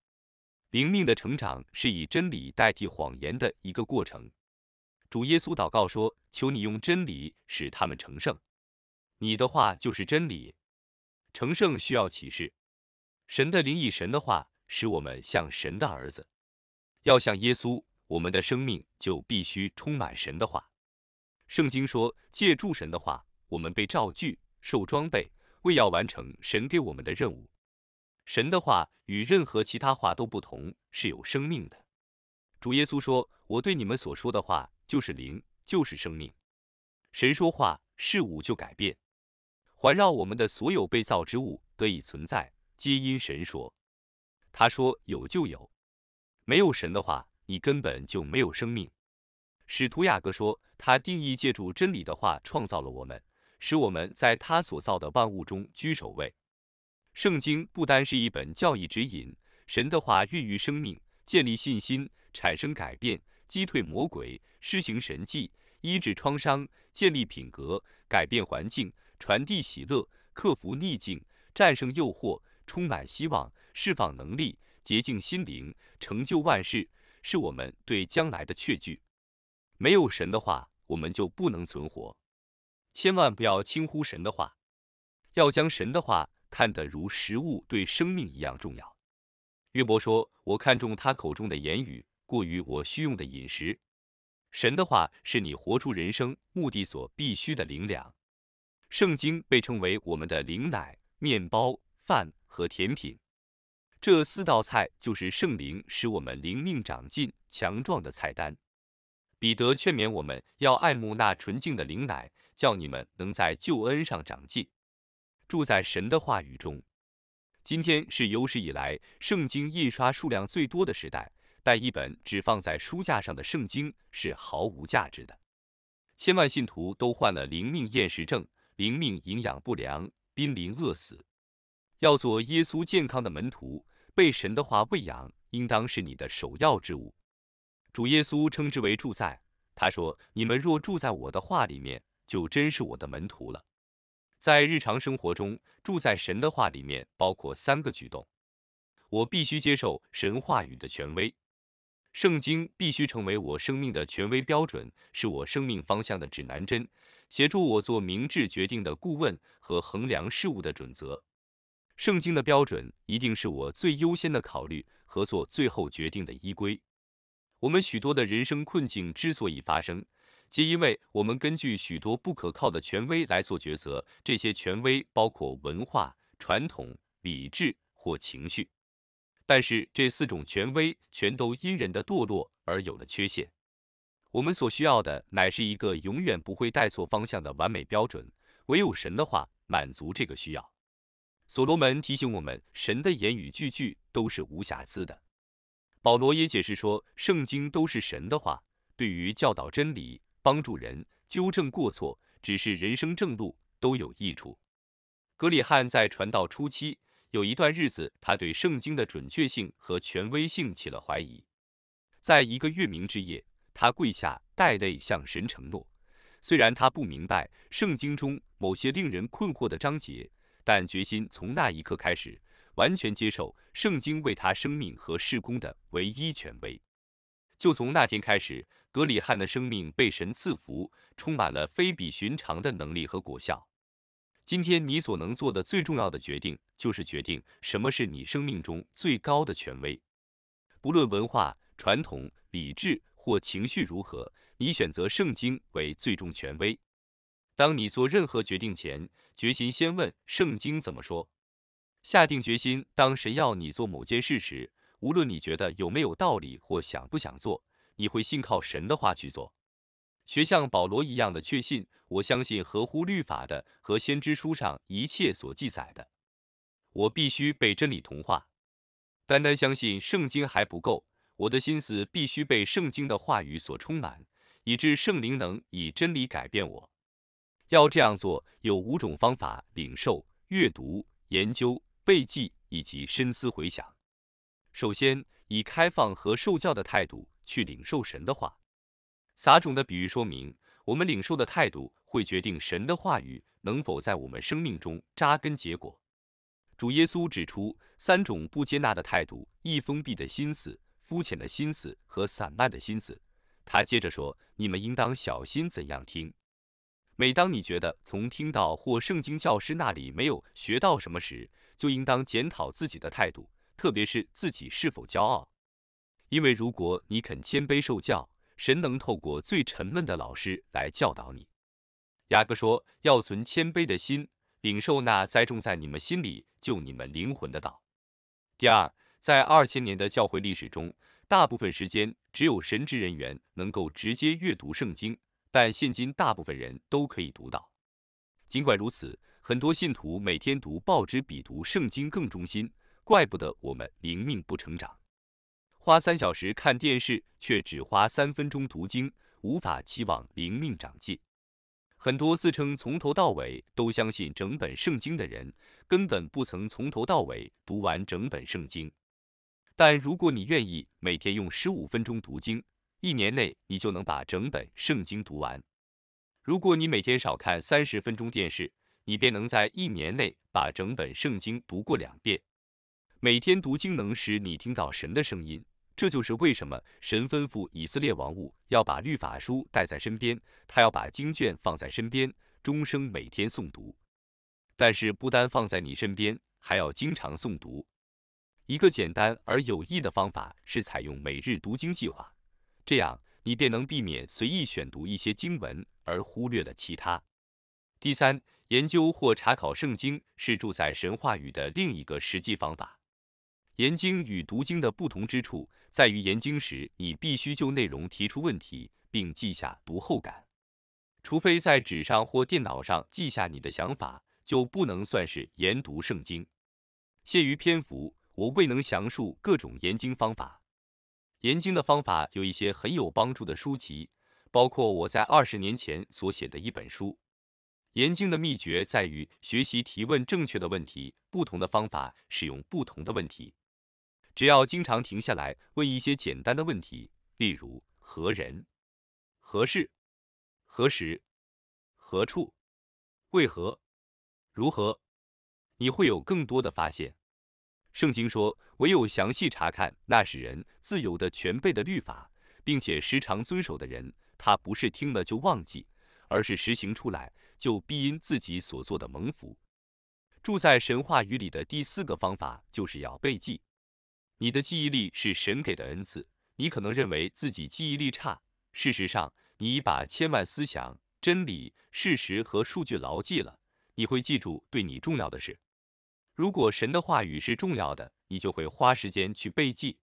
灵命的成长是以真理代替谎言的一个过程。主耶稣祷告说：“求你用真理使他们成圣。”你的话就是真理。成圣需要启示。神的灵以神的话使我们像神的儿子。要像耶稣，我们的生命就必须充满神的话。圣经说：“借助神的话，我们被造具，受装备。”为要完成神给我们的任务，神的话与任何其他话都不同，是有生命的。主耶稣说：“我对你们所说的话，就是灵，就是生命。”神说话，事物就改变。环绕我们的所有被造之物得以存在，皆因神说。他说有就有，没有神的话，你根本就没有生命。使徒雅各说，他定义借助真理的话创造了我们。使我们在他所造的万物中居首位。圣经不单是一本教义指引，神的话孕育生命，建立信心，产生改变，击退魔鬼，施行神迹，医治创伤，建立品格，改变环境，传递喜乐，克服逆境，战胜诱惑，充满希望，释放能力，洁净心灵，成就万事，是我们对将来的确据。没有神的话，我们就不能存活。千万不要轻忽神的话，要将神的话看得如食物对生命一样重要。约伯说：“我看中他口中的言语，过于我需用的饮食。”神的话是你活出人生目的所必须的灵粮。圣经被称为我们的灵奶、面包、饭和甜品，这四道菜就是圣灵使我们灵命长进、强壮的菜单。彼得劝勉我们要爱慕那纯净的灵奶。叫你们能在旧恩上长进，住在神的话语中。今天是有史以来圣经印刷数量最多的时代，但一本只放在书架上的圣经是毫无价值的。千万信徒都患了灵命厌食症，灵命营养不良，濒临饿死。要做耶稣健康的门徒，被神的话喂养，应当是你的首要之务。主耶稣称之为住在。他说：“你们若住在我的话里面。”就真是我的门徒了。在日常生活中，住在神的话里面，包括三个举动：我必须接受神话语的权威，圣经必须成为我生命的权威标准，是我生命方向的指南针，协助我做明智决定的顾问和衡量事物的准则。圣经的标准一定是我最优先的考虑和做最后决定的依归。我们许多的人生困境之所以发生，皆因为我们根据许多不可靠的权威来做抉择，这些权威包括文化传统、理智或情绪。但是这四种权威全都因人的堕落而有了缺陷。我们所需要的乃是一个永远不会带错方向的完美标准，唯有神的话满足这个需要。所罗门提醒我们，神的言语句句都是无瑕疵的。保罗也解释说，圣经都是神的话，对于教导真理。帮助人、纠正过错，只是人生正路，都有益处。格里汉在传道初期，有一段日子，他对圣经的准确性和权威性起了怀疑。在一个月明之夜，他跪下带泪向神承诺：虽然他不明白圣经中某些令人困惑的章节，但决心从那一刻开始，完全接受圣经为他生命和事工的唯一权威。就从那天开始，格里汉的生命被神赐福，充满了非比寻常的能力和果效。今天你所能做的最重要的决定，就是决定什么是你生命中最高的权威。不论文化、传统、理智或情绪如何，你选择圣经为最终权威。当你做任何决定前，决心先问圣经怎么说。下定决心，当神要你做某件事时。无论你觉得有没有道理或想不想做，你会信靠神的话去做，学像保罗一样的确信。我相信合乎律法的和先知书上一切所记载的。我必须被真理同化，单单相信圣经还不够，我的心思必须被圣经的话语所充满，以致圣灵能以真理改变我。要这样做，有五种方法：领受、阅读、研究、背记以及深思回想。首先，以开放和受教的态度去领受神的话。撒种的比喻说明，我们领受的态度会决定神的话语能否在我们生命中扎根结果。主耶稣指出三种不接纳的态度：易封闭的心思、肤浅的心思和散漫的心思。他接着说：“你们应当小心怎样听。每当你觉得从听到或圣经教师那里没有学到什么时，就应当检讨自己的态度。”特别是自己是否骄傲，因为如果你肯谦卑受教，神能透过最沉闷的老师来教导你。雅各说：“要存谦卑的心，领受那栽种在你们心里救你们灵魂的道。”第二，在二千年的教会历史中，大部分时间只有神职人员能够直接阅读圣经，但现今大部分人都可以读到。尽管如此，很多信徒每天读报纸比读圣经更忠心。怪不得我们灵命不成长。花三小时看电视，却只花三分钟读经，无法期望灵命长进。很多自称从头到尾都相信整本圣经的人，根本不曾从头到尾读完整本圣经。但如果你愿意每天用十五分钟读经，一年内你就能把整本圣经读完。如果你每天少看三十分钟电视，你便能在一年内把整本圣经读过两遍。每天读经能使你听到神的声音，这就是为什么神吩咐以色列王物要把律法书带在身边，他要把经卷放在身边，终生每天诵读。但是不单放在你身边，还要经常诵读。一个简单而有益的方法是采用每日读经计划，这样你便能避免随意选读一些经文而忽略了其他。第三，研究或查考圣经是住在神话语的另一个实际方法。研经与读经的不同之处在于，研经时你必须就内容提出问题，并记下读后感。除非在纸上或电脑上记下你的想法，就不能算是研读圣经。限于篇幅，我未能详述各种研经方法。研经的方法有一些很有帮助的书籍，包括我在二十年前所写的一本书。研经的秘诀在于学习提问正确的问题，不同的方法使用不同的问题。只要经常停下来问一些简单的问题，例如何人、何事、何时、何处、为何、如何，你会有更多的发现。圣经说，唯有详细查看那使人自由的全备的律法，并且时常遵守的人，他不是听了就忘记，而是实行出来，就必因自己所做的蒙福。住在神话语里的第四个方法就是要背记。你的记忆力是神给的恩赐，你可能认为自己记忆力差，事实上，你已把千万思想、真理、事实和数据牢记了。你会记住对你重要的事。如果神的话语是重要的，你就会花时间去背记。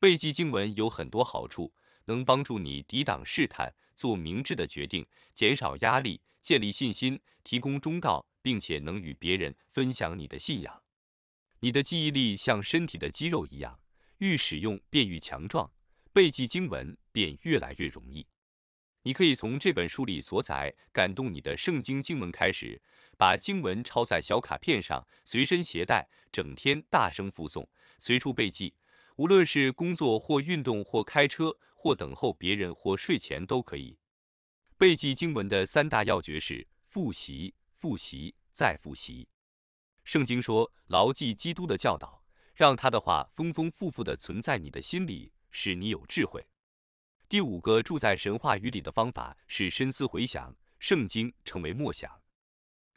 背记经文有很多好处，能帮助你抵挡试探，做明智的决定，减少压力，建立信心，提供忠告，并且能与别人分享你的信仰。你的记忆力像身体的肌肉一样，愈使用便愈强壮，背记经文便越来越容易。你可以从这本书里所载感动你的圣经经文开始，把经文抄在小卡片上，随身携带，整天大声复诵，随处背记。无论是工作或运动或开车或等候别人或睡前都可以。背记经文的三大要诀是：复习、复习、再复习。圣经说，牢记基督的教导，让他的话丰丰富富的存在你的心里，使你有智慧。第五个住在神话语里的方法是深思回想，圣经成为默想。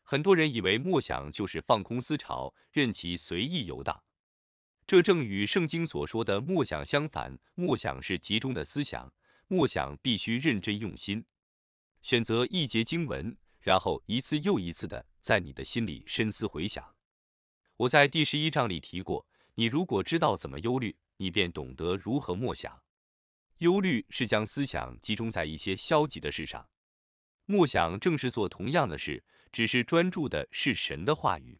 很多人以为默想就是放空思潮，任其随意游荡，这正与圣经所说的默想相反。默想是集中的思想，默想必须认真用心，选择一节经文，然后一次又一次的在你的心里深思回想。我在第十一章里提过，你如果知道怎么忧虑，你便懂得如何默想。忧虑是将思想集中在一些消极的事上，默想正是做同样的事，只是专注的是神的话语。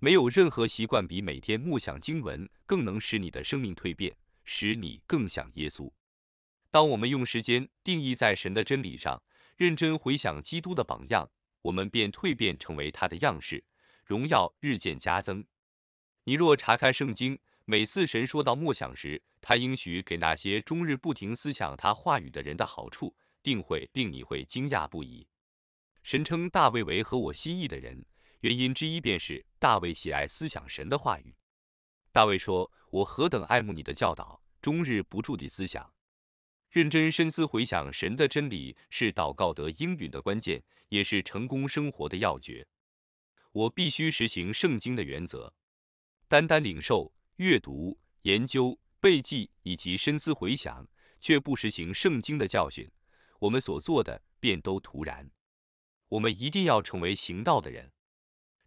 没有任何习惯比每天默想经文更能使你的生命蜕变，使你更像耶稣。当我们用时间定义在神的真理上，认真回想基督的榜样，我们便蜕变成为他的样式。荣耀日渐加增。你若查看圣经，每次神说到默想时，他应许给那些终日不停思想他话语的人的好处，定会令你会惊讶不已。神称大卫为合我心意的人，原因之一便是大卫喜爱思想神的话语。大卫说：“我何等爱慕你的教导，终日不住地思想，认真深思回想神的真理，是祷告得应允的关键，也是成功生活的要诀。”我必须实行圣经的原则，单单领受、阅读、研究、背记以及深思回想，却不实行圣经的教训，我们所做的便都徒然。我们一定要成为行道的人，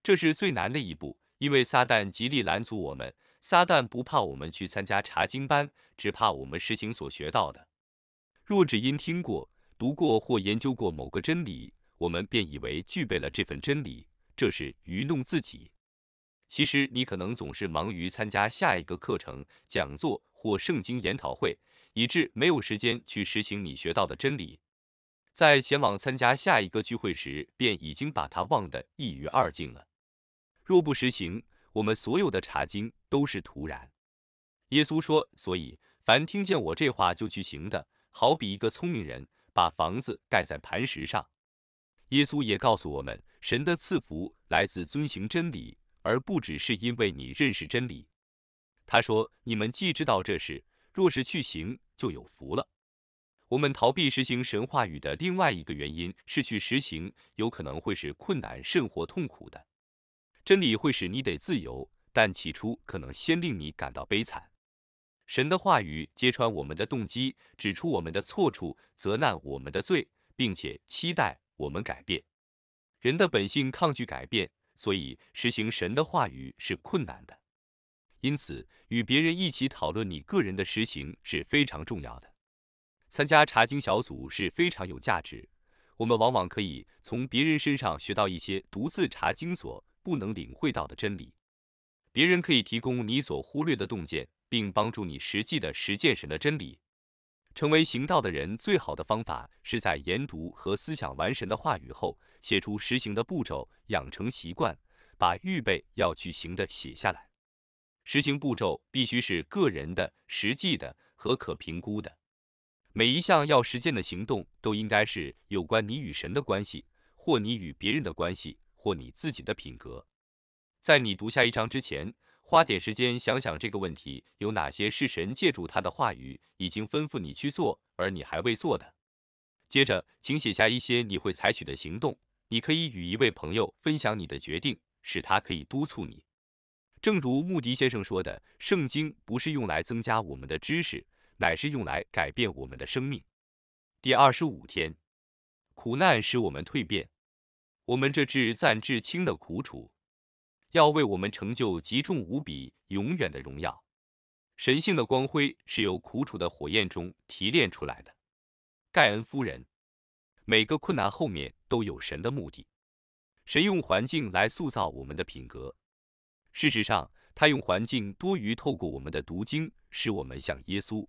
这是最难的一步，因为撒旦极力拦阻我们。撒旦不怕我们去参加查经班，只怕我们实行所学到的。若只因听过、读过或研究过某个真理，我们便以为具备了这份真理。这是愚弄自己。其实你可能总是忙于参加下一个课程、讲座或圣经研讨会，以致没有时间去实行你学到的真理。在前往参加下一个聚会时，便已经把它忘得一干二净了。若不实行，我们所有的查经都是徒然。耶稣说：“所以凡听见我这话就去行的，好比一个聪明人把房子盖在磐石上。”耶稣也告诉我们，神的赐福来自遵行真理，而不只是因为你认识真理。他说：“你们既知道这事，若是去行，就有福了。”我们逃避实行神话语的另外一个原因是去实行有可能会是困难甚或痛苦的。真理会使你得自由，但起初可能先令你感到悲惨。神的话语揭穿我们的动机，指出我们的错处，责难我们的罪，并且期待。我们改变人的本性抗拒改变，所以实行神的话语是困难的。因此，与别人一起讨论你个人的实行是非常重要的。参加查经小组是非常有价值。我们往往可以从别人身上学到一些独自查经所不能领会到的真理。别人可以提供你所忽略的洞见，并帮助你实际的实践神的真理。成为行道的人最好的方法是在研读和思想完神的话语后，写出实行的步骤，养成习惯，把预备要去行的写下来。实行步骤必须是个人的、实际的和可评估的。每一项要实践的行动都应该是有关你与神的关系，或你与别人的关系，或你自己的品格。在你读下一章之前。花点时间想想这个问题，有哪些是神借助他的话语已经吩咐你去做，而你还未做的？接着，请写下一些你会采取的行动。你可以与一位朋友分享你的决定，使他可以督促你。正如穆迪先生说的：“圣经不是用来增加我们的知识，乃是用来改变我们的生命。”第二十五天，苦难使我们蜕变。我们这至暂至轻的苦楚。要为我们成就极重无比、永远的荣耀。神性的光辉是由苦楚的火焰中提炼出来的。盖恩夫人，每个困难后面都有神的目的。神用环境来塑造我们的品格。事实上，他用环境多于透过我们的读经，使我们像耶稣。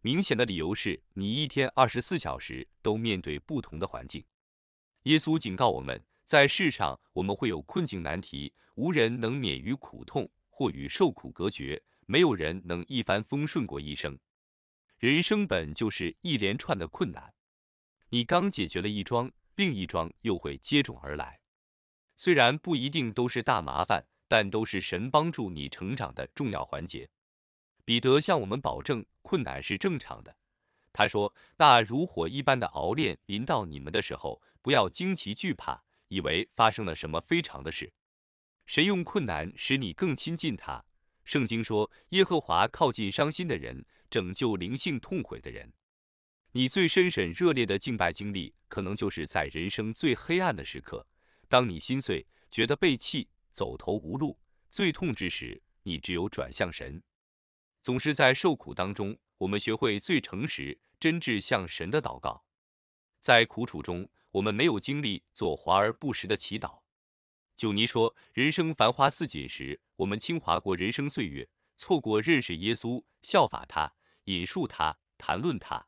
明显的理由是，你一天二十四小时都面对不同的环境。耶稣警告我们。在世上，我们会有困境难题，无人能免于苦痛或与受苦隔绝，没有人能一帆风顺过一生。人生本就是一连串的困难，你刚解决了一桩，另一桩又会接踵而来。虽然不一定都是大麻烦，但都是神帮助你成长的重要环节。彼得向我们保证，困难是正常的。他说：“那如火一般的熬炼临到你们的时候，不要惊奇惧怕。”以为发生了什么非常的事，神用困难使你更亲近他。圣经说，耶和华靠近伤心的人，拯救灵性痛悔的人。你最深沈热烈的敬拜经历，可能就是在人生最黑暗的时刻，当你心碎、觉得被弃、走投无路、最痛之时，你只有转向神。总是在受苦当中，我们学会最诚实、真挚向神的祷告，在苦楚中。我们没有精力做华而不实的祈祷。九尼说：“人生繁花似锦时，我们轻华过人生岁月，错过认识耶稣、效法他、引述他、谈论他。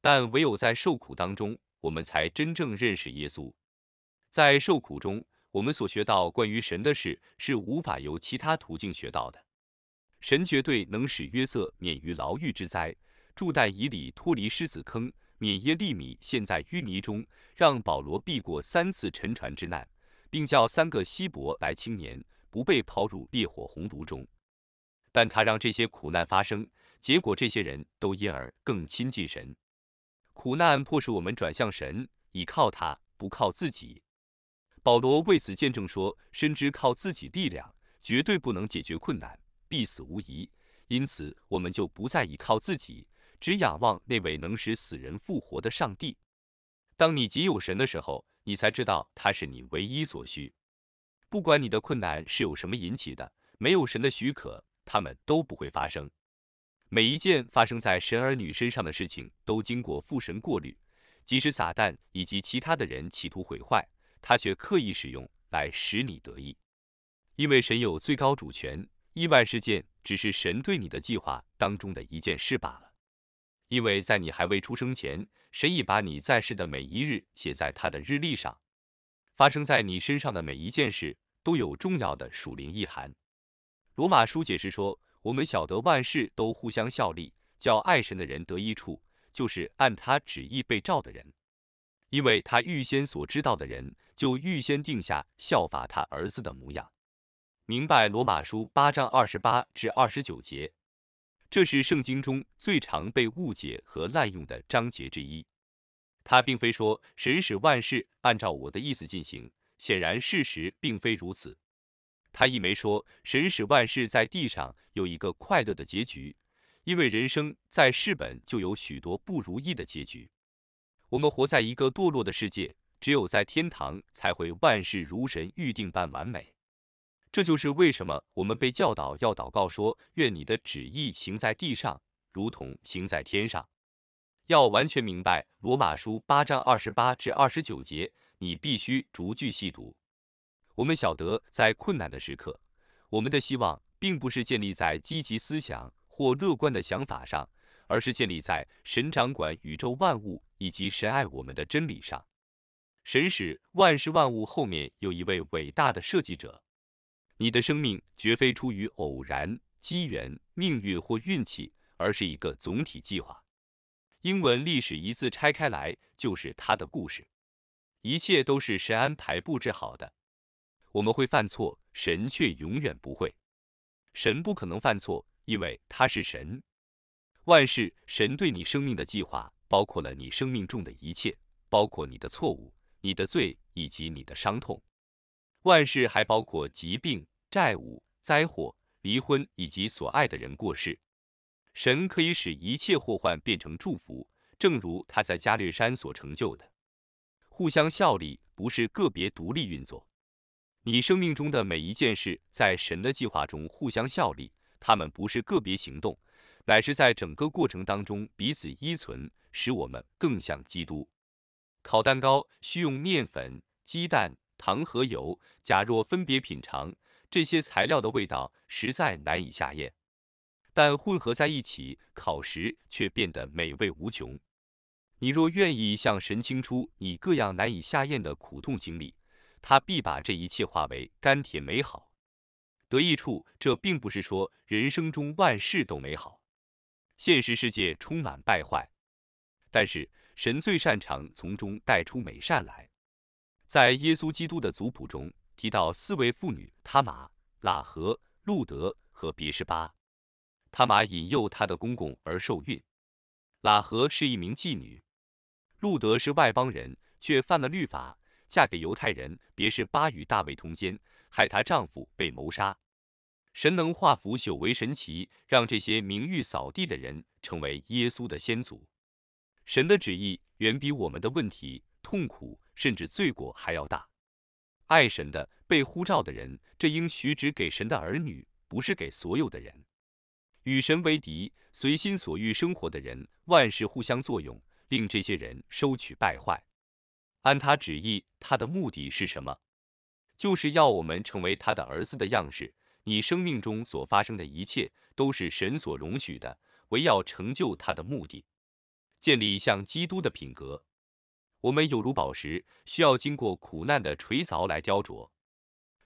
但唯有在受苦当中，我们才真正认识耶稣。在受苦中，我们所学到关于神的事，是无法由其他途径学到的。神绝对能使约瑟免于牢狱之灾，助但以理脱离狮子坑。”免耶利米陷在淤泥中，让保罗避过三次沉船之难，并叫三个希伯来青年不被抛入烈火红炉中。但他让这些苦难发生，结果这些人都因而更亲近神。苦难迫使我们转向神，倚靠他，不靠自己。保罗为此见证说，深知靠自己力量绝对不能解决困难，必死无疑。因此，我们就不再倚靠自己。只仰望那位能使死人复活的上帝。当你极有神的时候，你才知道他是你唯一所需。不管你的困难是由什么引起的，没有神的许可，他们都不会发生。每一件发生在神儿女身上的事情都经过父神过滤，即使撒旦以及其他的人企图毁坏，他却刻意使用来使你得意。因为神有最高主权，意外事件只是神对你的计划当中的一件事罢了。因为在你还未出生前，神已把你在世的每一日写在他的日历上，发生在你身上的每一件事都有重要的属灵意涵。罗马书解释说，我们晓得万事都互相效力，叫爱神的人得益处，就是按他旨意被召的人，因为他预先所知道的人，就预先定下效法他儿子的模样。明白罗马书八章二十八至二十九节。这是圣经中最常被误解和滥用的章节之一。他并非说神使万事按照我的意思进行，显然事实并非如此。他亦没说神使万事在地上有一个快乐的结局，因为人生在世本就有许多不如意的结局。我们活在一个堕落的世界，只有在天堂才会万事如神预定般完美。这就是为什么我们被教导要祷告说：“愿你的旨意行在地上，如同行在天上。”要完全明白罗马书八章二十八至二十九节，你必须逐句细读。我们晓得，在困难的时刻，我们的希望并不是建立在积极思想或乐观的想法上，而是建立在神掌管宇宙万物以及神爱我们的真理上。神使万事万物后面有一位伟大的设计者。你的生命绝非出于偶然、机缘、命运或运气，而是一个总体计划。英文历史一字拆开来就是他的故事。一切都是神安排布置好的。我们会犯错，神却永远不会。神不可能犯错，因为他是神。万事神对你生命的计划，包括了你生命中的一切，包括你的错误、你的罪以及你的伤痛。万事还包括疾病、债务、灾祸、离婚以及所爱的人过世。神可以使一切祸患变成祝福，正如他在加略山所成就的。互相效力不是个别独立运作，你生命中的每一件事在神的计划中互相效力，它们不是个别行动，乃是在整个过程当中彼此依存，使我们更像基督。烤蛋糕需用面粉、鸡蛋。糖和油，假若分别品尝这些材料的味道，实在难以下咽；但混合在一起烤食，却变得美味无穷。你若愿意向神倾出你各样难以下咽的苦痛经历，他必把这一切化为甘甜美好。得意处，这并不是说人生中万事都美好，现实世界充满败坏，但是神最擅长从中带出美善来。在耶稣基督的族谱中提到四位妇女：塔玛、拉和、路德和别是巴。他玛引诱她的公公而受孕；拉和是一名妓女；路德是外邦人却犯了律法，嫁给犹太人；别是巴与大卫通奸，害她丈夫被谋杀。神能化腐朽为神奇，让这些名誉扫地的人成为耶稣的先祖。神的旨意远比我们的问题痛苦。甚至罪过还要大。爱神的、被呼召的人，这应许只给神的儿女，不是给所有的人。与神为敌、随心所欲生活的人，万事互相作用，令这些人收取败坏。按他旨意，他的目的是什么？就是要我们成为他的儿子的样式。你生命中所发生的一切，都是神所容许的，为要成就他的目的，建立像基督的品格。我们有如宝石，需要经过苦难的锤凿来雕琢。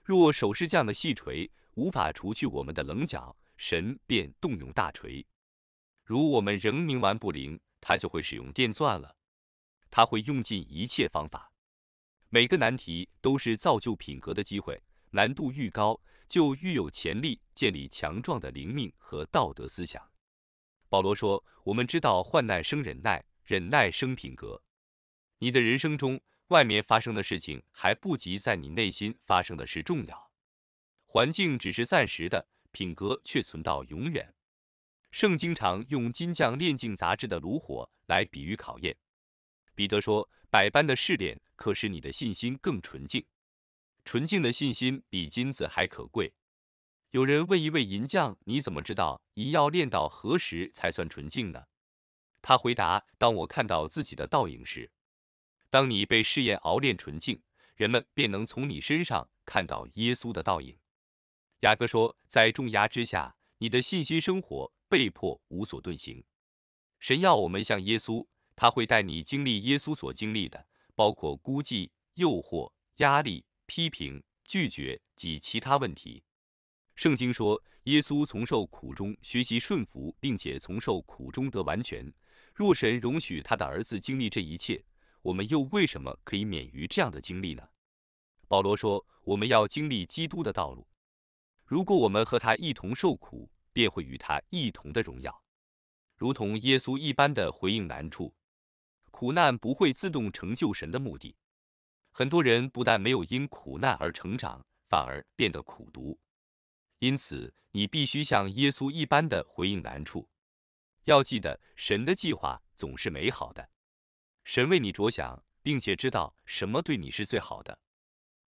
若首饰匠的细锤无法除去我们的棱角，神便动用大锤。如我们仍冥顽不灵，他就会使用电钻了。他会用尽一切方法。每个难题都是造就品格的机会，难度愈高，就愈有潜力建立强壮的灵命和道德思想。保罗说：“我们知道患难生忍耐，忍耐生品格。”你的人生中，外面发生的事情还不及在你内心发生的事重要。环境只是暂时的，品格却存到永远。圣经常用金匠炼净杂质的炉火来比喻考验。彼得说，百般的试炼可使你的信心更纯净。纯净的信心比金子还可贵。有人问一位银匠，你怎么知道银要炼到何时才算纯净呢？他回答：当我看到自己的倒影时。当你被试验、熬炼、纯净，人们便能从你身上看到耶稣的倒影。雅各说，在重压之下，你的信心生活被迫无所遁形。神要我们像耶稣，他会带你经历耶稣所经历的，包括孤寂、诱惑、压力、批评、拒绝及其他问题。圣经说，耶稣从受苦中学习顺服，并且从受苦中得完全。若神容许他的儿子经历这一切。我们又为什么可以免于这样的经历呢？保罗说：“我们要经历基督的道路。如果我们和他一同受苦，便会与他一同的荣耀，如同耶稣一般的回应难处。苦难不会自动成就神的目的。很多人不但没有因苦难而成长，反而变得苦毒。因此，你必须像耶稣一般的回应难处。要记得，神的计划总是美好的。”神为你着想，并且知道什么对你是最好的。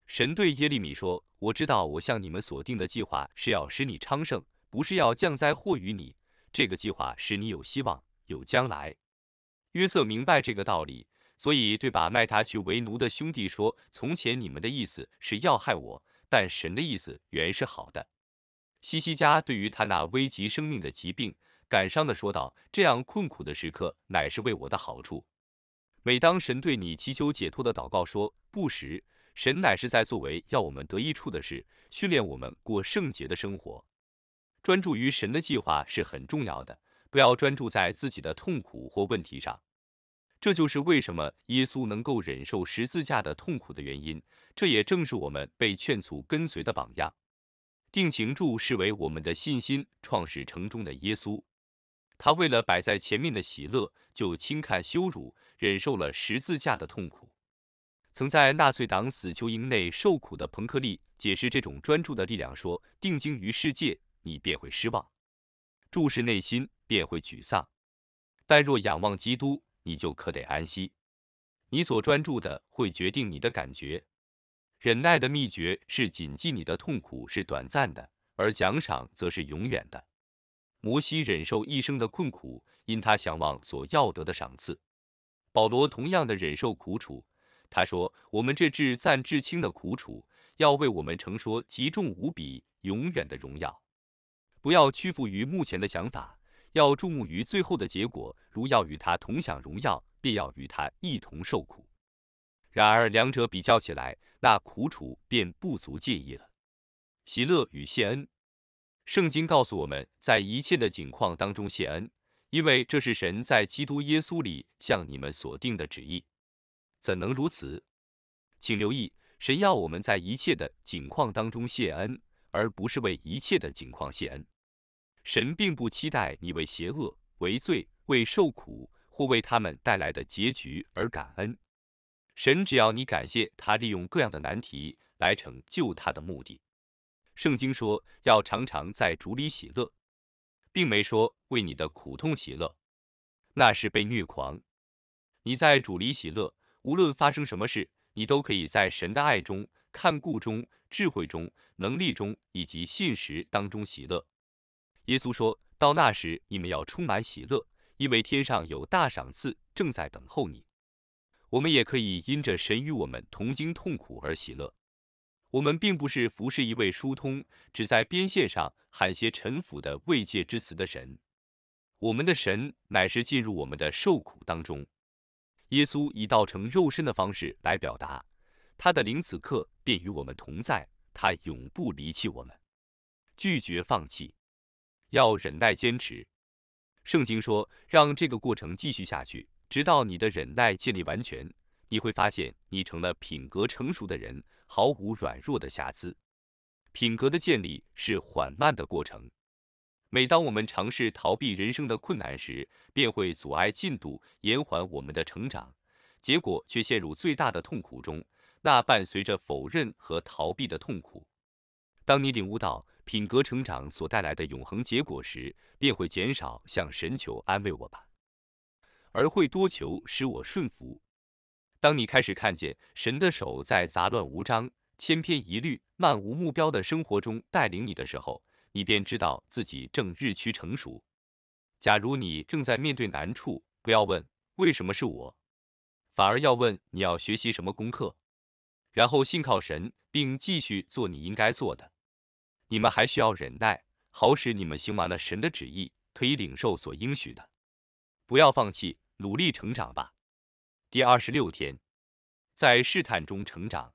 神对耶利米说：“我知道，我向你们所定的计划是要使你昌盛，不是要降灾祸于你。这个计划使你有希望，有将来。”约瑟明白这个道理，所以对把卖他去为奴的兄弟说：“从前你们的意思是要害我，但神的意思原是好的。”西西家对于他那危及生命的疾病，感伤的说道：“这样困苦的时刻，乃是为我的好处。”每当神对你祈求解脱的祷告说不时，神乃是在作为要我们得益处的事，训练我们过圣洁的生活。专注于神的计划是很重要的，不要专注在自己的痛苦或问题上。这就是为什么耶稣能够忍受十字架的痛苦的原因。这也正是我们被劝阻跟随的榜样。定情柱是为我们的信心。创始城中的耶稣，他为了摆在前面的喜乐，就轻看羞辱。忍受了十字架的痛苦，曾在纳粹党死囚营内受苦的彭克利解释这种专注的力量说：“定睛于世界，你便会失望；注视内心，便会沮丧。但若仰望基督，你就可得安息。你所专注的会决定你的感觉。忍耐的秘诀是谨记你的痛苦是短暂的，而奖赏则是永远的。摩西忍受一生的困苦，因他向往所要得的赏赐。”保罗同样的忍受苦楚，他说：“我们这至暂至轻的苦楚，要为我们承说极重无比、永远的荣耀。不要屈服于目前的想法，要注目于最后的结果。如要与他同享荣耀，便要与他一同受苦。然而两者比较起来，那苦楚便不足介意了。”喜乐与谢恩，圣经告诉我们在一切的景况当中谢恩。因为这是神在基督耶稣里向你们所定的旨意，怎能如此？请留意，神要我们在一切的景况当中谢恩，而不是为一切的景况谢恩。神并不期待你为邪恶、为罪、为受苦或为他们带来的结局而感恩。神只要你感谢他利用各样的难题来成就他的目的。圣经说要常常在主里喜乐。并没说为你的苦痛喜乐，那是被虐狂。你在主里喜乐，无论发生什么事，你都可以在神的爱中、看顾中、智慧中、能力中以及信实当中喜乐。耶稣说到那时，你们要充满喜乐，因为天上有大赏赐正在等候你。我们也可以因着神与我们同经痛苦而喜乐。我们并不是服侍一位疏通，只在边线上喊些臣服的慰藉之词的神。我们的神乃是进入我们的受苦当中。耶稣以道成肉身的方式来表达，他的灵此刻便与我们同在，他永不离弃我们，拒绝放弃，要忍耐坚持。圣经说，让这个过程继续下去，直到你的忍耐建立完全。你会发现，你成了品格成熟的人，毫无软弱的瑕疵。品格的建立是缓慢的过程。每当我们尝试逃避人生的困难时，便会阻碍进度，延缓我们的成长，结果却陷入最大的痛苦中，那伴随着否认和逃避的痛苦。当你领悟到品格成长所带来的永恒结果时，便会减少向神求安慰，我吧，而会多求使我顺服。当你开始看见神的手在杂乱无章、千篇一律、漫无目标的生活中带领你的时候，你便知道自己正日趋成熟。假如你正在面对难处，不要问为什么是我，反而要问你要学习什么功课，然后信靠神，并继续做你应该做的。你们还需要忍耐，好使你们行完了神的旨意，可以领受所应许的。不要放弃，努力成长吧。第二十六天，在试探中成长。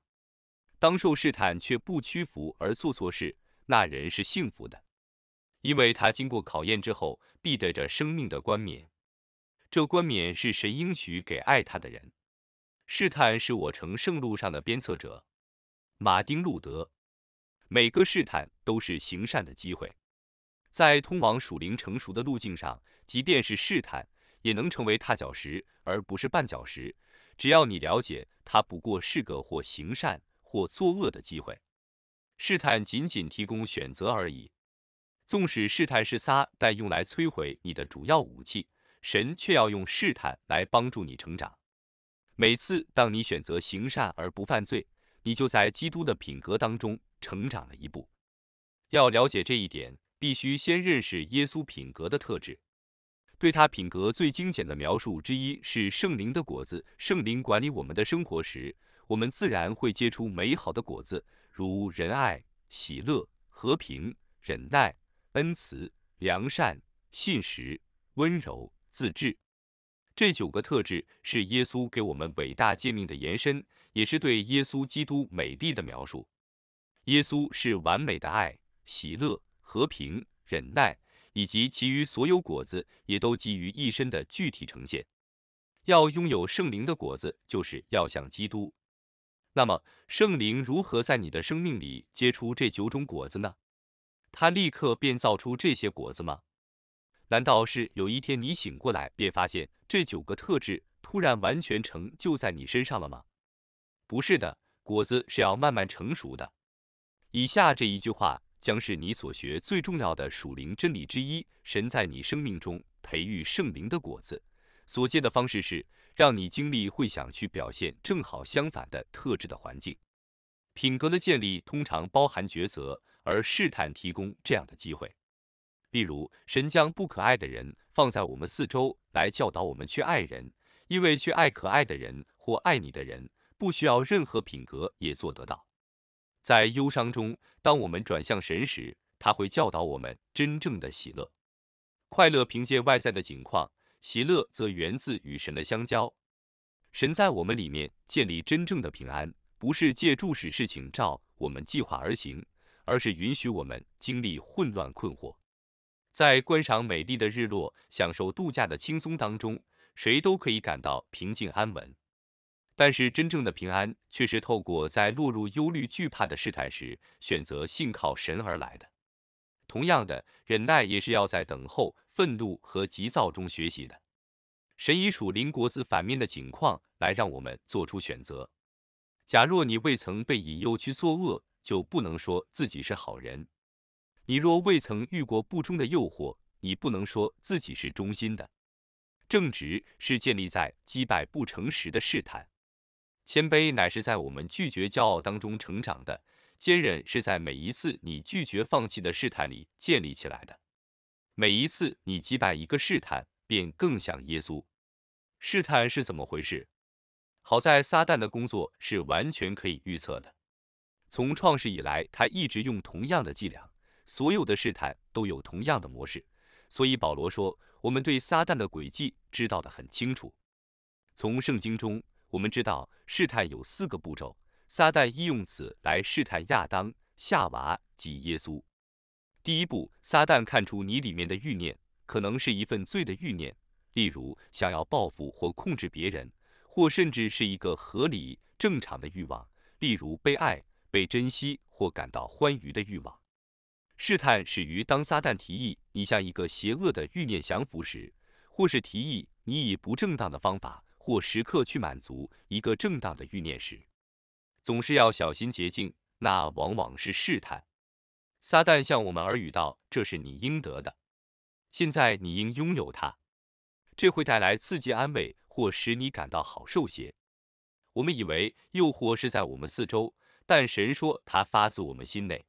当受试探却不屈服而做错事，那人是幸福的，因为他经过考验之后，必得着生命的冠冕。这冠冕是神应许给爱他的人。试探是我成圣路上的鞭策者，马丁·路德。每个试探都是行善的机会，在通往属灵成熟的路径上，即便是试探。也能成为踏脚石，而不是绊脚石。只要你了解，它不过是个或行善或作恶的机会，试探仅仅提供选择而已。纵使试探是撒，但用来摧毁你的主要武器，神却要用试探来帮助你成长。每次当你选择行善而不犯罪，你就在基督的品格当中成长了一步。要了解这一点，必须先认识耶稣品格的特质。对他品格最精简的描述之一是圣灵的果子。圣灵管理我们的生活时，我们自然会结出美好的果子，如仁爱、喜乐、和平、忍耐、恩慈、良善、信实、温柔、自制。这九个特质是耶稣给我们伟大诫命的延伸，也是对耶稣基督美丽的描述。耶稣是完美的爱、喜乐、和平、忍耐。以及其余所有果子也都集于一身的具体呈现。要拥有圣灵的果子，就是要像基督。那么，圣灵如何在你的生命里结出这九种果子呢？他立刻便造出这些果子吗？难道是有一天你醒过来，便发现这九个特质突然完全成就在你身上了吗？不是的，果子是要慢慢成熟的。以下这一句话。将是你所学最重要的属灵真理之一。神在你生命中培育圣灵的果子，所见的方式是让你经历会想去表现正好相反的特质的环境。品格的建立通常包含抉择，而试探提供这样的机会。例如，神将不可爱的人放在我们四周，来教导我们去爱人，因为去爱可爱的人或爱你的人，不需要任何品格也做得到。在忧伤中，当我们转向神时，他会教导我们真正的喜乐。快乐凭借外在的景况，喜乐则源自与神的相交。神在我们里面建立真正的平安，不是借助使事情照我们计划而行，而是允许我们经历混乱困惑。在观赏美丽的日落、享受度假的轻松当中，谁都可以感到平静安稳。但是真正的平安却是透过在落入忧虑、惧怕的试探时，选择信靠神而来的。同样的，忍耐也是要在等候、愤怒和急躁中学习的。神以属邻国字反面的景况来让我们做出选择。假若你未曾被引诱去作恶，就不能说自己是好人；你若未曾遇过不忠的诱惑，你不能说自己是忠心的。正直是建立在击败不诚实的试探。谦卑乃是在我们拒绝骄傲当中成长的，坚忍是在每一次你拒绝放弃的试探里建立起来的。每一次你击败一个试探，便更像耶稣。试探是怎么回事？好在撒旦的工作是完全可以预测的。从创世以来，他一直用同样的伎俩，所有的试探都有同样的模式。所以保罗说，我们对撒旦的诡计知道的很清楚。从圣经中。我们知道试探有四个步骤，撒旦亦用此来试探亚当、夏娃及耶稣。第一步，撒旦看出你里面的欲念可能是一份罪的欲念，例如想要报复或控制别人，或甚至是一个合理正常的欲望，例如被爱、被珍惜或感到欢愉的欲望。试探始于当撒旦提议你向一个邪恶的欲念降服时，或是提议你以不正当的方法。或时刻去满足一个正当的欲念时，总是要小心捷径，那往往是试探。撒旦向我们耳语道：“这是你应得的，现在你应拥有它，这会带来刺激、安慰或使你感到好受些。”我们以为诱惑是在我们四周，但神说它发自我们心内。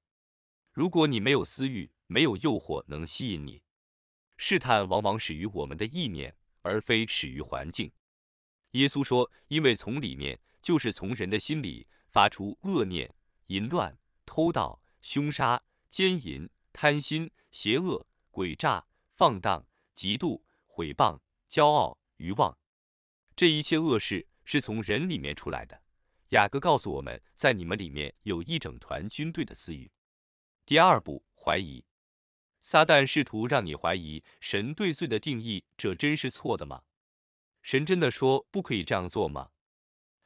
如果你没有私欲，没有诱惑能吸引你。试探往往始于我们的意念，而非始于环境。耶稣说，因为从里面就是从人的心里发出恶念、淫乱、偷盗、凶杀、奸淫、贪心、邪恶、诡诈、放荡、嫉妒、毁谤、骄傲、愚妄，这一切恶事是从人里面出来的。雅各告诉我们，在你们里面有一整团军队的私欲。第二步，怀疑，撒旦试图让你怀疑神对罪的定义，这真是错的吗？神真的说不可以这样做吗？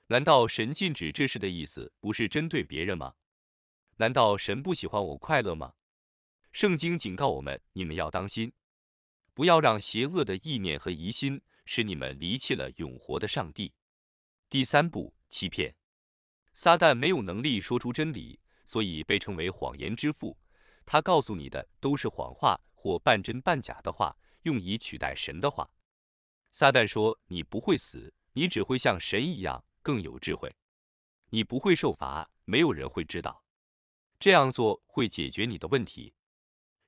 难道神禁止这事的意思不是针对别人吗？难道神不喜欢我快乐吗？圣经警告我们，你们要当心，不要让邪恶的意念和疑心使你们离弃了永活的上帝。第三步，欺骗。撒旦没有能力说出真理，所以被称为谎言之父。他告诉你的都是谎话或半真半假的话，用以取代神的话。撒旦说：“你不会死，你只会像神一样更有智慧。你不会受罚，没有人会知道。这样做会解决你的问题。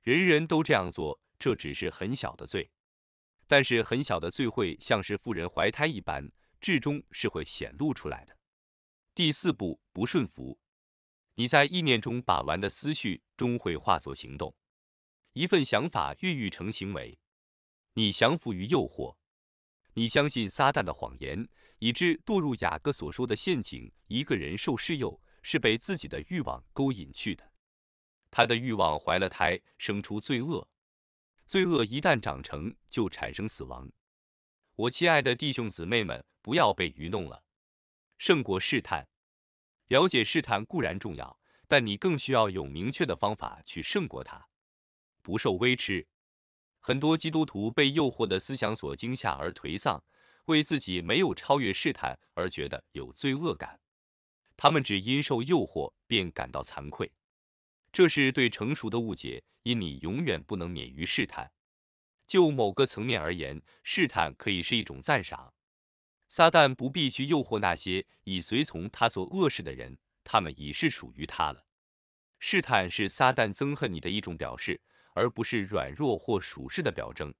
人人都这样做，这只是很小的罪。但是很小的罪会像是妇人怀胎一般，至终是会显露出来的。”第四步，不顺服。你在意念中把玩的思绪，终会化作行动。一份想法孕育成行为，你降服于诱惑。你相信撒旦的谎言，以致堕入雅各所说的陷阱。一个人受试诱，是被自己的欲望勾引去的。他的欲望怀了胎，生出罪恶。罪恶一旦长成，就产生死亡。我亲爱的弟兄姊妹们，不要被愚弄了。胜过试探，了解试探固然重要，但你更需要有明确的方法去胜过它，不受威斥。很多基督徒被诱惑的思想所惊吓而颓丧，为自己没有超越试探而觉得有罪恶感。他们只因受诱惑便感到惭愧，这是对成熟的误解。因你永远不能免于试探。就某个层面而言，试探可以是一种赞赏。撒旦不必去诱惑那些已随从他做恶事的人，他们已是属于他了。试探是撒旦憎恨你的一种表示。而不是软弱或属世的表征。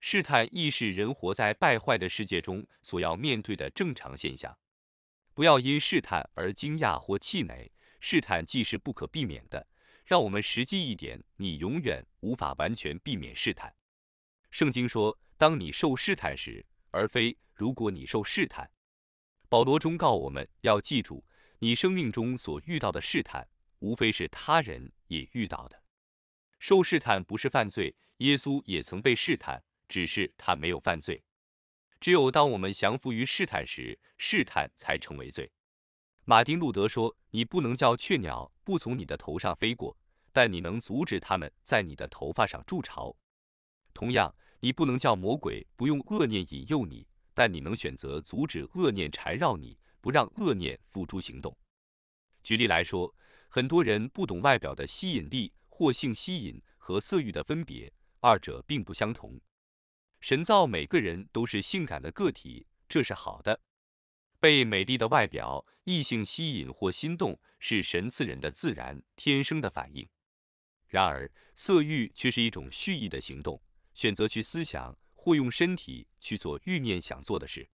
试探亦是人活在败坏的世界中所要面对的正常现象。不要因试探而惊讶或气馁。试探既是不可避免的，让我们实际一点，你永远无法完全避免试探。圣经说，当你受试探时，而非如果你受试探。保罗忠告我们要记住，你生命中所遇到的试探，无非是他人也遇到的。受试探不是犯罪，耶稣也曾被试探，只是他没有犯罪。只有当我们降服于试探时，试探才成为罪。马丁路德说：“你不能叫雀鸟不从你的头上飞过，但你能阻止它们在你的头发上筑巢。”同样，你不能叫魔鬼不用恶念引诱你，但你能选择阻止恶念缠绕你，不让恶念付诸行动。举例来说，很多人不懂外表的吸引力。或性吸引和色欲的分别，二者并不相同。神造每个人都是性感的个体，这是好的。被美丽的外表异性吸引或心动，是神赐人的自然、天生的反应。然而，色欲却是一种蓄意的行动，选择去思想或用身体去做欲念想做的事。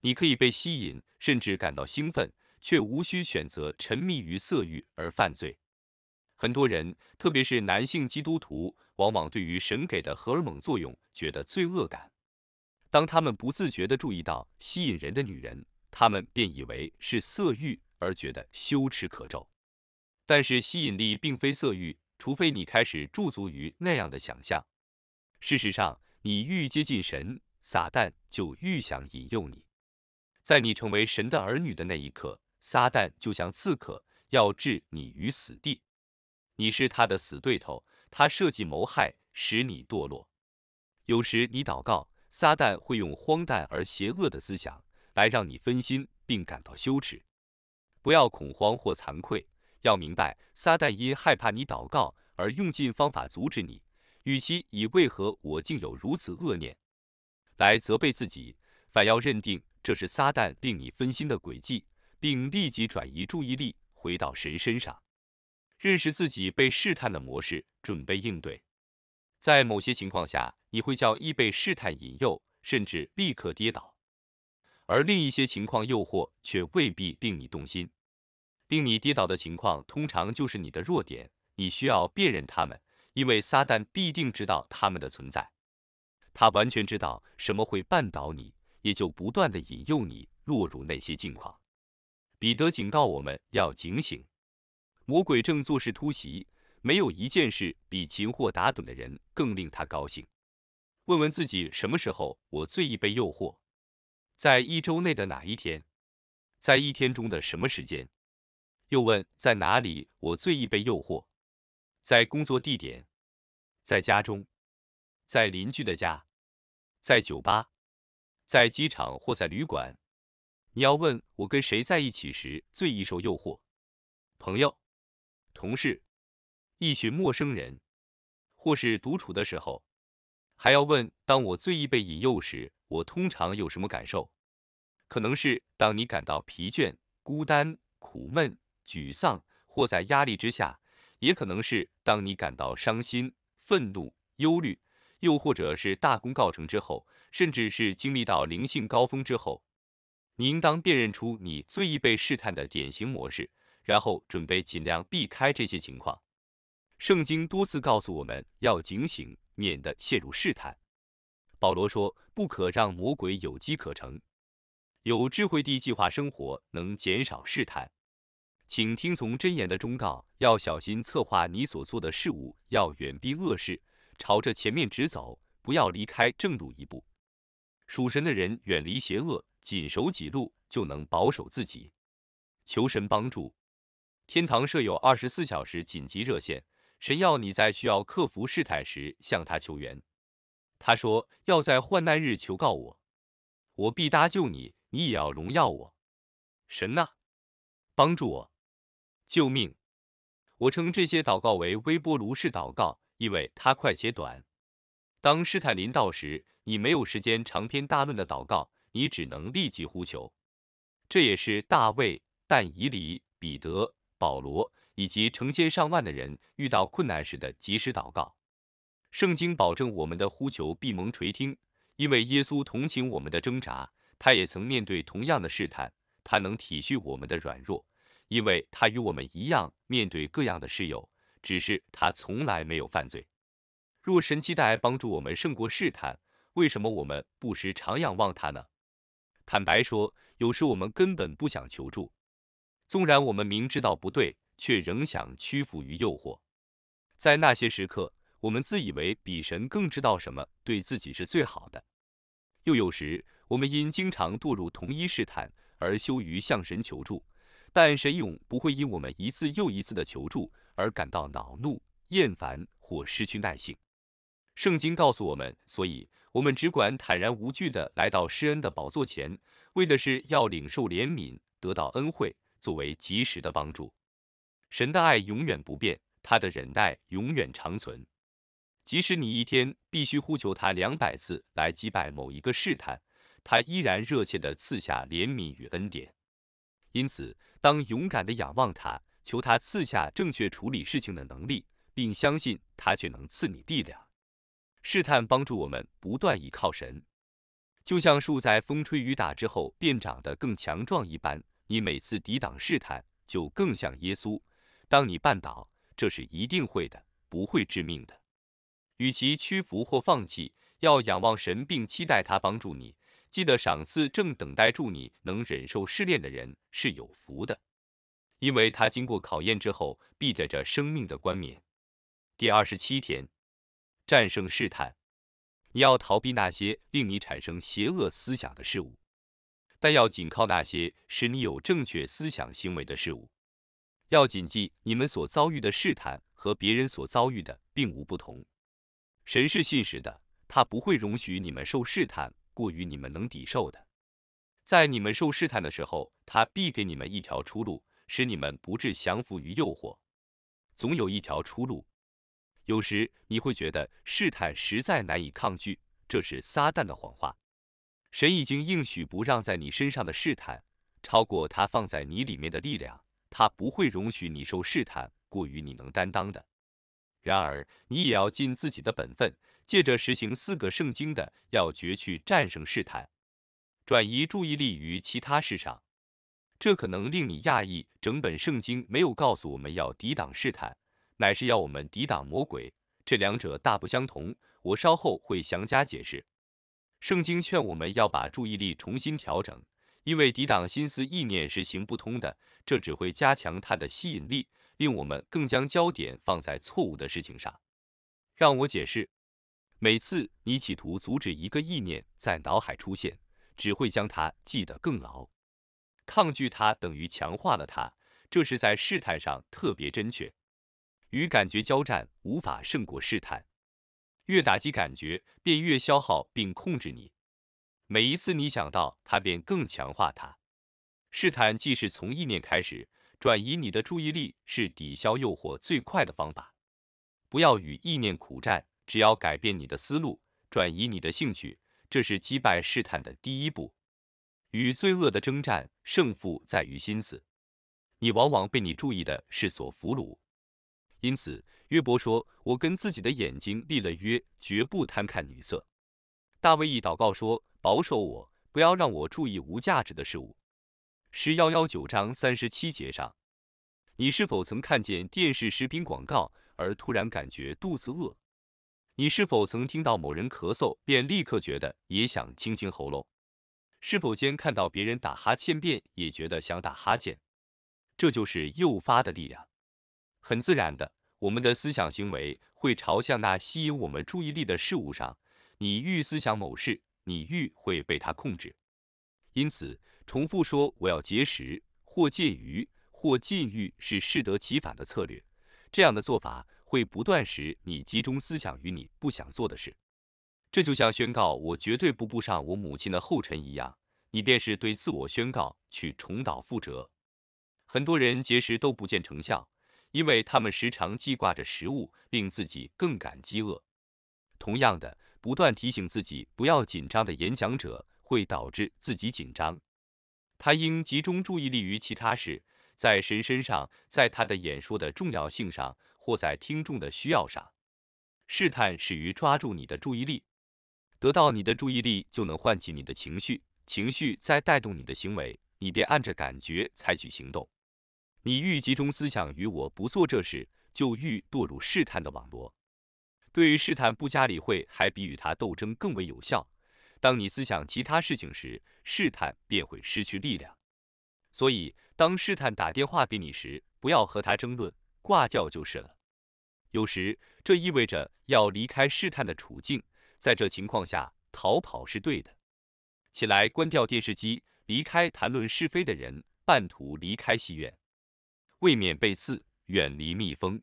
你可以被吸引，甚至感到兴奋，却无需选择沉迷于色欲而犯罪。很多人，特别是男性基督徒，往往对于神给的荷尔蒙作用觉得罪恶感。当他们不自觉地注意到吸引人的女人，他们便以为是色欲而觉得羞耻可咒。但是吸引力并非色欲，除非你开始驻足于那样的想象。事实上，你愈接近神，撒旦就愈想引诱你。在你成为神的儿女的那一刻，撒旦就像刺客，要置你于死地。你是他的死对头，他设计谋害，使你堕落。有时你祷告，撒旦会用荒诞而邪恶的思想来让你分心并感到羞耻。不要恐慌或惭愧，要明白撒旦因害怕你祷告而用尽方法阻止你。与其以“为何我竟有如此恶念”来责备自己，反要认定这是撒旦令你分心的诡计，并立即转移注意力回到神身上。认识自己被试探的模式，准备应对。在某些情况下，你会较易被试探引诱，甚至立刻跌倒；而另一些情况，诱惑却未必令你动心，令你跌倒的情况通常就是你的弱点。你需要辨认它们，因为撒旦必定知道它们的存在，他完全知道什么会绊倒你，也就不断的引诱你落入那些境况。彼得警告我们要警醒。魔鬼正做事突袭，没有一件事比擒获打盹的人更令他高兴。问问自己，什么时候我最易被诱惑？在一周内的哪一天？在一天中的什么时间？又问，在哪里我最易被诱惑？在工作地点？在家中？在邻居的家？在酒吧？在机场或在旅馆？你要问我跟谁在一起时最易受诱惑？朋友？同事、一群陌生人，或是独处的时候，还要问：当我最易被引诱时，我通常有什么感受？可能是当你感到疲倦、孤单、苦闷、沮丧，或在压力之下；也可能是当你感到伤心、愤怒、忧虑，又或者是大功告成之后，甚至是经历到灵性高峰之后，你应当辨认出你最易被试探的典型模式。然后准备尽量避开这些情况。圣经多次告诉我们要警醒，免得陷入试探。保罗说：“不可让魔鬼有机可乘。”有智慧地计划生活，能减少试探。请听从箴言的忠告，要小心策划你所做的事物，要远避恶事，朝着前面直走，不要离开正路一步。属神的人远离邪恶，谨守己路，就能保守自己。求神帮助。天堂设有二十四小时紧急热线，神要你在需要克服事态时向他求援。他说要在患难日求告我，我必搭救你，你也要荣耀我。神呐，帮助我，救命！我称这些祷告为微波炉式祷告，因为它快且短。当事态临到时，你没有时间长篇大论的祷告，你只能立即呼求。这也是大卫、但以理、彼得。保罗以及成千上万的人遇到困难时的及时祷告，圣经保证我们的呼求必蒙垂听，因为耶稣同情我们的挣扎，他也曾面对同样的试探，他能体恤我们的软弱，因为他与我们一样面对各样的室友，只是他从来没有犯罪。若神期待帮助我们胜过试探，为什么我们不时常仰望他呢？坦白说，有时我们根本不想求助。纵然我们明知道不对，却仍想屈服于诱惑。在那些时刻，我们自以为比神更知道什么对自己是最好的。又有时，我们因经常堕入同一试探而羞于向神求助。但神永不会因我们一次又一次的求助而感到恼怒、厌烦或失去耐性。圣经告诉我们，所以我们只管坦然无惧地来到施恩的宝座前，为的是要领受怜悯，得到恩惠。作为及时的帮助，神的爱永远不变，他的忍耐永远长存。即使你一天必须呼求他两百次来击败某一个试探，他依然热切的赐下怜悯与恩典。因此，当勇敢的仰望他，求他赐下正确处理事情的能力，并相信他却能赐你力量。试探帮助我们不断依靠神，就像树在风吹雨打之后变长得更强壮一般。你每次抵挡试探，就更像耶稣。当你绊倒，这是一定会的，不会致命的。与其屈服或放弃，要仰望神并期待他帮助你。记得赏赐正等待住你能忍受试炼的人是有福的，因为他经过考验之后必得着生命的冠冕。第二十七天，战胜试探。你要逃避那些令你产生邪恶思想的事物。但要仅靠那些使你有正确思想行为的事物。要谨记，你们所遭遇的试探和别人所遭遇的并无不同。神是信实的，他不会容许你们受试探过于你们能抵受的。在你们受试探的时候，他必给你们一条出路，使你们不至降服于诱惑。总有一条出路。有时你会觉得试探实在难以抗拒，这是撒旦的谎话。神已经应许不让在你身上的试探超过他放在你里面的力量，他不会容许你受试探过于你能担当的。然而，你也要尽自己的本分，借着实行四个圣经的要诀去战胜试探，转移注意力于其他事上。这可能令你讶异，整本圣经没有告诉我们要抵挡试探，乃是要我们抵挡魔鬼，这两者大不相同。我稍后会详加解释。圣经劝我们要把注意力重新调整，因为抵挡心思意念是行不通的，这只会加强它的吸引力，令我们更将焦点放在错误的事情上。让我解释，每次你企图阻止一个意念在脑海出现，只会将它记得更牢，抗拒它等于强化了它，这是在试探上特别真确。与感觉交战无法胜过试探。越打击感觉，便越消耗并控制你。每一次你想到它，便更强化它。试探既是从意念开始，转移你的注意力是抵消诱惑最快的方法。不要与意念苦战，只要改变你的思路，转移你的兴趣，这是击败试探的第一步。与罪恶的征战，胜负在于心思。你往往被你注意的事所俘虏，因此。约伯说：“我跟自己的眼睛立了约，绝不贪看女色。”大卫一祷告说：“保守我，不要让我注意无价值的事物。”十幺幺九章三十七节上，你是否曾看见电视食品广告而突然感觉肚子饿？你是否曾听到某人咳嗽便立刻觉得也想清清喉咙？是否间看到别人打哈欠便也觉得想打哈欠？这就是诱发的力量，很自然的。我们的思想行为会朝向那吸引我们注意力的事物上。你欲思想某事，你欲会被它控制。因此，重复说我要节食、或戒鱼、或禁欲是适得其反的策略。这样的做法会不断使你集中思想于你不想做的事。这就像宣告我绝对不步上我母亲的后尘一样，你便是对自我宣告去重蹈覆辙。很多人节食都不见成效。因为他们时常记挂着食物，令自己更感饥饿。同样的，不断提醒自己不要紧张的演讲者，会导致自己紧张。他应集中注意力于其他事，在神身上，在他的演说的重要性上，或在听众的需要上。试探始于抓住你的注意力，得到你的注意力就能唤起你的情绪，情绪再带动你的行为，你便按着感觉采取行动。你愈集中思想与我不做这事，就愈堕入试探的网络。对于试探不加理会，还比与他斗争更为有效。当你思想其他事情时，试探便会失去力量。所以，当试探打电话给你时，不要和他争论，挂掉就是了。有时这意味着要离开试探的处境，在这情况下，逃跑是对的。起来，关掉电视机，离开谈论是非的人，半途离开戏院。未免被刺，远离蜜蜂，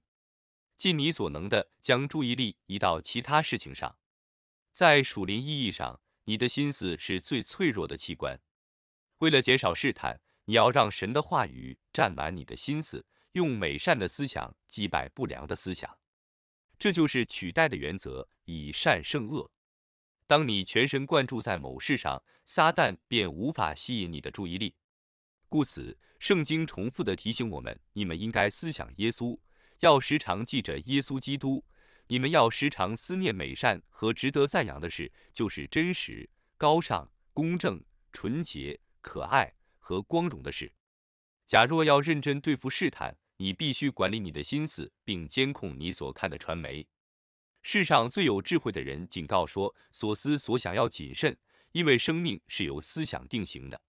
尽你所能的将注意力移到其他事情上。在属灵意义上，你的心思是最脆弱的器官。为了减少试探，你要让神的话语占满你的心思，用美善的思想击败不良的思想。这就是取代的原则，以善胜恶。当你全神贯注在某事上，撒旦便无法吸引你的注意力。故此。圣经重复地提醒我们：你们应该思想耶稣，要时常记着耶稣基督；你们要时常思念美善和值得赞扬的事，就是真实、高尚、公正、纯洁、可爱和光荣的事。假若要认真对付试探，你必须管理你的心思，并监控你所看的传媒。世上最有智慧的人警告说：所思所想要谨慎，因为生命是由思想定型的。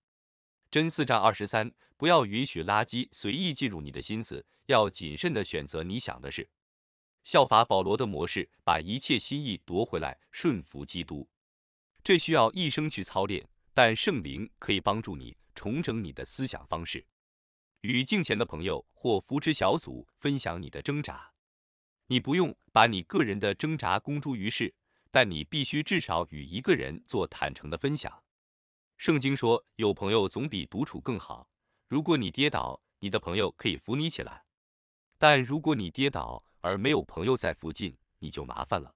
真四章二十三。不要允许垃圾随意进入你的心思，要谨慎地选择你想的事。效法保罗的模式，把一切心意夺回来，顺服基督。这需要一生去操练，但圣灵可以帮助你重整你的思想方式。与镜前的朋友或扶持小组分享你的挣扎，你不用把你个人的挣扎公诸于世，但你必须至少与一个人做坦诚的分享。圣经说，有朋友总比独处更好。如果你跌倒，你的朋友可以扶你起来；但如果你跌倒而没有朋友在附近，你就麻烦了。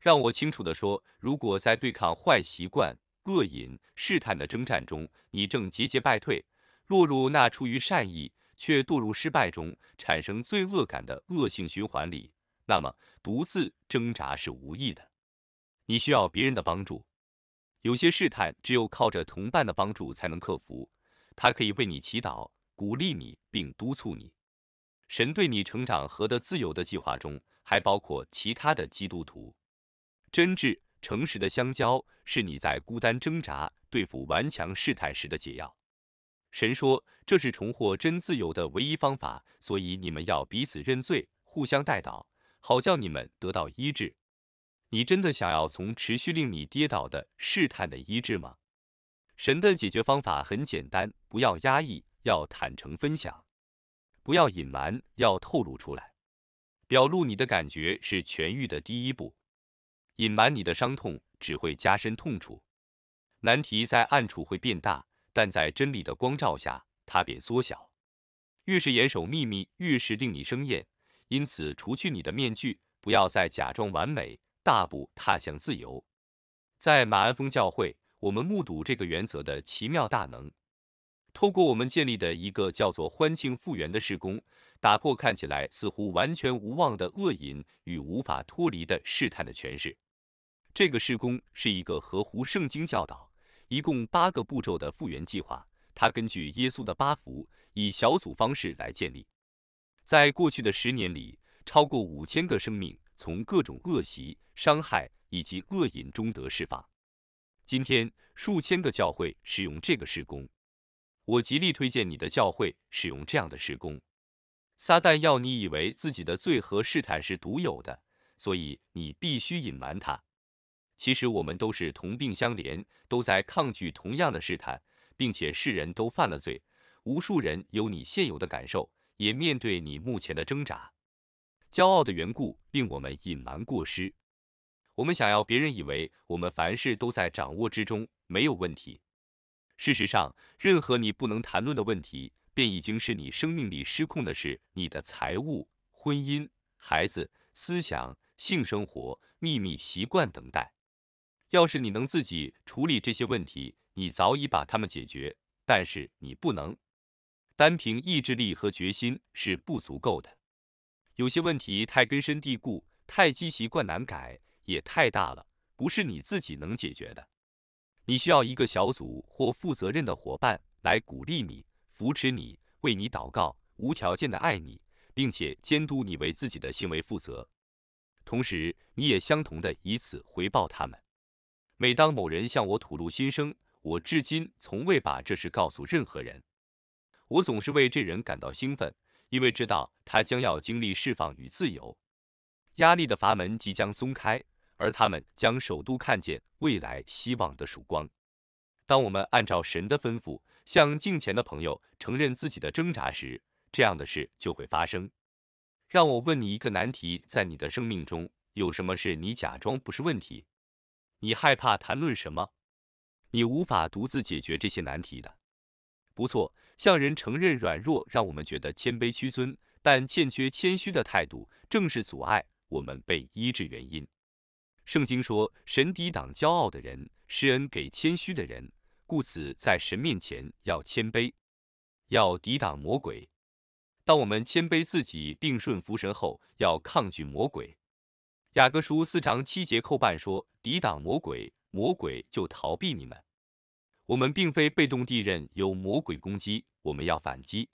让我清楚地说，如果在对抗坏习惯、恶瘾试探的征战中，你正节节败退，落入那出于善意却堕入失败中产生罪恶感的恶性循环里，那么独自挣扎是无益的。你需要别人的帮助。有些试探只有靠着同伴的帮助才能克服。他可以为你祈祷、鼓励你，并督促你。神对你成长和的自由的计划中，还包括其他的基督徒。真挚、诚实的相交，是你在孤单挣扎、对付顽强试探时的解药。神说，这是重获真自由的唯一方法。所以你们要彼此认罪，互相代祷，好叫你们得到医治。你真的想要从持续令你跌倒的试探的医治吗？神的解决方法很简单：不要压抑，要坦诚分享；不要隐瞒，要透露出来。表露你的感觉是痊愈的第一步。隐瞒你的伤痛只会加深痛楚。难题在暗处会变大，但在真理的光照下，它便缩小。越是严守秘密，越是令你生厌。因此，除去你的面具，不要再假装完美，大步踏向自由。在马鞍峰教会。我们目睹这个原则的奇妙大能，透过我们建立的一个叫做“欢庆复原”的事工，打破看起来似乎完全无望的恶瘾与无法脱离的试探的诠释。这个事工是一个合乎圣经教导、一共八个步骤的复原计划。它根据耶稣的八福，以小组方式来建立。在过去的十年里，超过五千个生命从各种恶习、伤害以及恶瘾中得释放。今天，数千个教会使用这个施工，我极力推荐你的教会使用这样的施工。撒旦要你以为自己的罪和试探是独有的，所以你必须隐瞒它。其实我们都是同病相怜，都在抗拒同样的试探，并且世人都犯了罪，无数人有你现有的感受，也面对你目前的挣扎。骄傲的缘故，令我们隐瞒过失。我们想要别人以为我们凡事都在掌握之中，没有问题。事实上，任何你不能谈论的问题，便已经是你生命里失控的事。你的财务、婚姻、孩子、思想、性生活、秘密、习惯，等待。要是你能自己处理这些问题，你早已把他们解决。但是你不能，单凭意志力和决心是不足够的。有些问题太根深蒂固，太积习惯难改。也太大了，不是你自己能解决的。你需要一个小组或负责任的伙伴来鼓励你、扶持你、为你祷告、无条件的爱你，并且监督你为自己的行为负责。同时，你也相同的以此回报他们。每当某人向我吐露心声，我至今从未把这事告诉任何人。我总是为这人感到兴奋，因为知道他将要经历释放与自由。压力的阀门即将松开。而他们将首度看见未来希望的曙光。当我们按照神的吩咐，向镜前的朋友承认自己的挣扎时，这样的事就会发生。让我问你一个难题：在你的生命中，有什么是你假装不是问题？你害怕谈论什么？你无法独自解决这些难题的。不错，向人承认软弱，让我们觉得谦卑屈尊；但欠缺谦虚的态度，正是阻碍我们被医治原因。圣经说，神抵挡骄傲的人，施恩给谦虚的人，故此在神面前要谦卑，要抵挡魔鬼。当我们谦卑自己并顺服神后，要抗拒魔鬼。雅各书四章七节后半说：“抵挡魔鬼，魔鬼就逃避你们。”我们并非被动地任由魔鬼攻击，我们要反击。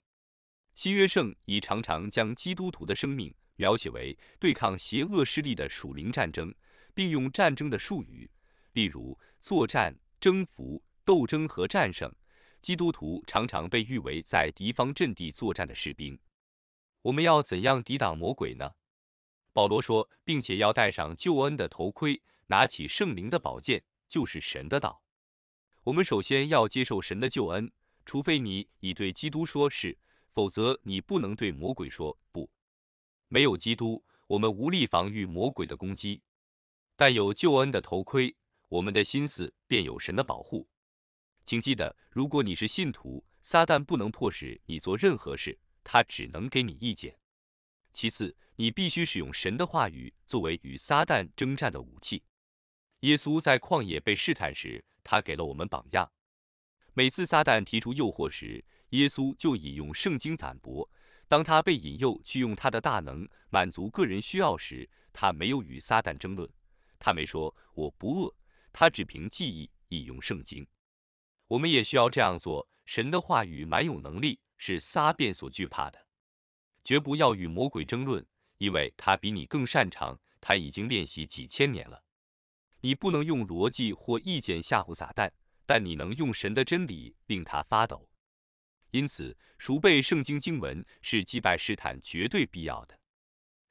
新约圣以常常将基督徒的生命描写为对抗邪恶势力的属灵战争。并用战争的术语，例如作战、征服、斗争和战胜，基督徒常常被誉为在敌方阵地作战的士兵。我们要怎样抵挡魔鬼呢？保罗说，并且要戴上救恩的头盔，拿起圣灵的宝剑，就是神的道。我们首先要接受神的救恩，除非你已对基督说“是”，否则你不能对魔鬼说“不”。没有基督，我们无力防御魔鬼的攻击。但有救恩的头盔，我们的心思便有神的保护。请记得，如果你是信徒，撒旦不能迫使你做任何事，他只能给你意见。其次，你必须使用神的话语作为与撒旦征战的武器。耶稣在旷野被试探时，他给了我们榜样。每次撒旦提出诱惑时，耶稣就引用圣经反驳。当他被引诱去用他的大能满足个人需要时，他没有与撒旦争论。他没说我不饿，他只凭记忆引用圣经。我们也需要这样做。神的话语蛮有能力，是撒遍所惧怕的。绝不要与魔鬼争论，因为他比你更擅长。他已经练习几千年了。你不能用逻辑或意见吓唬撒旦，但你能用神的真理令他发抖。因此，熟背圣经经文是击败试探绝对必要的。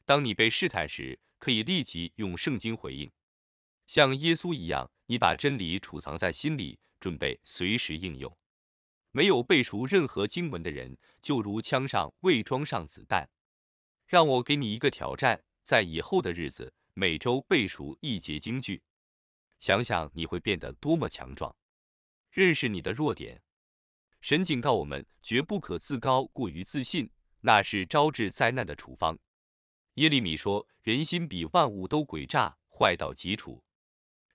当你被试探时，可以立即用圣经回应。像耶稣一样，你把真理储藏在心里，准备随时应用。没有背熟任何经文的人，就如枪上未装上子弹。让我给你一个挑战，在以后的日子每周背熟一节经句。想想你会变得多么强壮。认识你的弱点。神警告我们，绝不可自高，过于自信，那是招致灾难的处方。耶利米说，人心比万物都诡诈，坏到极处。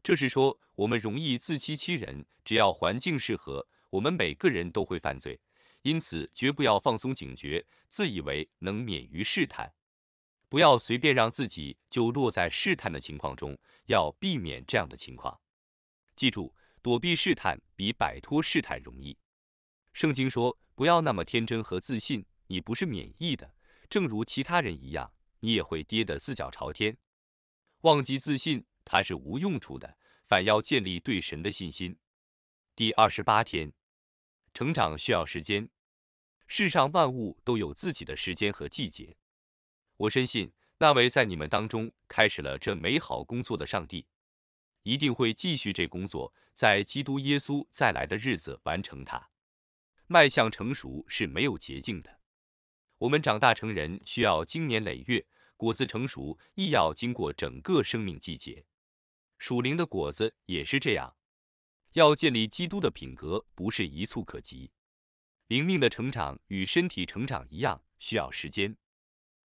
这是说我们容易自欺欺人，只要环境适合，我们每个人都会犯罪。因此，绝不要放松警觉，自以为能免于试探，不要随便让自己就落在试探的情况中，要避免这样的情况。记住，躲避试探比摆脱试探容易。圣经说，不要那么天真和自信，你不是免疫的，正如其他人一样，你也会跌得四脚朝天。忘记自信。它是无用处的，反要建立对神的信心。第二十八天，成长需要时间，世上万物都有自己的时间和季节。我深信那位在你们当中开始了这美好工作的上帝，一定会继续这工作，在基督耶稣再来的日子完成它。迈向成熟是没有捷径的，我们长大成人需要经年累月，果子成熟亦要经过整个生命季节。属灵的果子也是这样，要建立基督的品格不是一蹴可及。灵命的成长与身体成长一样，需要时间。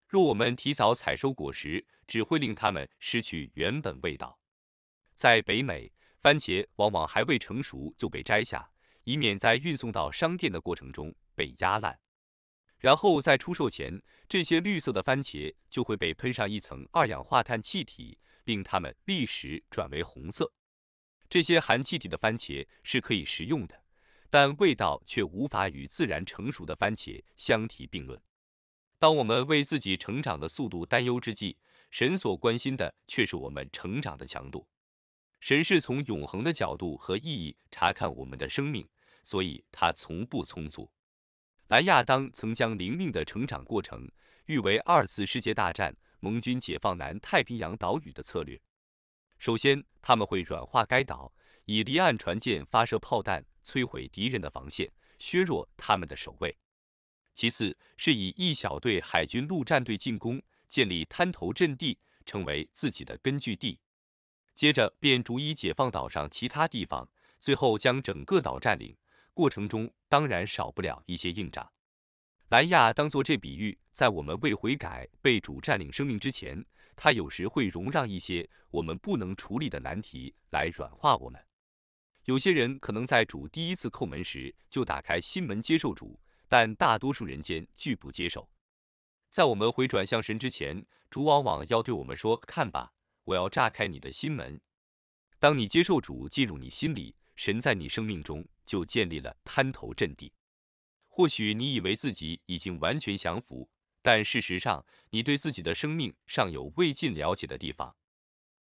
若我们提早采收果实，只会令它们失去原本味道。在北美，番茄往往还未成熟就被摘下，以免在运送到商店的过程中被压烂。然后在出售前，这些绿色的番茄就会被喷上一层二氧化碳气体。令它们立时转为红色。这些含气体的番茄是可以食用的，但味道却无法与自然成熟的番茄相提并论。当我们为自己成长的速度担忧之际，神所关心的却是我们成长的强度。神是从永恒的角度和意义查看我们的生命，所以它从不匆促。莱亚当曾将灵命的成长过程誉为二次世界大战。盟军解放南太平洋岛屿的策略，首先他们会软化该岛，以离岸船舰发射炮弹摧毁敌人的防线，削弱他们的守卫；其次是以一小队海军陆战队进攻，建立滩头阵地，成为自己的根据地；接着便逐一解放岛上其他地方，最后将整个岛占领。过程中当然少不了一些硬仗。兰亚当做这比喻，在我们未悔改、被主占领生命之前，他有时会容让一些我们不能处理的难题来软化我们。有些人可能在主第一次叩门时就打开心门接受主，但大多数人间拒不接受。在我们回转向神之前，主往往要对我们说：“看吧，我要炸开你的心门。”当你接受主进入你心里，神在你生命中就建立了滩头阵地。或许你以为自己已经完全降服，但事实上，你对自己的生命尚有未尽了解的地方。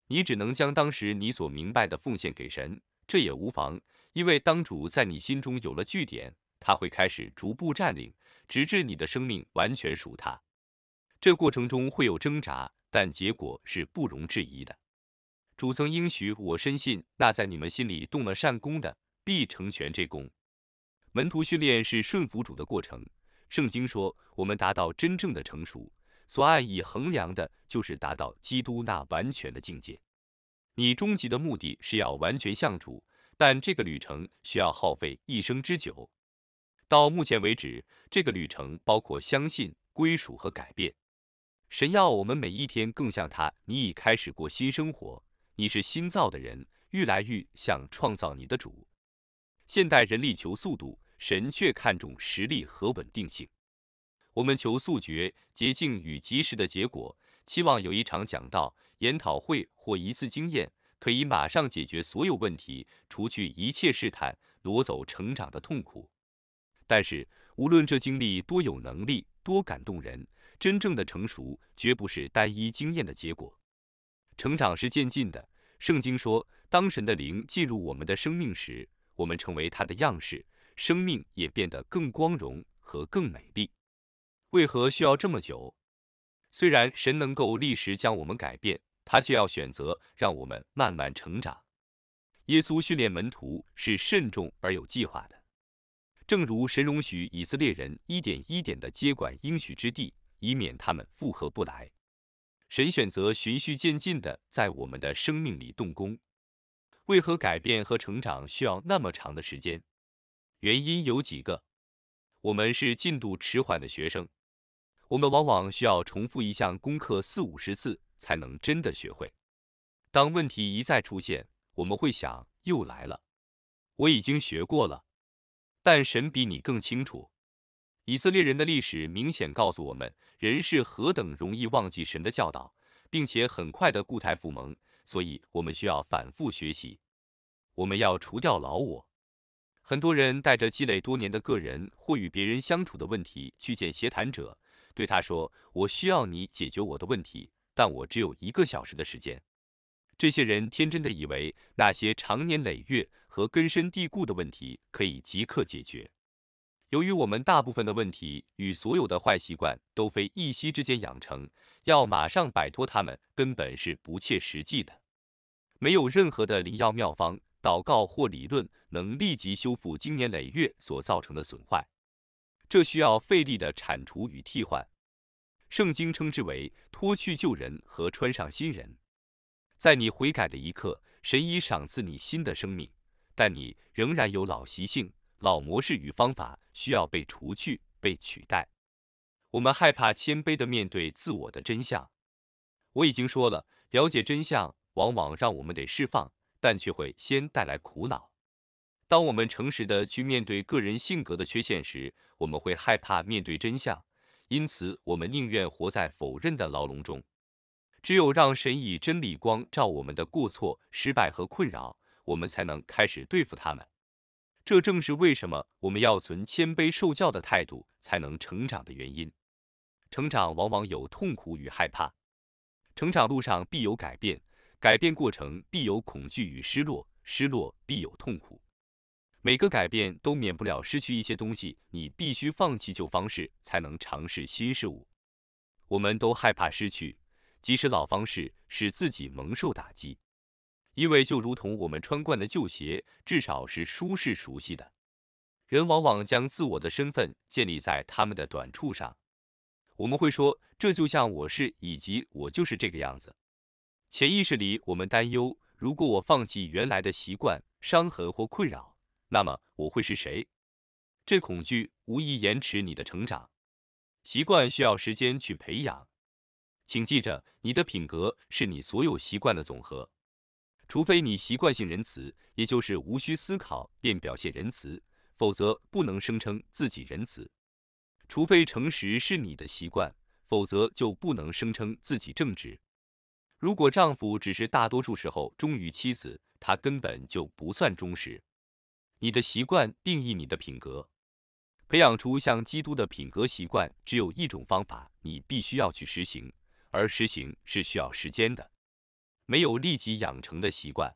你只能将当时你所明白的奉献给神，这也无妨，因为当主在你心中有了据点，他会开始逐步占领，直至你的生命完全属他。这过程中会有挣扎，但结果是不容置疑的。主曾应许我，深信那在你们心里动了善功的，必成全这功。门徒训练是顺服主的过程。圣经说，我们达到真正的成熟，所按以衡量的，就是达到基督那完全的境界。你终极的目的是要完全像主，但这个旅程需要耗费一生之久。到目前为止，这个旅程包括相信、归属和改变。神要我们每一天更像他。你已开始过新生活，你是新造的人，愈来愈像创造你的主。现代人力求速度，神却看重实力和稳定性。我们求速决、捷径与及时的结果，期望有一场讲道、研讨会或一次经验，可以马上解决所有问题，除去一切试探，挪走成长的痛苦。但是，无论这经历多有能力、多感动人，真正的成熟绝不是单一经验的结果。成长是渐进的。圣经说，当神的灵进入我们的生命时，我们成为他的样式，生命也变得更光荣和更美丽。为何需要这么久？虽然神能够立时将我们改变，他却要选择让我们慢慢成长。耶稣训练门徒是慎重而有计划的，正如神容许以色列人一点一点地接管应许之地，以免他们负荷不来。神选择循序渐进地在我们的生命里动工。为何改变和成长需要那么长的时间？原因有几个。我们是进度迟缓的学生，我们往往需要重复一项功课四五十次才能真的学会。当问题一再出现，我们会想又来了，我已经学过了。但神比你更清楚。以色列人的历史明显告诉我们，人是何等容易忘记神的教导，并且很快的固态复萌。所以，我们需要反复学习。我们要除掉老我。很多人带着积累多年的个人或与别人相处的问题去见协谈者，对他说：“我需要你解决我的问题，但我只有一个小时的时间。”这些人天真的以为那些长年累月和根深蒂固的问题可以即刻解决。由于我们大部分的问题与所有的坏习惯都非一夕之间养成，要马上摆脱它们根本是不切实际的。没有任何的灵药妙方、祷告或理论能立即修复经年累月所造成的损坏。这需要费力的铲除与替换。圣经称之为脱去旧人和穿上新人。在你悔改的一刻，神已赏赐你新的生命，但你仍然有老习性。老模式与方法需要被除去、被取代。我们害怕谦卑地面对自我的真相。我已经说了，了解真相往往让我们得释放，但却会先带来苦恼。当我们诚实地去面对个人性格的缺陷时，我们会害怕面对真相，因此我们宁愿活在否认的牢笼中。只有让神以真理光照我们的过错、失败和困扰，我们才能开始对付他们。这正是为什么我们要存谦卑受教的态度才能成长的原因。成长往往有痛苦与害怕，成长路上必有改变，改变过程必有恐惧与失落，失落必有痛苦。每个改变都免不了失去一些东西，你必须放弃旧方式才能尝试新事物。我们都害怕失去，即使老方式使自己蒙受打击。因为就如同我们穿惯的旧鞋，至少是舒适熟悉的。人往往将自我的身份建立在他们的短处上。我们会说，这就像我是以及我就是这个样子。潜意识里，我们担忧，如果我放弃原来的习惯、伤痕或困扰，那么我会是谁？这恐惧无疑延迟你的成长。习惯需要时间去培养。请记着，你的品格是你所有习惯的总和。除非你习惯性仁慈，也就是无需思考便表现仁慈，否则不能声称自己仁慈；除非诚实是你的习惯，否则就不能声称自己正直。如果丈夫只是大多数时候忠于妻子，他根本就不算忠实。你的习惯定义你的品格。培养出像基督的品格习惯，只有一种方法，你必须要去实行，而实行是需要时间的。没有立即养成的习惯，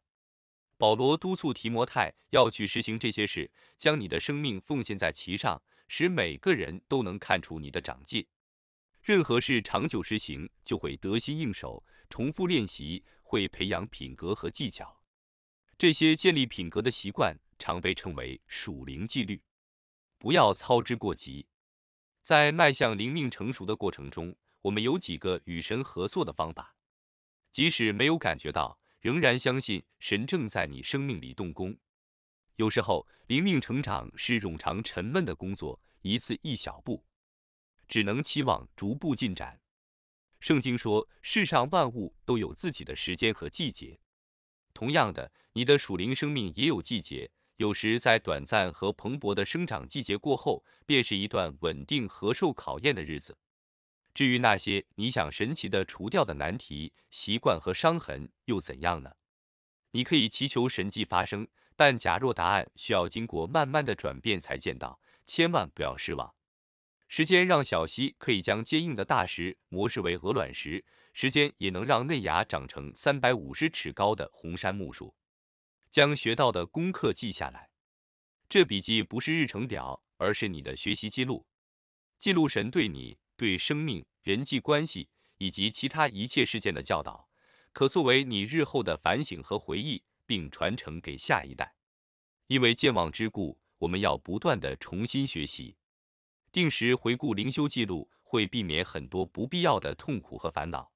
保罗督促提摩太要去实行这些事，将你的生命奉献在其上，使每个人都能看出你的长进。任何事长久实行就会得心应手，重复练习会培养品格和技巧。这些建立品格的习惯常被称为属灵纪律。不要操之过急，在迈向灵命成熟的过程中，我们有几个与神合作的方法。即使没有感觉到，仍然相信神正在你生命里动工。有时候灵命成长是冗长沉闷的工作，一次一小步，只能期望逐步进展。圣经说，世上万物都有自己的时间和季节。同样的，你的属灵生命也有季节。有时在短暂和蓬勃的生长季节过后，便是一段稳定和受考验的日子。至于那些你想神奇的除掉的难题、习惯和伤痕又怎样呢？你可以祈求神迹发生，但假若答案需要经过慢慢的转变才见到，千万不要失望。时间让小溪可以将坚硬的大石磨蚀为鹅卵石，时间也能让嫩芽长成三百五十尺高的红杉木树。将学到的功课记下来，这笔记不是日程表，而是你的学习记录。记录神对你。对生命、人际关系以及其他一切事件的教导，可作为你日后的反省和回忆，并传承给下一代。因为健忘之故，我们要不断的重新学习，定时回顾灵修记录，会避免很多不必要的痛苦和烦恼。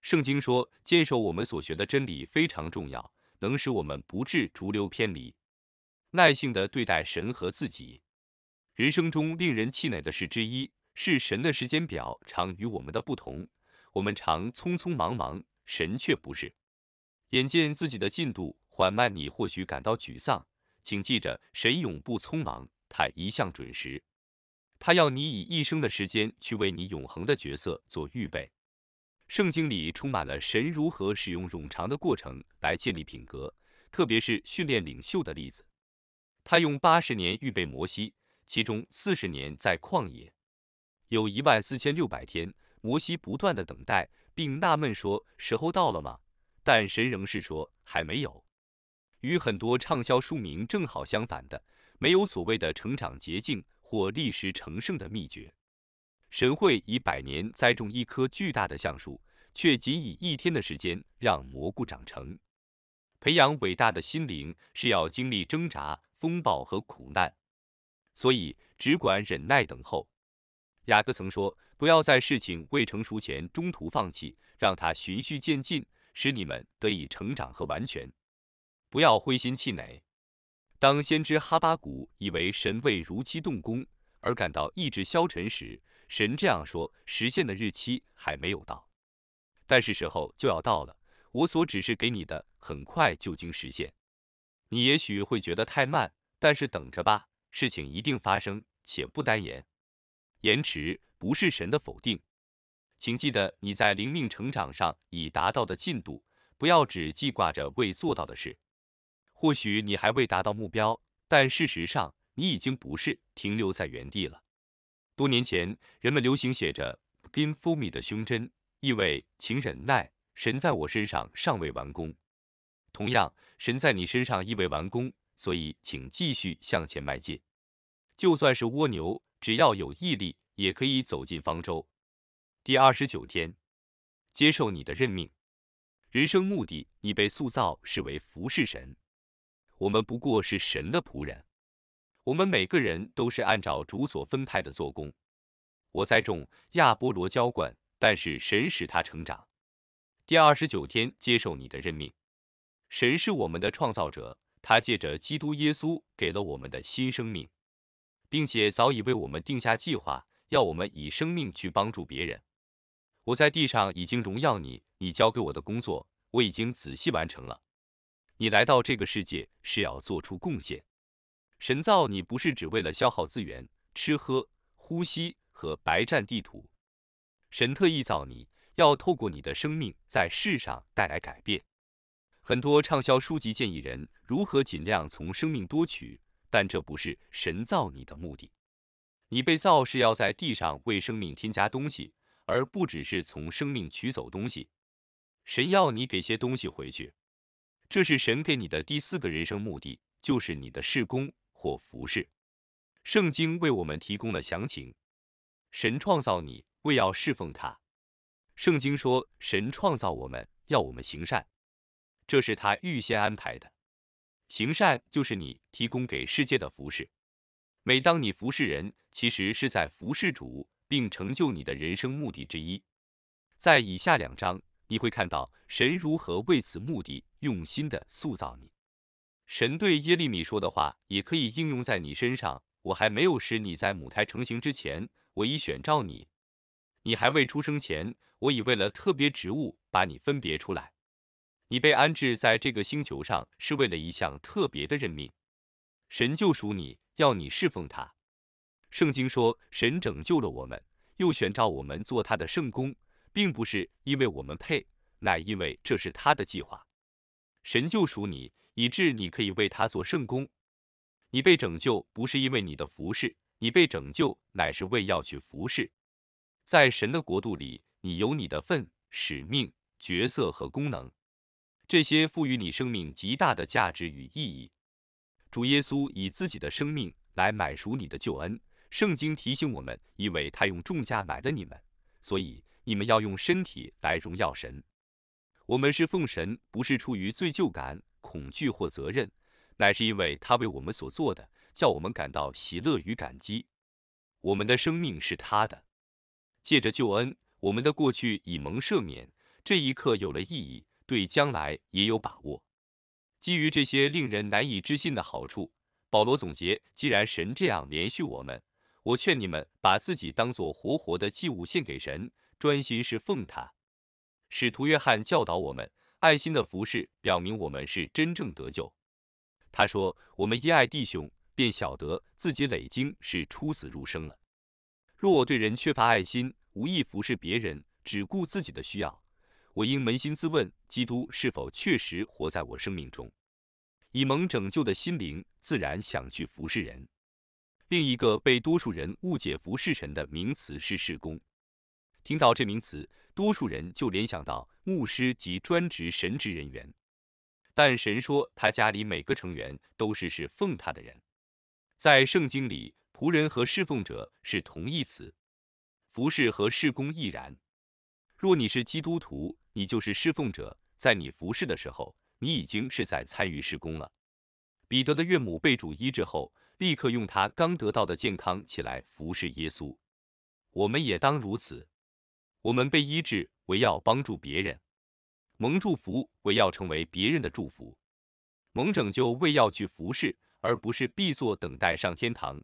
圣经说，坚守我们所学的真理非常重要，能使我们不致逐流偏离。耐性的对待神和自己，人生中令人气馁的事之一。是神的时间表常与我们的不同，我们常匆匆忙忙，神却不是。眼见自己的进度缓慢，你或许感到沮丧。请记着，神永不匆忙，他一向准时。他要你以一生的时间去为你永恒的角色做预备。圣经里充满了神如何使用冗长的过程来建立品格，特别是训练领袖的例子。他用八十年预备摩西，其中四十年在旷野。有一万四千六百天，摩西不断地等待，并纳闷说：“时候到了吗？”但神仍是说：“还没有。”与很多畅销书名正好相反的，没有所谓的成长捷径或历时成圣的秘诀。神会以百年栽种一棵巨大的橡树，却仅以一天的时间让蘑菇长成。培养伟大的心灵是要经历挣扎、风暴和苦难，所以只管忍耐等候。雅各曾说：“不要在事情未成熟前中途放弃，让它循序渐进，使你们得以成长和完全。不要灰心气馁。当先知哈巴谷以为神未如期动工而感到意志消沉时，神这样说：实现的日期还没有到，但是时候就要到了。我所指示给你的很快就经实现。你也许会觉得太慢，但是等着吧，事情一定发生，且不单言。”延迟不是神的否定，请记得你在灵命成长上已达到的进度，不要只记挂着未做到的事。或许你还未达到目标，但事实上你已经不是停留在原地了。多年前，人们流行写着 g i n for me” 的胸针，意味请忍耐，神在我身上尚未完工。同样，神在你身上亦未完工，所以请继续向前迈进。就算是蜗牛。只要有毅力，也可以走进方舟。第二十九天，接受你的任命。人生目的，你被塑造，视为服侍神。我们不过是神的仆人。我们每个人都是按照主所分派的做工。我栽种，亚波罗浇灌，但是神使他成长。第二十九天，接受你的任命。神是我们的创造者，他借着基督耶稣给了我们的新生命。并且早已为我们定下计划，要我们以生命去帮助别人。我在地上已经荣耀你，你交给我的工作，我已经仔细完成了。你来到这个世界是要做出贡献。神造你不是只为了消耗资源、吃喝、呼吸和白占地图。神特意造你要透过你的生命在世上带来改变。很多畅销书籍建议人如何尽量从生命多取。但这不是神造你的目的，你被造是要在地上为生命添加东西，而不只是从生命取走东西。神要你给些东西回去，这是神给你的第四个人生目的，就是你的侍工或服侍。圣经为我们提供了详情，神创造你为要侍奉他。圣经说，神创造我们要我们行善，这是他预先安排的。行善就是你提供给世界的服饰。每当你服侍人，其实是在服侍主，并成就你的人生目的之一。在以下两章，你会看到神如何为此目的用心的塑造你。神对耶利米说的话，也可以应用在你身上。我还没有使你在母胎成型之前，我已选召你；你还未出生前，我已为了特别职务把你分别出来。你被安置在这个星球上，是为了一项特别的任命。神救赎你，要你侍奉他。圣经说，神拯救了我们，又选召我们做他的圣工，并不是因为我们配，乃因为这是他的计划。神救赎你，以致你可以为他做圣工。你被拯救不是因为你的服饰，你被拯救乃是为要去服侍。在神的国度里，你有你的份、使命、角色和功能。这些赋予你生命极大的价值与意义。主耶稣以自己的生命来买赎你的救恩。圣经提醒我们，因为他用重价买了你们，所以你们要用身体来荣耀神。我们是奉神，不是出于罪疚感、恐惧或责任，乃是因为他为我们所做的，叫我们感到喜乐与感激。我们的生命是他的。借着救恩，我们的过去已蒙赦免，这一刻有了意义。对将来也有把握。基于这些令人难以置信的好处，保罗总结：既然神这样连续我们，我劝你们把自己当做活活的祭物献给神，专心侍奉他。使徒约翰教导我们，爱心的服饰表明我们是真正得救。他说：“我们一爱弟兄，便晓得自己累经是出死入生了。若我对人缺乏爱心，无意服侍别人，只顾自己的需要。”我应扪心自问：基督是否确实活在我生命中？以蒙拯救的心灵自然想去服侍人。另一个被多数人误解服侍神的名词是侍工。听到这名词，多数人就联想到牧师及专职神职人员。但神说他家里每个成员都是侍奉他的人。在圣经里，仆人和侍奉者是同义词，服侍和侍工亦然。若你是基督徒，你就是侍奉者，在你服侍的时候，你已经是在参与施工了。彼得的岳母被主医治后，立刻用他刚得到的健康起来服侍耶稣。我们也当如此。我们被医治，为要帮助别人；蒙祝福，为要成为别人的祝福；蒙拯救，为要去服侍，而不是必坐等待上天堂。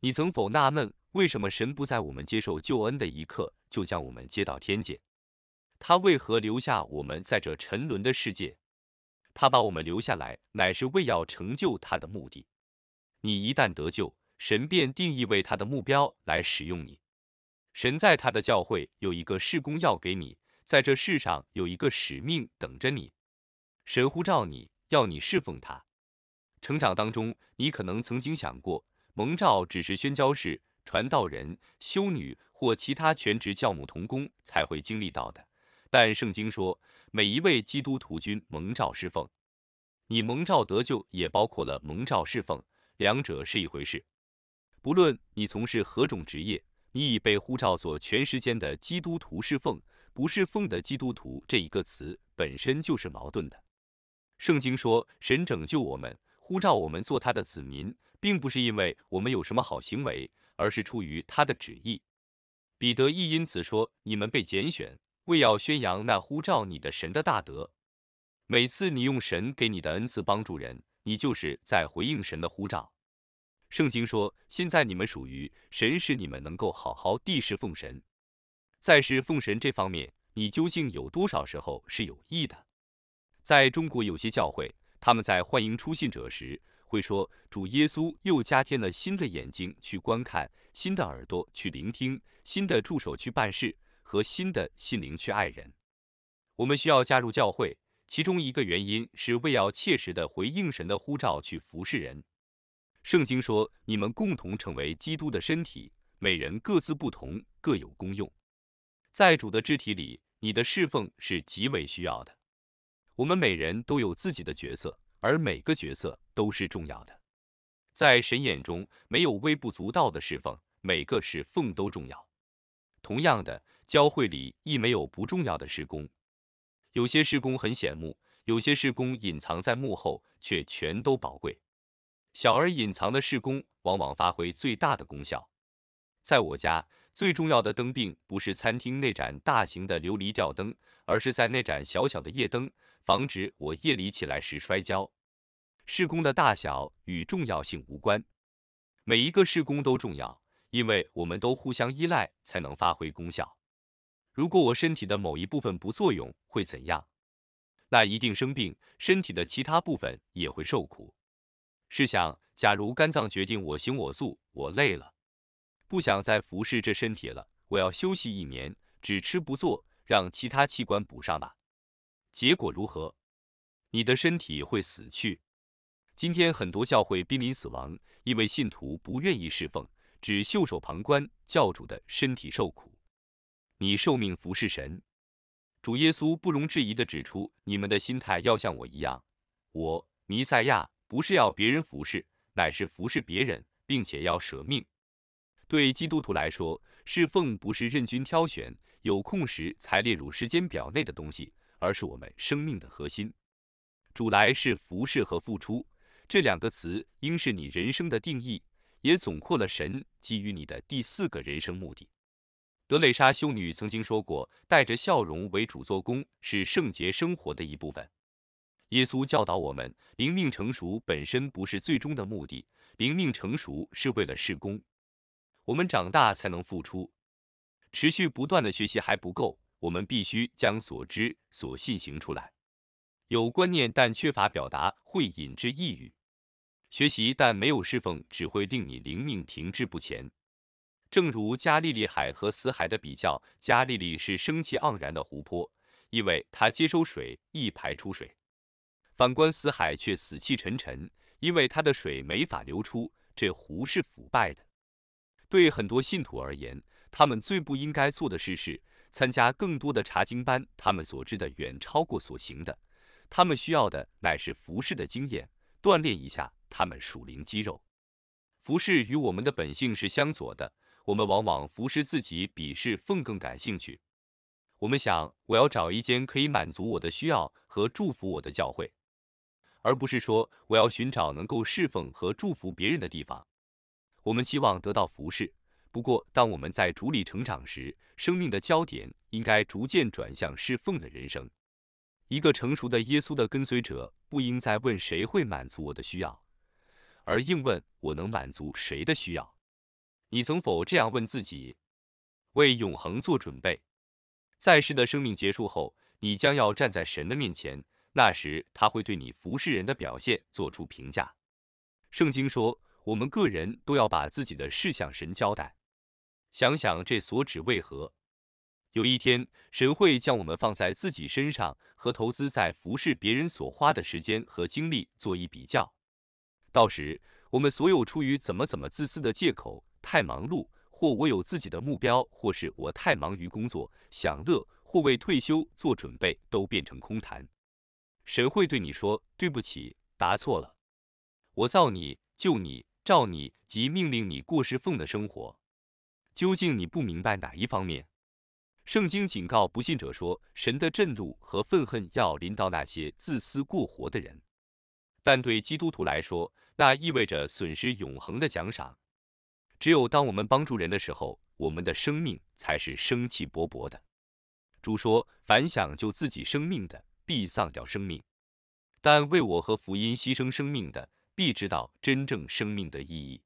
你曾否纳闷，为什么神不在我们接受救恩的一刻就将我们接到天界？他为何留下我们在这沉沦的世界？他把我们留下来，乃是为要成就他的目的。你一旦得救，神便定义为他的目标来使用你。神在他的教会有一个事工要给你，在这世上有一个使命等着你。神呼召你要你侍奉他。成长当中，你可能曾经想过，蒙召只是宣教士、传道人、修女或其他全职教母、童工才会经历到的。但圣经说，每一位基督徒均蒙召侍奉，你蒙召得救也包括了蒙召侍奉，两者是一回事。不论你从事何种职业，你已被呼召做全世间的基督徒侍奉，不侍奉的基督徒这一个词本身就是矛盾的。圣经说，神拯救我们，呼召我们做他的子民，并不是因为我们有什么好行为，而是出于他的旨意。彼得亦因此说，你们被拣选。为要宣扬那呼召你的神的大德，每次你用神给你的恩赐帮助人，你就是在回应神的呼召。圣经说：“现在你们属于神，使你们能够好好地侍奉神。”在侍奉神这方面，你究竟有多少时候是有益的？在中国有些教会，他们在欢迎出信者时，会说：“主耶稣又加添了新的眼睛去观看，新的耳朵去聆听，新的助手去办事。”和新的心灵去爱人，我们需要加入教会，其中一个原因是为要切实的回应神的呼召去服侍人。圣经说：“你们共同成为基督的身体，每人各自不同，各有功用。在主的肢体里，你的侍奉是极为需要的。我们每人都有自己的角色，而每个角色都是重要的。在神眼中，没有微不足道的侍奉，每个侍奉都重要。同样的。”教会里亦没有不重要的施工，有些施工很显目，有些施工隐藏在幕后，却全都宝贵。小而隐藏的施工往往发挥最大的功效。在我家，最重要的灯并不是餐厅那盏大型的琉璃吊灯，而是在那盏小小的夜灯，防止我夜里起来时摔跤。施工的大小与重要性无关，每一个施工都重要，因为我们都互相依赖才能发挥功效。如果我身体的某一部分不作用会怎样？那一定生病，身体的其他部分也会受苦。试想，假如肝脏决定我行我素，我累了，不想再服侍这身体了，我要休息一年，只吃不做，让其他器官补上吧。结果如何？你的身体会死去。今天很多教会濒临死亡，因为信徒不愿意侍奉，只袖手旁观，教主的身体受苦。你受命服侍神，主耶稣不容置疑地指出，你们的心态要像我一样，我弥赛亚不是要别人服侍，乃是服侍别人，并且要舍命。对基督徒来说，侍奉不是任君挑选，有空时才列入时间表内的东西，而是我们生命的核心。主来是服侍和付出，这两个词应是你人生的定义，也总括了神给予你的第四个人生目的。德蕾莎修女曾经说过：“带着笑容为主做工是圣洁生活的一部分。”耶稣教导我们，灵命成熟本身不是最终的目的，灵命成熟是为了事工。我们长大才能付出，持续不断的学习还不够，我们必须将所知所信行出来。有观念但缺乏表达，会引致抑郁；学习但没有侍奉，只会令你灵命停滞不前。正如加利利海和死海的比较，加利利是生气盎然的湖泊，因为它接收水一排出水；反观死海却死气沉沉，因为它的水没法流出。这湖是腐败的。对很多信徒而言，他们最不应该做的事是参加更多的查经班。他们所知的远超过所行的。他们需要的乃是服侍的经验，锻炼一下他们属灵肌肉。服侍与我们的本性是相左的。我们往往服侍自己，比侍奉更感兴趣。我们想，我要找一间可以满足我的需要和祝福我的教会，而不是说我要寻找能够侍奉和祝福别人的地方。我们希望得到服侍，不过当我们在主里成长时，生命的焦点应该逐渐转向侍奉的人生。一个成熟的耶稣的跟随者，不应再问谁会满足我的需要，而应问我能满足谁的需要。你曾否这样问自己，为永恒做准备，在世的生命结束后，你将要站在神的面前，那时他会对你服侍人的表现做出评价。圣经说，我们个人都要把自己的事向神交代。想想这所指为何？有一天，神会将我们放在自己身上和投资在服侍别人所花的时间和精力做一比较，到时，我们所有出于怎么怎么自私的借口。太忙碌，或我有自己的目标，或是我太忙于工作、享乐，或为退休做准备，都变成空谈。神会对你说：“对不起，答错了。我造你，救你，照你，即命令你过侍奉的生活。究竟你不明白哪一方面？”圣经警告不信者说，神的震怒和愤恨要临到那些自私过活的人，但对基督徒来说，那意味着损失永恒的奖赏。只有当我们帮助人的时候，我们的生命才是生气勃勃的。主说：“凡想救自己生命的，必丧掉生命；但为我和福音牺牲生命的，必知道真正生命的意义。”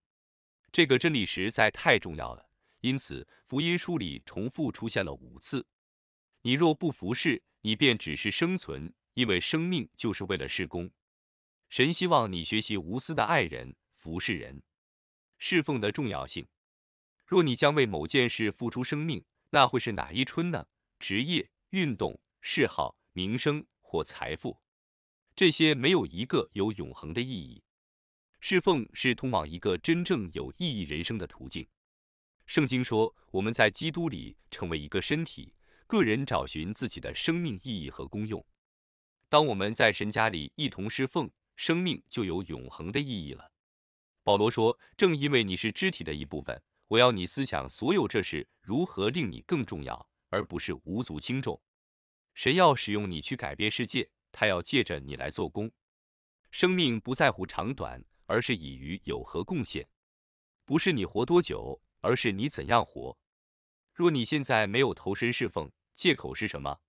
这个真理实在太重要了，因此福音书里重复出现了五次。你若不服侍，你便只是生存，因为生命就是为了事工。神希望你学习无私的爱人，服侍人。侍奉的重要性。若你将为某件事付出生命，那会是哪一春呢？职业、运动、嗜好、名声或财富，这些没有一个有永恒的意义。侍奉是通往一个真正有意义人生的途径。圣经说，我们在基督里成为一个身体，个人找寻自己的生命意义和功用。当我们在神家里一同侍奉，生命就有永恒的意义了。保罗说：“正因为你是肢体的一部分，我要你思想所有这事如何令你更重要，而不是无足轻重。神要使用你去改变世界，他要借着你来做工。生命不在乎长短，而是以于有何贡献。不是你活多久，而是你怎样活。若你现在没有投身侍奉，借口是什么？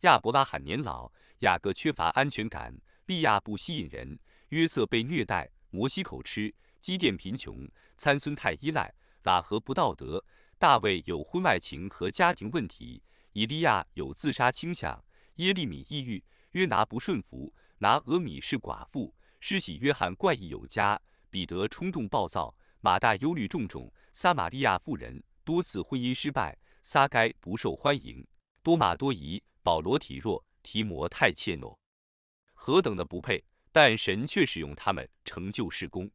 亚伯拉罕年老，雅各缺乏安全感，利亚不吸引人，约瑟被虐待。”摩西口吃，基甸贫穷，参孙太依赖，喇合不道德，大卫有婚外情和家庭问题，以利亚有自杀倾向，耶利米抑郁，约拿不顺服，拿俄米是寡妇，施洗约翰怪异有加，彼得冲动暴躁，马大忧虑重重，撒玛利亚妇人多次婚姻失败，撒该不受欢迎，多马多疑，保罗体弱，提摩太怯懦，何等的不配！但神却使用他们成就事工。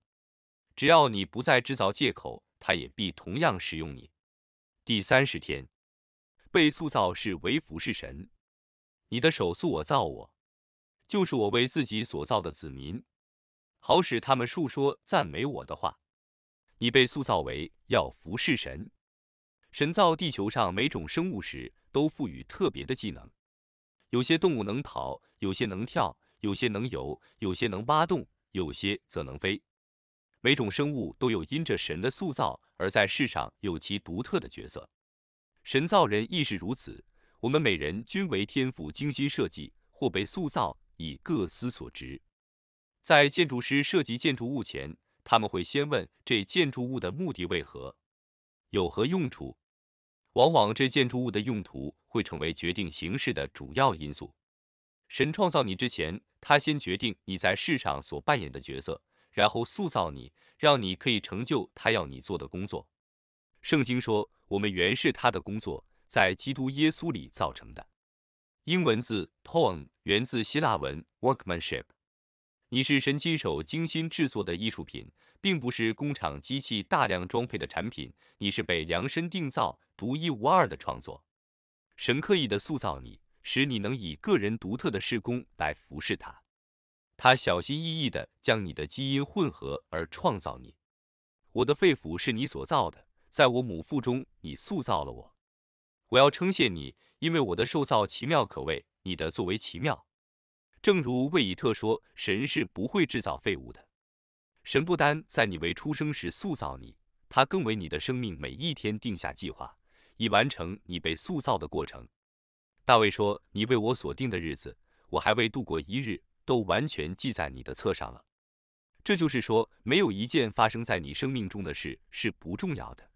只要你不再制造借口，他也必同样使用你。第三十天，被塑造是为服侍神。你的手塑我造我，就是我为自己所造的子民，好使他们述说赞美我的话。你被塑造为要服侍神。神造地球上每种生物时，都赋予特别的技能。有些动物能跑，有些能跳。有些能游，有些能挖洞，有些则能飞。每种生物都有因着神的塑造而在世上有其独特的角色。神造人亦是如此。我们每人均为天赋精心设计，或被塑造以各司所职。在建筑师设计建筑物前，他们会先问这建筑物的目的为何，有何用处。往往这建筑物的用途会成为决定形式的主要因素。神创造你之前。他先决定你在世上所扮演的角色，然后塑造你，让你可以成就他要你做的工作。圣经说：“我们原是他的工作，在基督耶稣里造成的。”英文字 “poem” 源自希腊文 “workmanship”。你是神亲手精心制作的艺术品，并不是工厂机器大量装配的产品。你是被量身定造、独一无二的创作。神刻意的塑造你。使你能以个人独特的事工来服侍他，他小心翼翼地将你的基因混合而创造你。我的肺腑是你所造的，在我母腹中，你塑造了我。我要称谢你，因为我的受造奇妙可畏，你的作为奇妙。正如魏以特说，神是不会制造废物的。神不单在你未出生时塑造你，他更为你的生命每一天定下计划，以完成你被塑造的过程。大卫说：“你为我所定的日子，我还未度过一日，都完全记在你的册上了。这就是说，没有一件发生在你生命中的事是不重要的。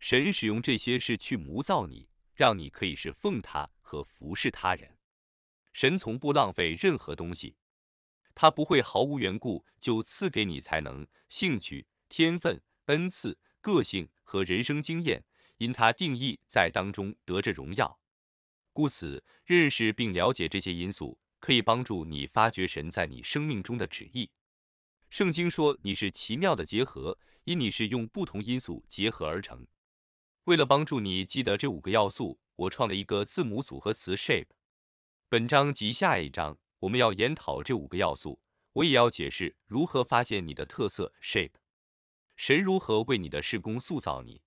神使用这些事去模造你，让你可以是奉他和服侍他人。神从不浪费任何东西，他不会毫无缘故就赐给你才能、兴趣、天分、恩赐、个性和人生经验，因他定义在当中得着荣耀。”故此，认识并了解这些因素，可以帮助你发掘神在你生命中的旨意。圣经说你是奇妙的结合，因你是用不同因素结合而成。为了帮助你记得这五个要素，我创了一个字母组合词 shape。本章及下一章，我们要研讨这五个要素。我也要解释如何发现你的特色 shape，神如何为你的事工塑造你。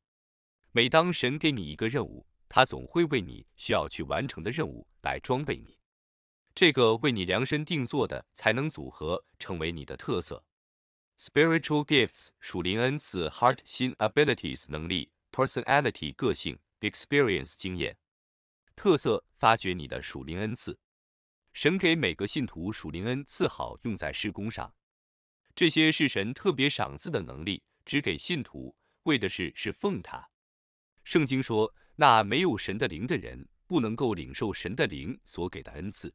每当神给你一个任务，他总会为你需要去完成的任务来装备你，这个为你量身定做的才能组合成为你的特色。Spiritual gifts 属灵恩赐，Heart 心，Abilities 能力，Personality 个性，Experience 经验，特色发掘你的属灵恩赐。神给每个信徒属灵恩赐，好用在施工上。这些是神特别赏赐的能力，只给信徒，为的是是奉他。圣经说。那没有神的灵的人，不能够领受神的灵所给的恩赐。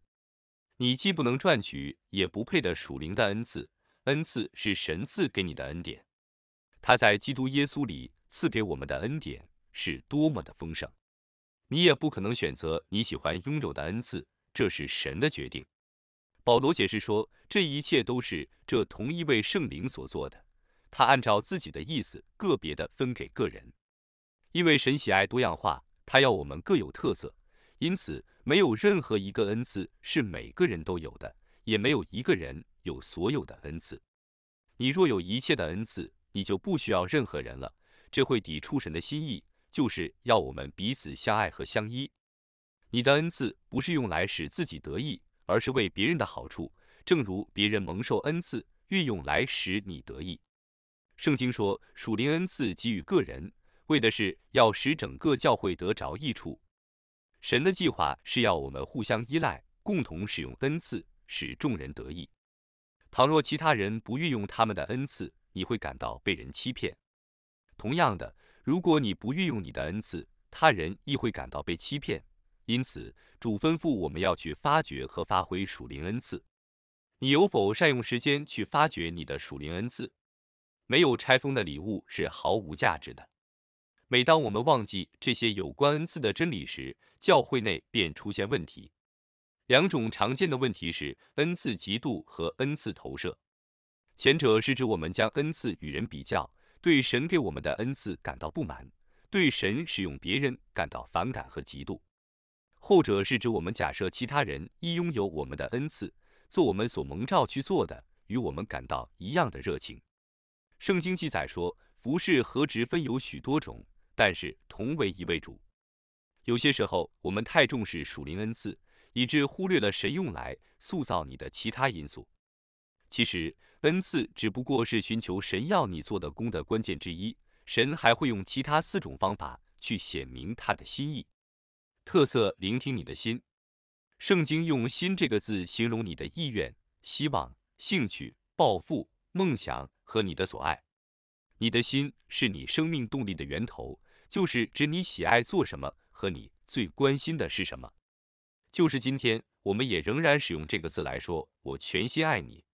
你既不能赚取，也不配得属灵的恩赐。恩赐是神赐给你的恩典，他在基督耶稣里赐给我们的恩典是多么的丰盛。你也不可能选择你喜欢拥有的恩赐，这是神的决定。保罗解释说，这一切都是这同一位圣灵所做的，他按照自己的意思，个别的分给个人。因为神喜爱多样化，他要我们各有特色，因此没有任何一个恩赐是每个人都有的，也没有一个人有所有的恩赐。你若有一切的恩赐，你就不需要任何人了。这会抵触神的心意，就是要我们彼此相爱和相依。你的恩赐不是用来使自己得意，而是为别人的好处。正如别人蒙受恩赐，运用来使你得意。圣经说，属灵恩赐给予个人。为的是要使整个教会得着益处，神的计划是要我们互相依赖，共同使用恩赐，使众人得益。倘若其他人不运用他们的恩赐，你会感到被人欺骗。同样的，如果你不运用你的恩赐，他人亦会感到被欺骗。因此，主吩咐我们要去发掘和发挥属灵恩赐。你有否善用时间去发掘你的属灵恩赐？没有拆封的礼物是毫无价值的。每当我们忘记这些有关恩赐的真理时，教会内便出现问题。两种常见的问题是恩赐嫉妒和恩赐投射。前者是指我们将恩赐与人比较，对神给我们的恩赐感到不满，对神使用别人感到反感和嫉妒；后者是指我们假设其他人亦拥有我们的恩赐，做我们所蒙召去做的，与我们感到一样的热情。圣经记载说，服饰和职分有许多种。但是同为一位主，有些时候我们太重视属灵恩赐，以致忽略了神用来塑造你的其他因素。其实恩赐只不过是寻求神要你做的功的关键之一。神还会用其他四种方法去显明他的心意。特色：聆听你的心。圣经用“心”这个字形容你的意愿、希望、兴趣、抱负、梦想和你的所爱。你的心是你生命动力的源头。就是指你喜爱做什么和你最关心的是什么。就是今天，我们也仍然使用这个字来说“我全心爱你”。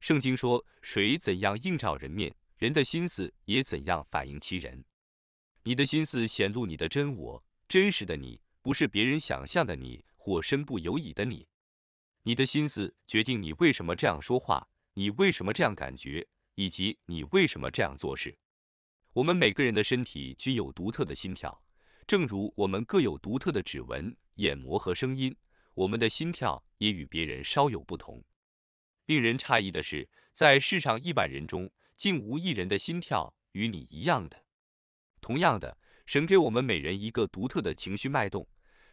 圣经说：“水怎样映照人面，人的心思也怎样反映其人。”你的心思显露你的真我，真实的你，不是别人想象的你或身不由己的你。你的心思决定你为什么这样说话，你为什么这样感觉，以及你为什么这样做事。我们每个人的身体均有独特的心跳，正如我们各有独特的指纹、眼膜和声音，我们的心跳也与别人稍有不同。令人诧异的是，在世上亿万人中，竟无一人的心跳与你一样的。同样的，神给我们每人一个独特的情绪脉动。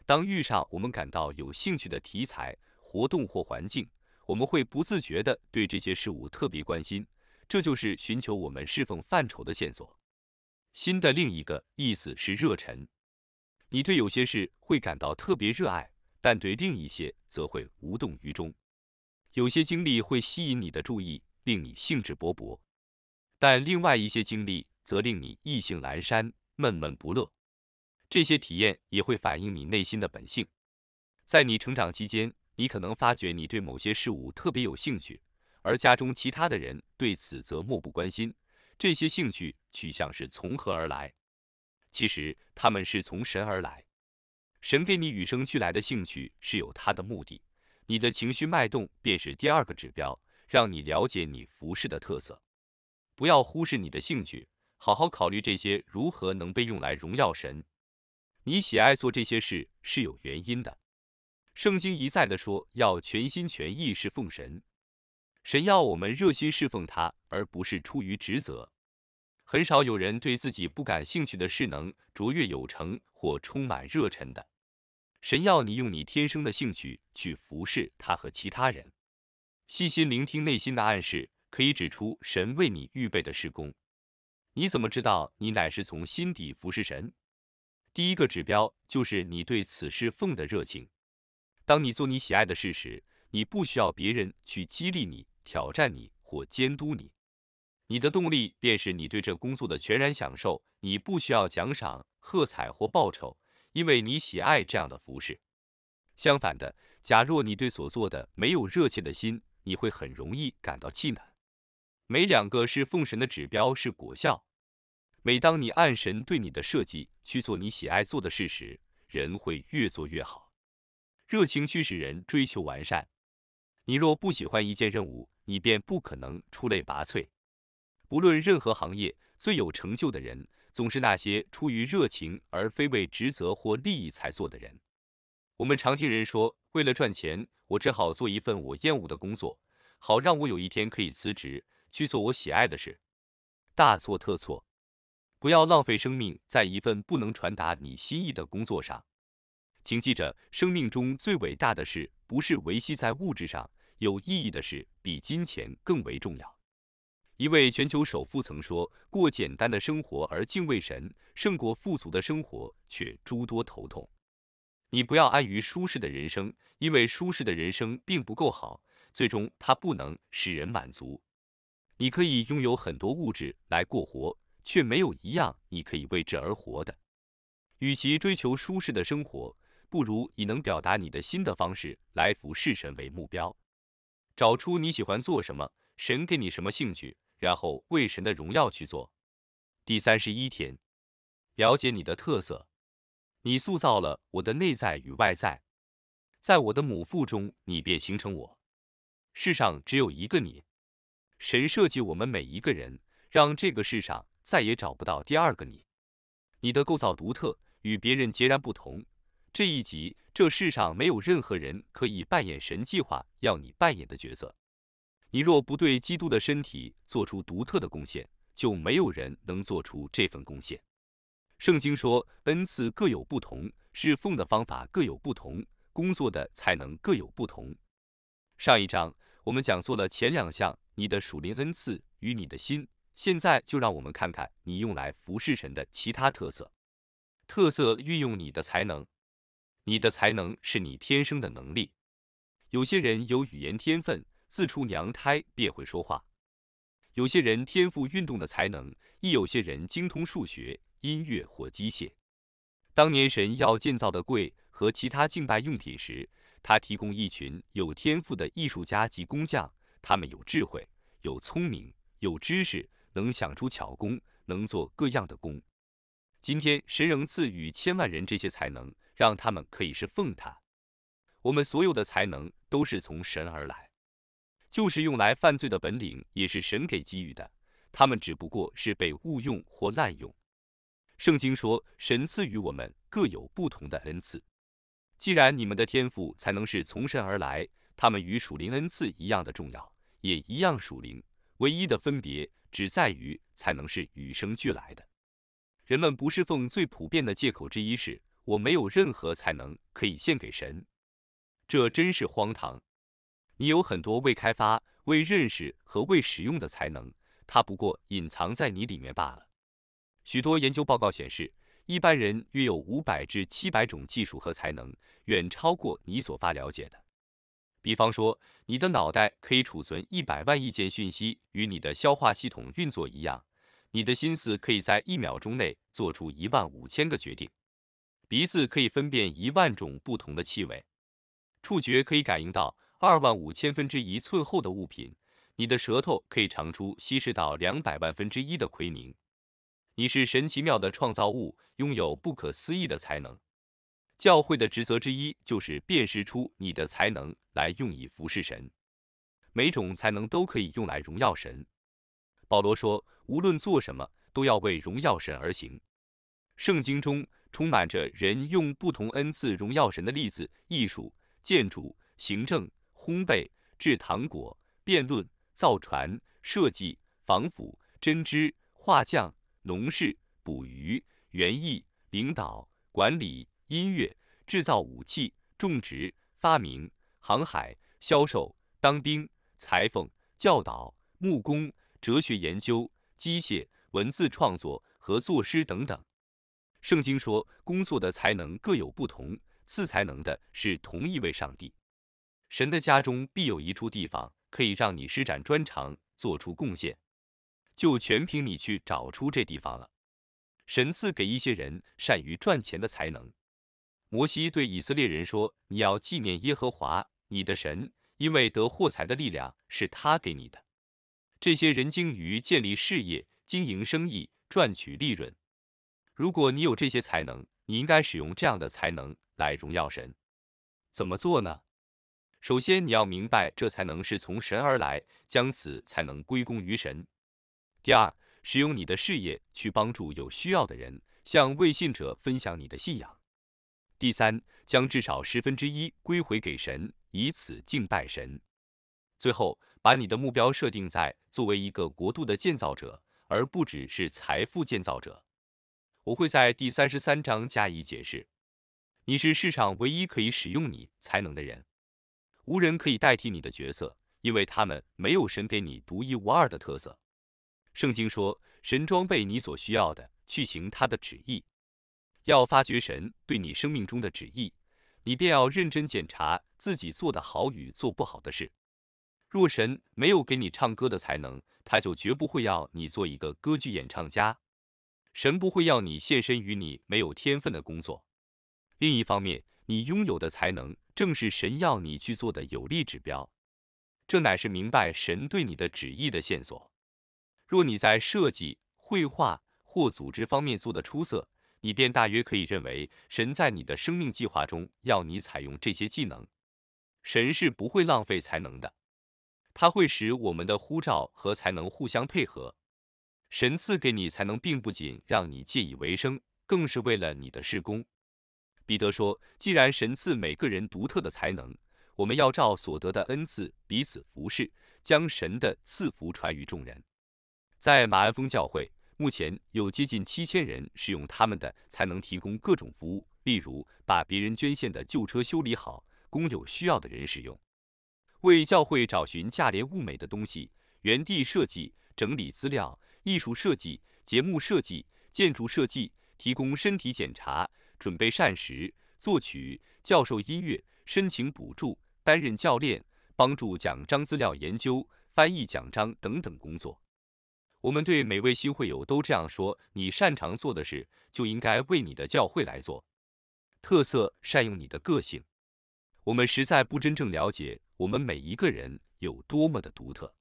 当遇上我们感到有兴趣的题材、活动或环境，我们会不自觉地对这些事物特别关心，这就是寻求我们侍奉范畴的线索。心的另一个意思是热忱，你对有些事会感到特别热爱，但对另一些则会无动于衷。有些经历会吸引你的注意，令你兴致勃勃，但另外一些经历则令你意兴阑珊、闷闷不乐。这些体验也会反映你内心的本性。在你成长期间，你可能发觉你对某些事物特别有兴趣，而家中其他的人对此则漠不关心。这些兴趣取向是从何而来？其实他们是从神而来。神给你与生俱来的兴趣是有他的目的。你的情绪脉动便是第二个指标，让你了解你服饰的特色。不要忽视你的兴趣，好好考虑这些如何能被用来荣耀神。你喜爱做这些事是有原因的。圣经一再的说要全心全意侍奉神。神要我们热心侍奉他，而不是出于职责。很少有人对自己不感兴趣的事能卓越有成或充满热忱的。神要你用你天生的兴趣去服侍他和其他人。细心聆听内心的暗示，可以指出神为你预备的事工。你怎么知道你乃是从心底服侍神？第一个指标就是你对此事奉的热情。当你做你喜爱的事时，你不需要别人去激励你。挑战你或监督你，你的动力便是你对这工作的全然享受。你不需要奖赏、喝彩或报酬，因为你喜爱这样的服饰。相反的，假若你对所做的没有热切的心，你会很容易感到气馁。每两个是奉神的指标是果效。每当你按神对你的设计去做你喜爱做的事时，人会越做越好。热情驱使人追求完善。你若不喜欢一件任务，你便不可能出类拔萃。不论任何行业，最有成就的人总是那些出于热情而非为职责或利益才做的人。我们常听人说：“为了赚钱，我只好做一份我厌恶的工作，好让我有一天可以辞职去做我喜爱的事。”大错特错！不要浪费生命在一份不能传达你心意的工作上。请记着，生命中最伟大的事不是维系在物质上。有意义的事比金钱更为重要。一位全球首富曾说过：“简单的生活而敬畏神，胜过富足的生活却诸多头痛。”你不要安于舒适的人生，因为舒适的人生并不够好，最终它不能使人满足。你可以拥有很多物质来过活，却没有一样你可以为之而活的。与其追求舒适的生活，不如以能表达你的心的方式来服侍神为目标。找出你喜欢做什么，神给你什么兴趣，然后为神的荣耀去做。第三十一天，了解你的特色。你塑造了我的内在与外在，在我的母腹中，你便形成我。世上只有一个你，神设计我们每一个人，让这个世上再也找不到第二个你。你的构造独特，与别人截然不同。这一集。这世上没有任何人可以扮演神计划要你扮演的角色。你若不对基督的身体做出独特的贡献，就没有人能做出这份贡献。圣经说，恩赐各有不同，侍奉的方法各有不同，工作的才能各有不同。上一章我们讲作了前两项，你的属灵恩赐与你的心。现在就让我们看看你用来服侍神的其他特色。特色运用你的才能。你的才能是你天生的能力。有些人有语言天分，自出娘胎便会说话；有些人天赋运动的才能，亦有些人精通数学、音乐或机械。当年神要建造的柜和其他敬拜用品时，他提供一群有天赋的艺术家及工匠，他们有智慧、有聪明、有知识，能想出巧工，能做各样的工。今天神仍赐予千万人这些才能。让他们可以是奉他。我们所有的才能都是从神而来，就是用来犯罪的本领也是神给给予的。他们只不过是被误用或滥用。圣经说，神赐予我们各有不同的恩赐。既然你们的天赋才能是从神而来，他们与属灵恩赐一样的重要，也一样属灵。唯一的分别只在于才能是与生俱来的。人们不侍奉最普遍的借口之一是。我没有任何才能可以献给神，这真是荒唐。你有很多未开发、未认识和未使用的才能，它不过隐藏在你里面罢了。许多研究报告显示，一般人约有五百至七百种技术和才能，远超过你所发了解的。比方说，你的脑袋可以储存一百万亿件讯息，与你的消化系统运作一样。你的心思可以在一秒钟内做出一万五千个决定。鼻子可以分辨一万种不同的气味，触觉可以感应到二万五千分之一寸厚的物品，你的舌头可以尝出稀释到两百万分之一的奎宁。你是神奇妙的创造物，拥有不可思议的才能。教会的职责之一就是辨识出你的才能来用以服侍神，每种才能都可以用来荣耀神。保罗说，无论做什么都要为荣耀神而行。圣经中。充满着人用不同恩赐荣耀神的例子：艺术、建筑、行政、烘焙、制糖果、辩论、造船、设计、防腐、针织、画匠、农事、捕鱼、园艺、领导、管理、音乐、制造武器、种植、发明、航海、销售、当兵、裁缝、教导、木工、哲学研究、机械、文字创作和作诗等等。圣经说，工作的才能各有不同，赐才能的是同一位上帝。神的家中必有一处地方，可以让你施展专长，做出贡献，就全凭你去找出这地方了。神赐给一些人善于赚钱的才能。摩西对以色列人说：“你要纪念耶和华你的神，因为得获财的力量是他给你的。”这些人精于建立事业、经营生意、赚取利润。如果你有这些才能，你应该使用这样的才能来荣耀神。怎么做呢？首先，你要明白这才能是从神而来，将此才能归功于神。第二，使用你的事业去帮助有需要的人，向未信者分享你的信仰。第三，将至少十分之一归回给神，以此敬拜神。最后，把你的目标设定在作为一个国度的建造者，而不只是财富建造者。我会在第三十三章加以解释。你是世上唯一可以使用你才能的人，无人可以代替你的角色，因为他们没有神给你独一无二的特色。圣经说，神装备你所需要的，去行他的旨意。要发掘神对你生命中的旨意，你便要认真检查自己做的好与做不好的事。若神没有给你唱歌的才能，他就绝不会要你做一个歌剧演唱家。神不会要你献身于你没有天分的工作。另一方面，你拥有的才能正是神要你去做的有利指标，这乃是明白神对你的旨意的线索。若你在设计、绘画或组织方面做得出色，你便大约可以认为神在你的生命计划中要你采用这些技能。神是不会浪费才能的，它会使我们的呼召和才能互相配合。神赐给你才能，并不仅让你借以为生，更是为了你的事工。彼得说：“既然神赐每个人独特的才能，我们要照所得的恩赐彼此服侍，将神的赐福传于众人。”在马鞍峰教会，目前有接近七千人使用他们的才能提供各种服务，例如把别人捐献的旧车修理好，供有需要的人使用；为教会找寻价廉物美的东西；原地设计、整理资料。艺术设计、节目设计、建筑设计，提供身体检查、准备膳食、作曲、教授音乐、申请补助、担任教练、帮助奖章资料研究、翻译奖章等等工作。我们对每位新会友都这样说：你擅长做的事，就应该为你的教会来做。特色，善用你的个性。我们实在不真正了解我们每一个人有多么的独特。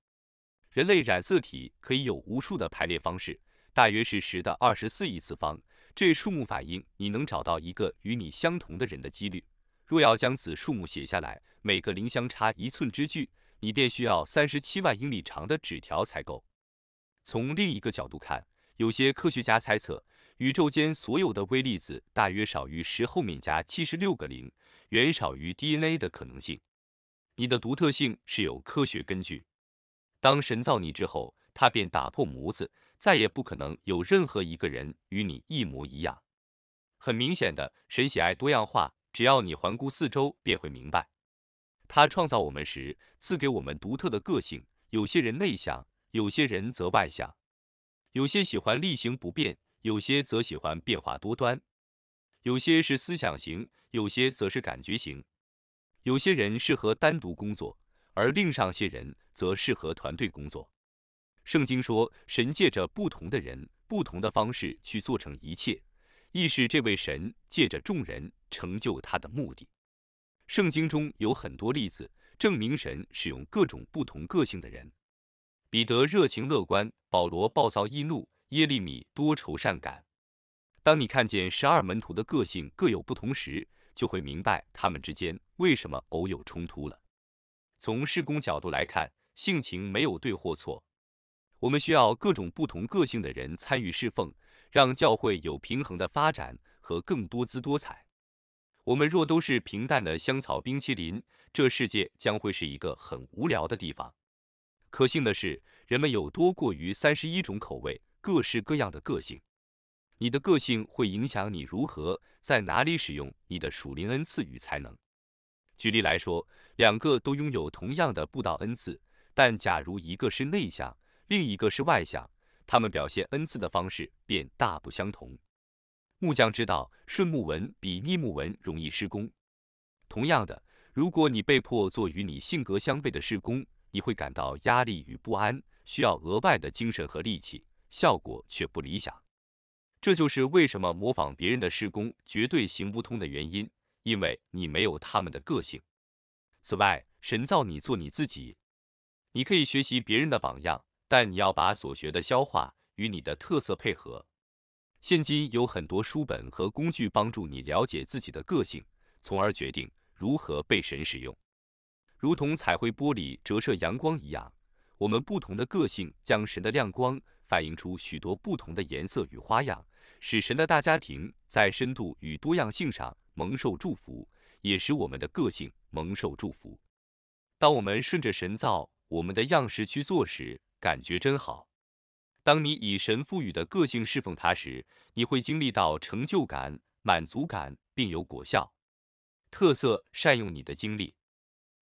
人类染色体可以有无数的排列方式，大约是十的二十四亿次方。这数目反映你能找到一个与你相同的人的几率。若要将此数目写下来，每个零相差一寸之距，你便需要三十七万英里长的纸条才够。从另一个角度看，有些科学家猜测，宇宙间所有的微粒子大约少于十后面加七十六个零，远少于 DNA 的可能性。你的独特性是有科学根据。当神造你之后，他便打破模子，再也不可能有任何一个人与你一模一样。很明显的，神喜爱多样化。只要你环顾四周，便会明白，他创造我们时赐给我们独特的个性。有些人内向，有些人则外向；有些喜欢例行不变，有些则喜欢变化多端；有些是思想型，有些则是感觉型；有些人适合单独工作，而另上些人。则适合团队工作。圣经说，神借着不同的人、不同的方式去做成一切，亦是这位神借着众人成就他的目的。圣经中有很多例子证明神使用各种不同个性的人。彼得热情乐观，保罗暴躁易怒，耶利米多愁善感。当你看见十二门徒的个性各有不同时，就会明白他们之间为什么偶有冲突了。从施工角度来看。性情没有对或错，我们需要各种不同个性的人参与侍奉，让教会有平衡的发展和更多姿多彩。我们若都是平淡的香草冰淇淋，这世界将会是一个很无聊的地方。可幸的是，人们有多过于三十一种口味，各式各样的个性。你的个性会影响你如何在哪里使用你的属灵恩赐与才能。举例来说，两个都拥有同样的布道恩赐。但假如一个是内向，另一个是外向，他们表现恩赐的方式便大不相同。木匠知道顺木纹比逆木纹容易施工。同样的，如果你被迫做与你性格相悖的施工，你会感到压力与不安，需要额外的精神和力气，效果却不理想。这就是为什么模仿别人的施工绝对行不通的原因，因为你没有他们的个性。此外，神造你做你自己。你可以学习别人的榜样，但你要把所学的消化与你的特色配合。现今有很多书本和工具帮助你了解自己的个性，从而决定如何被神使用。如同彩绘玻璃折射阳光一样，我们不同的个性将神的亮光反映出许多不同的颜色与花样，使神的大家庭在深度与多样性上蒙受祝福，也使我们的个性蒙受祝福。当我们顺着神造。我们的样式去做时，感觉真好。当你以神赋予的个性侍奉他时，你会经历到成就感、满足感，并有果效。特色善用你的经历，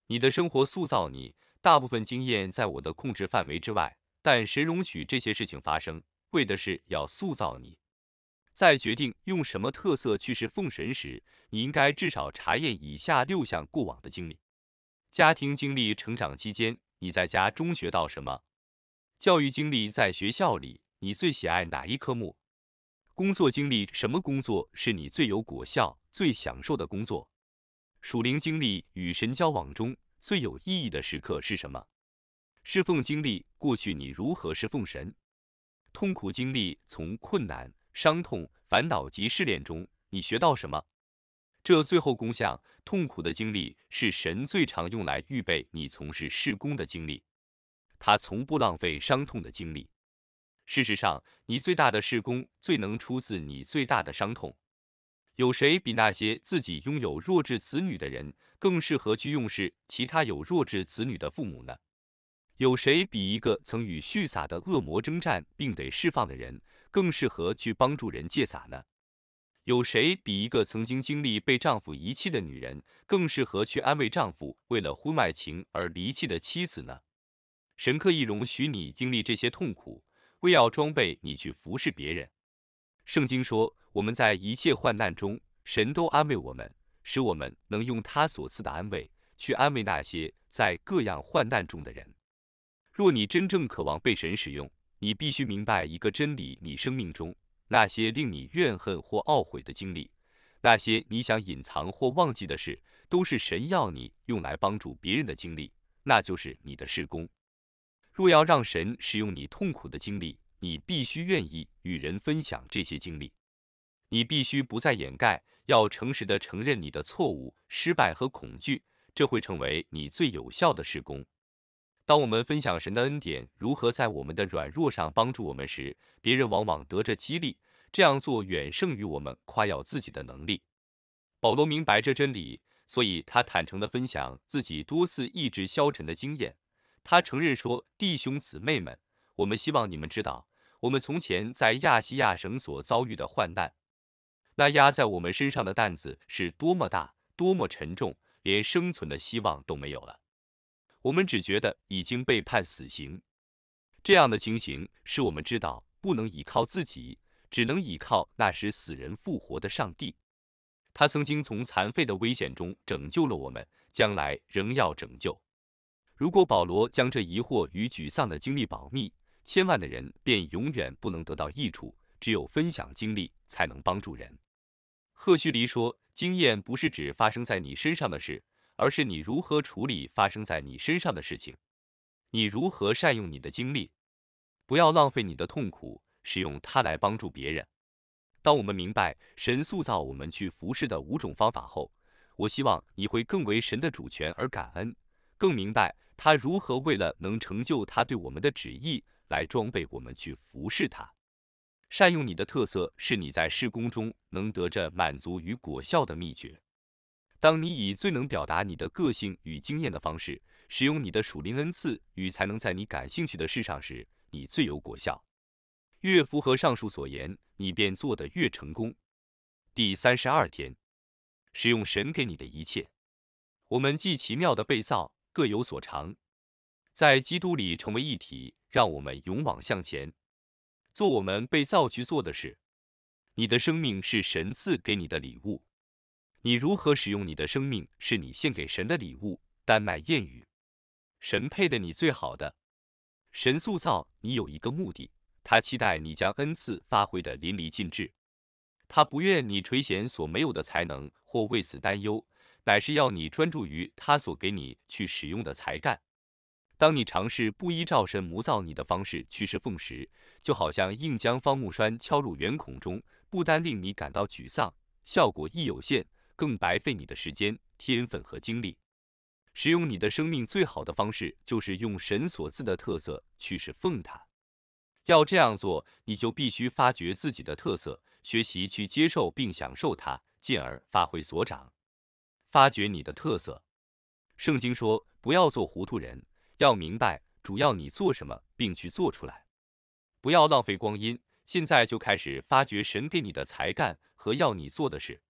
你的生活塑造你。大部分经验在我的控制范围之外，但神容许这些事情发生，为的是要塑造你。在决定用什么特色去侍奉神时，你应该至少查验以下六项过往的经历：家庭经历、成长期间。你在家中学到什么？教育经历，在学校里你最喜爱哪一科目？工作经历，什么工作是你最有果效、最享受的工作？属灵经历与神交往中最有意义的时刻是什么？侍奉经历，过去你如何侍奉神？痛苦经历，从困难、伤痛、烦恼及试炼中，你学到什么？这最后功效，痛苦的经历是神最常用来预备你从事事工的经历。他从不浪费伤痛的经历。事实上，你最大的事工，最能出自你最大的伤痛。有谁比那些自己拥有弱智子女的人，更适合去用事其他有弱智子女的父母呢？有谁比一个曾与蓄撒的恶魔征战并得释放的人，更适合去帮助人借撒呢？有谁比一个曾经经历被丈夫遗弃的女人更适合去安慰丈夫为了婚外情而离弃的妻子呢？神刻意容许你经历这些痛苦，为要装备你去服侍别人。圣经说，我们在一切患难中，神都安慰我们，使我们能用他所赐的安慰去安慰那些在各样患难中的人。若你真正渴望被神使用，你必须明白一个真理：你生命中。那些令你怨恨或懊悔的经历，那些你想隐藏或忘记的事，都是神要你用来帮助别人的经历，那就是你的事工。若要让神使用你痛苦的经历，你必须愿意与人分享这些经历，你必须不再掩盖，要诚实的承认你的错误、失败和恐惧，这会成为你最有效的事工。当我们分享神的恩典如何在我们的软弱上帮助我们时，别人往往得着激励。这样做远胜于我们夸耀自己的能力。保罗明白这真理，所以他坦诚地分享自己多次意志消沉的经验。他承认说：“弟兄姊妹们，我们希望你们知道，我们从前在亚细亚省所遭遇的患难，那压在我们身上的担子是多么大，多么沉重，连生存的希望都没有了。”我们只觉得已经被判死刑，这样的情形使我们知道不能依靠自己，只能依靠那时死人复活的上帝。他曾经从残废的危险中拯救了我们，将来仍要拯救。如果保罗将这疑惑与沮丧的经历保密，千万的人便永远不能得到益处。只有分享经历，才能帮助人。赫胥黎说，经验不是指发生在你身上的事。而是你如何处理发生在你身上的事情，你如何善用你的经历，不要浪费你的痛苦，使用它来帮助别人。当我们明白神塑造我们去服侍的五种方法后，我希望你会更为神的主权而感恩，更明白他如何为了能成就他对我们的旨意来装备我们去服侍他。善用你的特色是你在施工中能得着满足与果效的秘诀。当你以最能表达你的个性与经验的方式，使用你的属灵恩赐与才能在你感兴趣的事上时，你最有果效。越符合上述所言，你便做得越成功。第三十二天，使用神给你的一切。我们既奇妙的被造，各有所长，在基督里成为一体，让我们勇往向前，做我们被造去做的事。你的生命是神赐给你的礼物。你如何使用你的生命，是你献给神的礼物。丹麦谚语。神配的你最好的。神塑造你有一个目的，他期待你将恩赐发挥的淋漓尽致。他不愿你垂涎所没有的才能或为此担忧，乃是要你专注于他所给你去使用的才干。当你尝试不依照神模造你的方式去侍奉时，就好像硬将方木栓敲入圆孔中，不单令你感到沮丧，效果亦有限。更白费你的时间、天分和精力。使用你的生命最好的方式，就是用神所赐的特色去侍奉他。要这样做，你就必须发掘自己的特色，学习去接受并享受它，进而发挥所长。发掘你的特色。圣经说：“不要做糊涂人，要明白主要你做什么，并去做出来。不要浪费光阴，现在就开始发掘神给你的才干和要你做的事。”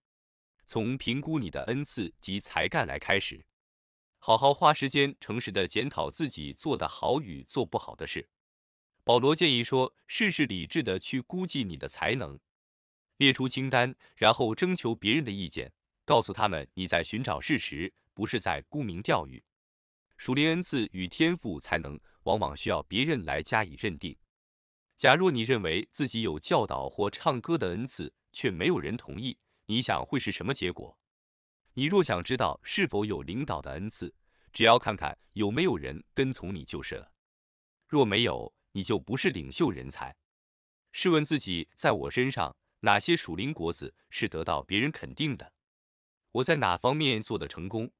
从评估你的恩赐及才干来开始，好好花时间，诚实的检讨自己做的好与做不好的事。保罗建议说，试试理智的去估计你的才能，列出清单，然后征求别人的意见，告诉他们你在寻找事实，不是在沽名钓誉。属灵恩赐与天赋才能，往往需要别人来加以认定。假若你认为自己有教导或唱歌的恩赐，却没有人同意。你想会是什么结果？你若想知道是否有领导的恩赐，只要看看有没有人跟从你就是了。若没有，你就不是领袖人才。试问自己，在我身上哪些属灵果子是得到别人肯定的？我在哪方面做得成功？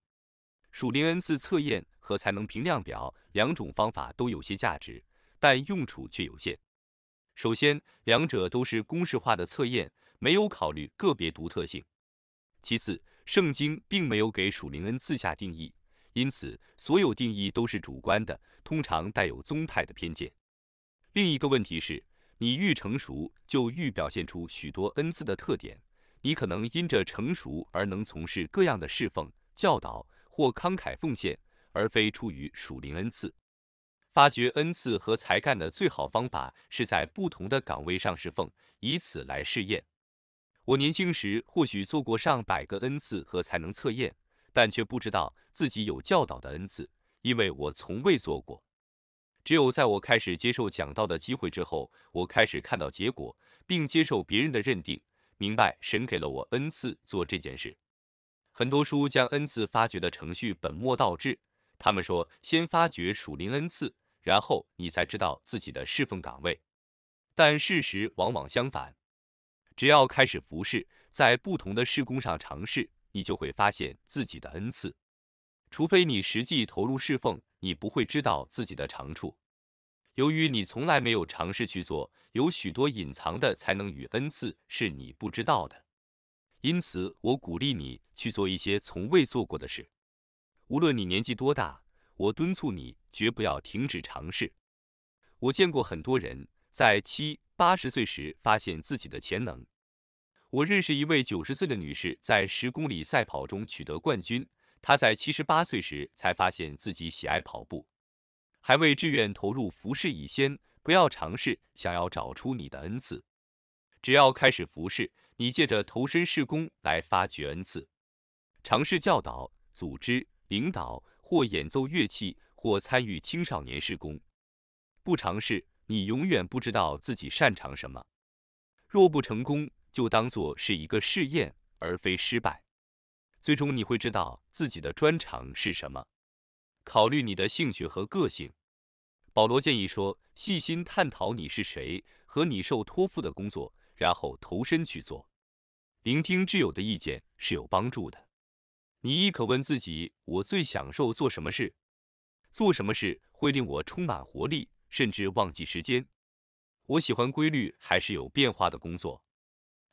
属灵恩赐测验和才能评量表两种方法都有些价值，但用处却有限。首先，两者都是公式化的测验。没有考虑个别独特性。其次，圣经并没有给属灵恩赐下定义，因此所有定义都是主观的，通常带有宗派的偏见。另一个问题是，你愈成熟，就愈表现出许多恩赐的特点。你可能因着成熟而能从事各样的侍奉、教导或慷慨奉献，而非出于属灵恩赐。发掘恩赐和才干的最好方法是在不同的岗位上侍奉，以此来试验。我年轻时或许做过上百个恩赐和才能测验，但却不知道自己有教导的恩赐，因为我从未做过。只有在我开始接受讲道的机会之后，我开始看到结果，并接受别人的认定，明白神给了我恩赐做这件事。很多书将恩赐发掘的程序本末倒置，他们说先发掘属灵恩赐，然后你才知道自己的侍奉岗位，但事实往往相反。只要开始服侍，在不同的事工上尝试，你就会发现自己的恩赐。除非你实际投入侍奉，你不会知道自己的长处。由于你从来没有尝试去做，有许多隐藏的才能与恩赐是你不知道的。因此，我鼓励你去做一些从未做过的事。无论你年纪多大，我敦促你绝不要停止尝试。我见过很多人在七。八十岁时发现自己的潜能。我认识一位九十岁的女士，在十公里赛跑中取得冠军。她在七十八岁时才发现自己喜爱跑步，还为志愿投入服饰以先不要尝试，想要找出你的恩赐。只要开始服饰，你借着投身事工来发掘恩赐。尝试教导、组织领导或演奏乐器，或参与青少年事工。不尝试。你永远不知道自己擅长什么，若不成功，就当做是一个试验，而非失败。最终你会知道自己的专长是什么。考虑你的兴趣和个性，保罗建议说，细心探讨你是谁和你受托付的工作，然后投身去做。聆听挚友的意见是有帮助的。你亦可问自己，我最享受做什么事？做什么事会令我充满活力？甚至忘记时间。我喜欢规律还是有变化的工作？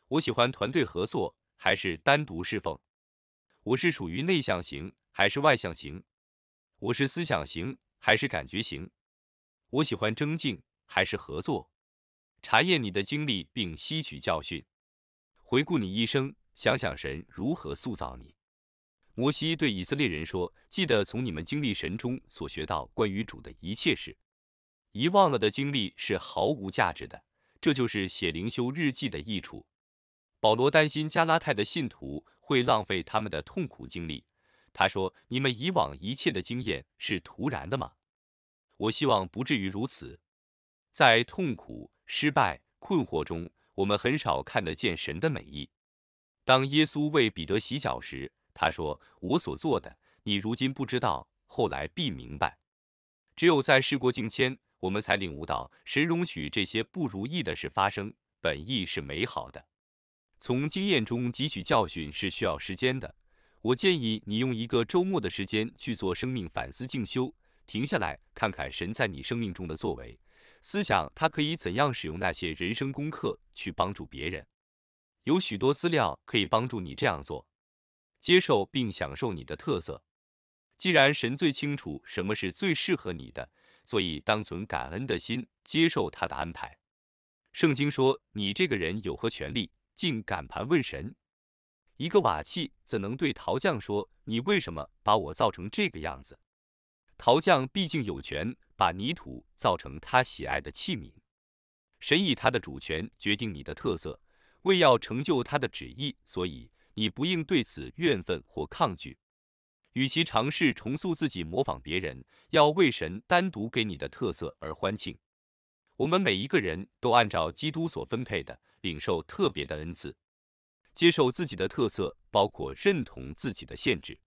我喜欢团队合作还是单独侍奉？我是属于内向型还是外向型？我是思想型还是感觉型？我喜欢争竞还是合作？查验你的经历并吸取教训，回顾你一生，想想神如何塑造你。摩西对以色列人说：“记得从你们经历神中所学到关于主的一切事。”遗忘了的经历是毫无价值的，这就是写灵修日记的益处。保罗担心加拉太的信徒会浪费他们的痛苦经历。他说：“你们以往一切的经验是突然的吗？我希望不至于如此。”在痛苦、失败、困惑中，我们很少看得见神的美意。当耶稣为彼得洗脚时，他说：“我所做的，你如今不知道，后来必明白。”只有在事过境迁。我们才领悟到，神容许这些不如意的事发生，本意是美好的。从经验中汲取教训是需要时间的。我建议你用一个周末的时间去做生命反思静修，停下来看看神在你生命中的作为，思想他可以怎样使用那些人生功课去帮助别人。有许多资料可以帮助你这样做，接受并享受你的特色。既然神最清楚什么是最适合你的。所以，当存感恩的心，接受他的安排。圣经说：“你这个人有何权利，竟敢盘问神？一个瓦器怎能对陶匠说，你为什么把我造成这个样子？”陶匠毕竟有权把泥土造成他喜爱的器皿。神以他的主权决定你的特色，为要成就他的旨意，所以你不应对此怨愤或抗拒。与其尝试重塑自己，模仿别人，要为神单独给你的特色而欢庆。我们每一个人都按照基督所分配的领受特别的恩赐，接受自己的特色，包括认同自己的限制。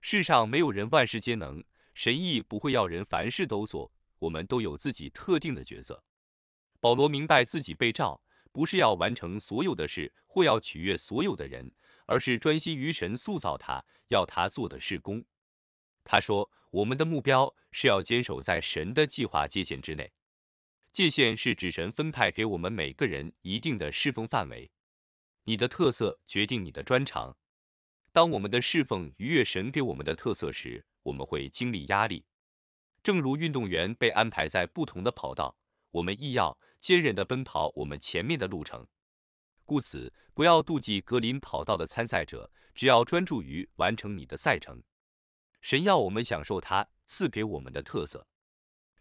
世上没有人万事皆能，神亦不会要人凡事都做。我们都有自己特定的角色。保罗明白自己被召，不是要完成所有的事，或要取悦所有的人。而是专心于神塑造他要他做的事工。他说：“我们的目标是要坚守在神的计划界限之内。界限是指神分派给我们每个人一定的侍奉范围。你的特色决定你的专长。当我们的侍奉逾越神给我们的特色时，我们会经历压力。正如运动员被安排在不同的跑道，我们亦要坚韧地奔跑我们前面的路程。”故此，不要妒忌格林跑道的参赛者，只要专注于完成你的赛程。神要我们享受他赐给我们的特色。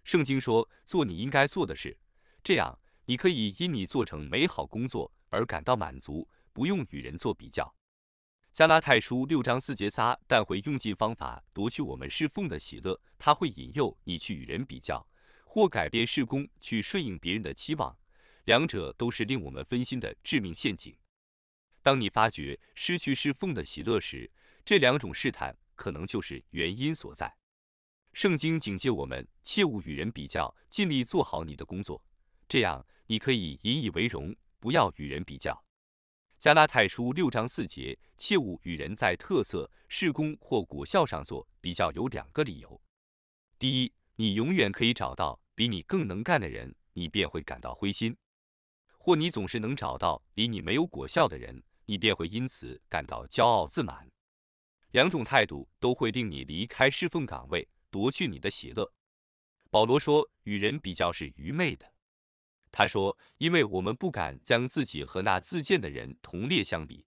圣经说，做你应该做的事，这样你可以因你做成美好工作而感到满足，不用与人做比较。加拉太书六章四节三，但会用尽方法夺取我们侍奉的喜乐，他会引诱你去与人比较，或改变事工去顺应别人的期望。两者都是令我们分心的致命陷阱。当你发觉失去侍奉的喜乐时，这两种试探可能就是原因所在。圣经警戒我们，切勿与人比较，尽力做好你的工作，这样你可以引以为荣。不要与人比较。加拉太书六章四节，切勿与人在特色、事工或果效上做比较。有两个理由：第一，你永远可以找到比你更能干的人，你便会感到灰心。或你总是能找到比你没有果效的人，你便会因此感到骄傲自满。两种态度都会令你离开侍奉岗位，夺去你的喜乐。保罗说：“与人比较是愚昧的。”他说：“因为我们不敢将自己和那自荐的人同列相比，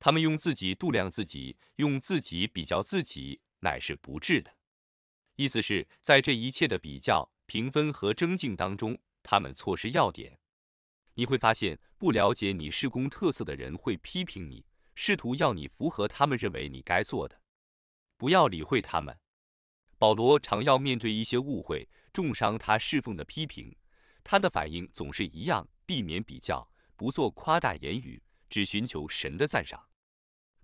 他们用自己度量自己，用自己比较自己，乃是不智的。”意思是在这一切的比较、评分和争竞当中，他们错失要点。你会发现，不了解你施工特色的人会批评你，试图要你符合他们认为你该做的。不要理会他们。保罗常要面对一些误会、重伤他侍奉的批评，他的反应总是一样，避免比较，不做夸大言语，只寻求神的赞赏。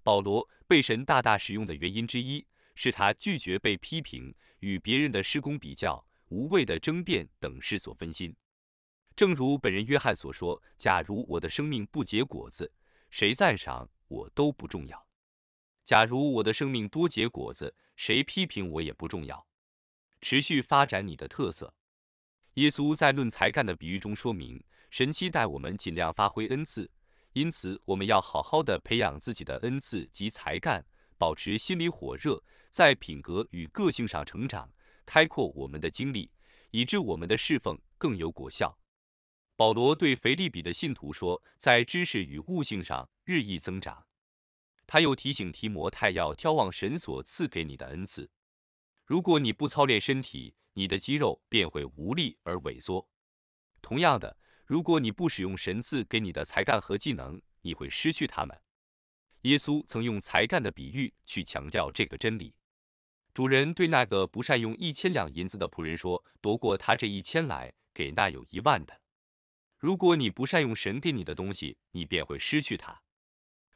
保罗被神大大使用的原因之一，是他拒绝被批评、与别人的施工比较、无谓的争辩等事所分心。正如本人约翰所说：“假如我的生命不结果子，谁赞赏我都不重要；假如我的生命多结果子，谁批评我也不重要。”持续发展你的特色。耶稣在论才干的比喻中说明，神期待我们尽量发挥恩赐，因此我们要好好的培养自己的恩赐及才干，保持心里火热，在品格与个性上成长，开阔我们的经历，以致我们的侍奉更有果效。保罗对腓利比的信徒说，在知识与悟性上日益增长。他又提醒提摩太要眺望神所赐给你的恩赐。如果你不操练身体，你的肌肉便会无力而萎缩。同样的，如果你不使用神赐给你的才干和技能，你会失去他们。耶稣曾用才干的比喻去强调这个真理。主人对那个不善用一千两银子的仆人说：“夺过他这一千来，给那有一万的。”如果你不善用神给你的东西，你便会失去它；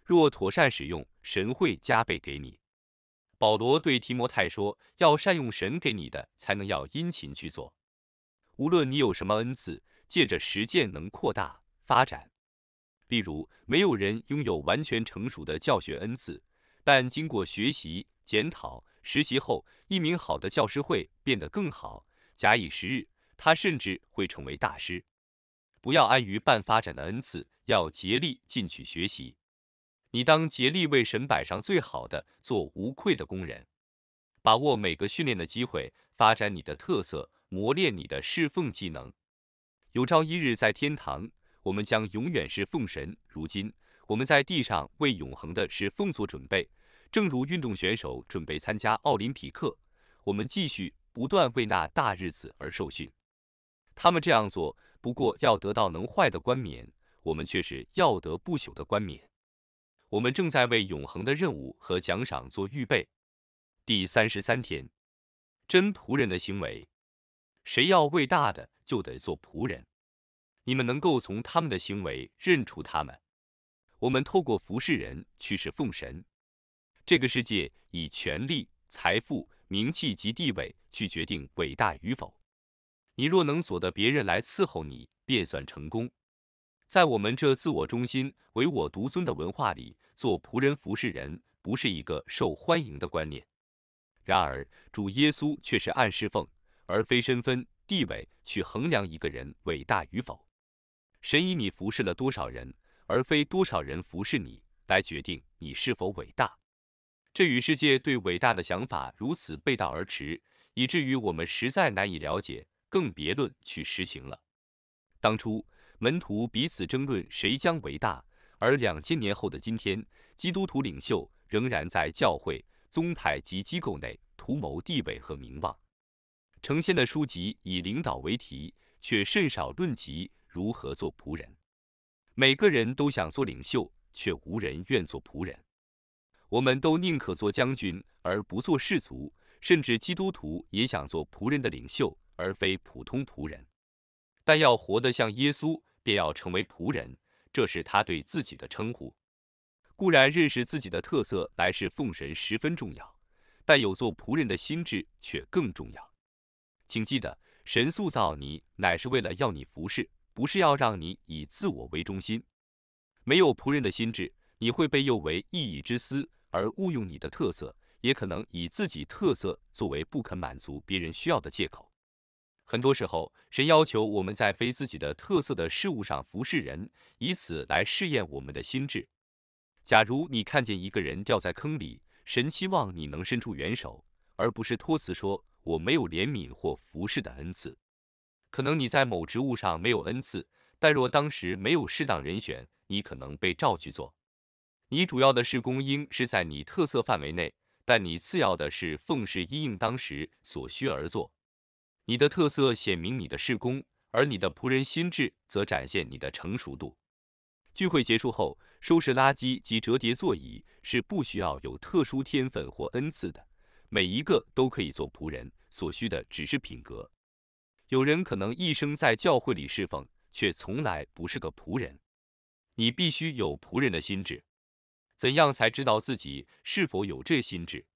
若妥善使用，神会加倍给你。保罗对提摩太说：“要善用神给你的才能，要殷勤去做。无论你有什么恩赐，借着实践能扩大发展。例如，没有人拥有完全成熟的教学恩赐，但经过学习、检讨、实习后，一名好的教师会变得更好。假以时日，他甚至会成为大师。”不要安于半发展的恩赐，要竭力进取学习。你当竭力为神摆上最好的，做无愧的工人。把握每个训练的机会，发展你的特色，磨练你的侍奉技能。有朝一日在天堂，我们将永远是奉神。如今我们在地上为永恒的侍奉做准备，正如运动选手准备参加奥林匹克，我们继续不断为那大日子而受训。他们这样做。不过要得到能坏的冠冕，我们却是要得不朽的冠冕。我们正在为永恒的任务和奖赏做预备。第三十三天，真仆人的行为，谁要为大的，就得做仆人。你们能够从他们的行为认出他们。我们透过服侍人去侍奉神。这个世界以权力、财富、名气及地位去决定伟大与否。你若能所得别人来伺候你，便算成功。在我们这自我中心、唯我独尊的文化里，做仆人服侍人不是一个受欢迎的观念。然而，主耶稣却是按侍奉而非身份地位去衡量一个人伟大与否。神以你服侍了多少人，而非多少人服侍你来决定你是否伟大。这与世界对伟大的想法如此背道而驰，以至于我们实在难以了解。更别论去实行了。当初门徒彼此争论谁将为大，而两千年后的今天，基督徒领袖仍然在教会、宗派及机构内图谋地位和名望。成千的书籍以领导为题，却甚少论及如何做仆人。每个人都想做领袖，却无人愿做仆人。我们都宁可做将军而不做士卒，甚至基督徒也想做仆人的领袖。而非普通仆人，但要活得像耶稣，便要成为仆人，这是他对自己的称呼。固然认识自己的特色乃是奉神十分重要，但有做仆人的心智却更重要。请记得，神塑造你乃是为了要你服侍，不是要让你以自我为中心。没有仆人的心智，你会被诱为一己之私而误用你的特色，也可能以自己特色作为不肯满足别人需要的借口。很多时候，神要求我们在非自己的特色的事物上服侍人，以此来试验我们的心智。假如你看见一个人掉在坑里，神期望你能伸出援手，而不是托辞说我没有怜悯或服侍的恩赐。可能你在某职务上没有恩赐，但若当时没有适当人选，你可能被召去做。你主要的侍工应是在你特色范围内，但你次要的是奉因应当时所需而做。你的特色显明你的事工，而你的仆人心智则展现你的成熟度。聚会结束后，收拾垃圾及折叠座椅是不需要有特殊天分或恩赐的，每一个都可以做仆人，所需的只是品格。有人可能一生在教会里侍奉，却从来不是个仆人。你必须有仆人的心智。怎样才知道自己是否有这心智？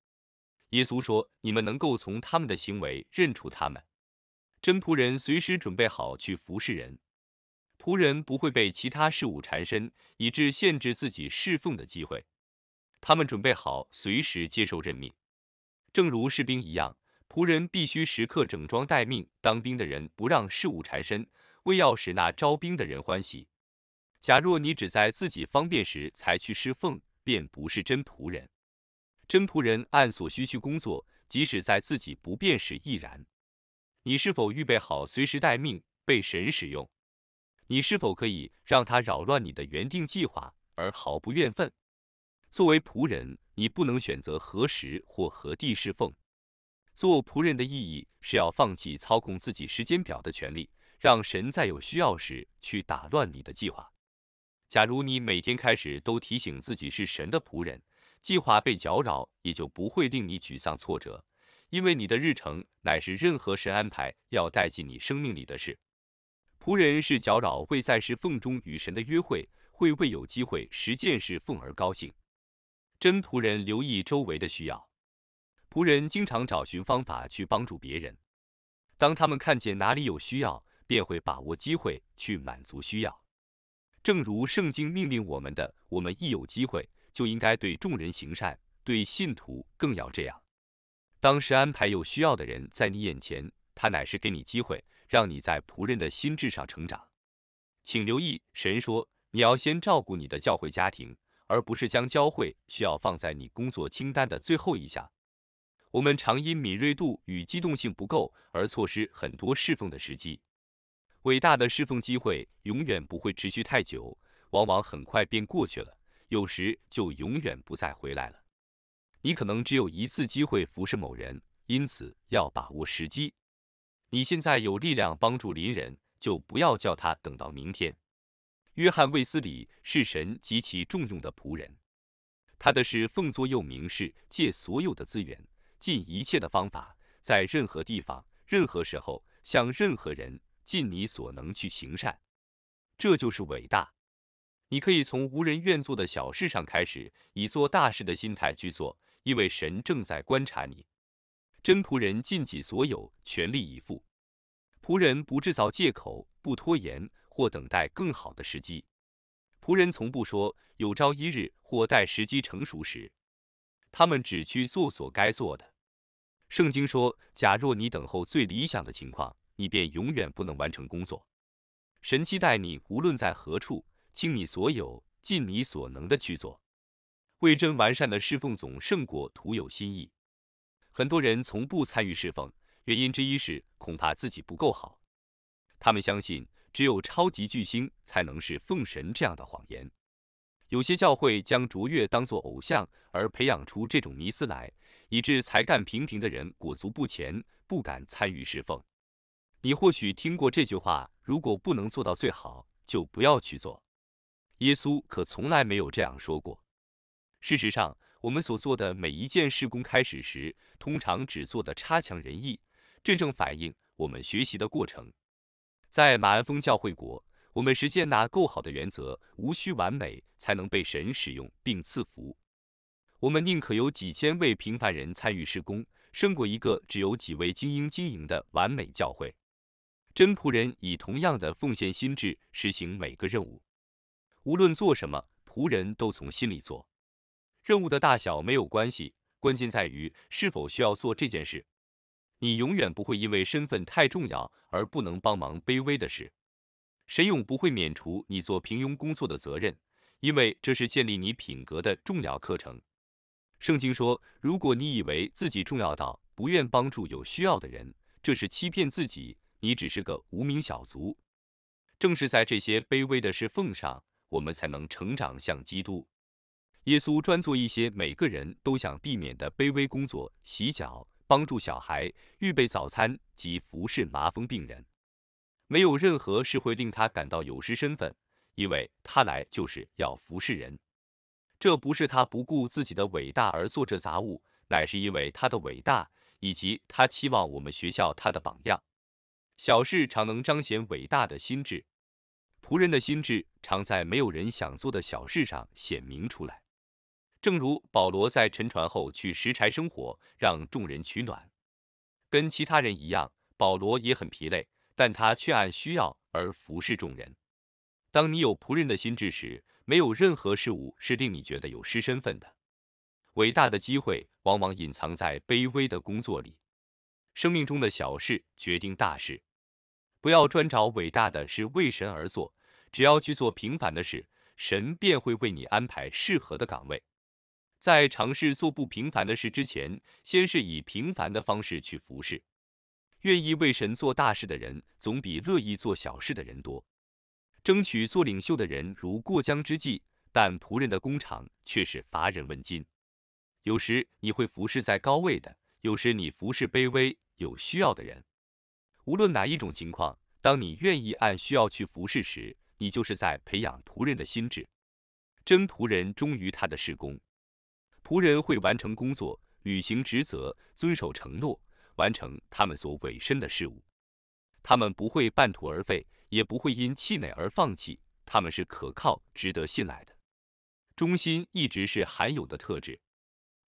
耶稣说，你们能够从他们的行为认出他们。真仆人随时准备好去服侍人，仆人不会被其他事物缠身，以致限制自己侍奉的机会。他们准备好随时接受任命，正如士兵一样，仆人必须时刻整装待命。当兵的人不让事物缠身，为要使那招兵的人欢喜。假若你只在自己方便时才去侍奉，便不是真仆人。真仆人按所需去工作，即使在自己不便时亦然。你是否预备好随时待命，被神使用？你是否可以让他扰乱你的原定计划而毫不怨愤？作为仆人，你不能选择何时或何地侍奉。做仆人的意义是要放弃操控自己时间表的权利，让神在有需要时去打乱你的计划。假如你每天开始都提醒自己是神的仆人，计划被搅扰也就不会令你沮丧挫折。因为你的日程乃是任何神安排要带进你生命里的事。仆人是搅扰未在世奉中与神的约会，会为有机会实践是奉而高兴。真仆人留意周围的需要，仆人经常找寻方法去帮助别人。当他们看见哪里有需要，便会把握机会去满足需要。正如圣经命令我们的，我们一有机会就应该对众人行善，对信徒更要这样。当时安排有需要的人在你眼前，他乃是给你机会，让你在仆人的心智上成长。请留意，神说你要先照顾你的教会家庭，而不是将教会需要放在你工作清单的最后一项。我们常因敏锐度与机动性不够而错失很多侍奉的时机。伟大的侍奉机会永远不会持续太久，往往很快便过去了，有时就永远不再回来了。你可能只有一次机会服侍某人，因此要把握时机。你现在有力量帮助邻人，就不要叫他等到明天。约翰卫斯理是神极其重用的仆人，他的是奉作又明示，借所有的资源，尽一切的方法，在任何地方、任何时候向任何人尽你所能去行善，这就是伟大。你可以从无人愿做的小事上开始，以做大事的心态去做。因为神正在观察你，真仆人尽己所有，全力以赴。仆人不制造借口，不拖延或等待更好的时机。仆人从不说有朝一日或待时机成熟时，他们只去做所该做的。圣经说，假若你等候最理想的情况，你便永远不能完成工作。神期待你无论在何处，倾你所有，尽你所能的去做。为真完善的侍奉总胜过徒有心意。很多人从不参与侍奉，原因之一是恐怕自己不够好。他们相信只有超级巨星才能是奉神这样的谎言。有些教会将卓越当作偶像，而培养出这种迷思来，以致才干平平的人裹足不前，不敢参与侍奉。你或许听过这句话：如果不能做到最好，就不要去做。耶稣可从来没有这样说过。事实上，我们所做的每一件事，工开始时通常只做的差强人意，真正反映我们学习的过程。在马鞍峰教会国，我们实践那够好的原则，无需完美才能被神使用并赐福。我们宁可有几千位平凡人参与施工，胜过一个只有几位精英经营的完美教会。真仆人以同样的奉献心智实行每个任务，无论做什么，仆人都从心里做。任务的大小没有关系，关键在于是否需要做这件事。你永远不会因为身份太重要而不能帮忙卑微的事。神永不会免除你做平庸工作的责任，因为这是建立你品格的重要课程。圣经说，如果你以为自己重要到不愿帮助有需要的人，这是欺骗自己，你只是个无名小卒。正是在这些卑微的事奉上，我们才能成长像基督。耶稣专做一些每个人都想避免的卑微工作：洗脚、帮助小孩、预备早餐及服侍麻风病人。没有任何事会令他感到有失身份，因为他来就是要服侍人。这不是他不顾自己的伟大而做这杂物，乃是因为他的伟大，以及他期望我们学校他的榜样。小事常能彰显伟大的心智，仆人的心智常在没有人想做的小事上显明出来。正如保罗在沉船后去拾柴生火，让众人取暖。跟其他人一样，保罗也很疲累，但他却按需要而服侍众人。当你有仆人的心智时，没有任何事物是令你觉得有失身份的。伟大的机会往往隐藏在卑微的工作里。生命中的小事决定大事。不要专找伟大的事为神而做，只要去做平凡的事，神便会为你安排适合的岗位。在尝试做不平凡的事之前，先是以平凡的方式去服侍。愿意为神做大事的人，总比乐意做小事的人多。争取做领袖的人如过江之鲫，但仆人的工厂却是乏人问津。有时你会服侍在高位的，有时你服侍卑微有需要的人。无论哪一种情况，当你愿意按需要去服侍时，你就是在培养仆人的心智。真仆人忠于他的事工。仆人会完成工作，履行职责，遵守承诺，完成他们所委身的事物。他们不会半途而废，也不会因气馁而放弃。他们是可靠、值得信赖的。忠心一直是罕有的特质。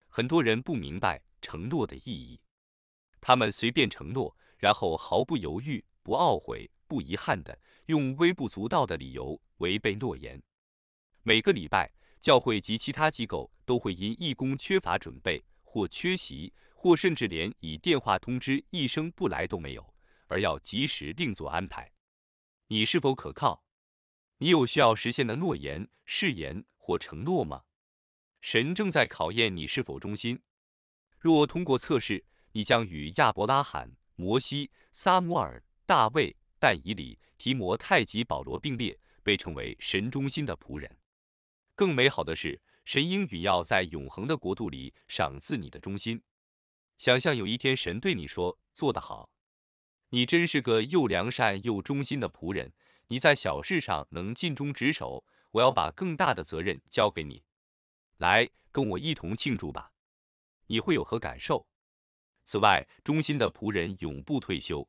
很多人不明白承诺的意义，他们随便承诺，然后毫不犹豫、不懊悔、不遗憾的，用微不足道的理由违背诺言。每个礼拜。教会及其他机构都会因义工缺乏准备、或缺席、或甚至连以电话通知一声不来都没有，而要及时另做安排。你是否可靠？你有需要实现的诺言、誓言或承诺吗？神正在考验你是否忠心。若通过测试，你将与亚伯拉罕、摩西、撒母耳、大卫、但以里、提摩太及保罗并列，被称为神中心的仆人。更美好的是，神应允要在永恒的国度里赏赐你的忠心。想象有一天神对你说：“做得好，你真是个又良善又忠心的仆人。你在小事上能尽忠职守，我要把更大的责任交给你。来，跟我一同庆祝吧。你会有何感受？此外，忠心的仆人永不退休，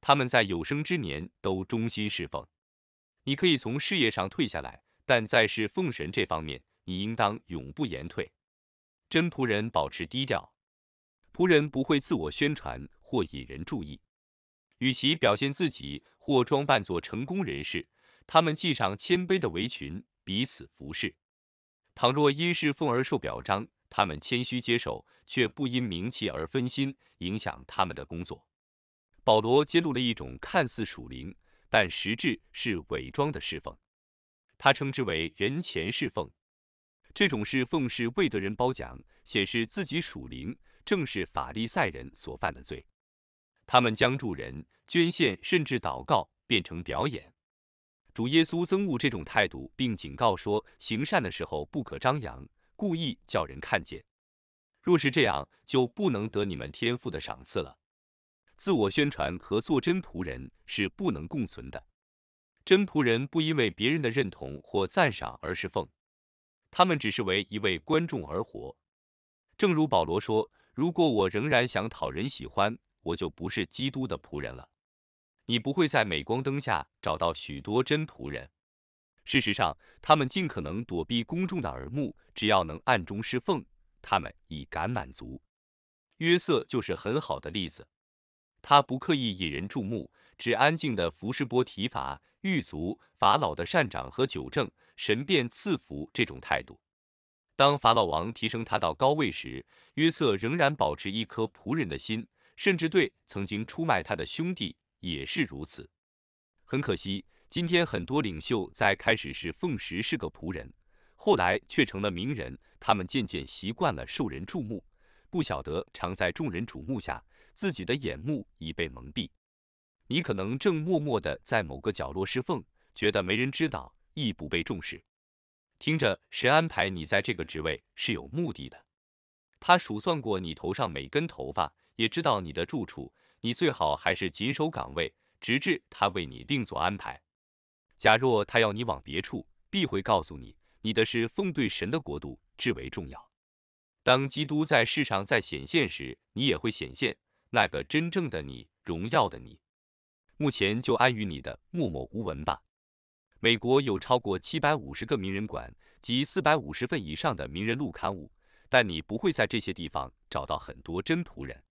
他们在有生之年都忠心侍奉。你可以从事业上退下来。”但在侍奉神这方面，你应当永不言退。真仆人保持低调，仆人不会自我宣传或引人注意。与其表现自己或装扮作成功人士，他们系上谦卑的围裙，彼此服侍。倘若因侍奉而受表彰，他们谦虚接受，却不因名气而分心，影响他们的工作。保罗揭露了一种看似属灵，但实质是伪装的侍奉。他称之为“人前侍奉”，这种侍奉是未得人褒奖，显示自己属灵，正是法利赛人所犯的罪。他们将助人、捐献，甚至祷告变成表演。主耶稣憎恶这种态度，并警告说：行善的时候不可张扬，故意叫人看见。若是这样，就不能得你们天父的赏赐了。自我宣传和做真仆人是不能共存的。真仆人不因为别人的认同或赞赏而侍奉，他们只是为一位观众而活。正如保罗说：“如果我仍然想讨人喜欢，我就不是基督的仆人了。”你不会在镁光灯下找到许多真仆人。事实上，他们尽可能躲避公众的耳目，只要能暗中侍奉，他们已感满足。约瑟就是很好的例子，他不刻意引人注目，只安静地服侍波提法，狱卒法老的善长和久正神便赐福这种态度。当法老王提升他到高位时，约瑟仍然保持一颗仆人的心，甚至对曾经出卖他的兄弟也是如此。很可惜，今天很多领袖在开始时奉时是个仆人，后来却成了名人。他们渐渐习惯了受人注目，不晓得常在众人瞩目下，自己的眼目已被蒙蔽。你可能正默默的在某个角落侍奉，觉得没人知道，亦不被重视。听着，神安排你在这个职位是有目的的，他数算过你头上每根头发，也知道你的住处。你最好还是谨守岗位，直至他为你另作安排。假若他要你往别处，必会告诉你，你的是奉对神的国度至为重要。当基督在世上再显现时，你也会显现那个真正的你，荣耀的你。目前就安于你的默默无闻吧。美国有超过七百五十个名人馆及四百五十份以上的名人录刊物，但你不会在这些地方找到很多真仆人。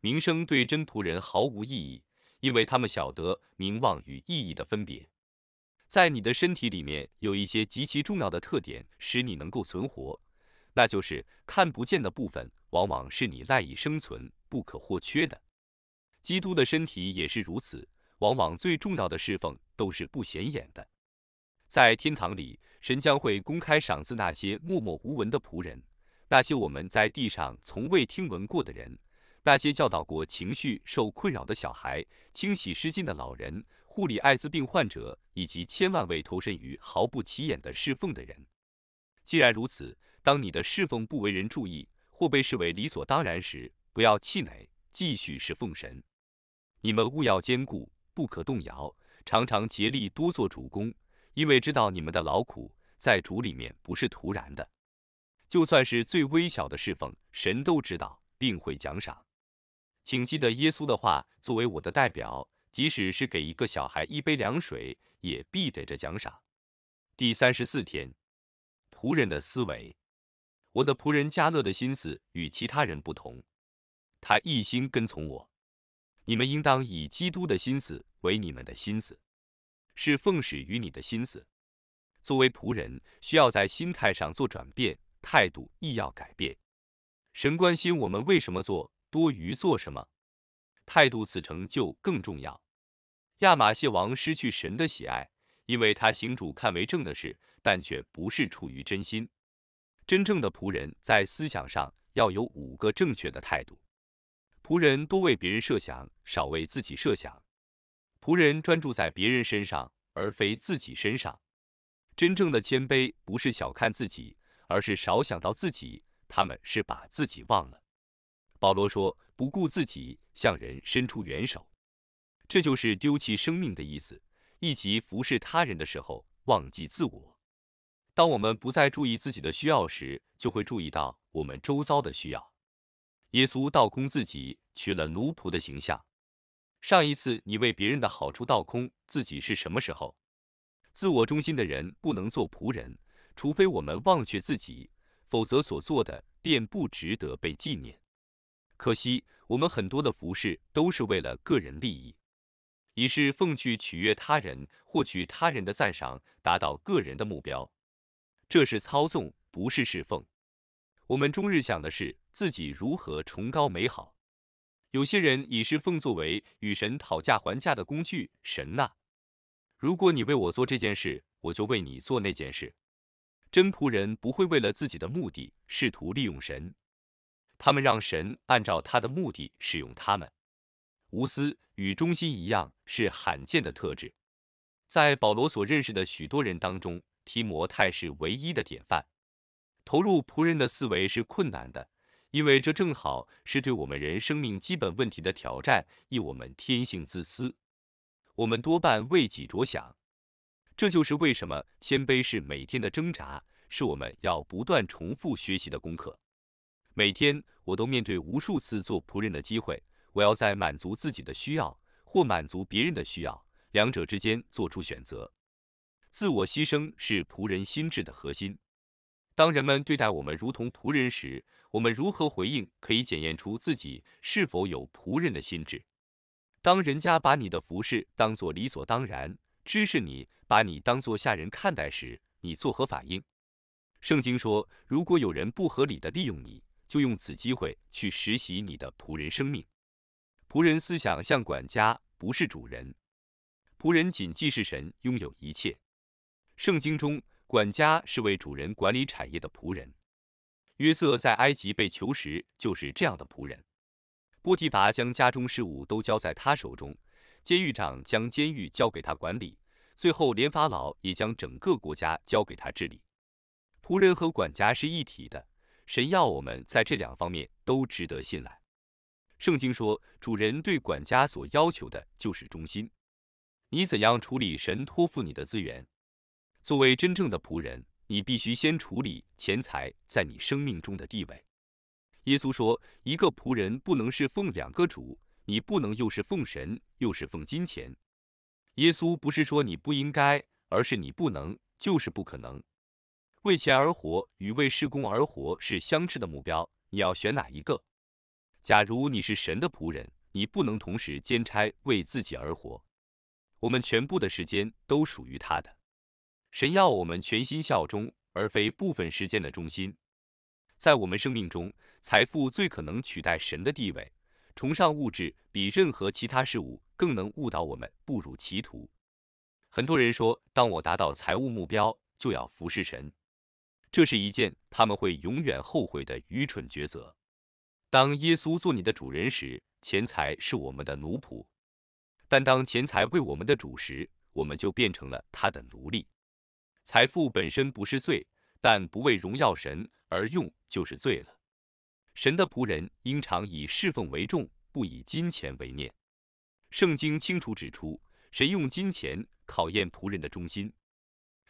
名声对真仆人毫无意义，因为他们晓得名望与意义的分别。在你的身体里面有一些极其重要的特点，使你能够存活，那就是看不见的部分往往是你赖以生存不可或缺的。基督的身体也是如此，往往最重要的侍奉都是不显眼的。在天堂里，神将会公开赏赐那些默默无闻的仆人，那些我们在地上从未听闻过的人，那些教导过情绪受困扰的小孩、清洗失禁的老人、护理艾滋病患者以及千万位投身于毫不起眼的侍奉的人。既然如此，当你的侍奉不为人注意或被视为理所当然时，不要气馁，继续侍奉神。你们务要坚固，不可动摇，常常竭力多做主公，因为知道你们的劳苦在主里面不是徒然的。就算是最微小的侍奉，神都知道，并会奖赏。请记得耶稣的话，作为我的代表，即使是给一个小孩一杯凉水，也必得着奖赏。第三十四天，仆人的思维。我的仆人加勒的心思与其他人不同，他一心跟从我。你们应当以基督的心思为你们的心思，是奉使于你的心思。作为仆人，需要在心态上做转变，态度亦要改变。神关心我们为什么做，多于做什么。态度此成就更重要。亚玛谢王失去神的喜爱，因为他行主看为正的事，但却不是出于真心。真正的仆人在思想上要有五个正确的态度。仆人多为别人设想，少为自己设想。仆人专注在别人身上，而非自己身上。真正的谦卑不是小看自己，而是少想到自己，他们是把自己忘了。保罗说：“不顾自己，向人伸出援手。”这就是丢弃生命的意思。一起服侍他人的时候，忘记自我。当我们不再注意自己的需要时，就会注意到我们周遭的需要。耶稣倒空自己，取了奴仆的形象。上一次你为别人的好处倒空自己是什么时候？自我中心的人不能做仆人，除非我们忘却自己，否则所做的便不值得被纪念。可惜，我们很多的服饰都是为了个人利益，以是奉去取悦他人，获取他人的赞赏，达到个人的目标。这是操纵，不是侍奉。我们终日想的是自己如何崇高美好。有些人已是奉作为与神讨价还价的工具。神呐，如果你为我做这件事，我就为你做那件事。真仆人不会为了自己的目的试图利用神，他们让神按照他的目的使用他们。无私与忠心一样是罕见的特质。在保罗所认识的许多人当中，提摩太是唯一的典范。投入仆人的思维是困难的，因为这正好是对我们人生命基本问题的挑战。亦我们天性自私，我们多半为己着想。这就是为什么谦卑是每天的挣扎，是我们要不断重复学习的功课。每天我都面对无数次做仆人的机会，我要在满足自己的需要或满足别人的需要两者之间做出选择。自我牺牲是仆人心智的核心。当人们对待我们如同仆人时，我们如何回应，可以检验出自己是否有仆人的心智。当人家把你的服饰当作理所当然，支持你，把你当作下人看待时，你作何反应？圣经说，如果有人不合理地利用你，就用此机会去实习你的仆人生命。仆人思想像管家，不是主人。仆人谨记，是神拥有一切。圣经中。管家是为主人管理产业的仆人。约瑟在埃及被囚时就是这样的仆人。波提乏将家中事务都交在他手中，监狱长将监狱交给他管理，最后连法老也将整个国家交给他治理。仆人和管家是一体的，神要我们在这两方面都值得信赖。圣经说，主人对管家所要求的就是忠心。你怎样处理神托付你的资源？作为真正的仆人，你必须先处理钱财在你生命中的地位。耶稣说，一个仆人不能是奉两个主，你不能又是奉神又是奉金钱。耶稣不是说你不应该，而是你不能，就是不可能。为钱而活与为事工而活是相斥的目标，你要选哪一个？假如你是神的仆人，你不能同时兼差为自己而活。我们全部的时间都属于他的。神要我们全心效忠，而非部分时间的忠心。在我们生命中，财富最可能取代神的地位。崇尚物质比任何其他事物更能误导我们步入歧途。很多人说，当我达到财务目标，就要服侍神。这是一件他们会永远后悔的愚蠢抉择。当耶稣做你的主人时，钱财是我们的奴仆；但当钱财为我们的主时，我们就变成了他的奴隶。财富本身不是罪，但不为荣耀神而用就是罪了。神的仆人应常以侍奉为重，不以金钱为念。圣经清楚指出，神用金钱考验仆人的忠心。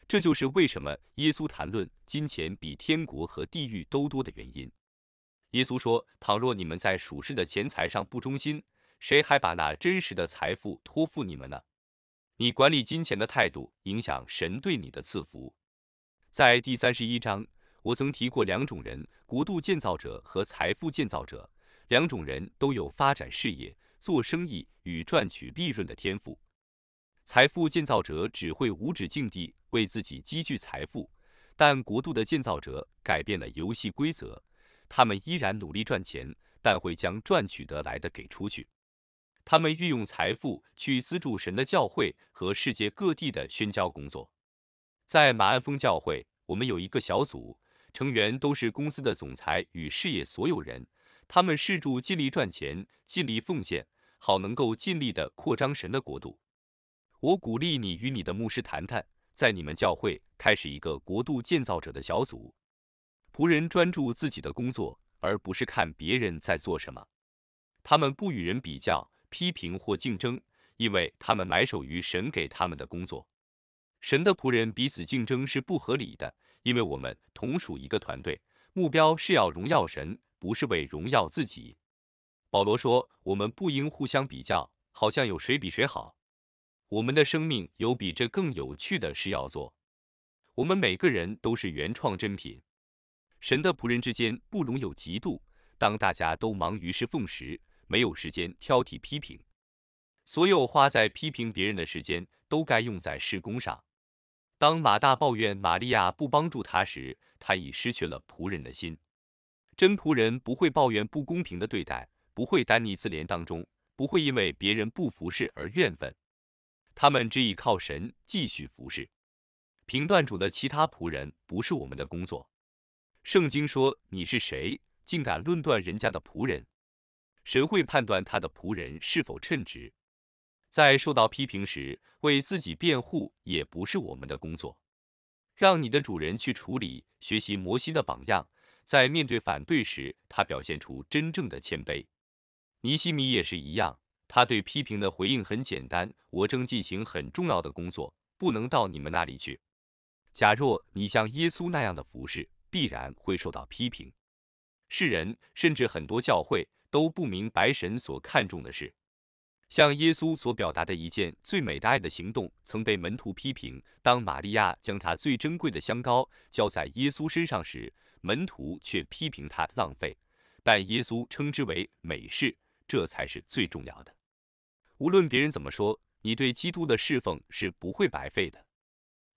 这就是为什么耶稣谈论金钱比天国和地狱都多的原因。耶稣说，倘若你们在属世的钱财上不忠心，谁还把那真实的财富托付你们呢？你管理金钱的态度影响神对你的赐福。在第三十一章，我曾提过两种人：国度建造者和财富建造者。两种人都有发展事业、做生意与赚取利润的天赋。财富建造者只会无止境地为自己积聚财富，但国度的建造者改变了游戏规则。他们依然努力赚钱，但会将赚取得来的给出去。他们运用财富去资助神的教会和世界各地的宣教工作。在马鞍峰教会，我们有一个小组成员都是公司的总裁与事业所有人。他们试着尽力赚钱，尽力奉献，好能够尽力的扩张神的国度。我鼓励你与你的牧师谈谈，在你们教会开始一个国度建造者的小组。仆人专注自己的工作，而不是看别人在做什么。他们不与人比较。批评或竞争，因为他们埋首于神给他们的工作。神的仆人彼此竞争是不合理的，因为我们同属一个团队，目标是要荣耀神，不是为荣耀自己。保罗说：“我们不应互相比较，好像有谁比谁好。我们的生命有比这更有趣的事要做。我们每个人都是原创珍品。神的仆人之间不容有嫉妒。当大家都忙于侍奉时，没有时间挑剔批评，所有花在批评别人的时间都该用在施工上。当马大抱怨玛利亚不帮助他时，他已失去了仆人的心。真仆人不会抱怨不公平的对待，不会单逆自怜当中，不会因为别人不服侍而怨愤。他们只依靠神继续服侍。评断主的其他仆人不是我们的工作。圣经说：“你是谁，竟敢论断人家的仆人？”谁会判断他的仆人是否称职？在受到批评时为自己辩护也不是我们的工作，让你的主人去处理。学习摩西的榜样，在面对反对时，他表现出真正的谦卑。尼西米也是一样，他对批评的回应很简单：“我正进行很重要的工作，不能到你们那里去。”假若你像耶稣那样的服侍，必然会受到批评。世人甚至很多教会。都不明白神所看重的是，像耶稣所表达的一件最美的爱的行动，曾被门徒批评。当玛利亚将她最珍贵的香膏浇在耶稣身上时，门徒却批评他浪费，但耶稣称之为美事，这才是最重要的。无论别人怎么说，你对基督的侍奉是不会白费的。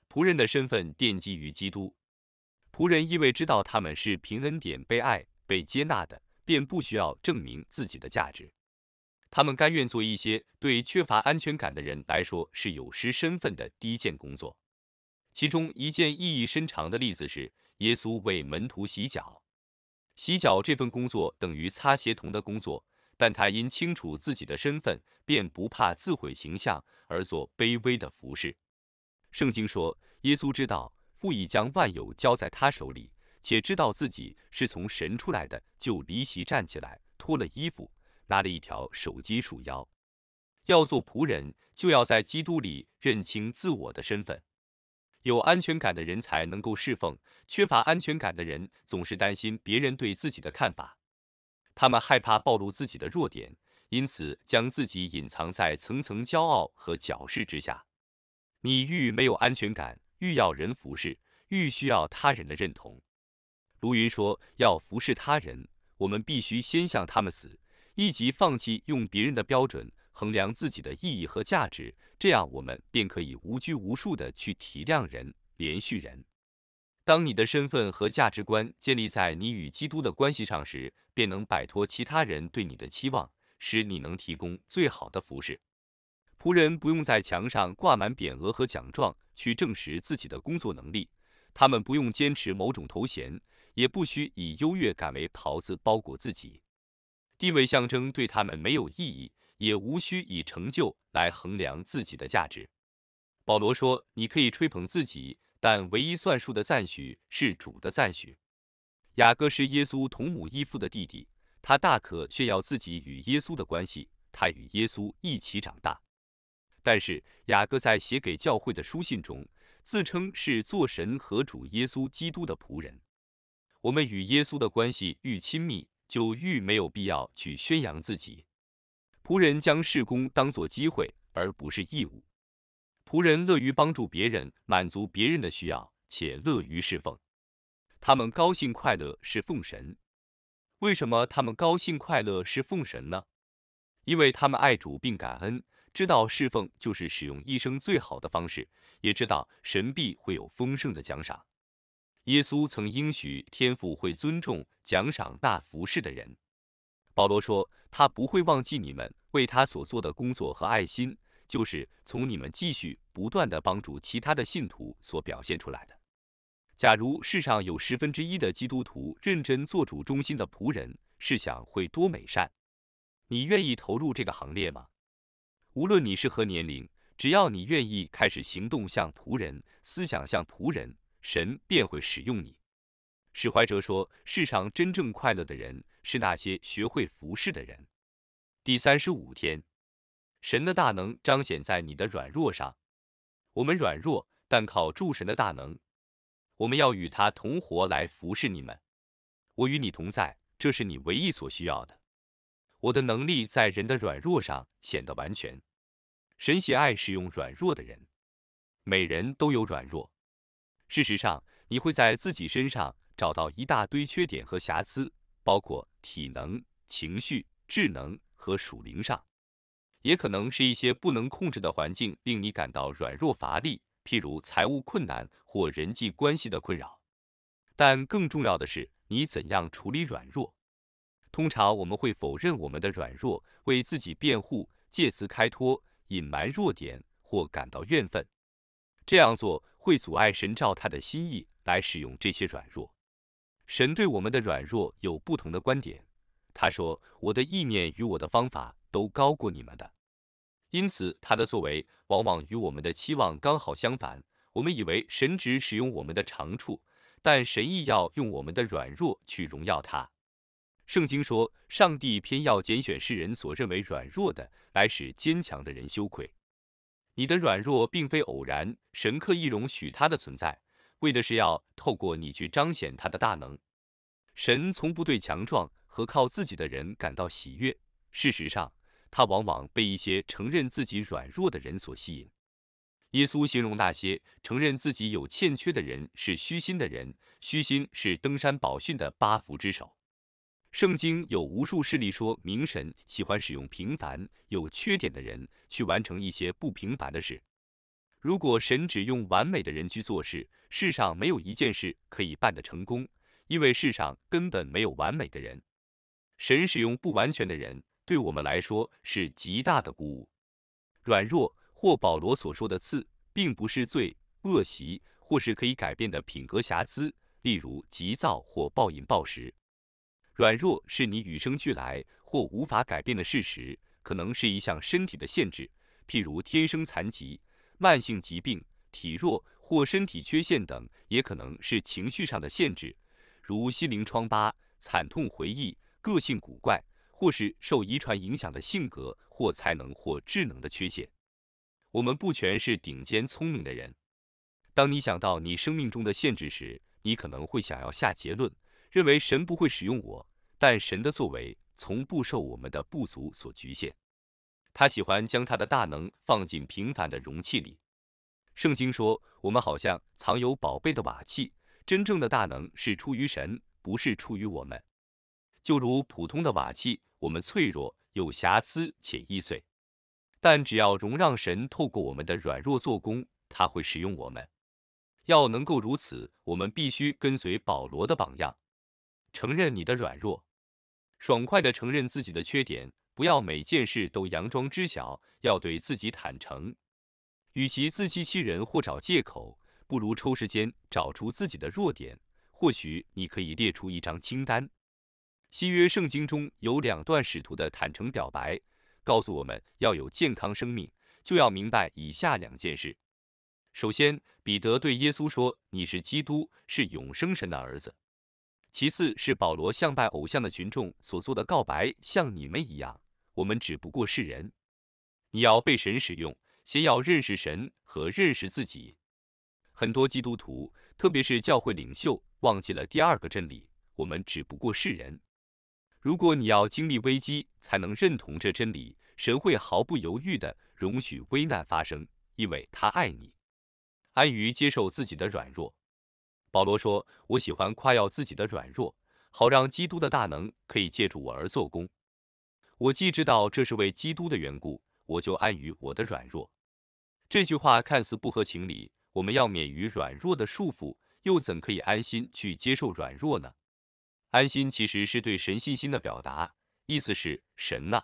仆人的身份奠基于基督，仆人意味知道他们是凭恩典被爱、被接纳的。便不需要证明自己的价值，他们甘愿做一些对缺乏安全感的人来说是有失身份的低贱工作。其中一件意义深长的例子是，耶稣为门徒洗脚。洗脚这份工作等于擦鞋童的工作，但他因清楚自己的身份，便不怕自毁形象而做卑微的服饰。圣经说，耶稣知道父已将万有交在他手里。且知道自己是从神出来的，就离席站起来，脱了衣服，拿了一条手机束腰。要做仆人，就要在基督里认清自我的身份。有安全感的人才能够侍奉，缺乏安全感的人总是担心别人对自己的看法。他们害怕暴露自己的弱点，因此将自己隐藏在层层骄傲和矫饰之下。你愈没有安全感，愈要人服侍，愈需要他人的认同。卢云说：“要服侍他人，我们必须先向他们死，以及放弃用别人的标准衡量自己的意义和价值。这样，我们便可以无拘无束地去体谅人、连续人。当你的身份和价值观建立在你与基督的关系上时，便能摆脱其他人对你的期望，使你能提供最好的服侍。仆人不用在墙上挂满匾额和奖状去证实自己的工作能力，他们不用坚持某种头衔。”也不需以优越感为袍子包裹自己，地位象征对他们没有意义，也无需以成就来衡量自己的价值。保罗说：“你可以吹捧自己，但唯一算数的赞许是主的赞许。”雅各是耶稣同母异父的弟弟，他大可炫耀自己与耶稣的关系，他与耶稣一起长大。但是雅各在写给教会的书信中，自称是做神和主耶稣基督的仆人。我们与耶稣的关系愈亲密，就愈没有必要去宣扬自己。仆人将事工当作机会，而不是义务。仆人乐于帮助别人，满足别人的需要，且乐于侍奉。他们高兴快乐是奉神。为什么他们高兴快乐是奉神呢？因为他们爱主并感恩，知道侍奉就是使用一生最好的方式，也知道神必会有丰盛的奖赏。耶稣曾应许天父会尊重奖赏那服侍的人。保罗说，他不会忘记你们为他所做的工作和爱心，就是从你们继续不断的帮助其他的信徒所表现出来的。假如世上有十分之一的基督徒认真做主中心的仆人，试想会多美善！你愿意投入这个行列吗？无论你是何年龄，只要你愿意开始行动，像仆人，思想像仆人。神便会使用你。史怀哲说：“世上真正快乐的人是那些学会服侍的人。”第三十五天，神的大能彰显在你的软弱上。我们软弱，但靠诸神的大能。我们要与他同活来服侍你们。我与你同在，这是你唯一所需要的。我的能力在人的软弱上显得完全。神喜爱使用软弱的人。每人都有软弱。事实上，你会在自己身上找到一大堆缺点和瑕疵，包括体能、情绪、智能和属灵上。也可能是一些不能控制的环境令你感到软弱乏力，譬如财务困难或人际关系的困扰。但更重要的是，你怎样处理软弱？通常我们会否认我们的软弱，为自己辩护，借此开脱，隐瞒弱点，或感到怨愤。这样做。会阻碍神照他的心意来使用这些软弱。神对我们的软弱有不同的观点。他说：“我的意念与我的方法都高过你们的。”因此，他的作为往往与我们的期望刚好相反。我们以为神只使用我们的长处，但神亦要用我们的软弱去荣耀他。圣经说：“上帝偏要拣选世人所认为软弱的，来使坚强的人羞愧。”你的软弱并非偶然，神刻意容许它的存在，为的是要透过你去彰显他的大能。神从不对强壮和靠自己的人感到喜悦，事实上，他往往被一些承认自己软弱的人所吸引。耶稣形容那些承认自己有欠缺的人是虚心的人，虚心是登山宝训的八福之首。圣经有无数事例说明神喜欢使用平凡、有缺点的人去完成一些不平凡的事。如果神只用完美的人去做事，世上没有一件事可以办得成功，因为世上根本没有完美的人。神使用不完全的人，对我们来说是极大的鼓舞。软弱或保罗所说的次，并不是罪、恶习或是可以改变的品格瑕疵，例如急躁或暴饮暴食。软弱是你与生俱来或无法改变的事实，可能是一项身体的限制，譬如天生残疾、慢性疾病、体弱或身体缺陷等；也可能是情绪上的限制，如心灵疮疤、惨痛回忆、个性古怪，或是受遗传影响的性格或才能或智能的缺陷。我们不全是顶尖聪明的人。当你想到你生命中的限制时，你可能会想要下结论。认为神不会使用我，但神的作为从不受我们的不足所局限。他喜欢将他的大能放进平凡的容器里。圣经说，我们好像藏有宝贝的瓦器。真正的大能是出于神，不是出于我们。就如普通的瓦器，我们脆弱、有瑕疵且易碎。但只要容让神透过我们的软弱做工，他会使用我们。要能够如此，我们必须跟随保罗的榜样。承认你的软弱，爽快的承认自己的缺点，不要每件事都佯装知晓，要对自己坦诚。与其自欺欺人或找借口，不如抽时间找出自己的弱点。或许你可以列出一张清单。新约圣经中有两段使徒的坦诚表白，告诉我们要有健康生命，就要明白以下两件事。首先，彼得对耶稣说：“你是基督，是永生神的儿子。”其次是保罗向拜偶像的群众所做的告白，像你们一样，我们只不过是人。你要被神使用，先要认识神和认识自己。很多基督徒，特别是教会领袖，忘记了第二个真理，我们只不过是人。如果你要经历危机才能认同这真理，神会毫不犹豫的容许危难发生，因为他爱你，安于接受自己的软弱。保罗说：“我喜欢夸耀自己的软弱，好让基督的大能可以借助我而做工。我既知道这是为基督的缘故，我就安于我的软弱。”这句话看似不合情理，我们要免于软弱的束缚，又怎可以安心去接受软弱呢？安心其实是对神信心的表达，意思是神呐，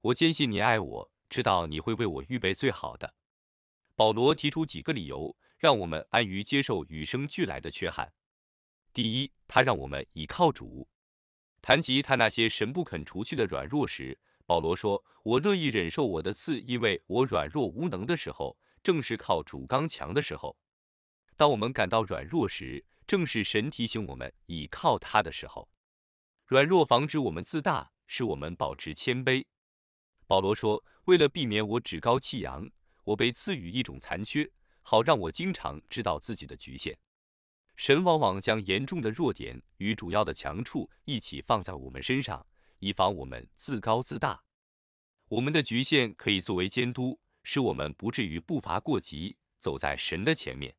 我坚信你爱我，知道你会为我预备最好的。保罗提出几个理由。让我们安于接受与生俱来的缺憾。第一，他让我们倚靠主。谈及他那些神不肯除去的软弱时，保罗说：“我乐意忍受我的刺，因为我软弱无能的时候，正是靠主刚强的时候。当我们感到软弱时，正是神提醒我们倚靠他的时候。软弱防止我们自大，使我们保持谦卑。”保罗说：“为了避免我趾高气扬，我被赐予一种残缺。”好让我经常知道自己的局限。神往往将严重的弱点与主要的强处一起放在我们身上，以防我们自高自大。我们的局限可以作为监督，使我们不至于步伐过急，走在神的前面。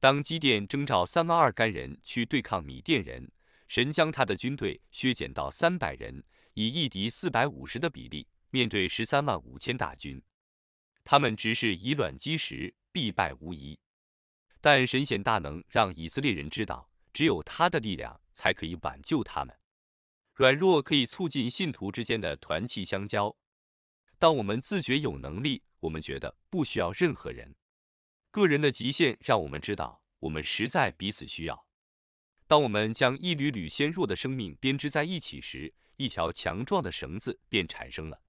当基甸征召三万二干人去对抗米甸人，神将他的军队削减到三百人，以一敌四百五十的比例，面对十三万五千大军。他们只是以卵击石，必败无疑。但神显大能，让以色列人知道，只有他的力量才可以挽救他们。软弱可以促进信徒之间的团契相交。当我们自觉有能力，我们觉得不需要任何人。个人的极限让我们知道，我们实在彼此需要。当我们将一缕缕纤弱的生命编织在一起时，一条强壮的绳子便产生了。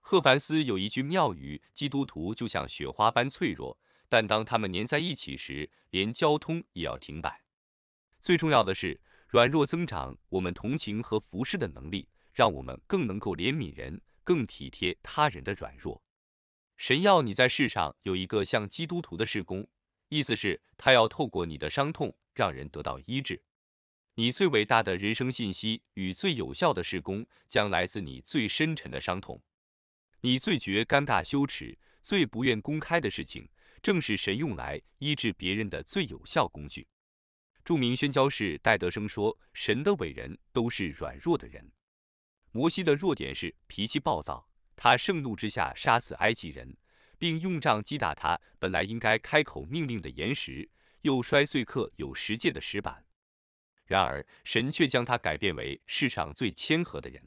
赫凡斯有一句妙语：“基督徒就像雪花般脆弱，但当他们粘在一起时，连交通也要停摆。”最重要的是，软弱增长我们同情和服侍的能力，让我们更能够怜悯人，更体贴他人的软弱。神要你在世上有一个像基督徒的侍工，意思是他要透过你的伤痛让人得到医治。你最伟大的人生信息与最有效的侍工将来自你最深沉的伤痛。你最觉尴尬、羞耻、最不愿公开的事情，正是神用来医治别人的最有效工具。著名宣教士戴德生说：“神的伟人都是软弱的人。摩西的弱点是脾气暴躁，他盛怒之下杀死埃及人，并用杖击打他本来应该开口命令的岩石，又摔碎刻有石界的石板。然而，神却将他改变为世上最谦和的人。”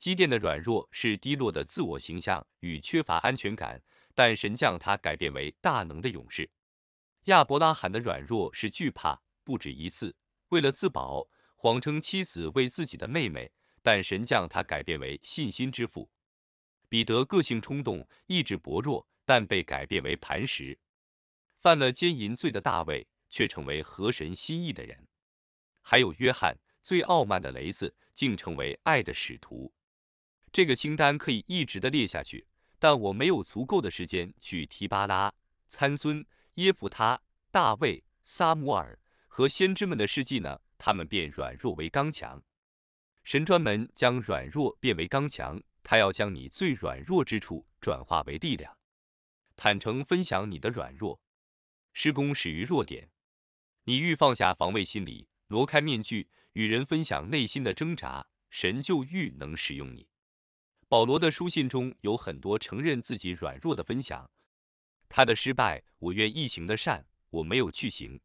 基甸的软弱是低落的自我形象与缺乏安全感，但神将他改变为大能的勇士。亚伯拉罕的软弱是惧怕，不止一次为了自保，谎称妻子为自己的妹妹，但神将他改变为信心之父。彼得个性冲动，意志薄弱，但被改变为磐石。犯了奸淫罪的大卫却成为合神心意的人。还有约翰，最傲慢的雷子竟成为爱的使徒。这个清单可以一直的列下去，但我没有足够的时间去提巴拉、参孙、耶夫他、大卫、撒姆尔和先知们的事迹呢？他们变软弱为刚强，神专门将软弱变为刚强，他要将你最软弱之处转化为力量。坦诚分享你的软弱，施工始于弱点，你愈放下防卫心理，挪开面具，与人分享内心的挣扎，神就愈能使用你。保罗的书信中有很多承认自己软弱的分享，他的失败，我愿一行的善，我没有去行；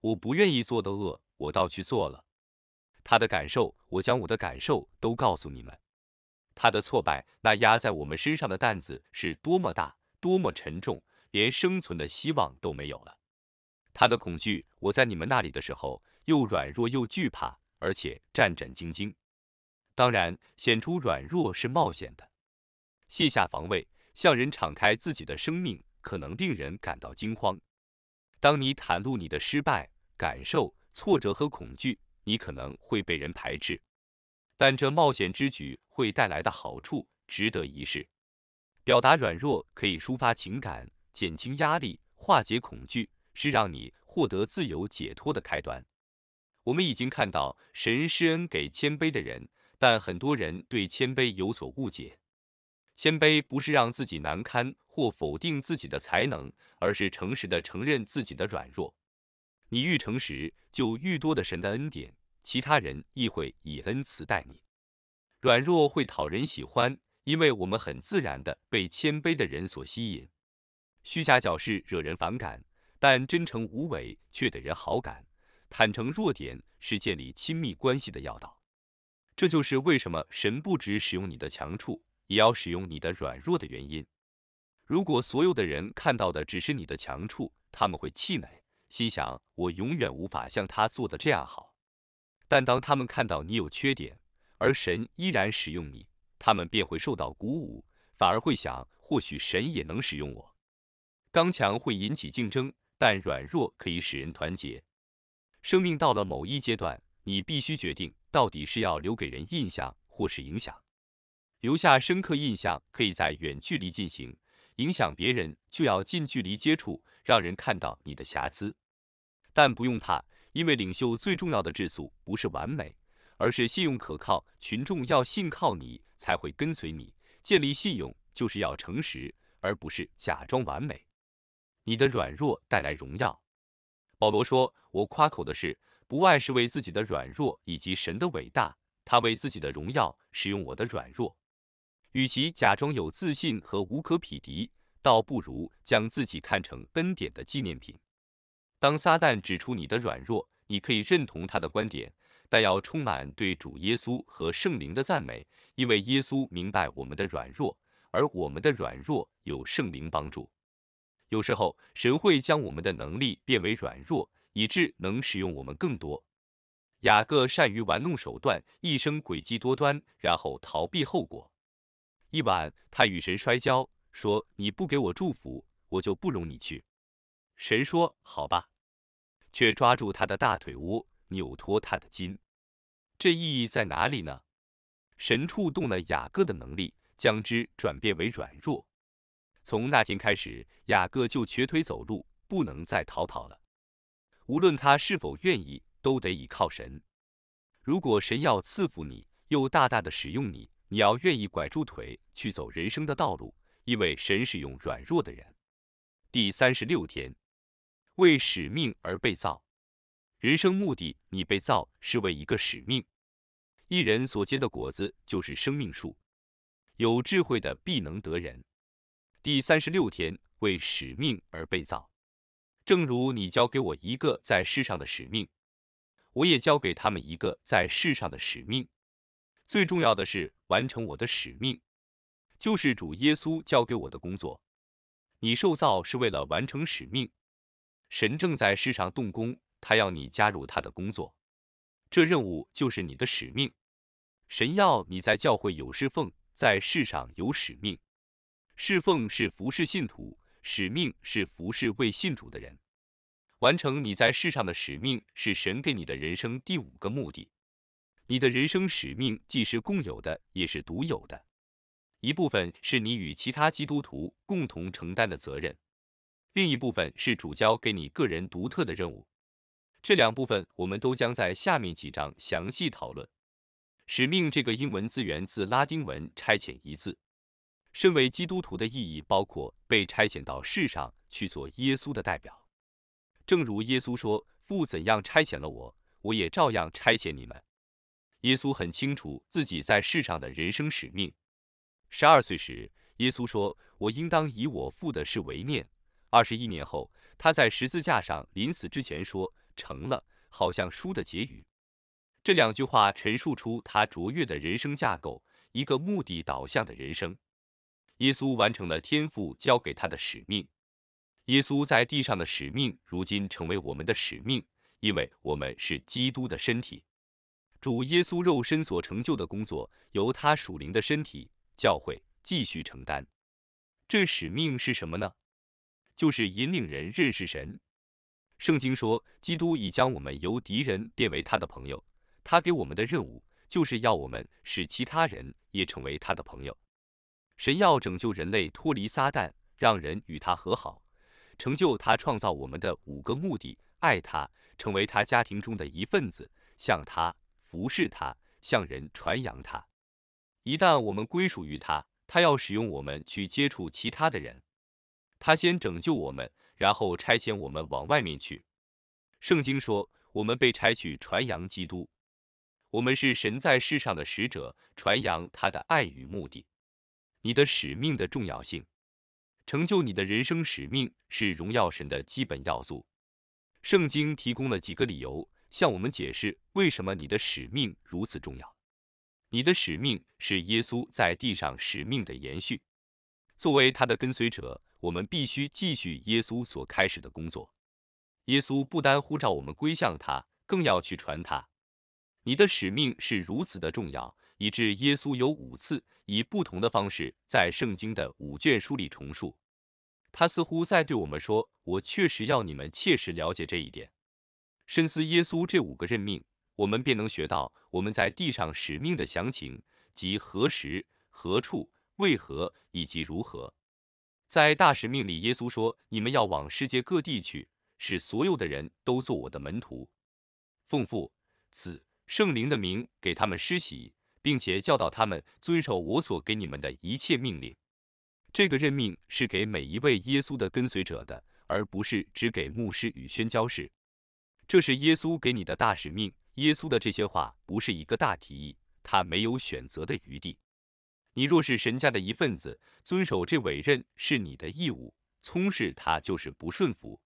我不愿意做的恶，我倒去做了。他的感受，我将我的感受都告诉你们。他的挫败，那压在我们身上的担子是多么大，多么沉重，连生存的希望都没有了。他的恐惧，我在你们那里的时候，又软弱又惧怕，而且战战兢兢。当然，显出软弱是冒险的。卸下防卫，向人敞开自己的生命，可能令人感到惊慌。当你袒露你的失败、感受、挫折和恐惧，你可能会被人排斥。但这冒险之举会带来的好处，值得一试。表达软弱可以抒发情感、减轻压力、化解恐惧，是让你获得自由解脱的开端。我们已经看到，神施恩给谦卑的人。但很多人对谦卑有所误解，谦卑不是让自己难堪或否定自己的才能，而是诚实的承认自己的软弱。你愈诚实，就愈多的神的恩典，其他人亦会以恩慈待你。软弱会讨人喜欢，因为我们很自然的被谦卑的人所吸引。虚假矫饰惹人反感，但真诚无伪却得人好感。坦诚弱点是建立亲密关系的要道。这就是为什么神不只使用你的强处，也要使用你的软弱的原因。如果所有的人看到的只是你的强处，他们会气馁，心想我永远无法像他做的这样好。但当他们看到你有缺点，而神依然使用你，他们便会受到鼓舞，反而会想或许神也能使用我。刚强会引起竞争，但软弱可以使人团结。生命到了某一阶段。你必须决定，到底是要留给人印象，或是影响。留下深刻印象可以在远距离进行，影响别人就要近距离接触，让人看到你的瑕疵。但不用怕，因为领袖最重要的质素不是完美，而是信用可靠。群众要信靠你，才会跟随你。建立信用就是要诚实，而不是假装完美。你的软弱带来荣耀。保罗说：“我夸口的是。”不外是为自己的软弱以及神的伟大，他为自己的荣耀使用我的软弱。与其假装有自信和无可匹敌，倒不如将自己看成恩典的纪念品。当撒旦指出你的软弱，你可以认同他的观点，但要充满对主耶稣和圣灵的赞美，因为耶稣明白我们的软弱，而我们的软弱有圣灵帮助。有时候神会将我们的能力变为软弱。以致能使用我们更多。雅各善于玩弄手段，一生诡计多端，然后逃避后果。一晚，他与神摔跤，说：“你不给我祝福，我就不容你去。”神说：“好吧。”却抓住他的大腿窝，扭脱他的筋。这意义在哪里呢？神触动了雅各的能力，将之转变为软弱。从那天开始，雅各就瘸腿走路，不能再逃跑了。无论他是否愿意，都得依靠神。如果神要赐福你，又大大的使用你，你要愿意拐住腿去走人生的道路，因为神使用软弱的人。第三十六天，为使命而被造。人生目的，你被造是为一个使命。一人所结的果子就是生命树。有智慧的必能得人。第三十六天，为使命而被造。正如你交给我一个在世上的使命，我也交给他们一个在世上的使命。最重要的是完成我的使命，救世主耶稣交给我的工作。你受造是为了完成使命，神正在世上动工，他要你加入他的工作。这任务就是你的使命。神要你在教会有侍奉，在世上有使命。侍奉是服侍信徒。使命是服侍为信主的人，完成你在世上的使命是神给你的人生第五个目的。你的人生使命既是共有的，也是独有的。一部分是你与其他基督徒共同承担的责任，另一部分是主交给你个人独特的任务。这两部分我们都将在下面几章详细讨论。使命这个英文字源自拉丁文“差遣”一字。身为基督徒的意义，包括被差遣到世上去做耶稣的代表。正如耶稣说：“父怎样差遣了我，我也照样差遣你们。”耶稣很清楚自己在世上的人生使命。十二岁时，耶稣说：“我应当以我父的事为念。”二十一年后，他在十字架上临死之前说：“成了。”好像书的结语。这两句话陈述出他卓越的人生架构，一个目的导向的人生。耶稣完成了天父交给他的使命。耶稣在地上的使命，如今成为我们的使命，因为我们是基督的身体。主耶稣肉身所成就的工作，由他属灵的身体教会继续承担。这使命是什么呢？就是引领人认识神。圣经说，基督已将我们由敌人变为他的朋友。他给我们的任务，就是要我们使其他人也成为他的朋友。神要拯救人类脱离撒旦，让人与他和好，成就他创造我们的五个目的：爱他，成为他家庭中的一份子，向他服侍他，向人传扬他。一旦我们归属于他，他要使用我们去接触其他的人。他先拯救我们，然后差遣我们往外面去。圣经说：“我们被差去传扬基督，我们是神在世上的使者，传扬他的爱与目的。”你的使命的重要性，成就你的人生使命是荣耀神的基本要素。圣经提供了几个理由，向我们解释为什么你的使命如此重要。你的使命是耶稣在地上使命的延续。作为他的跟随者，我们必须继续耶稣所开始的工作。耶稣不单呼召我们归向他，更要去传他。你的使命是如此的重要。以致耶稣有五次以不同的方式在圣经的五卷书里重述，他似乎在对我们说：“我确实要你们切实了解这一点。”深思耶稣这五个任命，我们便能学到我们在地上使命的详情，即何时、何处、为何以及如何。在大使命里，耶稣说：“你们要往世界各地去，使所有的人都做我的门徒，奉父、子、圣灵的名给他们施洗。”并且教导他们遵守我所给你们的一切命令。这个任命是给每一位耶稣的跟随者的，而不是只给牧师与宣教士。这是耶稣给你的大使命。耶稣的这些话不是一个大提议，他没有选择的余地。你若是神家的一份子，遵守这委任是你的义务。从事他就是不顺服。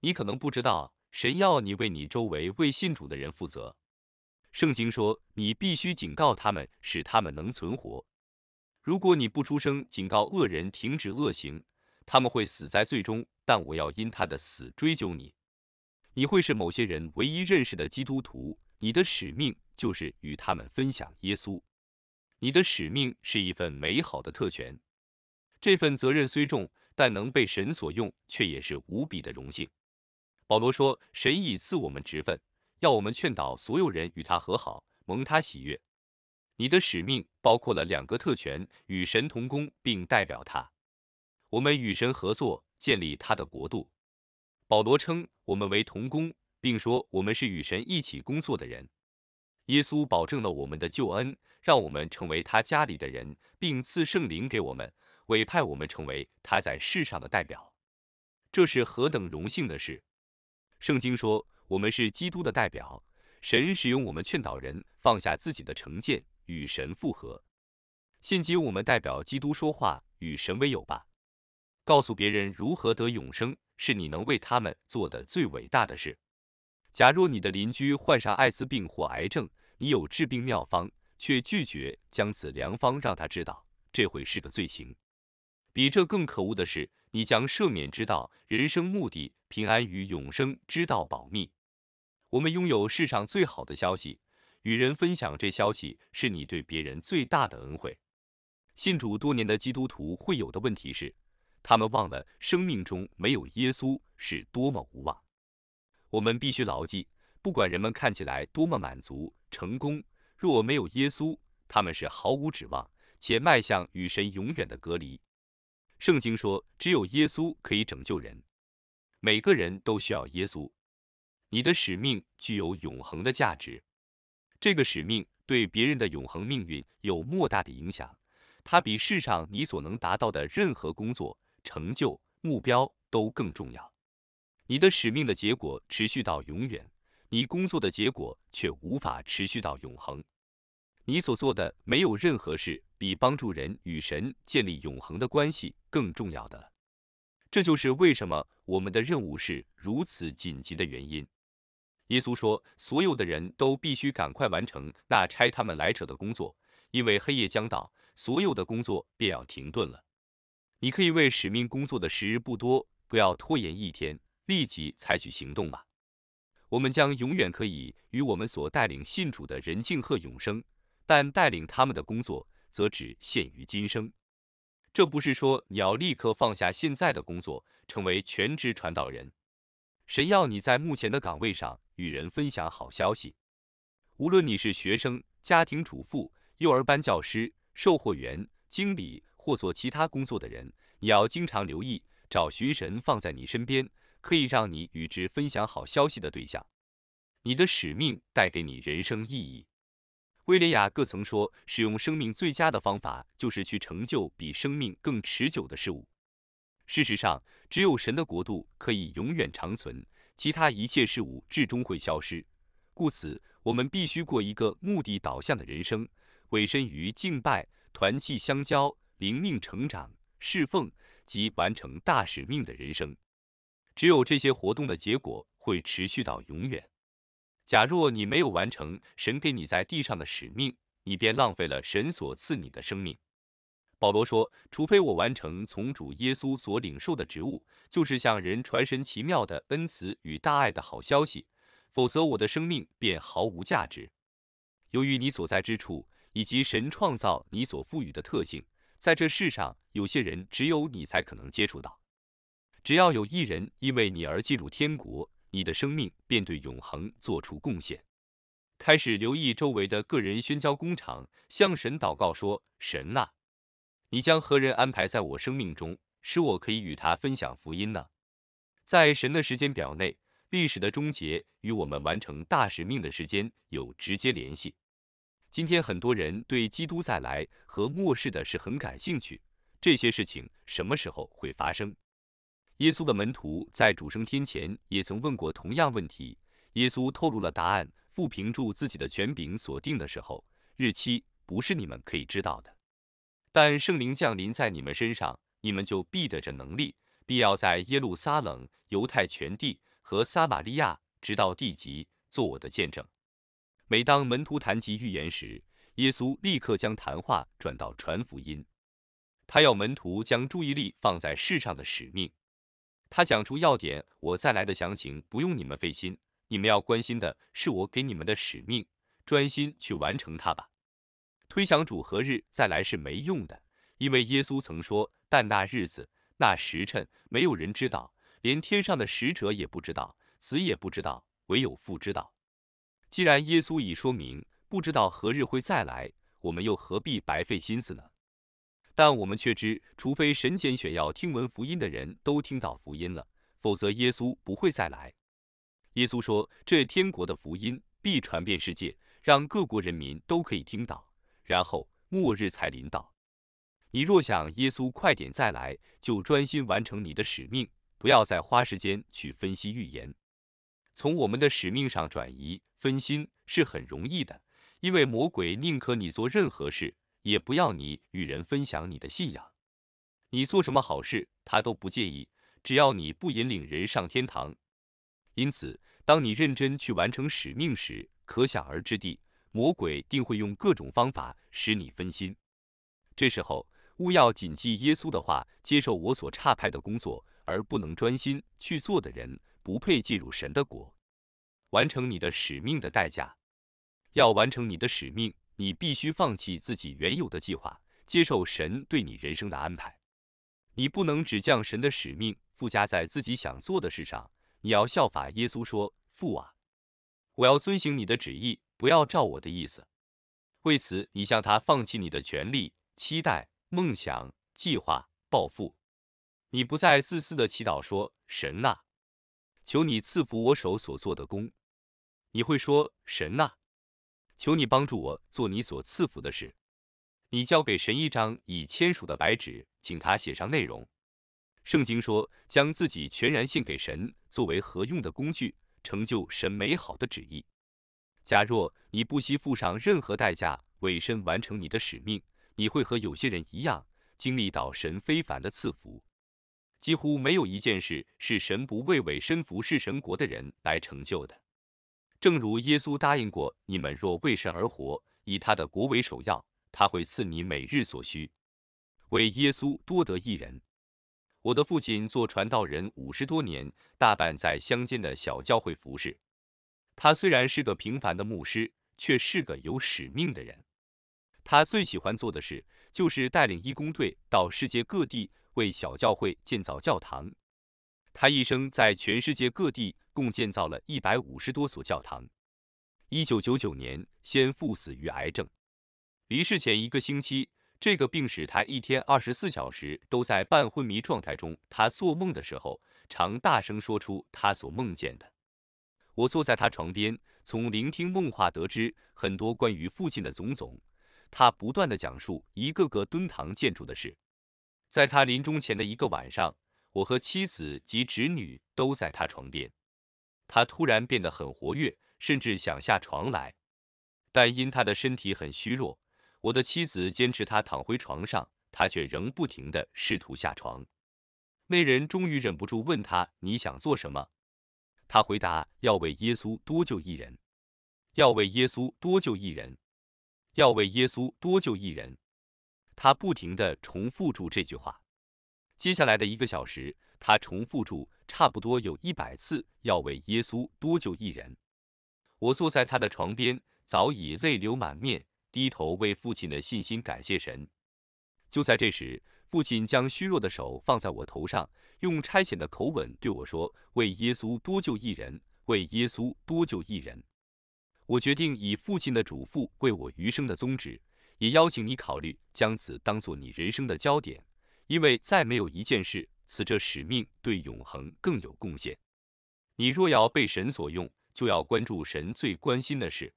你可能不知道，神要你为你周围为信主的人负责。圣经说，你必须警告他们，使他们能存活。如果你不出声警告恶人停止恶行，他们会死在最终。但我要因他的死追究你。你会是某些人唯一认识的基督徒。你的使命就是与他们分享耶稣。你的使命是一份美好的特权。这份责任虽重，但能被神所用，却也是无比的荣幸。保罗说，神已赐我们职分。要我们劝导所有人与他和好，蒙他喜悦。你的使命包括了两个特权：与神同工，并代表他。我们与神合作，建立他的国度。保罗称我们为同工，并说我们是与神一起工作的人。耶稣保证了我们的救恩，让我们成为他家里的人，并赐圣灵给我们，委派我们成为他在世上的代表。这是何等荣幸的事！圣经说。我们是基督的代表，神使用我们劝导人放下自己的成见，与神复合。现今我们代表基督说话，与神为友吧。告诉别人如何得永生，是你能为他们做的最伟大的事。假若你的邻居患上艾滋病或癌症，你有治病妙方，却拒绝将此良方让他知道，这会是个罪行。比这更可恶的是，你将赦免之道、人生目的、平安与永生之道保密。我们拥有世上最好的消息，与人分享这消息是你对别人最大的恩惠。信主多年的基督徒会有的问题是，他们忘了生命中没有耶稣是多么无望。我们必须牢记，不管人们看起来多么满足、成功，若没有耶稣，他们是毫无指望，且迈向与神永远的隔离。圣经说，只有耶稣可以拯救人，每个人都需要耶稣。你的使命具有永恒的价值，这个使命对别人的永恒命运有莫大的影响，它比世上你所能达到的任何工作、成就、目标都更重要。你的使命的结果持续到永远，你工作的结果却无法持续到永恒。你所做的没有任何事比帮助人与神建立永恒的关系更重要的这就是为什么我们的任务是如此紧急的原因。耶稣说：“所有的人都必须赶快完成那差他们来者的工作，因为黑夜将到，所有的工作便要停顿了。你可以为使命工作的时日不多，不要拖延一天，立即采取行动吧。我们将永远可以与我们所带领信主的人敬贺永生，但带领他们的工作则只限于今生。这不是说你要立刻放下现在的工作，成为全职传道人。神要你在目前的岗位上。”与人分享好消息。无论你是学生、家庭主妇、幼儿班教师、售货员、经理或做其他工作的人，你要经常留意找寻神放在你身边，可以让你与之分享好消息的对象。你的使命带给你人生意义。威廉·雅各曾说：“使用生命最佳的方法，就是去成就比生命更持久的事物。事实上，只有神的国度可以永远长存。”其他一切事物至终会消失，故此我们必须过一个目的导向的人生，委身于敬拜、团契相交、灵命成长、侍奉及完成大使命的人生。只有这些活动的结果会持续到永远。假若你没有完成神给你在地上的使命，你便浪费了神所赐你的生命。保罗说，除非我完成从主耶稣所领受的职务，就是向人传神奇妙的恩慈与大爱的好消息，否则我的生命便毫无价值。由于你所在之处以及神创造你所赋予的特性，在这世上有些人只有你才可能接触到。只要有一人因为你而进入天国，你的生命便对永恒做出贡献。开始留意周围的个人宣教工厂，向神祷告说：神啊！你将何人安排在我生命中，使我可以与他分享福音呢？在神的时间表内，历史的终结与我们完成大使命的时间有直接联系。今天很多人对基督再来和末世的事很感兴趣，这些事情什么时候会发生？耶稣的门徒在主升天前也曾问过同样问题，耶稣透露了答案：父凭住自己的权柄锁定的时候，日期不是你们可以知道的。但圣灵降临在你们身上，你们就必得着能力，必要在耶路撒冷、犹太全地和撒玛利亚直到地极做我的见证。每当门徒谈及预言时，耶稣立刻将谈话转到传福音。他要门徒将注意力放在世上的使命。他讲出要点，我再来的详情不用你们费心。你们要关心的是我给你们的使命，专心去完成它吧。推想主何日再来是没用的，因为耶稣曾说：“但那日子、那时辰，没有人知道，连天上的使者也不知道，子也不知道，唯有父知道。”既然耶稣已说明不知道何日会再来，我们又何必白费心思呢？但我们却知，除非神拣选要听闻福音的人都听到福音了，否则耶稣不会再来。耶稣说：“这天国的福音必传遍世界，让各国人民都可以听到。”然后末日才临到。你若想耶稣快点再来，就专心完成你的使命，不要再花时间去分析预言。从我们的使命上转移分心是很容易的，因为魔鬼宁可你做任何事，也不要你与人分享你的信仰。你做什么好事，他都不介意，只要你不引领人上天堂。因此，当你认真去完成使命时，可想而知地。魔鬼定会用各种方法使你分心，这时候勿要谨记耶稣的话：接受我所差派的工作，而不能专心去做的人，不配进入神的国。完成你的使命的代价，要完成你的使命，你必须放弃自己原有的计划，接受神对你人生的安排。你不能只将神的使命附加在自己想做的事上，你要效法耶稣说：“父啊，我要遵行你的旨意。”不要照我的意思。为此，你向他放弃你的权利、期待、梦想、计划、暴富。你不再自私的祈祷说：“神呐，求你赐福我手所做的工。”你会说：“神呐，求你帮助我做你所赐福的事。”你交给神一张已签署的白纸，请他写上内容。圣经说：“将自己全然献给神，作为何用的工具，成就神美好的旨意。”假若你不惜付上任何代价，委身完成你的使命，你会和有些人一样，经历到神非凡的赐福。几乎没有一件事是神不为委身服侍神国的人来成就的。正如耶稣答应过，你们若为神而活，以他的国为首要，他会赐你每日所需。为耶稣多得一人。我的父亲做传道人五十多年，大半在乡间的小教会服侍。他虽然是个平凡的牧师，却是个有使命的人。他最喜欢做的事就是带领义工队到世界各地为小教会建造教堂。他一生在全世界各地共建造了一百五十多所教堂。一九九九年，先父死于癌症。离世前一个星期，这个病使他一天二十四小时都在半昏迷状态中。他做梦的时候，常大声说出他所梦见的。我坐在他床边，从聆听梦话得知很多关于父亲的种种。他不断的讲述一个个敦堂建筑的事。在他临终前的一个晚上，我和妻子及侄女都在他床边。他突然变得很活跃，甚至想下床来，但因他的身体很虚弱，我的妻子坚持他躺回床上，他却仍不停的试图下床。那人终于忍不住问他：“你想做什么？”他回答：“要为耶稣多救一人，要为耶稣多救一人，要为耶稣多救一人。”他不停的重复住这句话。接下来的一个小时，他重复住差不多有一百次“要为耶稣多救一人”。我坐在他的床边，早已泪流满面，低头为父亲的信心感谢神。就在这时，父亲将虚弱的手放在我头上，用差遣的口吻对我说：“为耶稣多救一人，为耶稣多救一人。”我决定以父亲的嘱咐为我余生的宗旨，也邀请你考虑将此当做你人生的焦点，因为再没有一件事，此这使命对永恒更有贡献。你若要被神所用，就要关注神最关心的事，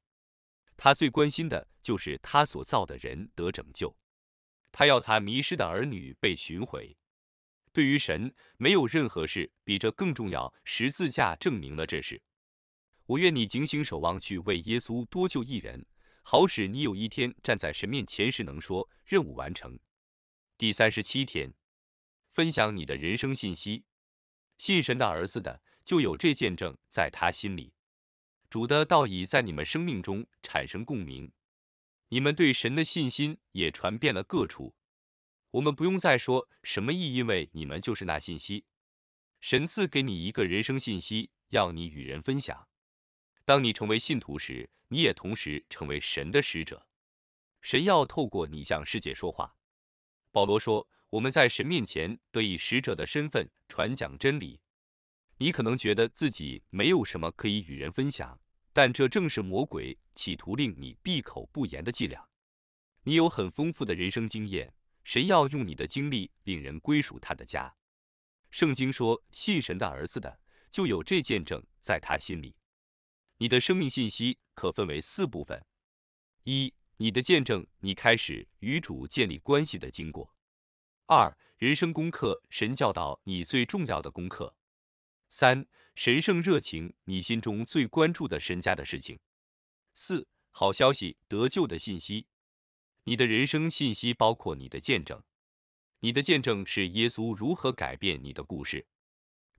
他最关心的就是他所造的人得拯救。他要他迷失的儿女被寻回。对于神，没有任何事比这更重要。十字架证明了这事。我愿你警醒守望，去为耶稣多救一人，好使你有一天站在神面前时能说任务完成。第三十七天，分享你的人生信息。信神的儿子的，就有这见证在他心里。主的道已在你们生命中产生共鸣。你们对神的信心也传遍了各处，我们不用再说什么意，因为你们就是那信息。神赐给你一个人生信息，要你与人分享。当你成为信徒时，你也同时成为神的使者，神要透过你向世界说话。保罗说：“我们在神面前得以使者的身份传讲真理。”你可能觉得自己没有什么可以与人分享。但这正是魔鬼企图令你闭口不言的伎俩。你有很丰富的人生经验，神要用你的经历令人归属他的家。圣经说，信神的儿子的，就有这见证在他心里。你的生命信息可分为四部分：一、你的见证，你开始与主建立关系的经过；二、人生功课，神教导你最重要的功课。三神圣热情，你心中最关注的神家的事情。四好消息得救的信息，你的人生信息包括你的见证。你的见证是耶稣如何改变你的故事。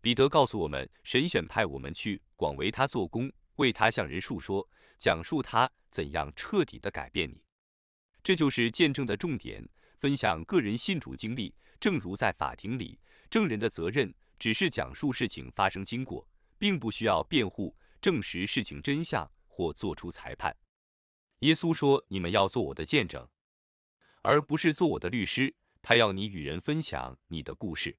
彼得告诉我们，神选派我们去广为他做工，为他向人述说，讲述他怎样彻底的改变你。这就是见证的重点，分享个人信主经历。正如在法庭里，证人的责任。只是讲述事情发生经过，并不需要辩护、证实事情真相或做出裁判。耶稣说：“你们要做我的见证，而不是做我的律师。”他要你与人分享你的故事，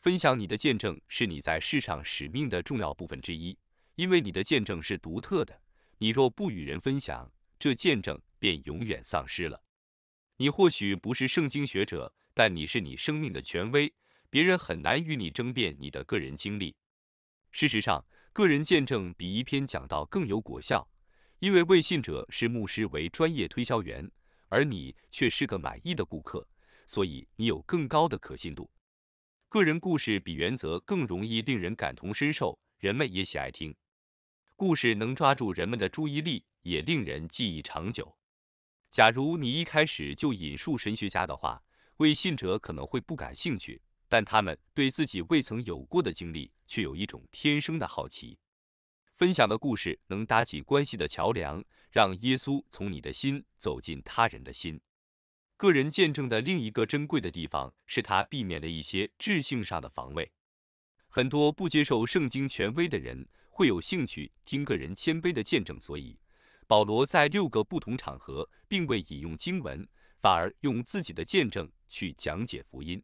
分享你的见证是你在世上使命的重要部分之一。因为你的见证是独特的，你若不与人分享，这见证便永远丧失了。你或许不是圣经学者，但你是你生命的权威。别人很难与你争辩你的个人经历。事实上，个人见证比一篇讲道更有果效，因为未信者视牧师为专业推销员，而你却是个满意的顾客，所以你有更高的可信度。个人故事比原则更容易令人感同身受，人们也喜爱听。故事能抓住人们的注意力，也令人记忆长久。假如你一开始就引述神学家的话，未信者可能会不感兴趣。但他们对自己未曾有过的经历却有一种天生的好奇。分享的故事能搭起关系的桥梁，让耶稣从你的心走进他人的心。个人见证的另一个珍贵的地方是他避免了一些智性上的防卫。很多不接受圣经权威的人会有兴趣听个人谦卑的见证，所以保罗在六个不同场合并未引用经文，反而用自己的见证去讲解福音。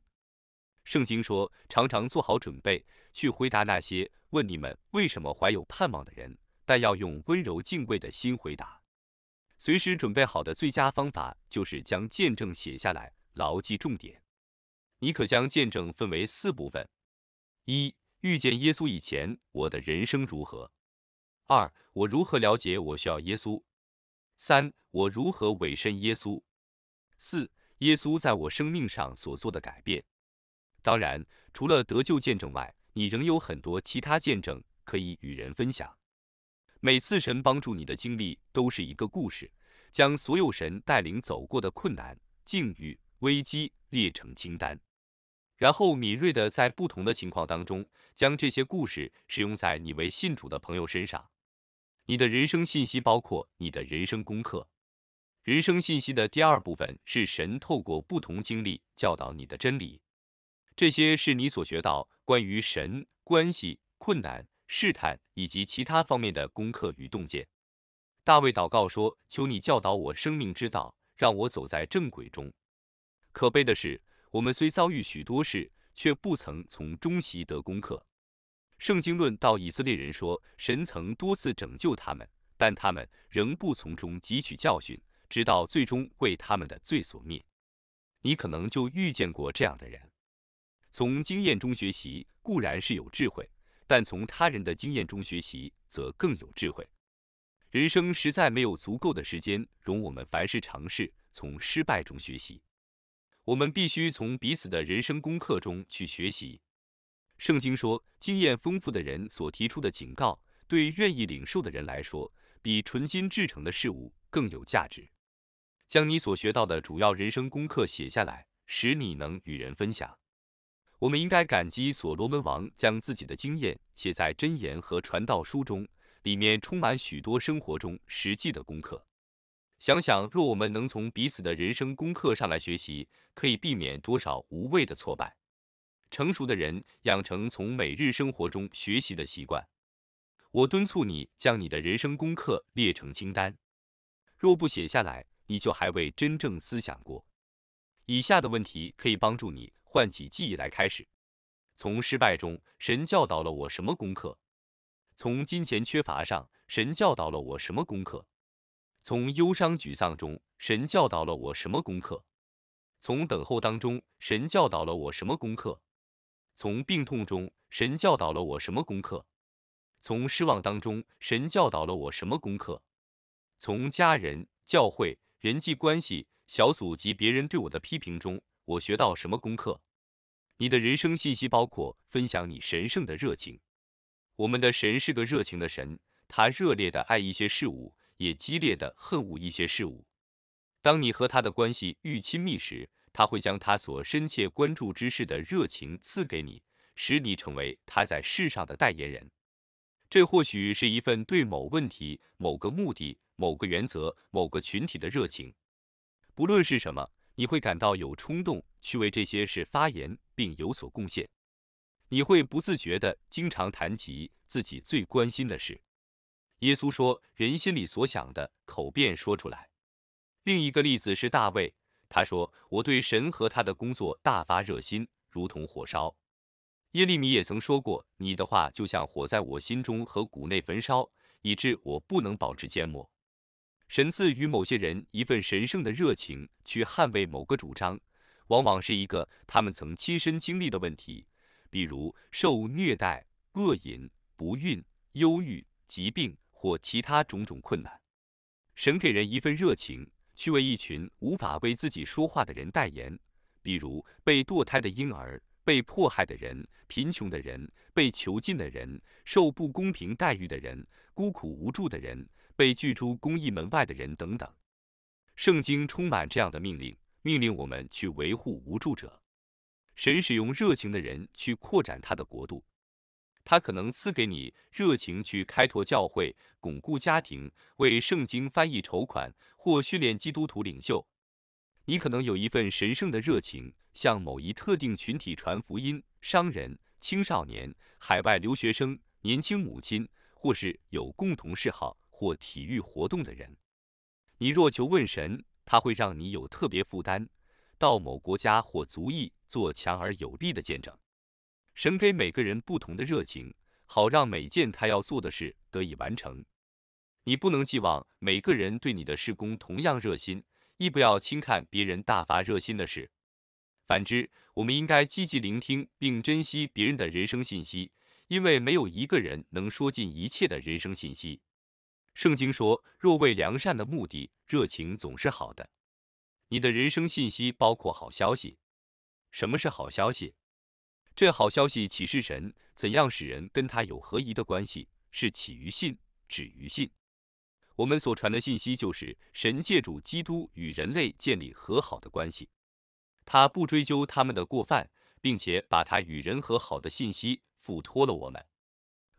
圣经说，常常做好准备去回答那些问你们为什么怀有盼望的人，但要用温柔敬畏的心回答。随时准备好的最佳方法就是将见证写下来，牢记重点。你可将见证分为四部分：一、遇见耶稣以前我的人生如何；二、我如何了解我需要耶稣；三、我如何委身耶稣；四、耶稣在我生命上所做的改变。当然，除了得救见证外，你仍有很多其他见证可以与人分享。每次神帮助你的经历都是一个故事，将所有神带领走过的困难、境遇、危机列成清单，然后敏锐的在不同的情况当中，将这些故事使用在你为信主的朋友身上。你的人生信息包括你的人生功课。人生信息的第二部分是神透过不同经历教导你的真理。这些是你所学到关于神关系、困难、试探以及其他方面的功课与洞见。大卫祷告说：“求你教导我生命之道，让我走在正轨中。”可悲的是，我们虽遭遇许多事，却不曾从中习得功课。圣经论到以色列人说，神曾多次拯救他们，但他们仍不从中汲取教训，直到最终为他们的罪所灭。你可能就遇见过这样的人。从经验中学习固然是有智慧，但从他人的经验中学习则更有智慧。人生实在没有足够的时间容我们凡事尝试，从失败中学习。我们必须从彼此的人生功课中去学习。圣经说，经验丰富的人所提出的警告，对愿意领受的人来说，比纯金制成的事物更有价值。将你所学到的主要人生功课写下来，使你能与人分享。我们应该感激所罗门王将自己的经验写在箴言和传道书中，里面充满许多生活中实际的功课。想想，若我们能从彼此的人生功课上来学习，可以避免多少无谓的挫败。成熟的人养成从每日生活中学习的习惯。我敦促你将你的人生功课列成清单。若不写下来，你就还未真正思想过。以下的问题可以帮助你。唤起记忆来，开始。从失败中，神教导了我什么功课？从金钱缺乏上，神教导了我什么功课？从忧伤沮丧中，神教导了我什么功课？从等候当中，神教导了我什么功课？从病痛中，神教导了我什么功课？从失望当中，神教导了我什么功课？从家人、教会、人际关系、小组及别人对我的批评中。我学到什么功课？你的人生信息包括分享你神圣的热情。我们的神是个热情的神，他热烈的爱一些事物，也激烈的恨恶一些事物。当你和他的关系愈亲密时，他会将他所深切关注之事的热情赐给你，使你成为他在世上的代言人。这或许是一份对某问题、某个目的、某个原则、某个群体的热情，不论是什么。你会感到有冲动去为这些事发言并有所贡献，你会不自觉地经常谈及自己最关心的事。耶稣说，人心里所想的，口便说出来。另一个例子是大卫，他说，我对神和他的工作大发热心，如同火烧。耶利米也曾说过，你的话就像火在我心中和骨内焚烧，以致我不能保持缄默。神赐予某些人一份神圣的热情，去捍卫某个主张，往往是一个他们曾亲身经历的问题，比如受虐待、恶饮、不孕、忧郁、疾病或其他种种困难。神给人一份热情，去为一群无法为自己说话的人代言，比如被堕胎的婴儿、被迫害的人、贫穷的人、被囚禁的人、受不公平待遇的人、孤苦无助的人。被拒诸公益门外的人等等。圣经充满这样的命令，命令我们去维护无助者。神使用热情的人去扩展他的国度。他可能赐给你热情去开拓教会、巩固家庭、为圣经翻译筹款或训练基督徒领袖。你可能有一份神圣的热情，向某一特定群体传福音：商人、青少年、海外留学生、年轻母亲，或是有共同嗜好。或体育活动的人，你若求问神，他会让你有特别负担，到某国家或族裔做强而有力的见证。神给每个人不同的热情，好让每件他要做的事得以完成。你不能寄望每个人对你的事工同样热心，亦不要轻看别人大发热心的事。反之，我们应该积极聆听并珍惜别人的人生信息，因为没有一个人能说尽一切的人生信息。圣经说：“若为良善的目的，热情总是好的。”你的人生信息包括好消息。什么是好消息？这好消息启示神怎样使人跟他有合宜的关系，是起于信，止于信。我们所传的信息就是神借助基督与人类建立和好的关系。他不追究他们的过犯，并且把他与人和好的信息付托了我们。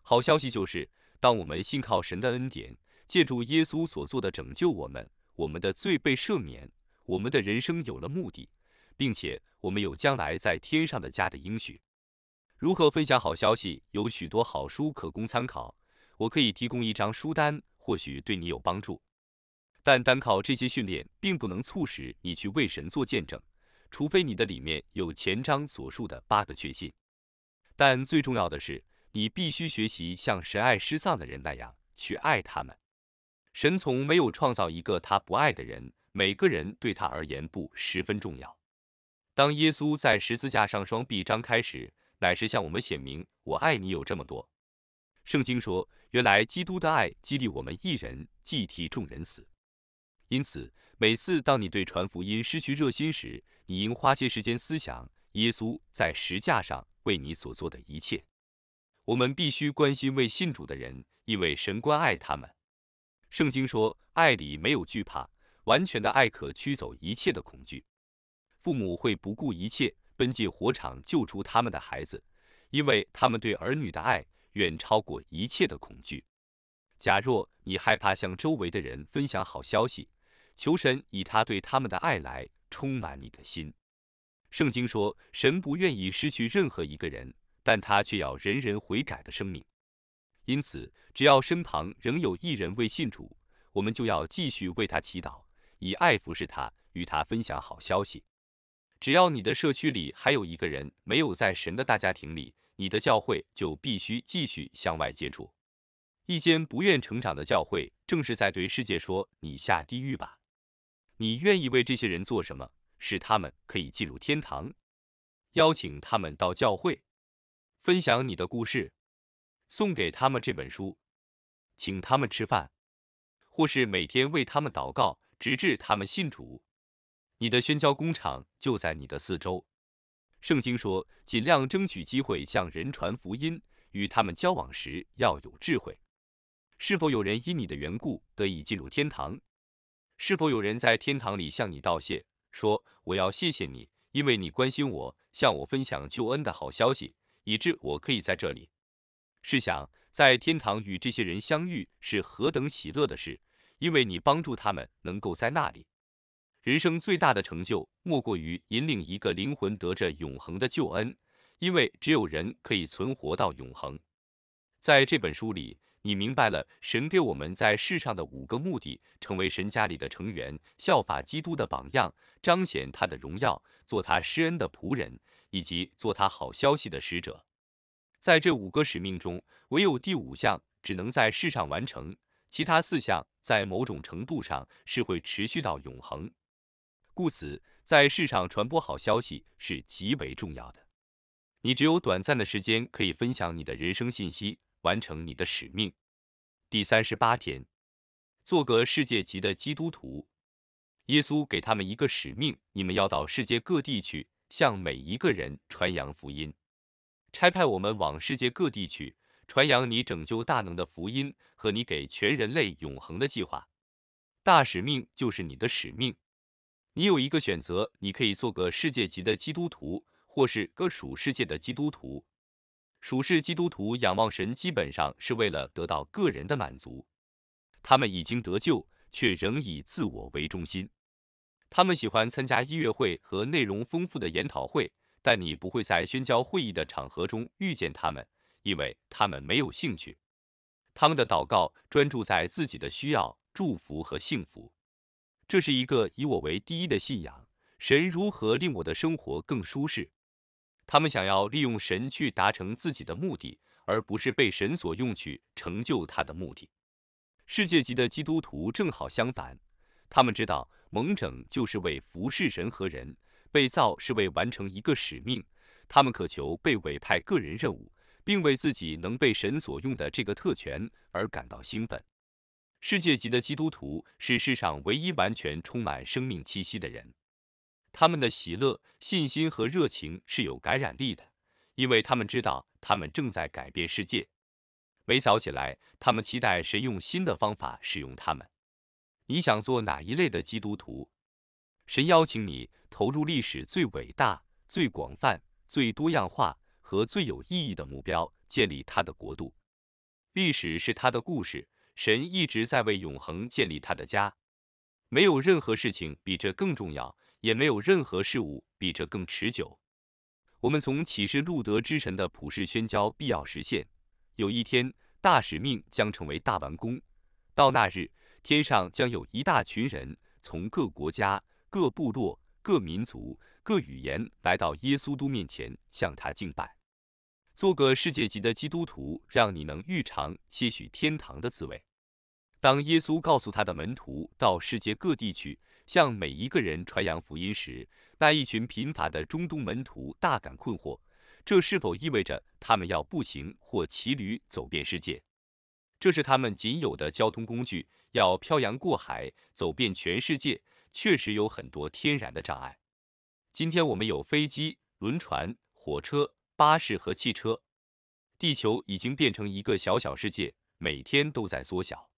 好消息就是，当我们信靠神的恩典。借助耶稣所做的拯救我们，我们的罪被赦免，我们的人生有了目的，并且我们有将来在天上的家的应许。如何分享好消息？有许多好书可供参考，我可以提供一张书单，或许对你有帮助。但单靠这些训练，并不能促使你去为神做见证，除非你的里面有前章所述的八个确信。但最重要的是，你必须学习像神爱失丧的人那样去爱他们。神从没有创造一个他不爱的人，每个人对他而言不十分重要。当耶稣在十字架上双臂张开时，乃是向我们显明我爱你有这么多。圣经说，原来基督的爱激励我们一人既替众人死。因此，每次当你对传福音失去热心时，你应花些时间思想耶稣在石架上为你所做的一切。我们必须关心为信主的人，因为神关爱他们。圣经说，爱里没有惧怕，完全的爱可驱走一切的恐惧。父母会不顾一切奔进火场救出他们的孩子，因为他们对儿女的爱远超过一切的恐惧。假若你害怕向周围的人分享好消息，求神以他对他们的爱来充满你的心。圣经说，神不愿意失去任何一个人，但他却要人人悔改的生命。因此，只要身旁仍有一人为信主，我们就要继续为他祈祷，以爱服侍他，与他分享好消息。只要你的社区里还有一个人没有在神的大家庭里，你的教会就必须继续向外接触。一间不愿成长的教会，正是在对世界说：“你下地狱吧！”你愿意为这些人做什么，使他们可以进入天堂？邀请他们到教会，分享你的故事。送给他们这本书，请他们吃饭，或是每天为他们祷告，直至他们信主。你的宣教工厂就在你的四周。圣经说，尽量争取机会向人传福音，与他们交往时要有智慧。是否有人因你的缘故得以进入天堂？是否有人在天堂里向你道谢，说：“我要谢谢你，因为你关心我，向我分享救恩的好消息，以致我可以在这里。”试想，在天堂与这些人相遇是何等喜乐的事！因为你帮助他们能够在那里。人生最大的成就，莫过于引领一个灵魂得着永恒的救恩，因为只有人可以存活到永恒。在这本书里，你明白了神给我们在世上的五个目的：成为神家里的成员，效法基督的榜样，彰显他的荣耀，做他施恩的仆人，以及做他好消息的使者。在这五个使命中，唯有第五项只能在世上完成，其他四项在某种程度上是会持续到永恒。故此，在世上传播好消息是极为重要的。你只有短暂的时间可以分享你的人生信息，完成你的使命。第三十八天，做个世界级的基督徒。耶稣给他们一个使命：你们要到世界各地去，向每一个人传扬福音。差派我们往世界各地去，传扬你拯救大能的福音和你给全人类永恒的计划。大使命就是你的使命。你有一个选择，你可以做个世界级的基督徒，或是个属世界的基督徒。属世基督徒仰望神，基本上是为了得到个人的满足。他们已经得救，却仍以自我为中心。他们喜欢参加音乐会和内容丰富的研讨会。但你不会在宣教会议的场合中遇见他们，因为他们没有兴趣。他们的祷告专注在自己的需要、祝福和幸福。这是一个以我为第一的信仰。神如何令我的生活更舒适？他们想要利用神去达成自己的目的，而不是被神所用去成就他的目的。世界级的基督徒正好相反，他们知道蒙拯就是为服侍神和人。被造是为完成一个使命，他们渴求被委派个人任务，并为自己能被神所用的这个特权而感到兴奋。世界级的基督徒是世上唯一完全充满生命气息的人，他们的喜乐、信心和热情是有感染力的，因为他们知道他们正在改变世界。每早起来，他们期待神用新的方法使用他们。你想做哪一类的基督徒？神邀请你投入历史最伟大、最广泛、最多样化和最有意义的目标，建立他的国度。历史是他的故事。神一直在为永恒建立他的家。没有任何事情比这更重要，也没有任何事物比这更持久。我们从启示路德之神的普世宣教必要实现。有一天，大使命将成为大完工。到那日，天上将有一大群人从各国家。各部落、各民族、各语言来到耶稣都面前，向他敬拜，做个世界级的基督徒，让你能预尝些许天堂的滋味。当耶稣告诉他的门徒到世界各地去，向每一个人传扬福音时，那一群贫乏的中东门徒大感困惑：这是否意味着他们要步行或骑驴走遍世界？这是他们仅有的交通工具，要漂洋过海，走遍全世界。确实有很多天然的障碍。今天我们有飞机、轮船、火车、巴士和汽车，地球已经变成一个小小世界，每天都在缩小。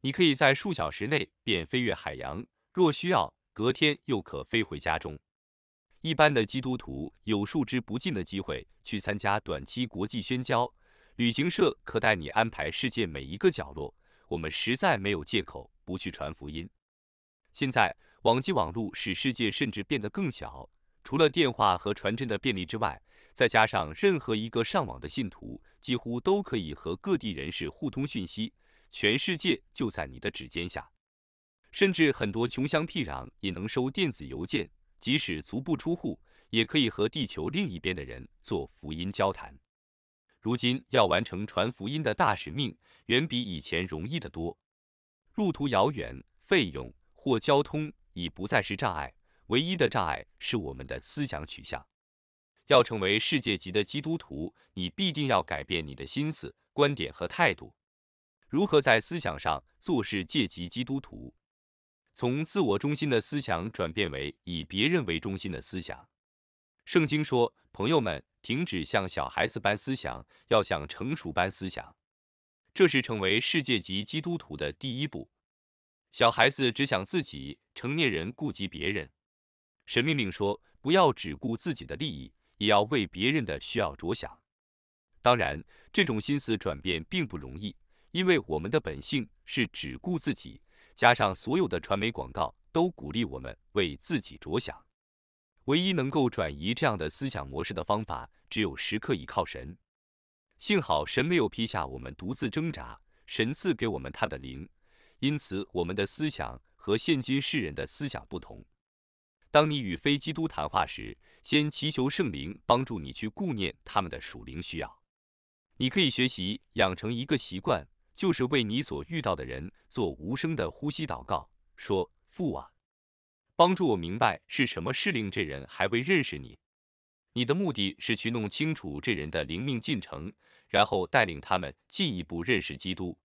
你可以在数小时内便飞越海洋，若需要，隔天又可飞回家中。一般的基督徒有数之不尽的机会去参加短期国际宣教。旅行社可带你安排世界每一个角落。我们实在没有借口不去传福音。现在，网际网络使世界甚至变得更小。除了电话和传真的便利之外，再加上任何一个上网的信徒，几乎都可以和各地人士互通讯息，全世界就在你的指尖下。甚至很多穷乡僻壤也能收电子邮件，即使足不出户，也可以和地球另一边的人做福音交谈。如今要完成传福音的大使命，远比以前容易得多。路途遥远，费用。或交通已不再是障碍，唯一的障碍是我们的思想取向。要成为世界级的基督徒，你必定要改变你的心思、观点和态度。如何在思想上做世界级基督徒？从自我中心的思想转变为以别人为中心的思想。圣经说，朋友们，停止像小孩子般思想，要像成熟般思想。这是成为世界级基督徒的第一步。小孩子只想自己，成年人顾及别人。神命令说，不要只顾自己的利益，也要为别人的需要着想。当然，这种心思转变并不容易，因为我们的本性是只顾自己，加上所有的传媒广告都鼓励我们为自己着想。唯一能够转移这样的思想模式的方法，只有时刻依靠神。幸好神没有批下我们独自挣扎，神赐给我们他的灵。因此，我们的思想和现今世人的思想不同。当你与非基督谈话时，先祈求圣灵帮助你去顾念他们的属灵需要。你可以学习养成一个习惯，就是为你所遇到的人做无声的呼吸祷告，说：“父啊，帮助我明白是什么事令这人还未认识你。”你的目的是去弄清楚这人的灵命进程，然后带领他们进一步认识基督。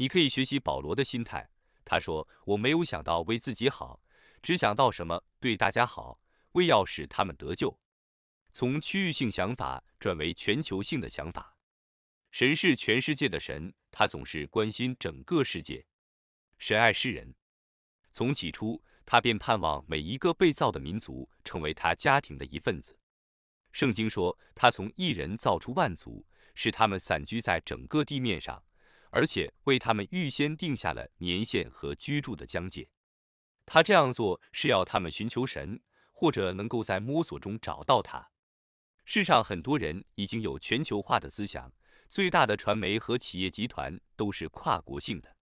你可以学习保罗的心态。他说：“我没有想到为自己好，只想到什么对大家好，为要使他们得救。”从区域性想法转为全球性的想法。神是全世界的神，他总是关心整个世界。神爱世人，从起初他便盼望每一个被造的民族成为他家庭的一份子。圣经说：“他从一人造出万族，使他们散居在整个地面上。”而且为他们预先定下了年限和居住的疆界。他这样做是要他们寻求神，或者能够在摸索中找到他。世上很多人已经有全球化的思想，最大的传媒和企业集团都是跨国性的。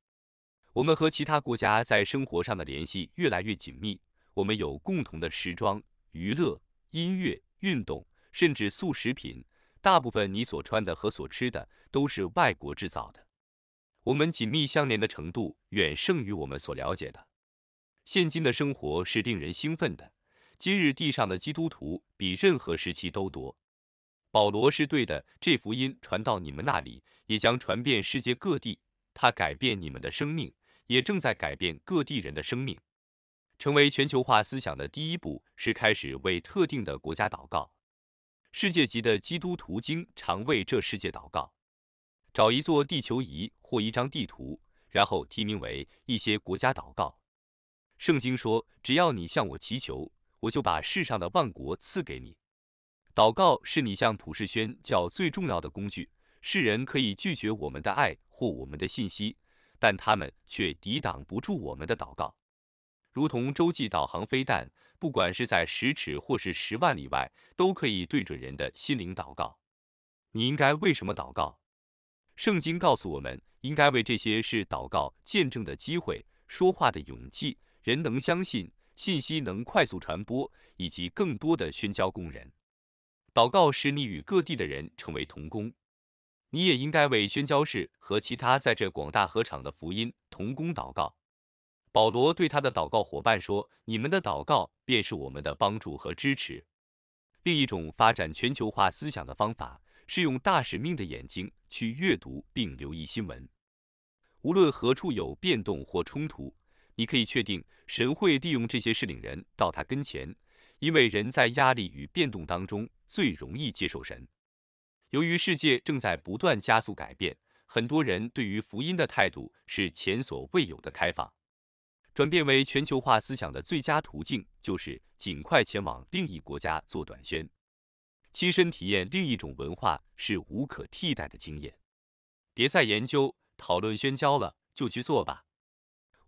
我们和其他国家在生活上的联系越来越紧密，我们有共同的时装、娱乐、音乐、运动，甚至素食品。大部分你所穿的和所吃的都是外国制造的。我们紧密相连的程度远胜于我们所了解的。现今的生活是令人兴奋的。今日地上的基督徒比任何时期都多。保罗是对的，这福音传到你们那里，也将传遍世界各地。它改变你们的生命，也正在改变各地人的生命。成为全球化思想的第一步是开始为特定的国家祷告。世界级的基督徒经常为这世界祷告。找一座地球仪或一张地图，然后提名为一些国家祷告。圣经说，只要你向我祈求，我就把世上的万国赐给你。祷告是你向普世宣教最重要的工具。世人可以拒绝我们的爱或我们的信息，但他们却抵挡不住我们的祷告，如同洲际导航飞弹，不管是在十尺或是十万里外，都可以对准人的心灵祷告。你应该为什么祷告？圣经告诉我们，应该为这些事祷告、见证的机会、说话的勇气、人能相信、信息能快速传播，以及更多的宣教工人。祷告使你与各地的人成为同工，你也应该为宣教士和其他在这广大合场的福音同工祷告。保罗对他的祷告伙伴说：“你们的祷告便是我们的帮助和支持。”另一种发展全球化思想的方法。是用大使命的眼睛去阅读并留意新闻，无论何处有变动或冲突，你可以确定神会利用这些事领人到他跟前，因为人在压力与变动当中最容易接受神。由于世界正在不断加速改变，很多人对于福音的态度是前所未有的开放。转变为全球化思想的最佳途径就是尽快前往另一国家做短宣。亲身体验另一种文化是无可替代的经验。别再研究、讨论、喧嚣了，就去做吧！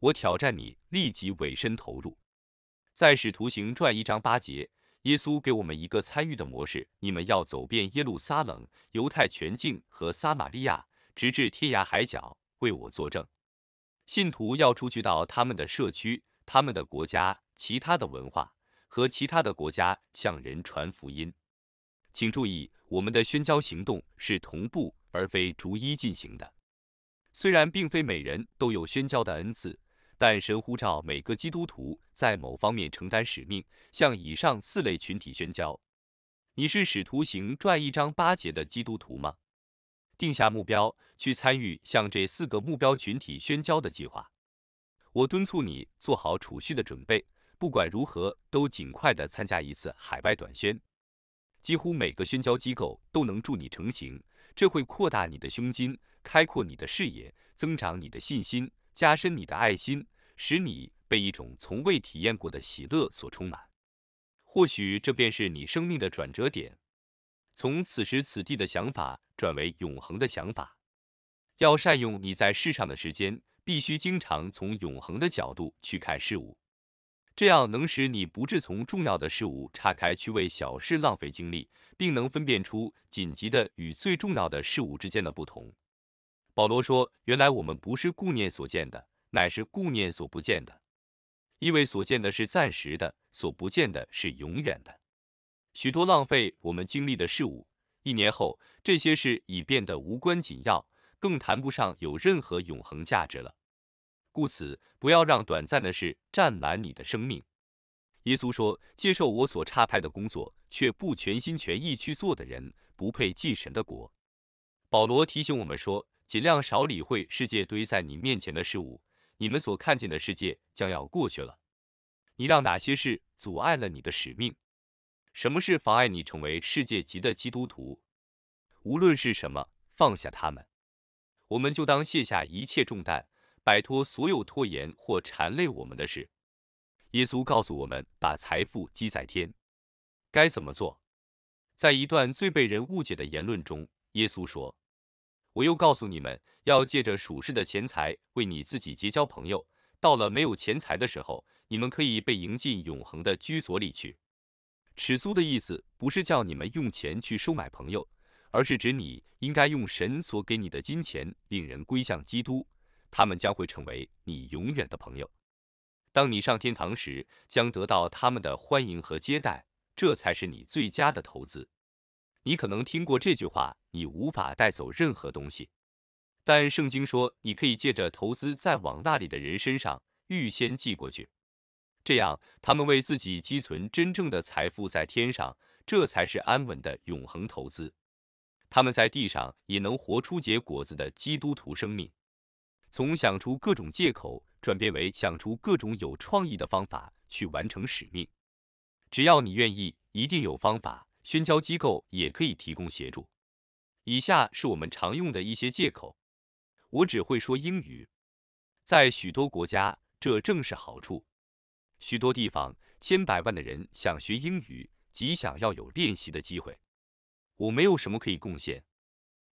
我挑战你，立即委身投入。在使徒行传一章八节，耶稣给我们一个参与的模式：你们要走遍耶路撒冷、犹太全境和撒玛利亚，直至天涯海角，为我作证。信徒要出去到他们的社区、他们的国家、其他的文化和其他的国家，向人传福音。请注意，我们的宣教行动是同步而非逐一进行的。虽然并非每人都有宣教的恩赐，但神呼召每个基督徒在某方面承担使命，向以上四类群体宣教。你是使徒行传一章八节的基督徒吗？定下目标，去参与向这四个目标群体宣教的计划。我敦促你做好储蓄的准备，不管如何，都尽快的参加一次海外短宣。几乎每个宣教机构都能助你成型，这会扩大你的胸襟，开阔你的视野，增长你的信心，加深你的爱心，使你被一种从未体验过的喜乐所充满。或许这便是你生命的转折点，从此时此地的想法转为永恒的想法。要善用你在世上的时间，必须经常从永恒的角度去看事物。这样能使你不致从重要的事物岔开去为小事浪费精力，并能分辨出紧急的与最重要的事物之间的不同。保罗说：“原来我们不是顾念所见的，乃是顾念所不见的，因为所见的是暂时的，所不见的是永远的。许多浪费我们精力的事物，一年后这些事已变得无关紧要，更谈不上有任何永恒价值了。”故此，不要让短暂的事占满你的生命。耶稣说：“接受我所差派的工作，却不全心全意去做的人，不配继神的国。”保罗提醒我们说：“尽量少理会世界堆在你面前的事物。你们所看见的世界将要过去了。你让哪些事阻碍了你的使命？什么是妨碍你成为世界级的基督徒？无论是什么，放下他们，我们就当卸下一切重担。”摆脱所有拖延或缠累我们的事。耶稣告诉我们，把财富积在天，该怎么做？在一段最被人误解的言论中，耶稣说：“我又告诉你们，要借着属世的钱财为你自己结交朋友。到了没有钱财的时候，你们可以被迎进永恒的居所里去。”尺租的意思不是叫你们用钱去收买朋友，而是指你应该用神所给你的金钱，令人归向基督。他们将会成为你永远的朋友。当你上天堂时，将得到他们的欢迎和接待。这才是你最佳的投资。你可能听过这句话：你无法带走任何东西。但圣经说，你可以借着投资在往那里的人身上预先寄过去，这样他们为自己积存真正的财富在天上。这才是安稳的永恒投资。他们在地上也能活出结果子的基督徒生命。从想出各种借口，转变为想出各种有创意的方法去完成使命。只要你愿意，一定有方法。宣教机构也可以提供协助。以下是我们常用的一些借口：我只会说英语，在许多国家，这正是好处。许多地方，千百万的人想学英语，极想要有练习的机会。我没有什么可以贡献。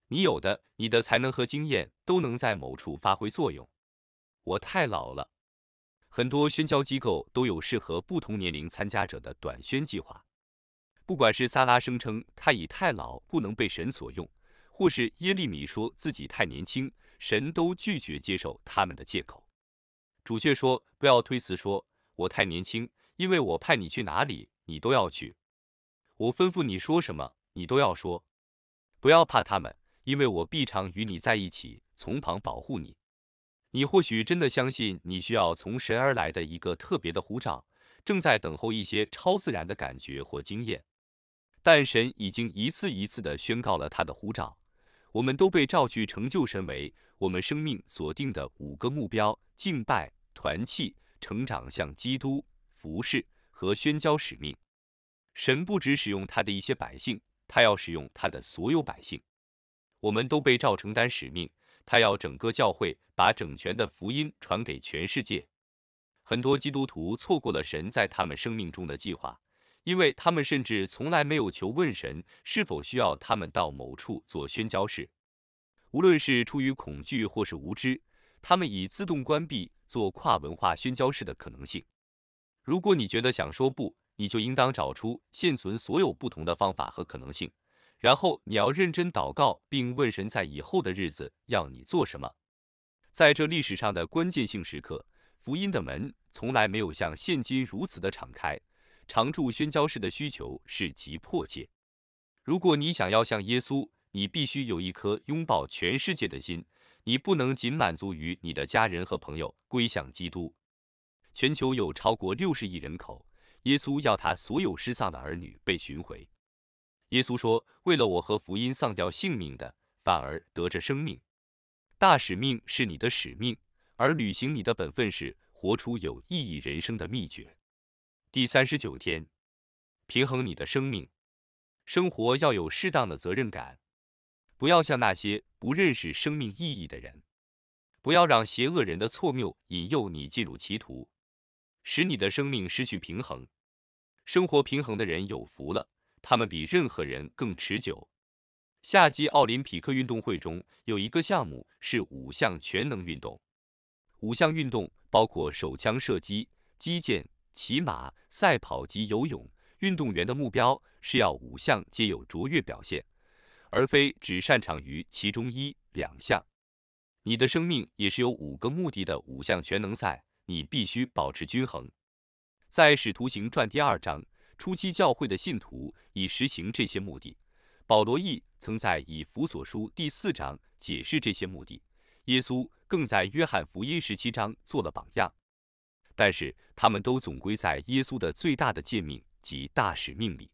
你有的，你的才能和经验都能在某处发挥作用。我太老了，很多宣教机构都有适合不同年龄参加者的短宣计划。不管是萨拉声称他已太老不能被神所用，或是耶利米说自己太年轻，神都拒绝接受他们的借口。主却说，不要推辞，说我太年轻，因为我派你去哪里，你都要去；我吩咐你说什么，你都要说。不要怕他们。因为我必常与你在一起，从旁保护你。你或许真的相信你需要从神而来的一个特别的呼召，正在等候一些超自然的感觉或经验。但神已经一次一次的宣告了他的呼召，我们都被召去成就神为我们生命所定的五个目标：敬拜、团契、成长、向基督、服饰和宣教使命。神不只使用他的一些百姓，他要使用他的所有百姓。我们都被召承担使命，他要整个教会把整全的福音传给全世界。很多基督徒错过了神在他们生命中的计划，因为他们甚至从来没有求问神是否需要他们到某处做宣教事。无论是出于恐惧或是无知，他们已自动关闭做跨文化宣教事的可能性。如果你觉得想说不，你就应当找出现存所有不同的方法和可能性。然后你要认真祷告，并问神在以后的日子要你做什么。在这历史上的关键性时刻，福音的门从来没有像现今如此的敞开。常驻宣教士的需求是极迫切。如果你想要向耶稣，你必须有一颗拥抱全世界的心。你不能仅满足于你的家人和朋友归向基督。全球有超过六十亿人口，耶稣要他所有失丧的儿女被寻回。耶稣说：“为了我和福音丧掉性命的，反而得着生命。大使命是你的使命，而履行你的本分是活出有意义人生的秘诀。”第三十九天，平衡你的生命。生活要有适当的责任感，不要像那些不认识生命意义的人，不要让邪恶人的错谬引诱你进入歧途，使你的生命失去平衡。生活平衡的人有福了。他们比任何人更持久。夏季奥林匹克运动会中有一个项目是五项全能运动，五项运动包括手枪射击、击剑、骑马、赛跑及游泳。运动员的目标是要五项皆有卓越表现，而非只擅长于其中一两项。你的生命也是有五个目的的五项全能赛，你必须保持均衡。在《使徒行传》第二章。初期教会的信徒以实行这些目的。保罗亦曾在以弗所书第四章解释这些目的。耶稣更在约翰福音十七章做了榜样。但是他们都总归在耶稣的最大的诫命及大使命里。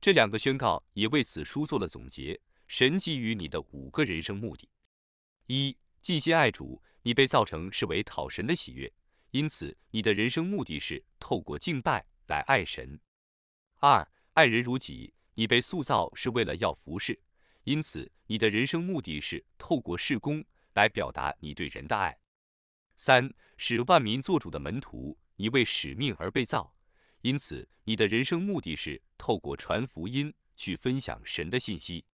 这两个宣告也为此书做了总结。神给予你的五个人生目的：一、尽心爱主。你被造成视为讨神的喜悦，因此你的人生目的是透过敬拜来爱神。二、爱人如己，你被塑造是为了要服侍，因此你的人生目的是透过事工来表达你对人的爱。三、使万民做主的门徒，你为使命而被造，因此你的人生目的是透过传福音去分享神的信息。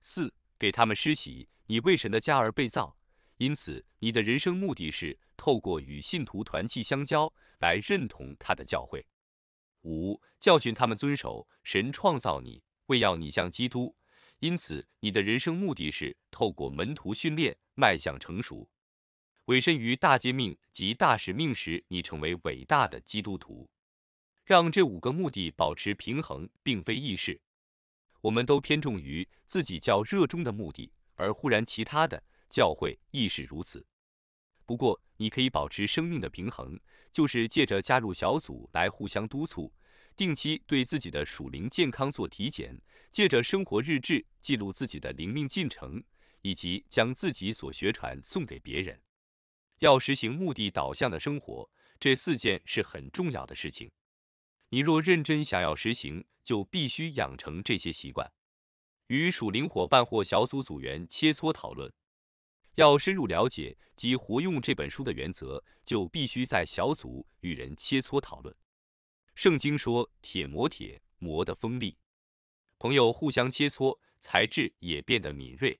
四、给他们施洗，你为神的家而被造，因此你的人生目的是透过与信徒团契相交来认同他的教诲。五，教训他们遵守神创造你，为要你像基督，因此你的人生目的是透过门徒训练迈向成熟，委身于大诫命及大使命时，你成为伟大的基督徒。让这五个目的保持平衡，并非易事。我们都偏重于自己较热衷的目的，而忽然其他的教会亦是如此。不过，你可以保持生命的平衡，就是借着加入小组来互相督促，定期对自己的属灵健康做体检，借着生活日志记录自己的灵命进程，以及将自己所学传送给别人。要实行目的导向的生活，这四件是很重要的事情。你若认真想要实行，就必须养成这些习惯，与属灵伙伴或小组组员切磋讨论。要深入了解及活用这本书的原则，就必须在小组与人切磋讨论。圣经说：“铁磨铁，磨得锋利。”朋友互相切磋，才智也变得敏锐。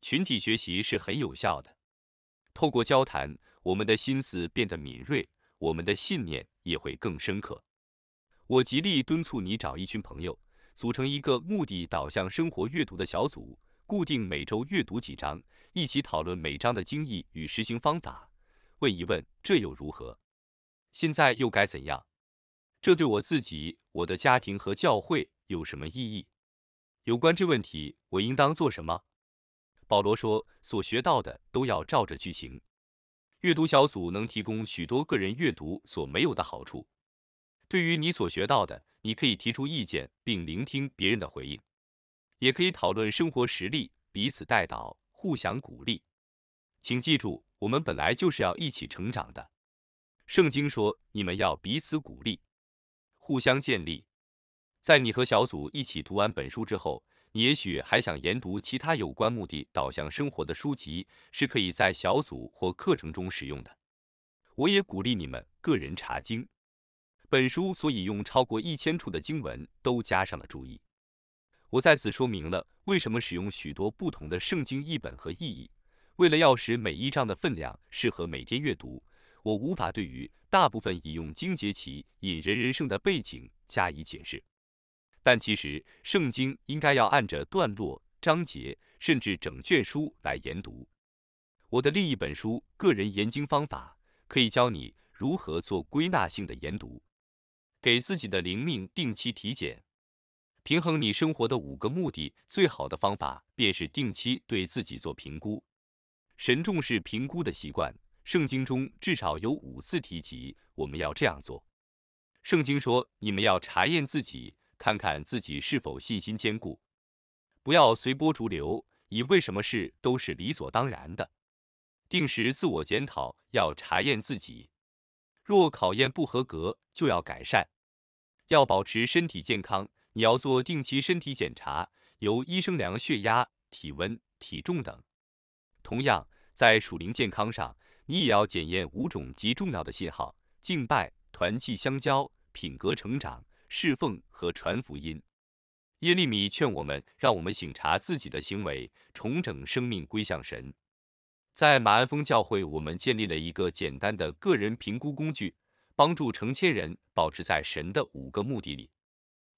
群体学习是很有效的。透过交谈，我们的心思变得敏锐，我们的信念也会更深刻。我极力敦促你找一群朋友，组成一个目的导向生活阅读的小组，固定每周阅读几章。一起讨论每章的经益与实行方法，问一问这又如何？现在又该怎样？这对我自己、我的家庭和教会有什么意义？有关这问题，我应当做什么？保罗说，所学到的都要照着去行。阅读小组能提供许多个人阅读所没有的好处。对于你所学到的，你可以提出意见，并聆听别人的回应，也可以讨论生活实例，彼此代导，互相鼓励，请记住，我们本来就是要一起成长的。圣经说，你们要彼此鼓励，互相建立。在你和小组一起读完本书之后，你也许还想研读其他有关目的导向生活的书籍，是可以在小组或课程中使用的。我也鼓励你们个人查经。本书所引用超过一千处的经文都加上了注意。我在此说明了。为什么使用许多不同的圣经译本和意义？为了要使每一章的分量适合每天阅读，我无法对于大部分引用经节起引人人生的背景加以解释。但其实圣经应该要按着段落、章节，甚至整卷书来研读。我的另一本书《个人研经方法》可以教你如何做归纳性的研读，给自己的灵命定期体检。平衡你生活的五个目的最好的方法便是定期对自己做评估。神重视评估的习惯，圣经中至少有五次提及我们要这样做。圣经说你们要查验自己，看看自己是否信心坚固，不要随波逐流，以为什么事都是理所当然的。定时自我检讨，要查验自己。若考验不合格，就要改善。要保持身体健康。你要做定期身体检查，由医生量血压、体温、体重等。同样，在属灵健康上，你也要检验五种极重要的信号：敬拜、团契相交、品格成长、侍奉和传福音。耶利米劝我们，让我们省察自己的行为，重整生命归向神。在马安峰教会，我们建立了一个简单的个人评估工具，帮助成千人保持在神的五个目的里。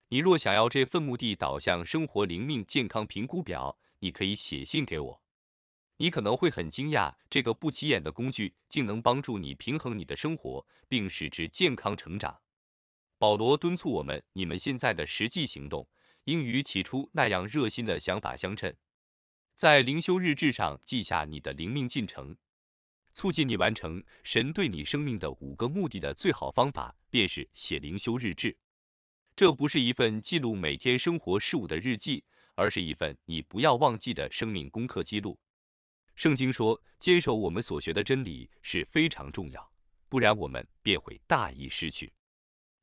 你若想要这份目的导向生活灵命健康评估表，你可以写信给我。你可能会很惊讶，这个不起眼的工具竟能帮助你平衡你的生活，并使之健康成长。保罗敦促我们，你们现在的实际行动应与起初那样热心的想法相称。在灵修日志上记下你的灵命进程，促进你完成神对你生命的五个目的的最好方法便是写灵修日志。这不是一份记录每天生活事物的日记，而是一份你不要忘记的生命功课记录。圣经说，坚守我们所学的真理是非常重要，不然我们便会大意失去。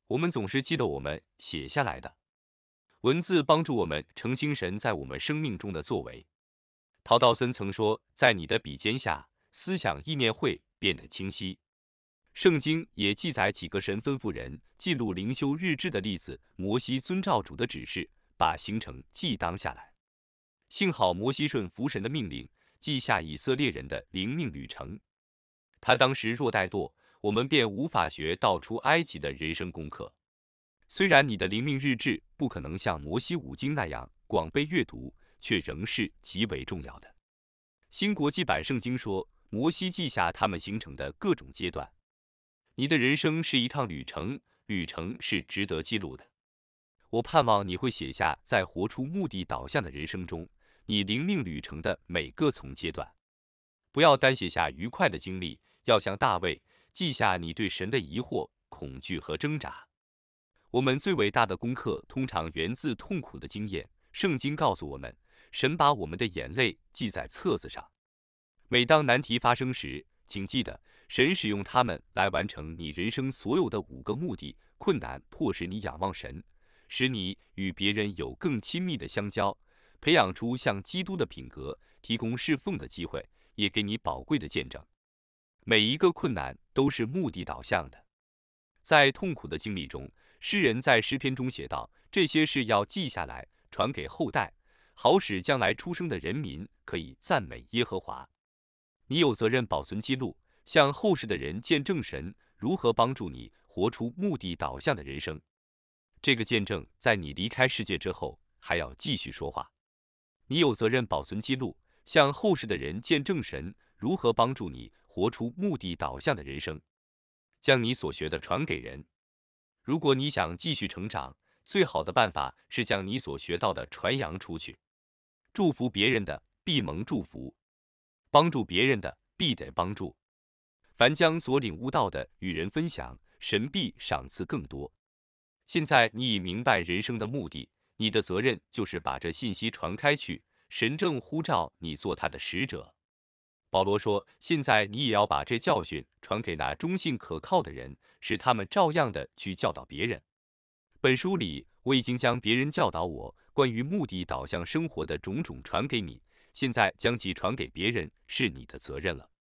我们总是记得我们写下来的文字，帮助我们澄清神在我们生命中的作为。陶道森曾说，在你的笔尖下，思想意念会变得清晰。圣经也记载几个神吩咐人记录灵修日志的例子。摩西遵照主的指示，把行程记当下来。幸好摩西顺服神的命令，记下以色列人的灵命旅程。他当时若怠惰，我们便无法学到出埃及的人生功课。虽然你的灵命日志不可能像摩西五经那样广被阅读，却仍是极为重要的。新国际版圣经说，摩西记下他们行程的各种阶段。你的人生是一趟旅程，旅程是值得记录的。我盼望你会写下在活出目的导向的人生中，你灵命旅程的每个从阶段。不要单写下愉快的经历，要像大卫记下你对神的疑惑、恐惧和挣扎。我们最伟大的功课通常源自痛苦的经验。圣经告诉我们，神把我们的眼泪记在册子上。每当难题发生时，请记得。神使用他们来完成你人生所有的五个目的：困难迫使你仰望神，使你与别人有更亲密的相交，培养出像基督的品格，提供侍奉的机会，也给你宝贵的见证。每一个困难都是目的导向的。在痛苦的经历中，诗人在诗篇中写道：“这些事要记下来，传给后代，好使将来出生的人民可以赞美耶和华。”你有责任保存记录。向后世的人见证神如何帮助你活出目的导向的人生。这个见证在你离开世界之后还要继续说话。你有责任保存记录，向后世的人见证神如何帮助你活出目的导向的人生，将你所学的传给人。如果你想继续成长，最好的办法是将你所学到的传扬出去，祝福别人的必蒙祝福，帮助别人的必得帮助。凡将所领悟到的与人分享，神必赏赐更多。现在你已明白人生的目的，你的责任就是把这信息传开去。神正呼召你做他的使者。保罗说：“现在你也要把这教训传给那忠信可靠的人，使他们照样的去教导别人。”本书里我已经将别人教导我关于目的导向生活的种种传给你，现在将其传给别人是你的责任了。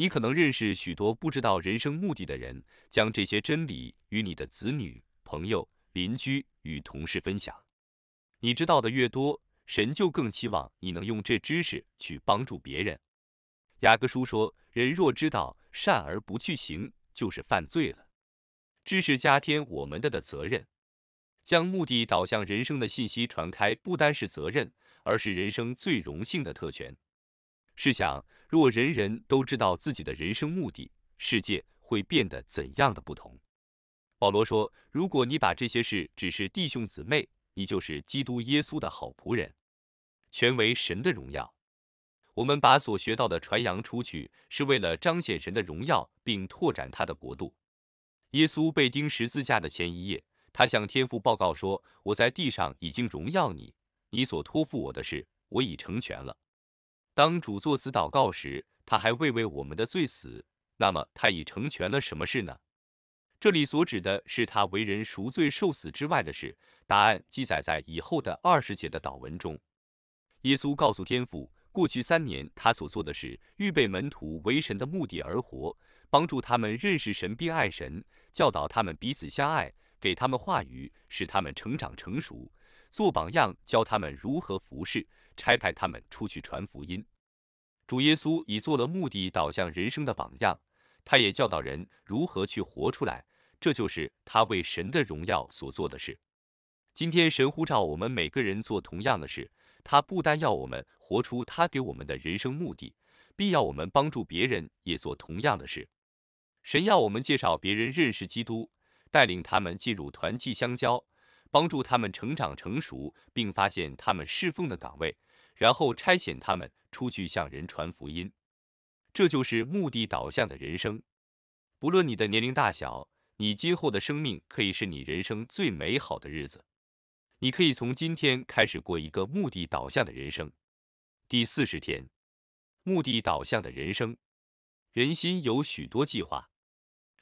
你可能认识许多不知道人生目的的人，将这些真理与你的子女、朋友、邻居与同事分享。你知道的越多，神就更期望你能用这知识去帮助别人。雅各书说：“人若知道善而不去行，就是犯罪了。”知识加添我们的的责任，将目的导向人生的信息传开，不单是责任，而是人生最荣幸的特权。试想。若人人都知道自己的人生目的，世界会变得怎样的不同？保罗说：“如果你把这些事只是弟兄姊妹，你就是基督耶稣的好仆人，全为神的荣耀。我们把所学到的传扬出去，是为了彰显神的荣耀，并拓展他的国度。”耶稣被钉十字架的前一夜，他向天父报告说：“我在地上已经荣耀你，你所托付我的事，我已成全了。”当主作此祷告时，他还未为我们的罪死。那么他已成全了什么事呢？这里所指的是他为人赎罪受死之外的事。答案记载在以后的二十节的祷文中。耶稣告诉天父，过去三年他所做的，事，预备门徒为神的目的而活，帮助他们认识神并爱神，教导他们彼此相爱，给他们话语，使他们成长成熟，做榜样，教他们如何服侍。差派他们出去传福音。主耶稣已做了目的导向人生的榜样，他也教导人如何去活出来，这就是他为神的荣耀所做的事。今天神呼召我们每个人做同样的事，他不单要我们活出他给我们的人生目的，必要我们帮助别人也做同样的事。神要我们介绍别人认识基督，带领他们进入团契相交，帮助他们成长成熟，并发现他们侍奉的岗位。然后差遣他们出去向人传福音，这就是目的导向的人生。不论你的年龄大小，你今后的生命可以是你人生最美好的日子。你可以从今天开始过一个目的导向的人生。第四十天，目的导向的人生。人心有许多计划，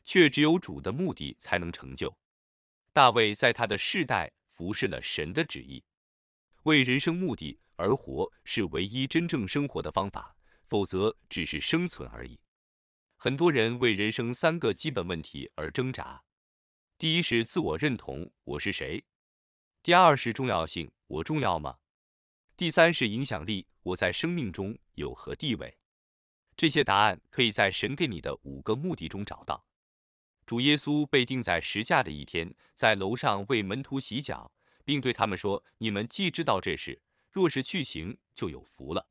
却只有主的目的才能成就。大卫在他的世代服侍了神的旨意。为人生目的而活是唯一真正生活的方法，否则只是生存而已。很多人为人生三个基本问题而挣扎：第一是自我认同，我是谁；第二是重要性，我重要吗？第三是影响力，我在生命中有何地位？这些答案可以在神给你的五个目的中找到。主耶稣被钉在十架的一天，在楼上为门徒洗脚。并对他们说：“你们既知道这事，若是去行，就有福了。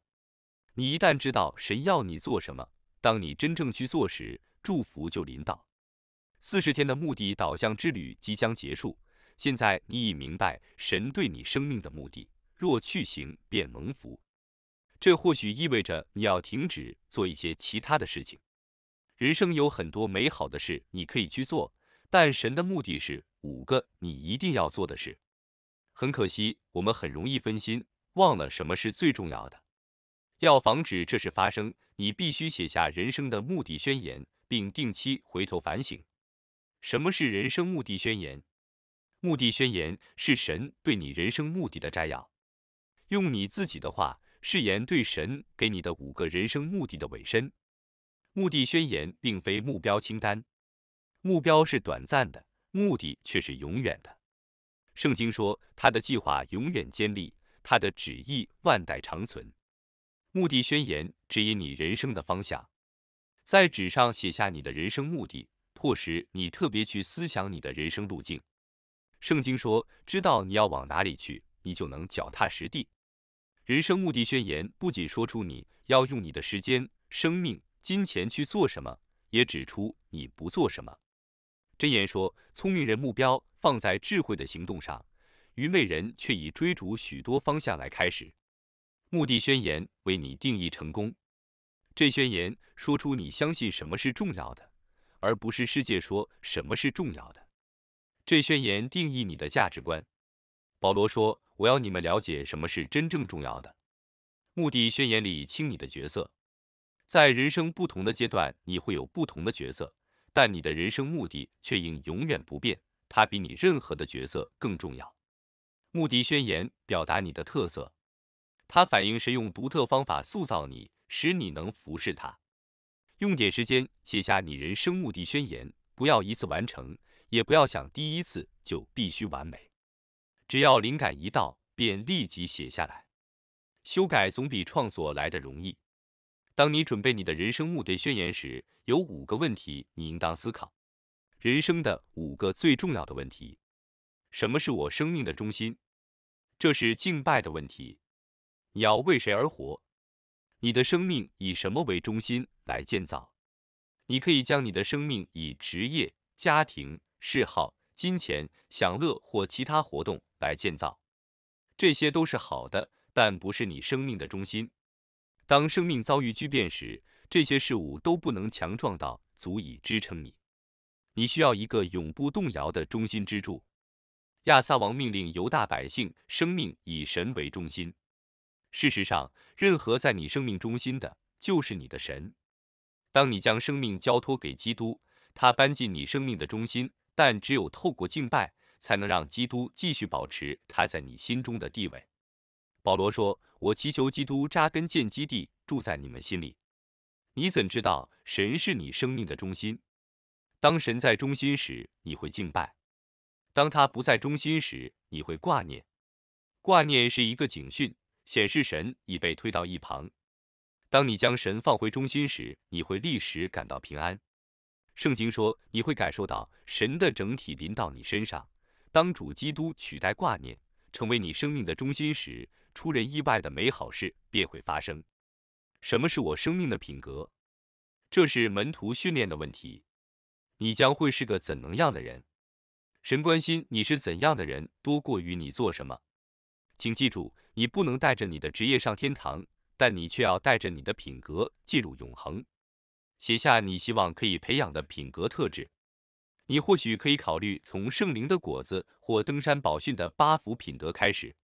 你一旦知道神要你做什么，当你真正去做时，祝福就临到。四十天的目的导向之旅即将结束，现在你已明白神对你生命的目的。若去行，便蒙福。这或许意味着你要停止做一些其他的事情。人生有很多美好的事你可以去做，但神的目的是五个你一定要做的事。”很可惜，我们很容易分心，忘了什么是最重要的。要防止这事发生，你必须写下人生的目的宣言，并定期回头反省。什么是人生目的宣言？目的宣言是神对你人生目的的摘要，用你自己的话誓言对神给你的五个人生目的的尾声。目的宣言并非目标清单，目标是短暂的，目的却是永远的。圣经说，他的计划永远坚立，他的旨意万代长存。目的宣言指引你人生的方向，在纸上写下你的人生目的，迫使你特别去思想你的人生路径。圣经说，知道你要往哪里去，你就能脚踏实地。人生目的宣言不仅说出你要用你的时间、生命、金钱去做什么，也指出你不做什么。箴言说，聪明人目标放在智慧的行动上，愚昧人却以追逐许多方向来开始。目的宣言为你定义成功，这宣言说出你相信什么是重要的，而不是世界说什么是重要的。这宣言定义你的价值观。保罗说，我要你们了解什么是真正重要的。目的宣言里清你的角色，在人生不同的阶段，你会有不同的角色。但你的人生目的却应永远不变，它比你任何的角色更重要。目的宣言表达你的特色，它反映是用独特方法塑造你，使你能服侍他。用点时间写下你人生目的宣言，不要一次完成，也不要想第一次就必须完美。只要灵感一到，便立即写下来。修改总比创作来的容易。当你准备你的人生目的宣言时，有五个问题你应当思考，人生的五个最重要的问题：什么是我生命的中心？这是敬拜的问题。你要为谁而活？你的生命以什么为中心来建造？你可以将你的生命以职业、家庭、嗜好、金钱、享乐或其他活动来建造，这些都是好的，但不是你生命的中心。当生命遭遇巨变时，这些事物都不能强壮到足以支撑你，你需要一个永不动摇的中心支柱。亚撒王命令犹大百姓，生命以神为中心。事实上，任何在你生命中心的，就是你的神。当你将生命交托给基督，他搬进你生命的中心。但只有透过敬拜，才能让基督继续保持他在你心中的地位。保罗说：“我祈求基督扎根建基地，住在你们心里。”你怎知道神是你生命的中心？当神在中心时，你会敬拜；当他不在中心时，你会挂念。挂念是一个警讯，显示神已被推到一旁。当你将神放回中心时，你会立时感到平安。圣经说你会感受到神的整体临到你身上。当主基督取代挂念，成为你生命的中心时，出人意外的美好事便会发生。什么是我生命的品格？这是门徒训练的问题。你将会是个怎能样的人？神关心你是怎样的人，多过于你做什么。请记住，你不能带着你的职业上天堂，但你却要带着你的品格进入永恒。写下你希望可以培养的品格特质。你或许可以考虑从圣灵的果子或登山宝训的八福品德开始。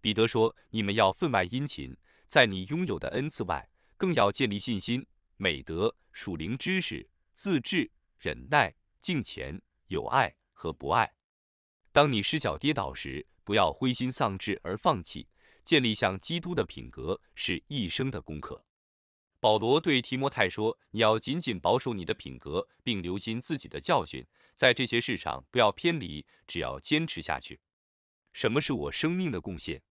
彼得说：“你们要分外殷勤。”在你拥有的恩赐外，更要建立信心、美德、属灵知识、自制、忍耐、敬虔、友爱和博爱。当你失脚跌倒时，不要灰心丧志而放弃。建立像基督的品格是一生的功课。保罗对提摩太说：“你要紧紧保守你的品格，并留心自己的教训，在这些事上不要偏离，只要坚持下去。”什么是我生命的贡献？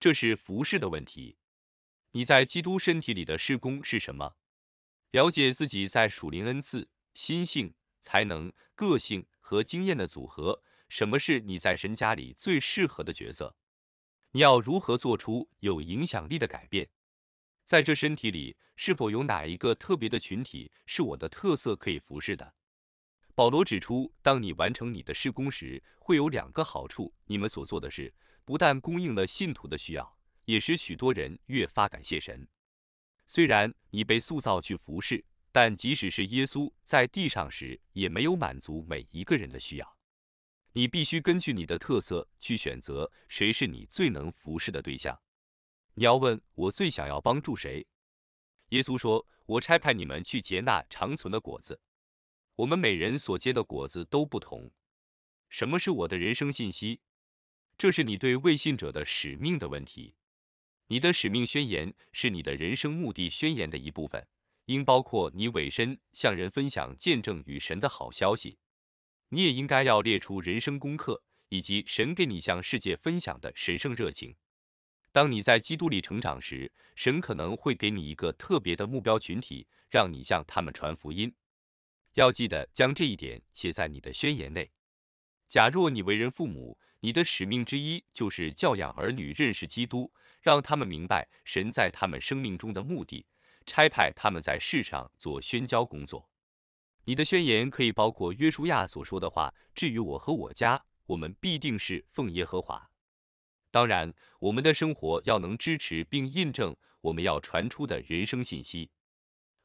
这是服饰的问题。你在基督身体里的事工是什么？了解自己在属灵恩赐、心性、才能、个性和经验的组合。什么是你在神家里最适合的角色？你要如何做出有影响力的改变？在这身体里，是否有哪一个特别的群体是我的特色可以服侍的？保罗指出，当你完成你的事工时，会有两个好处：你们所做的事不但供应了信徒的需要。也使许多人越发感谢神。虽然你被塑造去服侍，但即使是耶稣在地上时，也没有满足每一个人的需要。你必须根据你的特色去选择谁是你最能服侍的对象。你要问：我最想要帮助谁？耶稣说：“我差派你们去结那长存的果子。我们每人所结的果子都不同。什么是我的人生信息？这是你对未信者的使命的问题。”你的使命宣言是你的人生目的宣言的一部分，应包括你委身向人分享见证与神的好消息。你也应该要列出人生功课以及神给你向世界分享的神圣热情。当你在基督里成长时，神可能会给你一个特别的目标群体，让你向他们传福音。要记得将这一点写在你的宣言内。假若你为人父母，你的使命之一就是教养儿女认识基督。让他们明白神在他们生命中的目的，差派他们在世上做宣教工作。你的宣言可以包括约书亚所说的话：“至于我和我家，我们必定是奉耶和华。”当然，我们的生活要能支持并印证我们要传出的人生信息。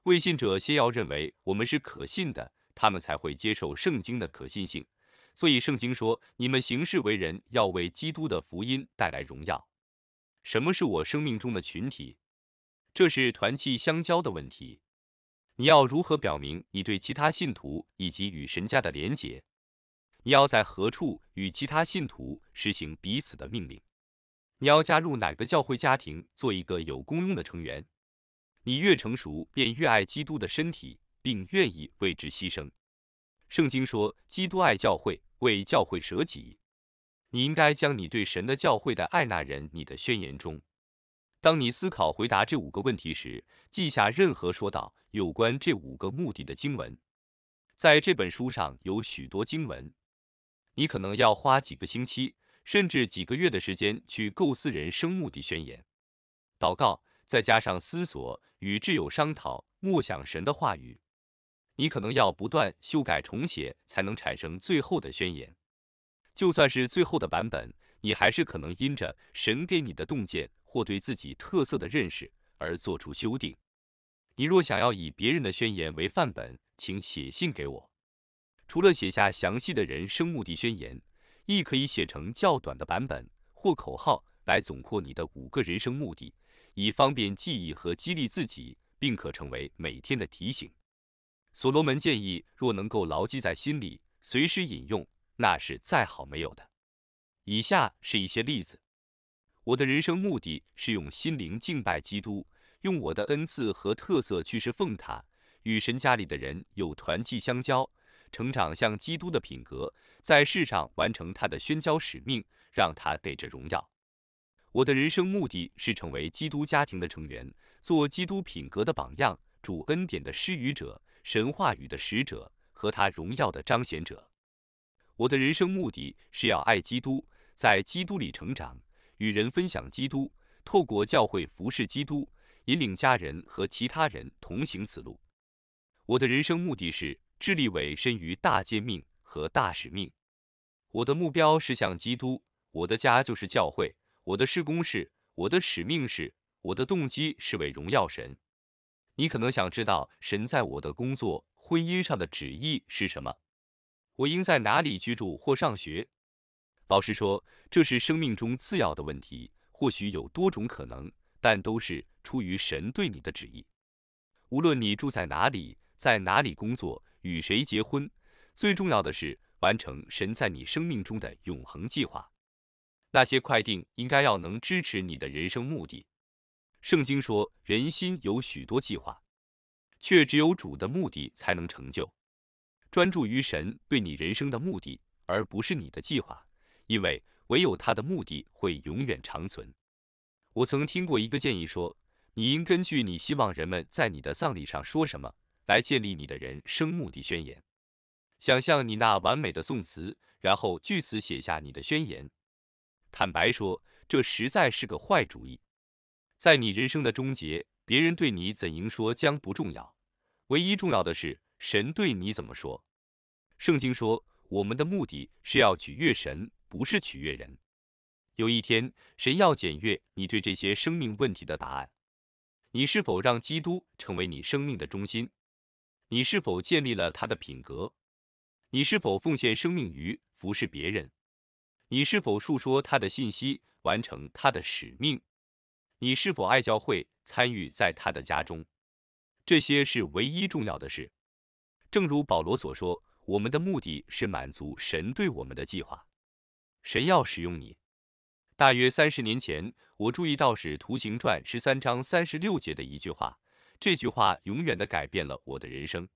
未信者先要认为我们是可信的，他们才会接受圣经的可信性。所以，圣经说：“你们行事为人要为基督的福音带来荣耀。”什么是我生命中的群体？这是团契相交的问题。你要如何表明你对其他信徒以及与神家的连结？你要在何处与其他信徒实行彼此的命令？你要加入哪个教会家庭，做一个有功用的成员？你越成熟，便越爱基督的身体，并愿意为之牺牲。圣经说，基督爱教会，为教会舍己。你应该将你对神的教会的爱纳人你的宣言中。当你思考回答这五个问题时，记下任何说到有关这五个目的的经文。在这本书上有许多经文。你可能要花几个星期，甚至几个月的时间去构思人生目的宣言。祷告，再加上思索与挚友商讨，默想神的话语。你可能要不断修改重写，才能产生最后的宣言。就算是最后的版本，你还是可能因着神给你的洞见或对自己特色的认识而做出修订。你若想要以别人的宣言为范本，请写信给我。除了写下详细的人生目的宣言，亦可以写成较短的版本或口号来总括你的五个人生目的，以方便记忆和激励自己，并可成为每天的提醒。所罗门建议，若能够牢记在心里，随时引用。那是再好没有的。以下是一些例子。我的人生目的是用心灵敬拜基督，用我的恩赐和特色去侍奉他，与神家里的人有团契相交，成长像基督的品格，在世上完成他的宣教使命，让他得着荣耀。我的人生目的是成为基督家庭的成员，做基督品格的榜样，主恩典的施予者，神话语的使者和他荣耀的彰显者。我的人生目的是要爱基督，在基督里成长，与人分享基督，透过教会服侍基督，引领家人和其他人同行此路。我的人生目的是致力委身于大诫命和大使命。我的目标是向基督，我的家就是教会，我的事工是，我的使命是，我的动机是为荣耀神。你可能想知道神在我的工作、婚姻上的旨意是什么。我应在哪里居住或上学？老师说，这是生命中次要的问题，或许有多种可能，但都是出于神对你的旨意。无论你住在哪里，在哪里工作，与谁结婚，最重要的是完成神在你生命中的永恒计划。那些快定应该要能支持你的人生目的。圣经说，人心有许多计划，却只有主的目的才能成就。专注于神对你人生的目的，而不是你的计划，因为唯有他的目的会永远长存。我曾听过一个建议说，你应根据你希望人们在你的葬礼上说什么来建立你的人生目的宣言。想象你那完美的宋词，然后据此写下你的宣言。坦白说，这实在是个坏主意。在你人生的终结，别人对你怎应说将不重要，唯一重要的是。神对你怎么说？圣经说，我们的目的是要取悦神，不是取悦人。有一天，神要检阅你对这些生命问题的答案。你是否让基督成为你生命的中心？你是否建立了他的品格？你是否奉献生命于服侍别人？你是否述说他的信息，完成他的使命？你是否爱教会，参与在他的家中？这些是唯一重要的事。正如保罗所说，我们的目的是满足神对我们的计划。神要使用你。大约三十年前，我注意到《使徒行传》十三章三十六节的一句话，这句话永远的改变了我的人生。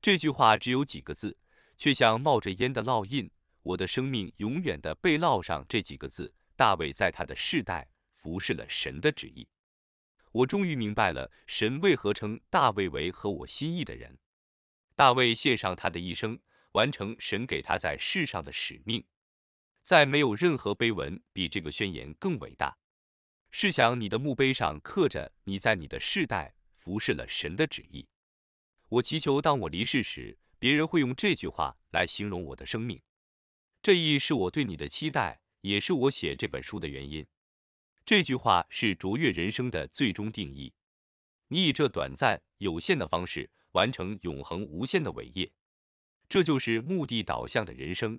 这句话只有几个字，却像冒着烟的烙印，我的生命永远的被烙上这几个字。大卫在他的世代服侍了神的旨意。我终于明白了神为何称大卫为合我心意的人。大卫献上他的一生，完成神给他在世上的使命。再没有任何碑文比这个宣言更伟大。试想，你的墓碑上刻着你在你的世代服侍了神的旨意。我祈求，当我离世时，别人会用这句话来形容我的生命。这亦是我对你的期待，也是我写这本书的原因。这句话是卓越人生的最终定义。你以这短暂有限的方式。完成永恒无限的伟业，这就是目的导向的人生。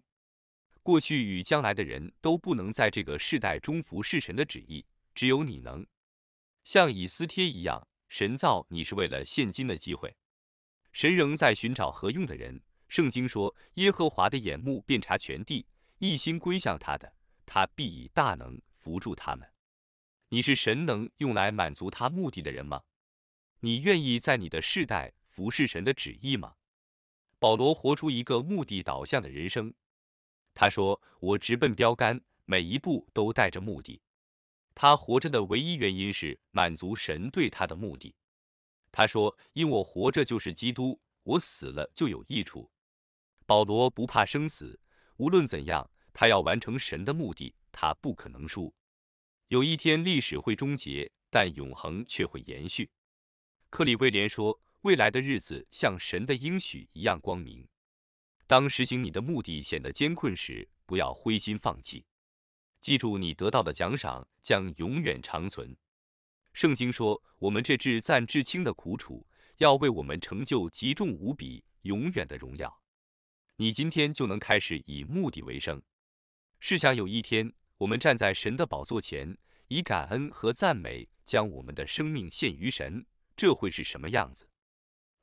过去与将来的人都不能在这个世代中服侍神的旨意，只有你能像以斯帖一样。神造你是为了现今的机会，神仍在寻找合用的人。圣经说：“耶和华的眼目遍察全地，一心归向他的，他必以大能扶助他们。”你是神能用来满足他目的的人吗？你愿意在你的世代？服侍神的旨意吗？保罗活出一个目的导向的人生。他说：“我直奔标杆，每一步都带着目的。他活着的唯一原因是满足神对他的目的。”他说：“因我活着就是基督，我死了就有益处。”保罗不怕生死，无论怎样，他要完成神的目的，他不可能输。有一天历史会终结，但永恒却会延续。克里威廉说。未来的日子像神的应许一样光明。当实行你的目的显得艰困时，不要灰心放弃。记住，你得到的奖赏将永远长存。圣经说，我们这至暂至轻的苦楚，要为我们成就极重无比、永远的荣耀。你今天就能开始以目的为生。试想有一天，我们站在神的宝座前，以感恩和赞美将我们的生命献于神，这会是什么样子？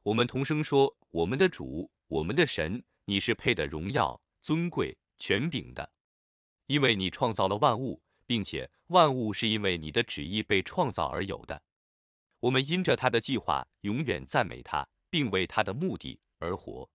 我们同声说：“我们的主，我们的神，你是配的荣耀、尊贵、权柄的，因为你创造了万物，并且万物是因为你的旨意被创造而有的。我们因着他的计划，永远赞美他，并为他的目的而活。”